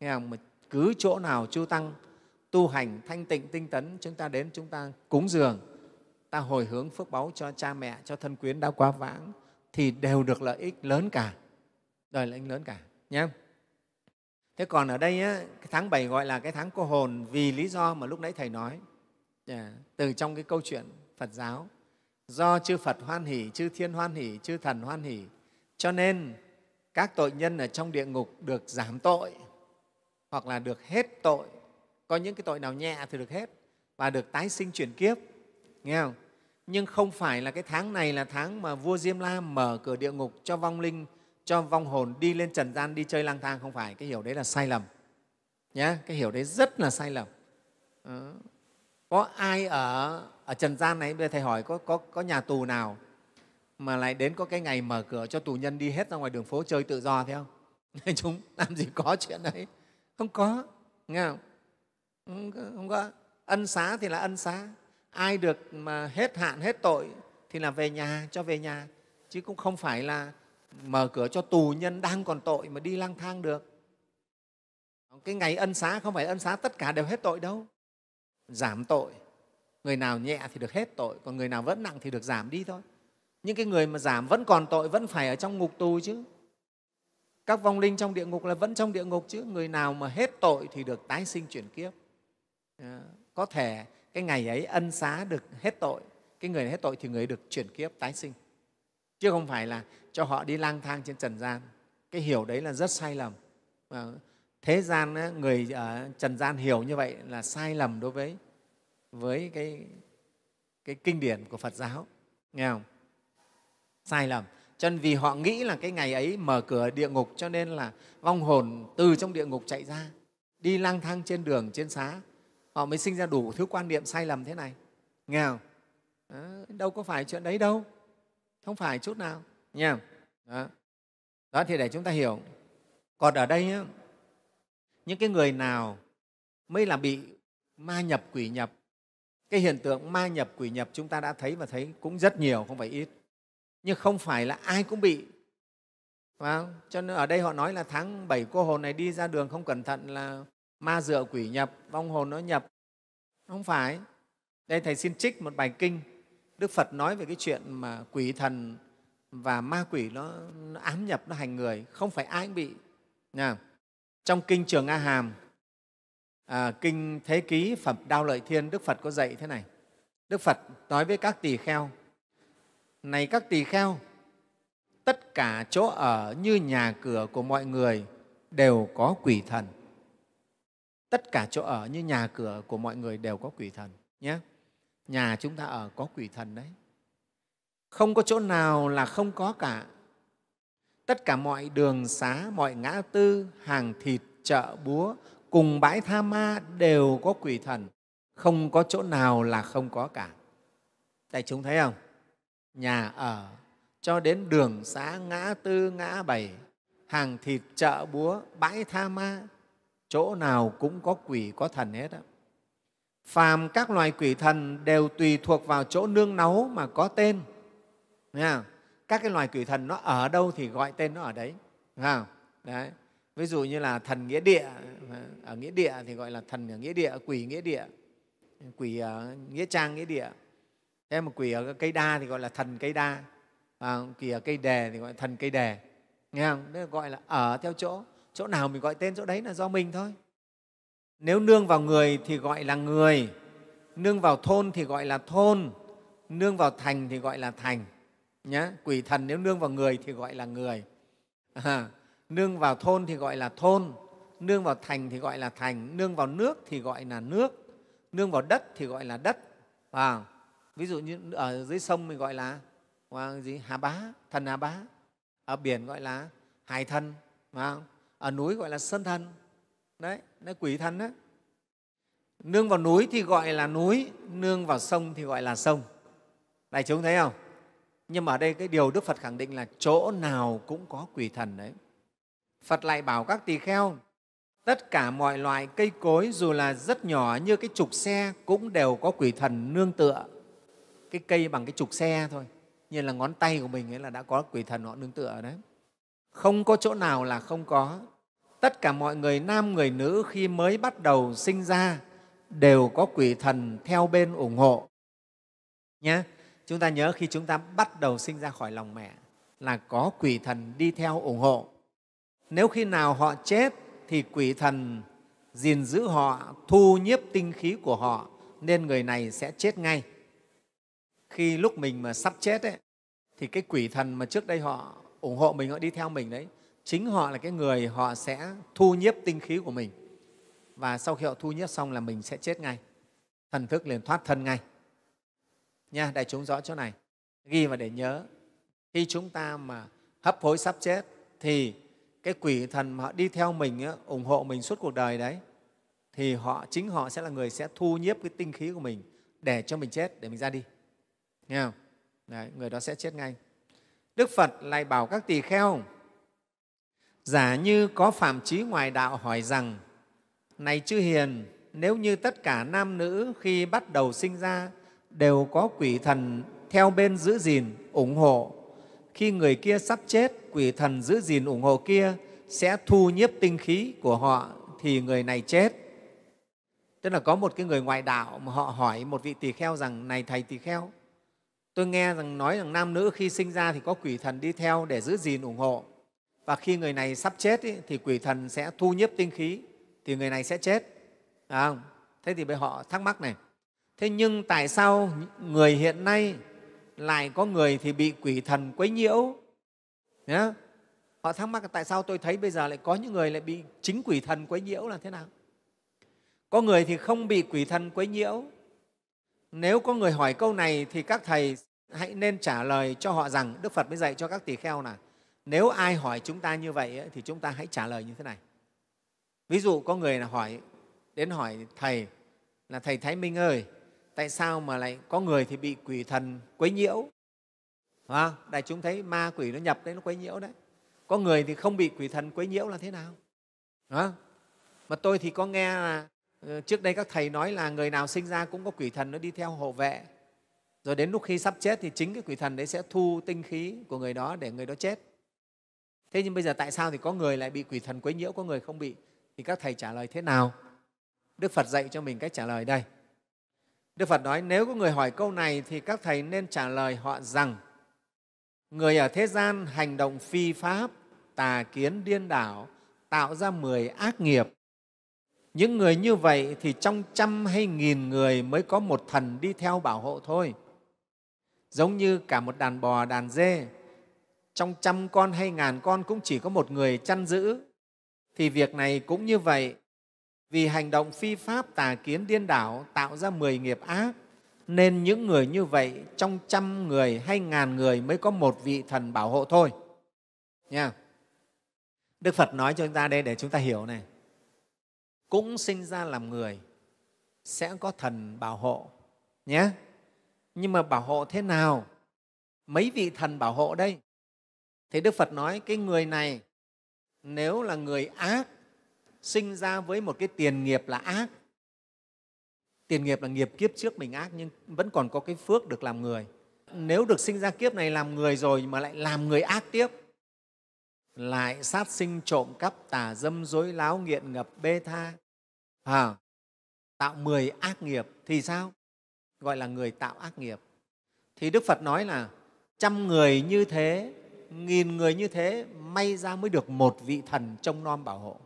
Nghe không? Mà cứ chỗ nào chư Tăng tu hành thanh tịnh tinh tấn chúng ta đến chúng ta cúng dường ta hồi hướng phước báu cho cha mẹ cho thân quyến đã quá vãng thì đều được lợi ích lớn cả đời lợi ích lớn cả nhé thế còn ở đây á, cái tháng 7 gọi là cái tháng cô hồn vì lý do mà lúc nãy thầy nói Dạ, từ trong cái câu chuyện Phật giáo. Do chư Phật hoan hỷ, chư Thiên hoan hỷ, chư Thần hoan hỷ, cho nên các tội nhân ở trong địa ngục được giảm tội hoặc là được hết tội. Có những cái tội nào nhẹ thì được hết và được tái sinh chuyển kiếp. Nghe không? Nhưng không phải là cái tháng này là tháng mà vua Diêm La mở cửa địa ngục cho vong linh, cho vong hồn đi lên trần gian đi chơi lang thang, không phải. Cái hiểu đấy là sai lầm. nhé cái hiểu đấy rất là sai lầm có ai ở ở trần gian này bây giờ thầy hỏi có, có, có nhà tù nào mà lại đến có cái ngày mở cửa cho tù nhân đi hết ra ngoài đường phố chơi tự do thế không chúng làm gì có chuyện đấy không có nghe không không có, không có. ân xá thì là ân xá ai được mà hết hạn hết tội thì là về nhà cho về nhà chứ cũng không phải là mở cửa cho tù nhân đang còn tội mà đi lang thang được cái ngày ân xá không phải ân xá tất cả đều hết tội đâu giảm tội người nào nhẹ thì được hết tội còn người nào vẫn nặng thì được giảm đi thôi những cái người mà giảm vẫn còn tội vẫn phải ở trong ngục tù chứ các vong linh trong địa ngục là vẫn trong địa ngục chứ người nào mà hết tội thì được tái sinh chuyển kiếp ờ, có thể cái ngày ấy ân xá được hết tội cái người hết tội thì người được chuyển kiếp tái sinh chứ không phải là cho họ đi lang thang trên trần gian cái hiểu đấy là rất sai lầm ờ, thế gian người ở ờ, trần gian hiểu như vậy là sai lầm đối với với cái, cái kinh điển của phật giáo nghe không sai lầm cho nên vì họ nghĩ là cái ngày ấy mở cửa địa ngục cho nên là vong hồn từ trong địa ngục chạy ra đi lang thang trên đường trên xá họ mới sinh ra đủ thứ quan niệm sai lầm thế này nghe không đâu có phải chuyện đấy đâu không phải chút nào nha đó. đó thì để chúng ta hiểu còn ở đây ấy, những cái người nào mới là bị ma nhập quỷ nhập cái hiện tượng ma nhập quỷ nhập chúng ta đã thấy và thấy cũng rất nhiều không phải ít nhưng không phải là ai cũng bị và cho nên ở đây họ nói là tháng bảy cô hồn này đi ra đường không cẩn thận là ma dựa quỷ nhập vong hồn nó nhập không phải đây thầy xin trích một bài kinh đức phật nói về cái chuyện mà quỷ thần và ma quỷ nó, nó ám nhập nó hành người không phải ai cũng bị Nào. Trong Kinh Trường A Hàm, à, Kinh Thế Ký Phẩm Đao Lợi Thiên, Đức Phật có dạy thế này. Đức Phật nói với các tỳ kheo, này các tỳ kheo, tất cả chỗ ở như nhà cửa của mọi người đều có quỷ thần. Tất cả chỗ ở như nhà cửa của mọi người đều có quỷ thần nhé. Nhà chúng ta ở có quỷ thần đấy. Không có chỗ nào là không có cả tất cả mọi đường xá, mọi ngã tư, hàng thịt, chợ, búa, cùng bãi tha ma đều có quỷ thần, không có chỗ nào là không có cả. Đại chúng thấy không? Nhà ở cho đến đường xá, ngã tư, ngã bảy, hàng thịt, chợ, búa, bãi tha ma, chỗ nào cũng có quỷ, có thần hết. Đó. Phàm các loài quỷ thần đều tùy thuộc vào chỗ nương náu mà có tên. Nghe không? các cái loài quỷ thần nó ở đâu thì gọi tên nó ở đấy, không? đấy. Ví dụ như là thần nghĩa địa, ở nghĩa địa thì gọi là thần ở nghĩa địa, quỷ nghĩa địa, quỷ ở nghĩa trang nghĩa địa. Thế mà quỷ ở cây đa thì gọi là thần cây đa, à, quỷ ở cây đề thì gọi là thần cây đề. Nghe không? Đấy gọi là ở theo chỗ, chỗ nào mình gọi tên chỗ đấy là do mình thôi. Nếu nương vào người thì gọi là người, nương vào thôn thì gọi là thôn, nương vào thành thì gọi là thành nhá quỷ thần nếu nương vào người thì gọi là người à, nương vào thôn thì gọi là thôn nương vào thành thì gọi là thành nương vào nước thì gọi là nước nương vào đất thì gọi là đất à, ví dụ như ở dưới sông mình gọi là gì hà bá thần hà bá ở biển gọi là hải thần à, ở núi gọi là sơn thần đấy nó quỷ thần đấy nương vào núi thì gọi là núi nương vào sông thì gọi là sông đại chúng thấy không nhưng mà ở đây cái điều đức phật khẳng định là chỗ nào cũng có quỷ thần đấy phật lại bảo các tỳ kheo tất cả mọi loại cây cối dù là rất nhỏ như cái trục xe cũng đều có quỷ thần nương tựa cái cây bằng cái trục xe thôi như là ngón tay của mình ấy là đã có quỷ thần họ nương tựa đấy không có chỗ nào là không có tất cả mọi người nam người nữ khi mới bắt đầu sinh ra đều có quỷ thần theo bên ủng hộ nhé Chúng ta nhớ khi chúng ta bắt đầu sinh ra khỏi lòng mẹ là có quỷ thần đi theo ủng hộ. Nếu khi nào họ chết thì quỷ thần gìn giữ họ, thu nhiếp tinh khí của họ nên người này sẽ chết ngay. Khi lúc mình mà sắp chết ấy, thì cái quỷ thần mà trước đây họ ủng hộ mình, họ đi theo mình đấy, chính họ là cái người họ sẽ thu nhiếp tinh khí của mình. Và sau khi họ thu nhiếp xong là mình sẽ chết ngay, thần thức liền thoát thân ngay nha đại chúng rõ chỗ này ghi và để nhớ khi chúng ta mà hấp hối sắp chết thì cái quỷ thần mà họ đi theo mình ủng hộ mình suốt cuộc đời đấy thì họ chính họ sẽ là người sẽ thu nhiếp cái tinh khí của mình để cho mình chết để mình ra đi nghe không đấy, người đó sẽ chết ngay đức phật lại bảo các tỳ kheo giả như có phạm trí ngoài đạo hỏi rằng này chư hiền nếu như tất cả nam nữ khi bắt đầu sinh ra đều có quỷ thần theo bên giữ gìn, ủng hộ. Khi người kia sắp chết, quỷ thần giữ gìn ủng hộ kia sẽ thu nhiếp tinh khí của họ thì người này chết. Tức là có một cái người ngoại đạo mà họ hỏi một vị tỳ kheo rằng này thầy tỳ kheo, tôi nghe rằng nói rằng nam nữ khi sinh ra thì có quỷ thần đi theo để giữ gìn ủng hộ và khi người này sắp chết ý, thì quỷ thần sẽ thu nhiếp tinh khí thì người này sẽ chết. À, thế thì bây họ thắc mắc này thế nhưng tại sao người hiện nay lại có người thì bị quỷ thần quấy nhiễu nhá họ thắc mắc tại sao tôi thấy bây giờ lại có những người lại bị chính quỷ thần quấy nhiễu là thế nào có người thì không bị quỷ thần quấy nhiễu nếu có người hỏi câu này thì các thầy hãy nên trả lời cho họ rằng đức phật mới dạy cho các tỳ kheo là nếu ai hỏi chúng ta như vậy thì chúng ta hãy trả lời như thế này ví dụ có người là hỏi đến hỏi thầy là thầy thái minh ơi tại sao mà lại có người thì bị quỷ thần quấy nhiễu không? đại chúng thấy ma quỷ nó nhập đấy nó quấy nhiễu đấy có người thì không bị quỷ thần quấy nhiễu là thế nào không? mà tôi thì có nghe là ờ, trước đây các thầy nói là người nào sinh ra cũng có quỷ thần nó đi theo hộ vệ rồi đến lúc khi sắp chết thì chính cái quỷ thần đấy sẽ thu tinh khí của người đó để người đó chết thế nhưng bây giờ tại sao thì có người lại bị quỷ thần quấy nhiễu có người không bị thì các thầy trả lời thế nào đức phật dạy cho mình cách trả lời đây Đức Phật nói nếu có người hỏi câu này thì các thầy nên trả lời họ rằng người ở thế gian hành động phi pháp, tà kiến điên đảo, tạo ra mười ác nghiệp. Những người như vậy thì trong trăm hay nghìn người mới có một thần đi theo bảo hộ thôi. Giống như cả một đàn bò, đàn dê, trong trăm con hay ngàn con cũng chỉ có một người chăn giữ. Thì việc này cũng như vậy, vì hành động phi pháp, tà kiến, điên đảo tạo ra mười nghiệp ác, nên những người như vậy trong trăm người hay ngàn người mới có một vị thần bảo hộ thôi. Nha. Đức Phật nói cho chúng ta đây để chúng ta hiểu này. Cũng sinh ra làm người sẽ có thần bảo hộ nhé. Nhưng mà bảo hộ thế nào? Mấy vị thần bảo hộ đây? Thì Đức Phật nói cái người này nếu là người ác sinh ra với một cái tiền nghiệp là ác tiền nghiệp là nghiệp kiếp trước mình ác nhưng vẫn còn có cái phước được làm người nếu được sinh ra kiếp này làm người rồi mà lại làm người ác tiếp lại sát sinh trộm cắp tà dâm dối láo nghiện ngập bê tha à, tạo mười ác nghiệp thì sao gọi là người tạo ác nghiệp thì đức phật nói là trăm người như thế nghìn người như thế may ra mới được một vị thần trông nom bảo hộ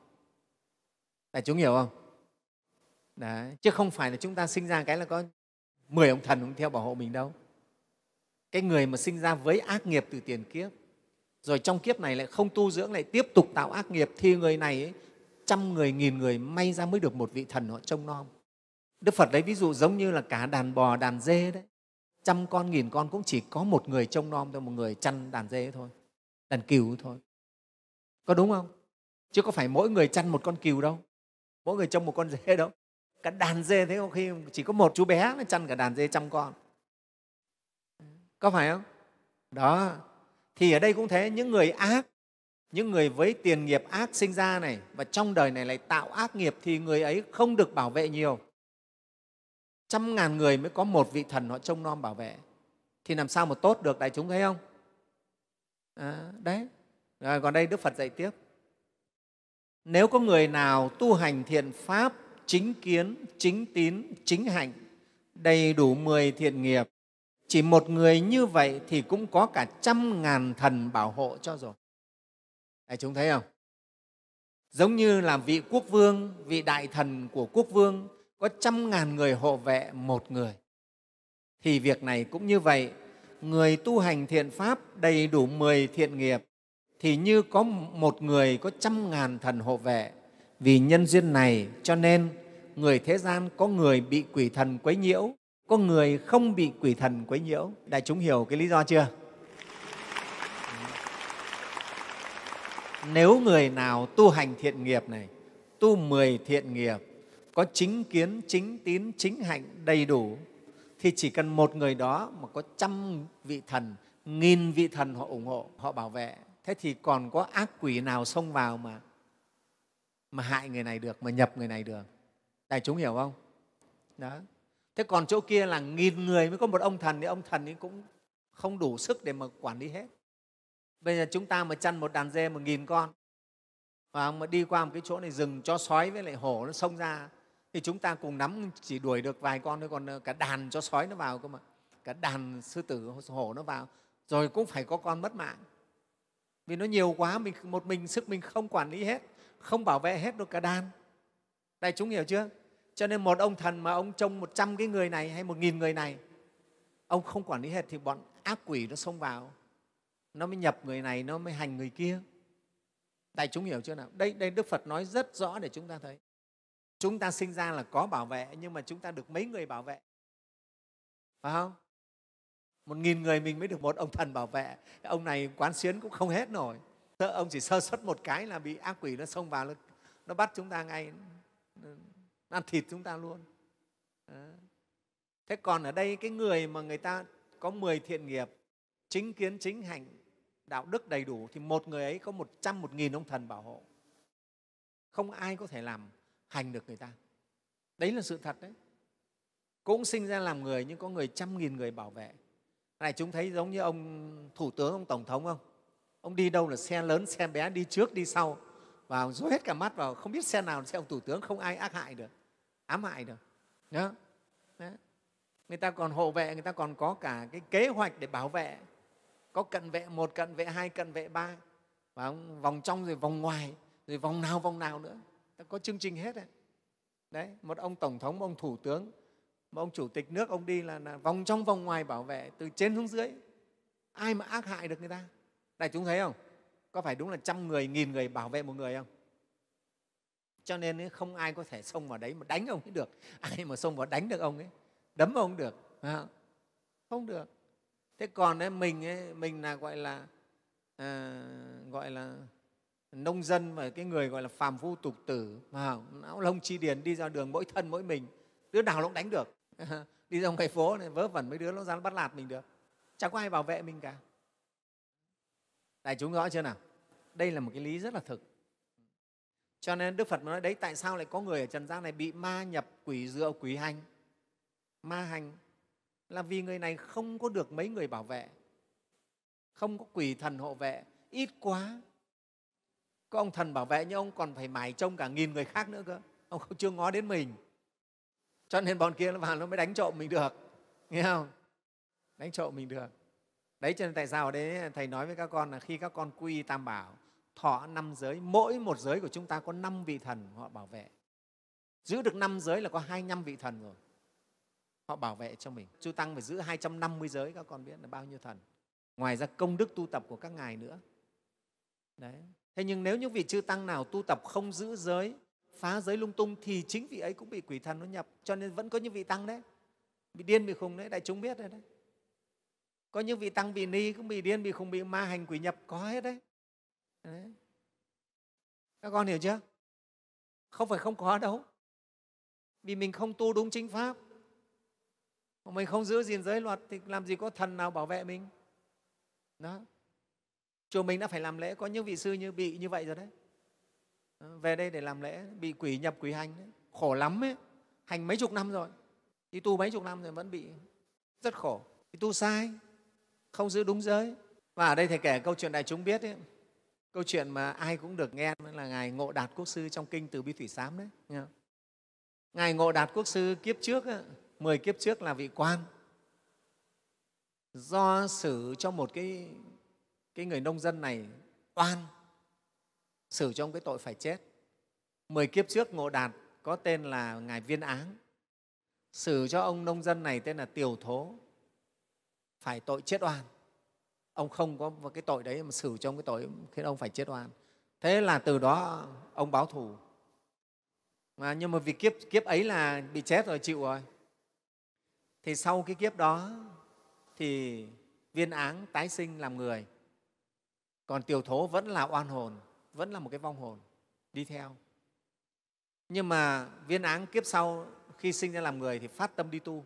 Đại chúng hiểu không? Đấy. Chứ không phải là chúng ta sinh ra cái là có 10 ông thần không theo bảo hộ mình đâu. Cái người mà sinh ra với ác nghiệp từ tiền kiếp, rồi trong kiếp này lại không tu dưỡng, lại tiếp tục tạo ác nghiệp, thì người này ấy, trăm người, nghìn người may ra mới được một vị thần họ trông nom. Đức Phật đấy ví dụ giống như là cả đàn bò, đàn dê đấy. Trăm con, nghìn con cũng chỉ có một người trông nom thôi, một người chăn đàn dê thôi, đàn cừu thôi. Có đúng không? Chứ có phải mỗi người chăn một con cừu đâu mỗi người trông một con dê đâu cả đàn dê thế có khi chỉ có một chú bé mà chăn cả đàn dê trăm con có phải không đó thì ở đây cũng thế những người ác những người với tiền nghiệp ác sinh ra này và trong đời này lại tạo ác nghiệp thì người ấy không được bảo vệ nhiều trăm ngàn người mới có một vị thần họ trông nom bảo vệ thì làm sao mà tốt được đại chúng thấy không à, đấy rồi còn đây đức phật dạy tiếp nếu có người nào tu hành thiện pháp chính kiến chính tín chính hạnh đầy đủ mười thiện nghiệp chỉ một người như vậy thì cũng có cả trăm ngàn thần bảo hộ cho rồi Đấy, chúng thấy không giống như là vị quốc vương vị đại thần của quốc vương có trăm ngàn người hộ vệ một người thì việc này cũng như vậy người tu hành thiện pháp đầy đủ mười thiện nghiệp thì như có một người có trăm ngàn thần hộ vệ. Vì nhân duyên này cho nên người thế gian có người bị quỷ thần quấy nhiễu, có người không bị quỷ thần quấy nhiễu. Đại chúng hiểu cái lý do chưa? Nếu người nào tu hành thiện nghiệp này, tu mười thiện nghiệp, có chính kiến, chính tín, chính hạnh đầy đủ, thì chỉ cần một người đó mà có trăm vị thần, nghìn vị thần họ ủng hộ, họ bảo vệ thế thì còn có ác quỷ nào xông vào mà mà hại người này được mà nhập người này được đại chúng hiểu không đó thế còn chỗ kia là nghìn người mới có một ông thần thì ông thần ấy cũng không đủ sức để mà quản lý hết bây giờ chúng ta mà chăn một đàn dê một nghìn con và mà đi qua một cái chỗ này rừng cho sói với lại hổ nó xông ra thì chúng ta cùng nắm chỉ đuổi được vài con thôi còn ờ, cả đàn cho sói nó vào cơ mà cả đàn sư tử hổ nó vào rồi cũng phải có con mất mạng vì nó nhiều quá mình một mình sức mình không quản lý hết không bảo vệ hết được cả đàn đại chúng hiểu chưa cho nên một ông thần mà ông trông trăm cái người này hay một nghìn người này ông không quản lý hết thì bọn ác quỷ nó xông vào nó mới nhập người này nó mới hành người kia đại chúng hiểu chưa nào đây, đây đức phật nói rất rõ để chúng ta thấy chúng ta sinh ra là có bảo vệ nhưng mà chúng ta được mấy người bảo vệ phải không một nghìn người mình mới được một ông thần bảo vệ ông này quán xuyến cũng không hết nổi ông chỉ sơ xuất một cái là bị ác quỷ nó xông vào nó, nó bắt chúng ta ngay nó ăn thịt chúng ta luôn thế còn ở đây cái người mà người ta có 10 thiện nghiệp chính kiến chính hạnh đạo đức đầy đủ thì một người ấy có một trăm một nghìn ông thần bảo hộ không ai có thể làm hành được người ta đấy là sự thật đấy cũng sinh ra làm người nhưng có người trăm nghìn người bảo vệ này chúng thấy giống như ông thủ tướng ông tổng thống không ông đi đâu là xe lớn xe bé đi trước đi sau và dối hết cả mắt vào không biết xe nào là xe ông thủ tướng không ai ác hại được ám hại được nhớ, Đó. người ta còn hộ vệ người ta còn có cả cái kế hoạch để bảo vệ có cận vệ một cận vệ hai cận vệ ba và vòng trong rồi vòng ngoài rồi vòng nào vòng nào nữa ta có chương trình hết đấy đấy một ông tổng thống một ông thủ tướng mà ông chủ tịch nước ông đi là, là vòng trong vòng ngoài bảo vệ từ trên xuống dưới ai mà ác hại được người ta đại chúng thấy không có phải đúng là trăm người nghìn người bảo vệ một người không cho nên không ai có thể xông vào đấy mà đánh ông ấy được ai mà xông vào đánh được ông ấy đấm ông được không được thế còn ấy, mình ấy, mình là gọi là à, gọi là nông dân và cái người gọi là phàm phu tục tử mà não lông chi điền đi ra đường mỗi thân mỗi mình đứa nào nó cũng đánh được đi ra ngoài phố này vớ vẩn mấy đứa nó dám bắt lạt mình được chẳng có ai bảo vệ mình cả đại chúng rõ chưa nào đây là một cái lý rất là thực cho nên đức phật nói đấy tại sao lại có người ở trần gian này bị ma nhập quỷ rượu quỷ hành ma hành là vì người này không có được mấy người bảo vệ không có quỷ thần hộ vệ ít quá có ông thần bảo vệ nhưng ông còn phải mải trông cả nghìn người khác nữa cơ ông chưa ngó đến mình cho nên bọn kia nó vào nó mới đánh trộm mình được nghe không đánh trộm mình được đấy cho nên tại sao ở đấy thầy nói với các con là khi các con quy tam bảo thọ năm giới mỗi một giới của chúng ta có năm vị thần họ bảo vệ giữ được năm giới là có hai năm vị thần rồi họ bảo vệ cho mình chư tăng phải giữ 250 giới các con biết là bao nhiêu thần ngoài ra công đức tu tập của các ngài nữa đấy thế nhưng nếu những vị chư tăng nào tu tập không giữ giới phá giới lung tung thì chính vị ấy cũng bị quỷ thần nó nhập cho nên vẫn có những vị tăng đấy bị điên bị khùng đấy đại chúng biết rồi đấy có những vị tăng bị ni cũng bị điên bị khùng bị ma hành quỷ nhập có hết đấy, đấy. các con hiểu chưa không phải không có đâu vì mình không tu đúng chính pháp mình không giữ gìn giới luật thì làm gì có thần nào bảo vệ mình đó chùa mình đã phải làm lễ có những vị sư như bị như vậy rồi đấy Ờ, về đây để làm lễ bị quỷ nhập quỷ hành đấy. khổ lắm ấy hành mấy chục năm rồi đi tu mấy chục năm rồi vẫn bị rất khổ đi tu sai không giữ đúng giới và ở đây thầy kể câu chuyện đại chúng biết ấy, câu chuyện mà ai cũng được nghe là ngài ngộ đạt quốc sư trong kinh từ bi thủy sám đấy nghe ngài ngộ đạt quốc sư kiếp trước mười kiếp trước là vị quan do xử cho một cái cái người nông dân này oan xử cho ông cái tội phải chết. Mười kiếp trước Ngộ Đạt có tên là Ngài Viên Áng, xử cho ông nông dân này tên là tiểu Thố, phải tội chết oan. Ông không có cái tội đấy mà xử cho ông cái tội khiến ông phải chết oan. Thế là từ đó ông báo thù. Mà nhưng mà vì kiếp, kiếp ấy là bị chết rồi, chịu rồi. Thì sau cái kiếp đó thì viên áng tái sinh làm người, còn tiểu thố vẫn là oan hồn vẫn là một cái vong hồn đi theo nhưng mà viên áng kiếp sau khi sinh ra làm người thì phát tâm đi tu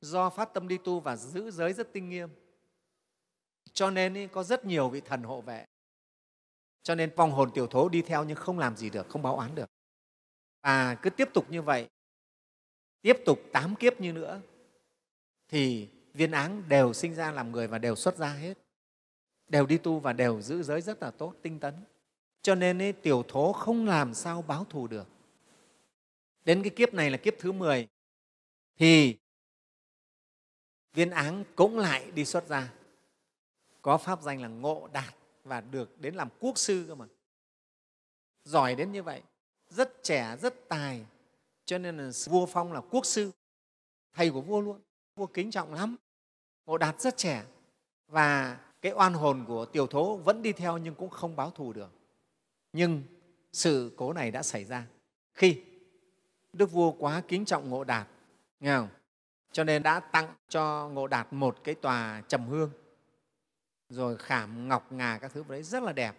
do phát tâm đi tu và giữ giới rất tinh nghiêm cho nên ý, có rất nhiều vị thần hộ vệ cho nên vong hồn tiểu thố đi theo nhưng không làm gì được không báo án được và cứ tiếp tục như vậy tiếp tục tám kiếp như nữa thì viên áng đều sinh ra làm người và đều xuất ra hết đều đi tu và đều giữ giới rất là tốt tinh tấn cho nên ấy, tiểu thố không làm sao báo thù được đến cái kiếp này là kiếp thứ 10 thì viên áng cũng lại đi xuất ra có pháp danh là ngộ đạt và được đến làm quốc sư cơ mà giỏi đến như vậy rất trẻ rất tài cho nên là vua phong là quốc sư thầy của vua luôn vua kính trọng lắm ngộ đạt rất trẻ và cái oan hồn của tiểu thố vẫn đi theo nhưng cũng không báo thù được nhưng sự cố này đã xảy ra khi đức vua quá kính trọng ngộ đạt nghe không? cho nên đã tặng cho ngộ đạt một cái tòa trầm hương rồi khảm ngọc ngà các thứ đấy rất là đẹp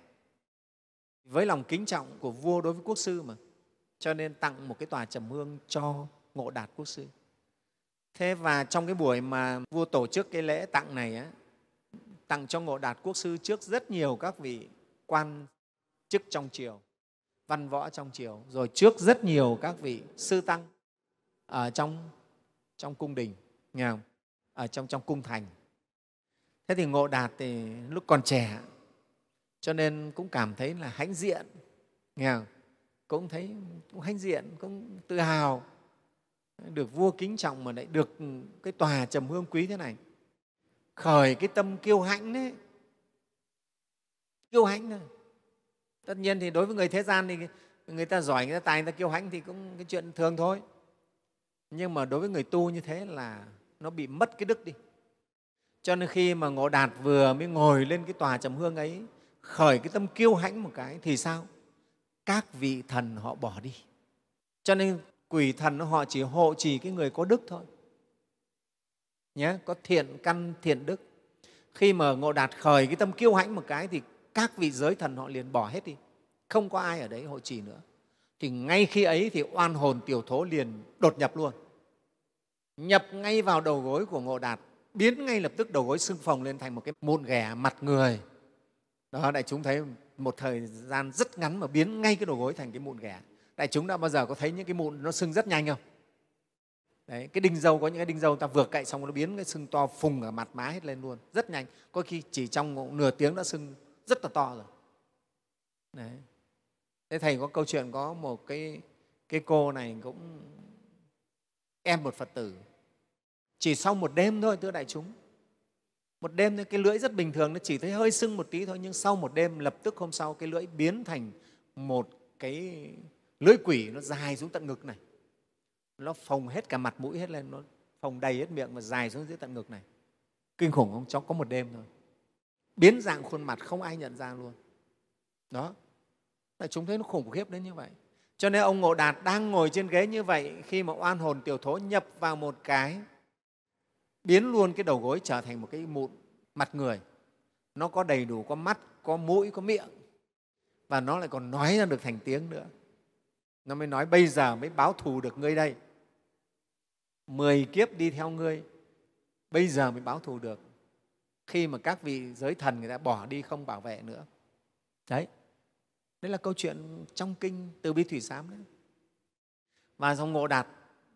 với lòng kính trọng của vua đối với quốc sư mà cho nên tặng một cái tòa trầm hương cho ngộ đạt quốc sư thế và trong cái buổi mà vua tổ chức cái lễ tặng này á, tặng cho ngộ đạt quốc sư trước rất nhiều các vị quan chức trong triều văn võ trong triều rồi trước rất nhiều các vị sư tăng ở trong trong cung đình nghe ở trong trong cung thành thế thì ngộ đạt thì lúc còn trẻ cho nên cũng cảm thấy là hãnh diện nghe không? cũng thấy cũng hãnh diện cũng tự hào được vua kính trọng mà lại được cái tòa trầm hương quý thế này khởi cái tâm kiêu hãnh đấy kiêu hãnh thôi tất nhiên thì đối với người thế gian thì người ta giỏi người ta tài người ta kiêu hãnh thì cũng cái chuyện thường thôi nhưng mà đối với người tu như thế là nó bị mất cái đức đi cho nên khi mà ngộ đạt vừa mới ngồi lên cái tòa trầm hương ấy khởi cái tâm kiêu hãnh một cái thì sao các vị thần họ bỏ đi cho nên quỷ thần họ chỉ hộ trì cái người có đức thôi nhé có thiện căn thiện đức khi mà ngộ đạt khởi cái tâm kiêu hãnh một cái thì các vị giới thần họ liền bỏ hết đi không có ai ở đấy hộ trì nữa thì ngay khi ấy thì oan hồn tiểu thố liền đột nhập luôn nhập ngay vào đầu gối của ngộ đạt biến ngay lập tức đầu gối xương phồng lên thành một cái mụn ghẻ mặt người đó đại chúng thấy một thời gian rất ngắn mà biến ngay cái đầu gối thành cái mụn ghẻ đại chúng đã bao giờ có thấy những cái mụn nó sưng rất nhanh không Đấy, cái đinh dâu có những cái đinh dâu ta vừa cậy xong nó biến cái sưng to phùng ở mặt má hết lên luôn rất nhanh có khi chỉ trong nửa tiếng đã sưng rất là to rồi đấy thế thầy có câu chuyện có một cái cái cô này cũng em một phật tử chỉ sau một đêm thôi thưa đại chúng một đêm thôi cái lưỡi rất bình thường nó chỉ thấy hơi sưng một tí thôi nhưng sau một đêm lập tức hôm sau cái lưỡi biến thành một cái lưỡi quỷ nó dài xuống tận ngực này nó phồng hết cả mặt mũi hết lên nó phồng đầy hết miệng và dài xuống dưới tận ngực này kinh khủng không cháu có một đêm thôi biến dạng khuôn mặt không ai nhận ra luôn đó Tại chúng thấy nó khủng khiếp đến như vậy cho nên ông ngộ đạt đang ngồi trên ghế như vậy khi mà oan hồn tiểu thố nhập vào một cái biến luôn cái đầu gối trở thành một cái mụn mặt người nó có đầy đủ có mắt có mũi có miệng và nó lại còn nói ra được thành tiếng nữa nó mới nói bây giờ mới báo thù được ngươi đây mười kiếp đi theo ngươi bây giờ mới báo thù được khi mà các vị giới thần người ta bỏ đi không bảo vệ nữa đấy đấy là câu chuyện trong kinh từ bi thủy sám đấy và dòng ngộ đạt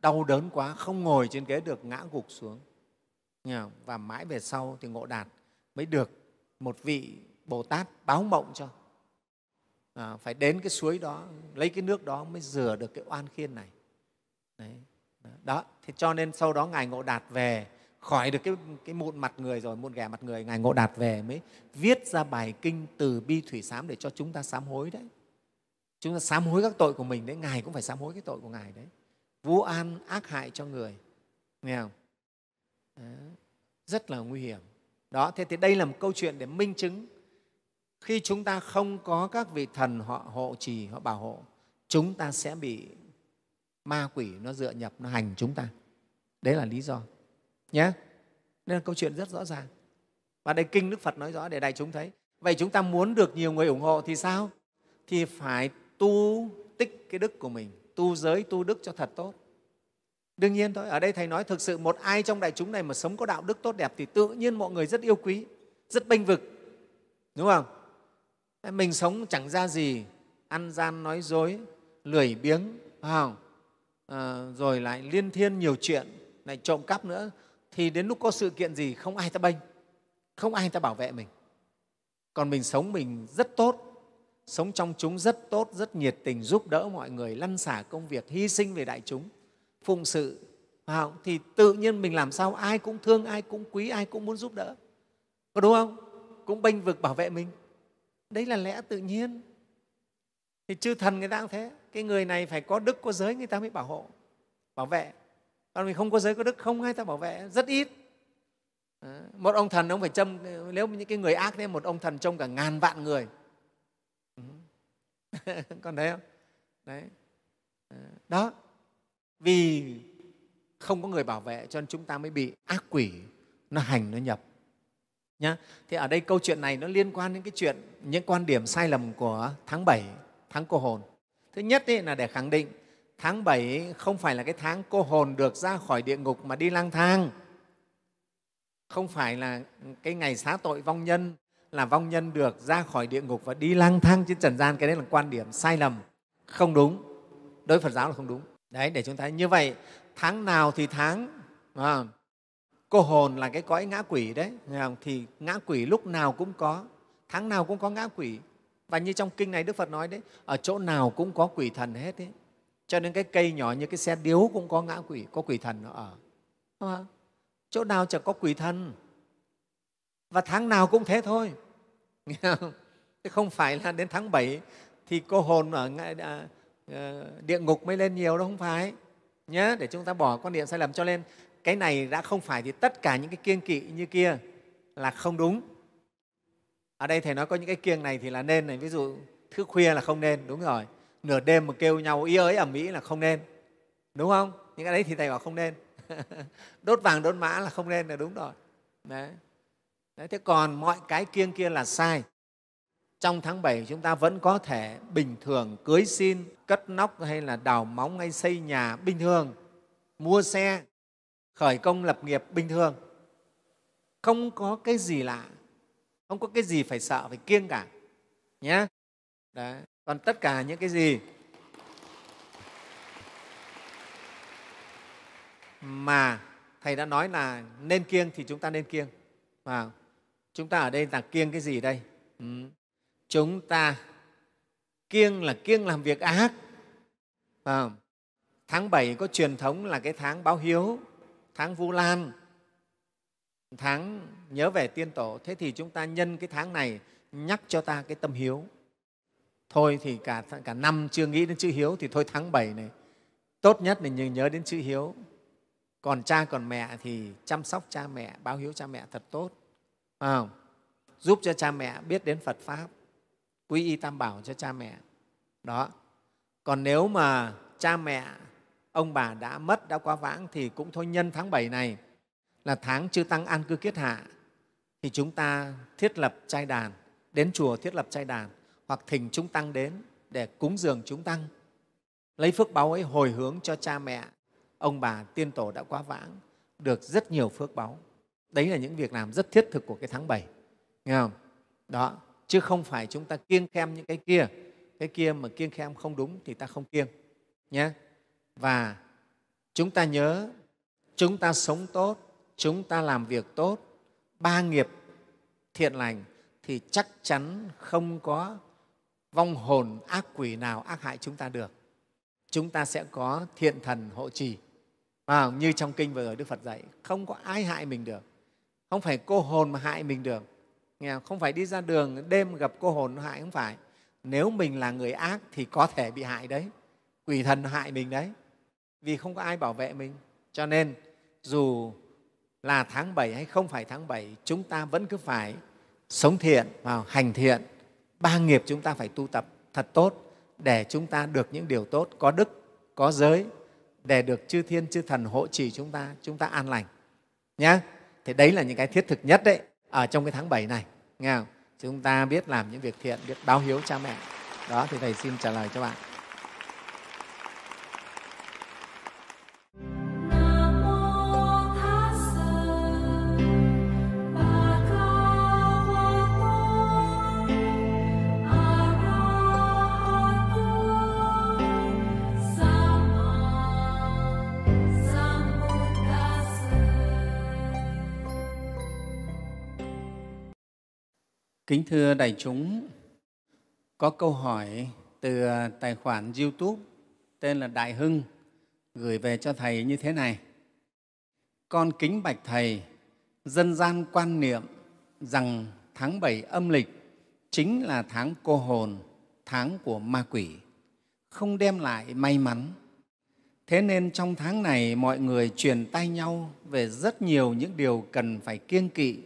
đau đớn quá không ngồi trên ghế được ngã gục xuống và mãi về sau thì ngộ đạt mới được một vị bồ tát báo mộng cho à, phải đến cái suối đó lấy cái nước đó mới rửa được cái oan khiên này đấy đó thì cho nên sau đó ngài ngộ đạt về khỏi được cái, cái mụn mặt người rồi mụn ghẻ mặt người ngài ngộ đạt về mới viết ra bài kinh từ bi thủy sám để cho chúng ta sám hối đấy chúng ta sám hối các tội của mình đấy ngài cũng phải sám hối cái tội của ngài đấy vu an ác hại cho người nghe không đấy. rất là nguy hiểm đó thế thì đây là một câu chuyện để minh chứng khi chúng ta không có các vị thần họ hộ trì họ bảo hộ chúng ta sẽ bị ma quỷ nó dựa nhập nó hành chúng ta đấy là lý do nhé nên là câu chuyện rất rõ ràng và đây kinh đức phật nói rõ để đại chúng thấy vậy chúng ta muốn được nhiều người ủng hộ thì sao thì phải tu tích cái đức của mình tu giới tu đức cho thật tốt đương nhiên thôi ở đây thầy nói thực sự một ai trong đại chúng này mà sống có đạo đức tốt đẹp thì tự nhiên mọi người rất yêu quý rất bênh vực đúng không mình sống chẳng ra gì ăn gian nói dối lười biếng phải không à, rồi lại liên thiên nhiều chuyện lại trộm cắp nữa thì đến lúc có sự kiện gì không ai ta bênh không ai ta bảo vệ mình còn mình sống mình rất tốt sống trong chúng rất tốt rất nhiệt tình giúp đỡ mọi người lăn xả công việc hy sinh về đại chúng phụng sự thì tự nhiên mình làm sao ai cũng thương ai cũng quý ai cũng muốn giúp đỡ có đúng không cũng bênh vực bảo vệ mình đấy là lẽ tự nhiên thì chư thần người ta cũng thế cái người này phải có đức có giới người ta mới bảo hộ bảo vệ còn mình không có giới có đức không ai ta bảo vệ rất ít một ông thần ông phải châm nếu những cái người ác thế một ông thần trông cả ngàn vạn người ừ. còn đấy không đấy đó vì không có người bảo vệ cho nên chúng ta mới bị ác quỷ nó hành nó nhập nhá thì ở đây câu chuyện này nó liên quan đến cái chuyện những quan điểm sai lầm của tháng 7, tháng cô hồn thứ nhất ấy là để khẳng định tháng bảy không phải là cái tháng cô hồn được ra khỏi địa ngục mà đi lang thang. Không phải là cái ngày xá tội vong nhân là vong nhân được ra khỏi địa ngục và đi lang thang trên trần gian. Cái đấy là quan điểm sai lầm, không đúng. Đối Phật giáo là không đúng. Đấy, để chúng ta như vậy, tháng nào thì tháng à, cô hồn là cái cõi ngã quỷ đấy, thì ngã quỷ lúc nào cũng có, tháng nào cũng có ngã quỷ. Và như trong kinh này Đức Phật nói đấy, ở chỗ nào cũng có quỷ thần hết đấy cho nên cái cây nhỏ như cái xe điếu cũng có ngã quỷ có quỷ thần nó ở ờ. chỗ nào chẳng có quỷ thần và tháng nào cũng thế thôi không? phải là đến tháng 7 thì cô hồn ở à, ờ, địa ngục mới lên nhiều đâu không phải nhé để chúng ta bỏ quan niệm sai lầm cho nên cái này đã không phải thì tất cả những cái kiêng kỵ như kia là không đúng ở đây thầy nói có những cái kiêng này thì là nên này ví dụ thứ khuya là không nên đúng rồi nửa đêm mà kêu nhau ý ới ở mỹ là không nên đúng không những cái đấy thì thầy bảo không nên đốt vàng đốt mã là không nên là đúng rồi đấy. đấy thế còn mọi cái kiêng kia là sai trong tháng 7 chúng ta vẫn có thể bình thường cưới xin, cất nóc hay là đào móng hay xây nhà bình thường, mua xe, khởi công lập nghiệp bình thường. Không có cái gì lạ, không có cái gì phải sợ, phải kiêng cả. Nhé. Đấy còn tất cả những cái gì mà thầy đã nói là nên kiêng thì chúng ta nên kiêng và chúng ta ở đây là kiêng cái gì đây ừ. chúng ta kiêng là kiêng làm việc ác à, tháng bảy có truyền thống là cái tháng báo hiếu tháng vu lan tháng nhớ về tiên tổ thế thì chúng ta nhân cái tháng này nhắc cho ta cái tâm hiếu thôi thì cả, cả năm chưa nghĩ đến chữ hiếu thì thôi tháng 7 này tốt nhất là nhớ đến chữ hiếu còn cha còn mẹ thì chăm sóc cha mẹ báo hiếu cha mẹ thật tốt phải giúp cho cha mẹ biết đến phật pháp quy y tam bảo cho cha mẹ đó còn nếu mà cha mẹ ông bà đã mất đã quá vãng thì cũng thôi nhân tháng 7 này là tháng chư tăng an cư kiết hạ thì chúng ta thiết lập trai đàn đến chùa thiết lập trai đàn hoặc thỉnh chúng tăng đến để cúng dường chúng tăng lấy phước báu ấy hồi hướng cho cha mẹ ông bà tiên tổ đã quá vãng được rất nhiều phước báu đấy là những việc làm rất thiết thực của cái tháng bảy nghe không đó chứ không phải chúng ta kiêng khem những cái kia cái kia mà kiêng khem không đúng thì ta không kiêng nhé và chúng ta nhớ chúng ta sống tốt chúng ta làm việc tốt ba nghiệp thiện lành thì chắc chắn không có vong hồn ác quỷ nào ác hại chúng ta được chúng ta sẽ có thiện thần hộ trì và như trong kinh vừa rồi đức phật dạy không có ai hại mình được không phải cô hồn mà hại mình được nghe không? phải đi ra đường đêm gặp cô hồn nó hại không phải nếu mình là người ác thì có thể bị hại đấy quỷ thần hại mình đấy vì không có ai bảo vệ mình cho nên dù là tháng 7 hay không phải tháng 7 chúng ta vẫn cứ phải sống thiện và hành thiện ba nghiệp chúng ta phải tu tập thật tốt để chúng ta được những điều tốt có đức có giới để được chư thiên chư thần hộ trì chúng ta chúng ta an lành nhé thì đấy là những cái thiết thực nhất đấy ở trong cái tháng 7 này nghe không? chúng ta biết làm những việc thiện biết báo hiếu cha mẹ đó thì thầy xin trả lời cho bạn Kính thưa đại chúng, có câu hỏi từ à, tài khoản YouTube tên là Đại Hưng gửi về cho Thầy như thế này. Con kính bạch Thầy, dân gian quan niệm rằng tháng 7 âm lịch chính là tháng cô hồn, tháng của ma quỷ, không đem lại may mắn. Thế nên trong tháng này mọi người truyền tay nhau về rất nhiều những điều cần phải kiêng kỵ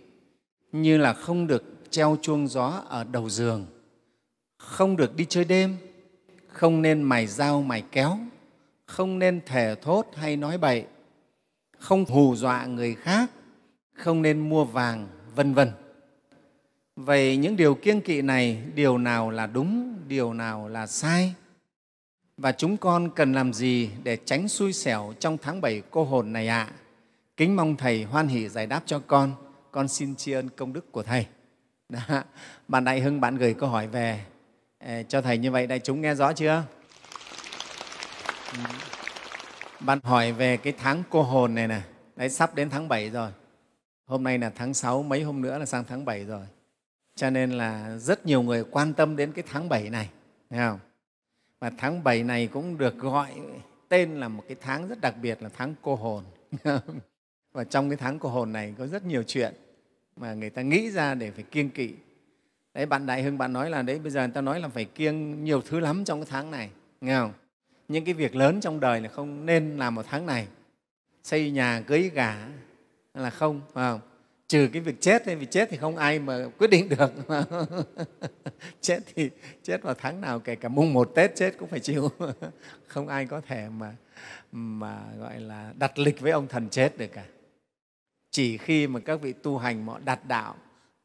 như là không được treo chuông gió ở đầu giường, không được đi chơi đêm, không nên mài dao mài kéo, không nên thề thốt hay nói bậy, không hù dọa người khác, không nên mua vàng, vân vân. Vậy những điều kiêng kỵ này, điều nào là đúng, điều nào là sai? Và chúng con cần làm gì để tránh xui xẻo trong tháng bảy cô hồn này ạ? À? Kính mong Thầy hoan hỷ giải đáp cho con. Con xin tri ân công đức của Thầy. Đã. Bạn Đại Hưng, bạn gửi câu hỏi về ờ, cho Thầy như vậy, đại chúng nghe rõ chưa? Ừ. Bạn hỏi về cái tháng cô hồn này nè, đấy sắp đến tháng 7 rồi. Hôm nay là tháng 6, mấy hôm nữa là sang tháng 7 rồi. Cho nên là rất nhiều người quan tâm đến cái tháng 7 này, thấy không? Và tháng 7 này cũng được gọi tên là một cái tháng rất đặc biệt là tháng cô hồn. Và trong cái tháng cô hồn này có rất nhiều chuyện mà người ta nghĩ ra để phải kiêng kỵ đấy bạn đại hưng bạn nói là đấy bây giờ người ta nói là phải kiêng nhiều thứ lắm trong cái tháng này nghe không những cái việc lớn trong đời là không nên làm một tháng này xây nhà cưới gà là không phải không trừ cái việc chết ấy, vì chết thì không ai mà quyết định được chết thì chết vào tháng nào kể cả mùng một tết chết cũng phải chịu không ai có thể mà mà gọi là đặt lịch với ông thần chết được cả chỉ khi mà các vị tu hành họ đạt đạo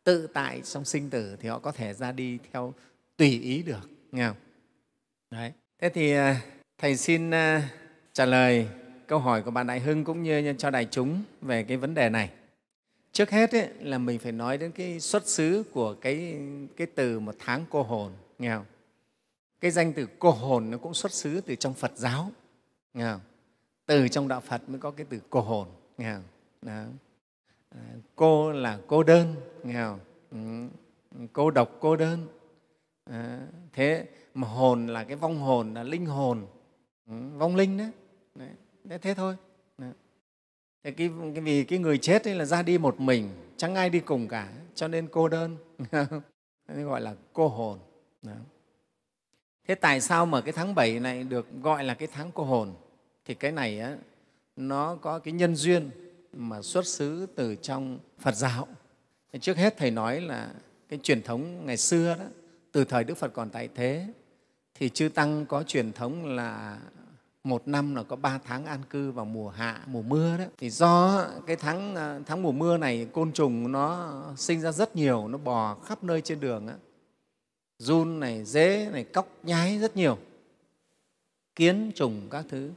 tự tại trong sinh tử thì họ có thể ra đi theo tùy ý được nghe không? Đấy. thế thì à, thầy xin à, trả lời câu hỏi của bạn đại hưng cũng như cho đại chúng về cái vấn đề này trước hết ấy, là mình phải nói đến cái xuất xứ của cái, cái từ một tháng cô hồn nghe không? cái danh từ cô hồn nó cũng xuất xứ từ trong phật giáo nghe không? từ trong đạo phật mới có cái từ cô hồn nghe không? Đó. À, cô là cô đơn nghèo ừ, cô độc cô đơn à, thế mà hồn là cái vong hồn là linh hồn ừ, vong linh đấy, đấy thế thôi Thế cái, cái vì cái người chết ấy là ra đi một mình chẳng ai đi cùng cả cho nên cô đơn nên gọi là cô hồn đấy. thế tại sao mà cái tháng 7 này được gọi là cái tháng cô hồn thì cái này á, nó có cái nhân duyên mà xuất xứ từ trong Phật giáo. Trước hết Thầy nói là cái truyền thống ngày xưa đó, từ thời Đức Phật còn tại thế, thì Chư Tăng có truyền thống là một năm là có ba tháng an cư vào mùa hạ, mùa mưa đó. Thì do cái tháng, à, tháng mùa mưa này côn trùng nó sinh ra rất nhiều, nó bò khắp nơi trên đường. Đó. Run này, dế này, cóc nhái rất nhiều, kiến trùng các thứ.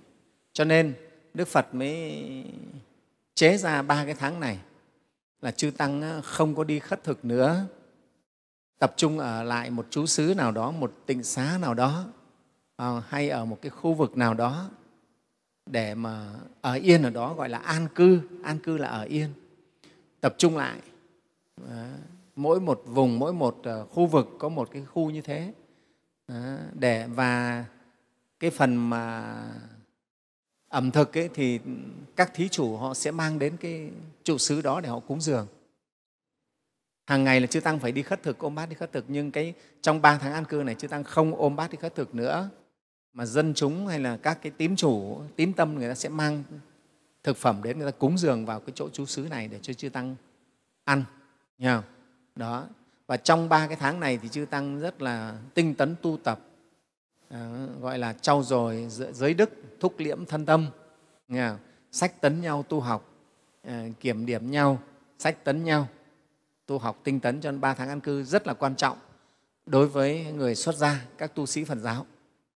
Cho nên Đức Phật mới chế ra ba cái tháng này là chư tăng không có đi khất thực nữa tập trung ở lại một chú xứ nào đó một tịnh xá nào đó à, hay ở một cái khu vực nào đó để mà ở yên ở đó gọi là an cư an cư là ở yên tập trung lại à, mỗi một vùng mỗi một à, khu vực có một cái khu như thế để và cái phần mà ẩm thực ấy, thì các thí chủ họ sẽ mang đến cái trụ xứ đó để họ cúng dường hàng ngày là chư tăng phải đi khất thực ôm bát đi khất thực nhưng cái trong ba tháng an cư này chư tăng không ôm bát đi khất thực nữa mà dân chúng hay là các cái tín chủ tín tâm người ta sẽ mang thực phẩm đến người ta cúng dường vào cái chỗ chú xứ này để cho chư tăng ăn nhờ đó và trong ba cái tháng này thì chư tăng rất là tinh tấn tu tập gọi là trau dồi giới đức thúc liễm thân tâm nghe sách tấn nhau tu học à, kiểm điểm nhau sách tấn nhau tu học tinh tấn cho ba tháng an cư rất là quan trọng đối với người xuất gia các tu sĩ phật giáo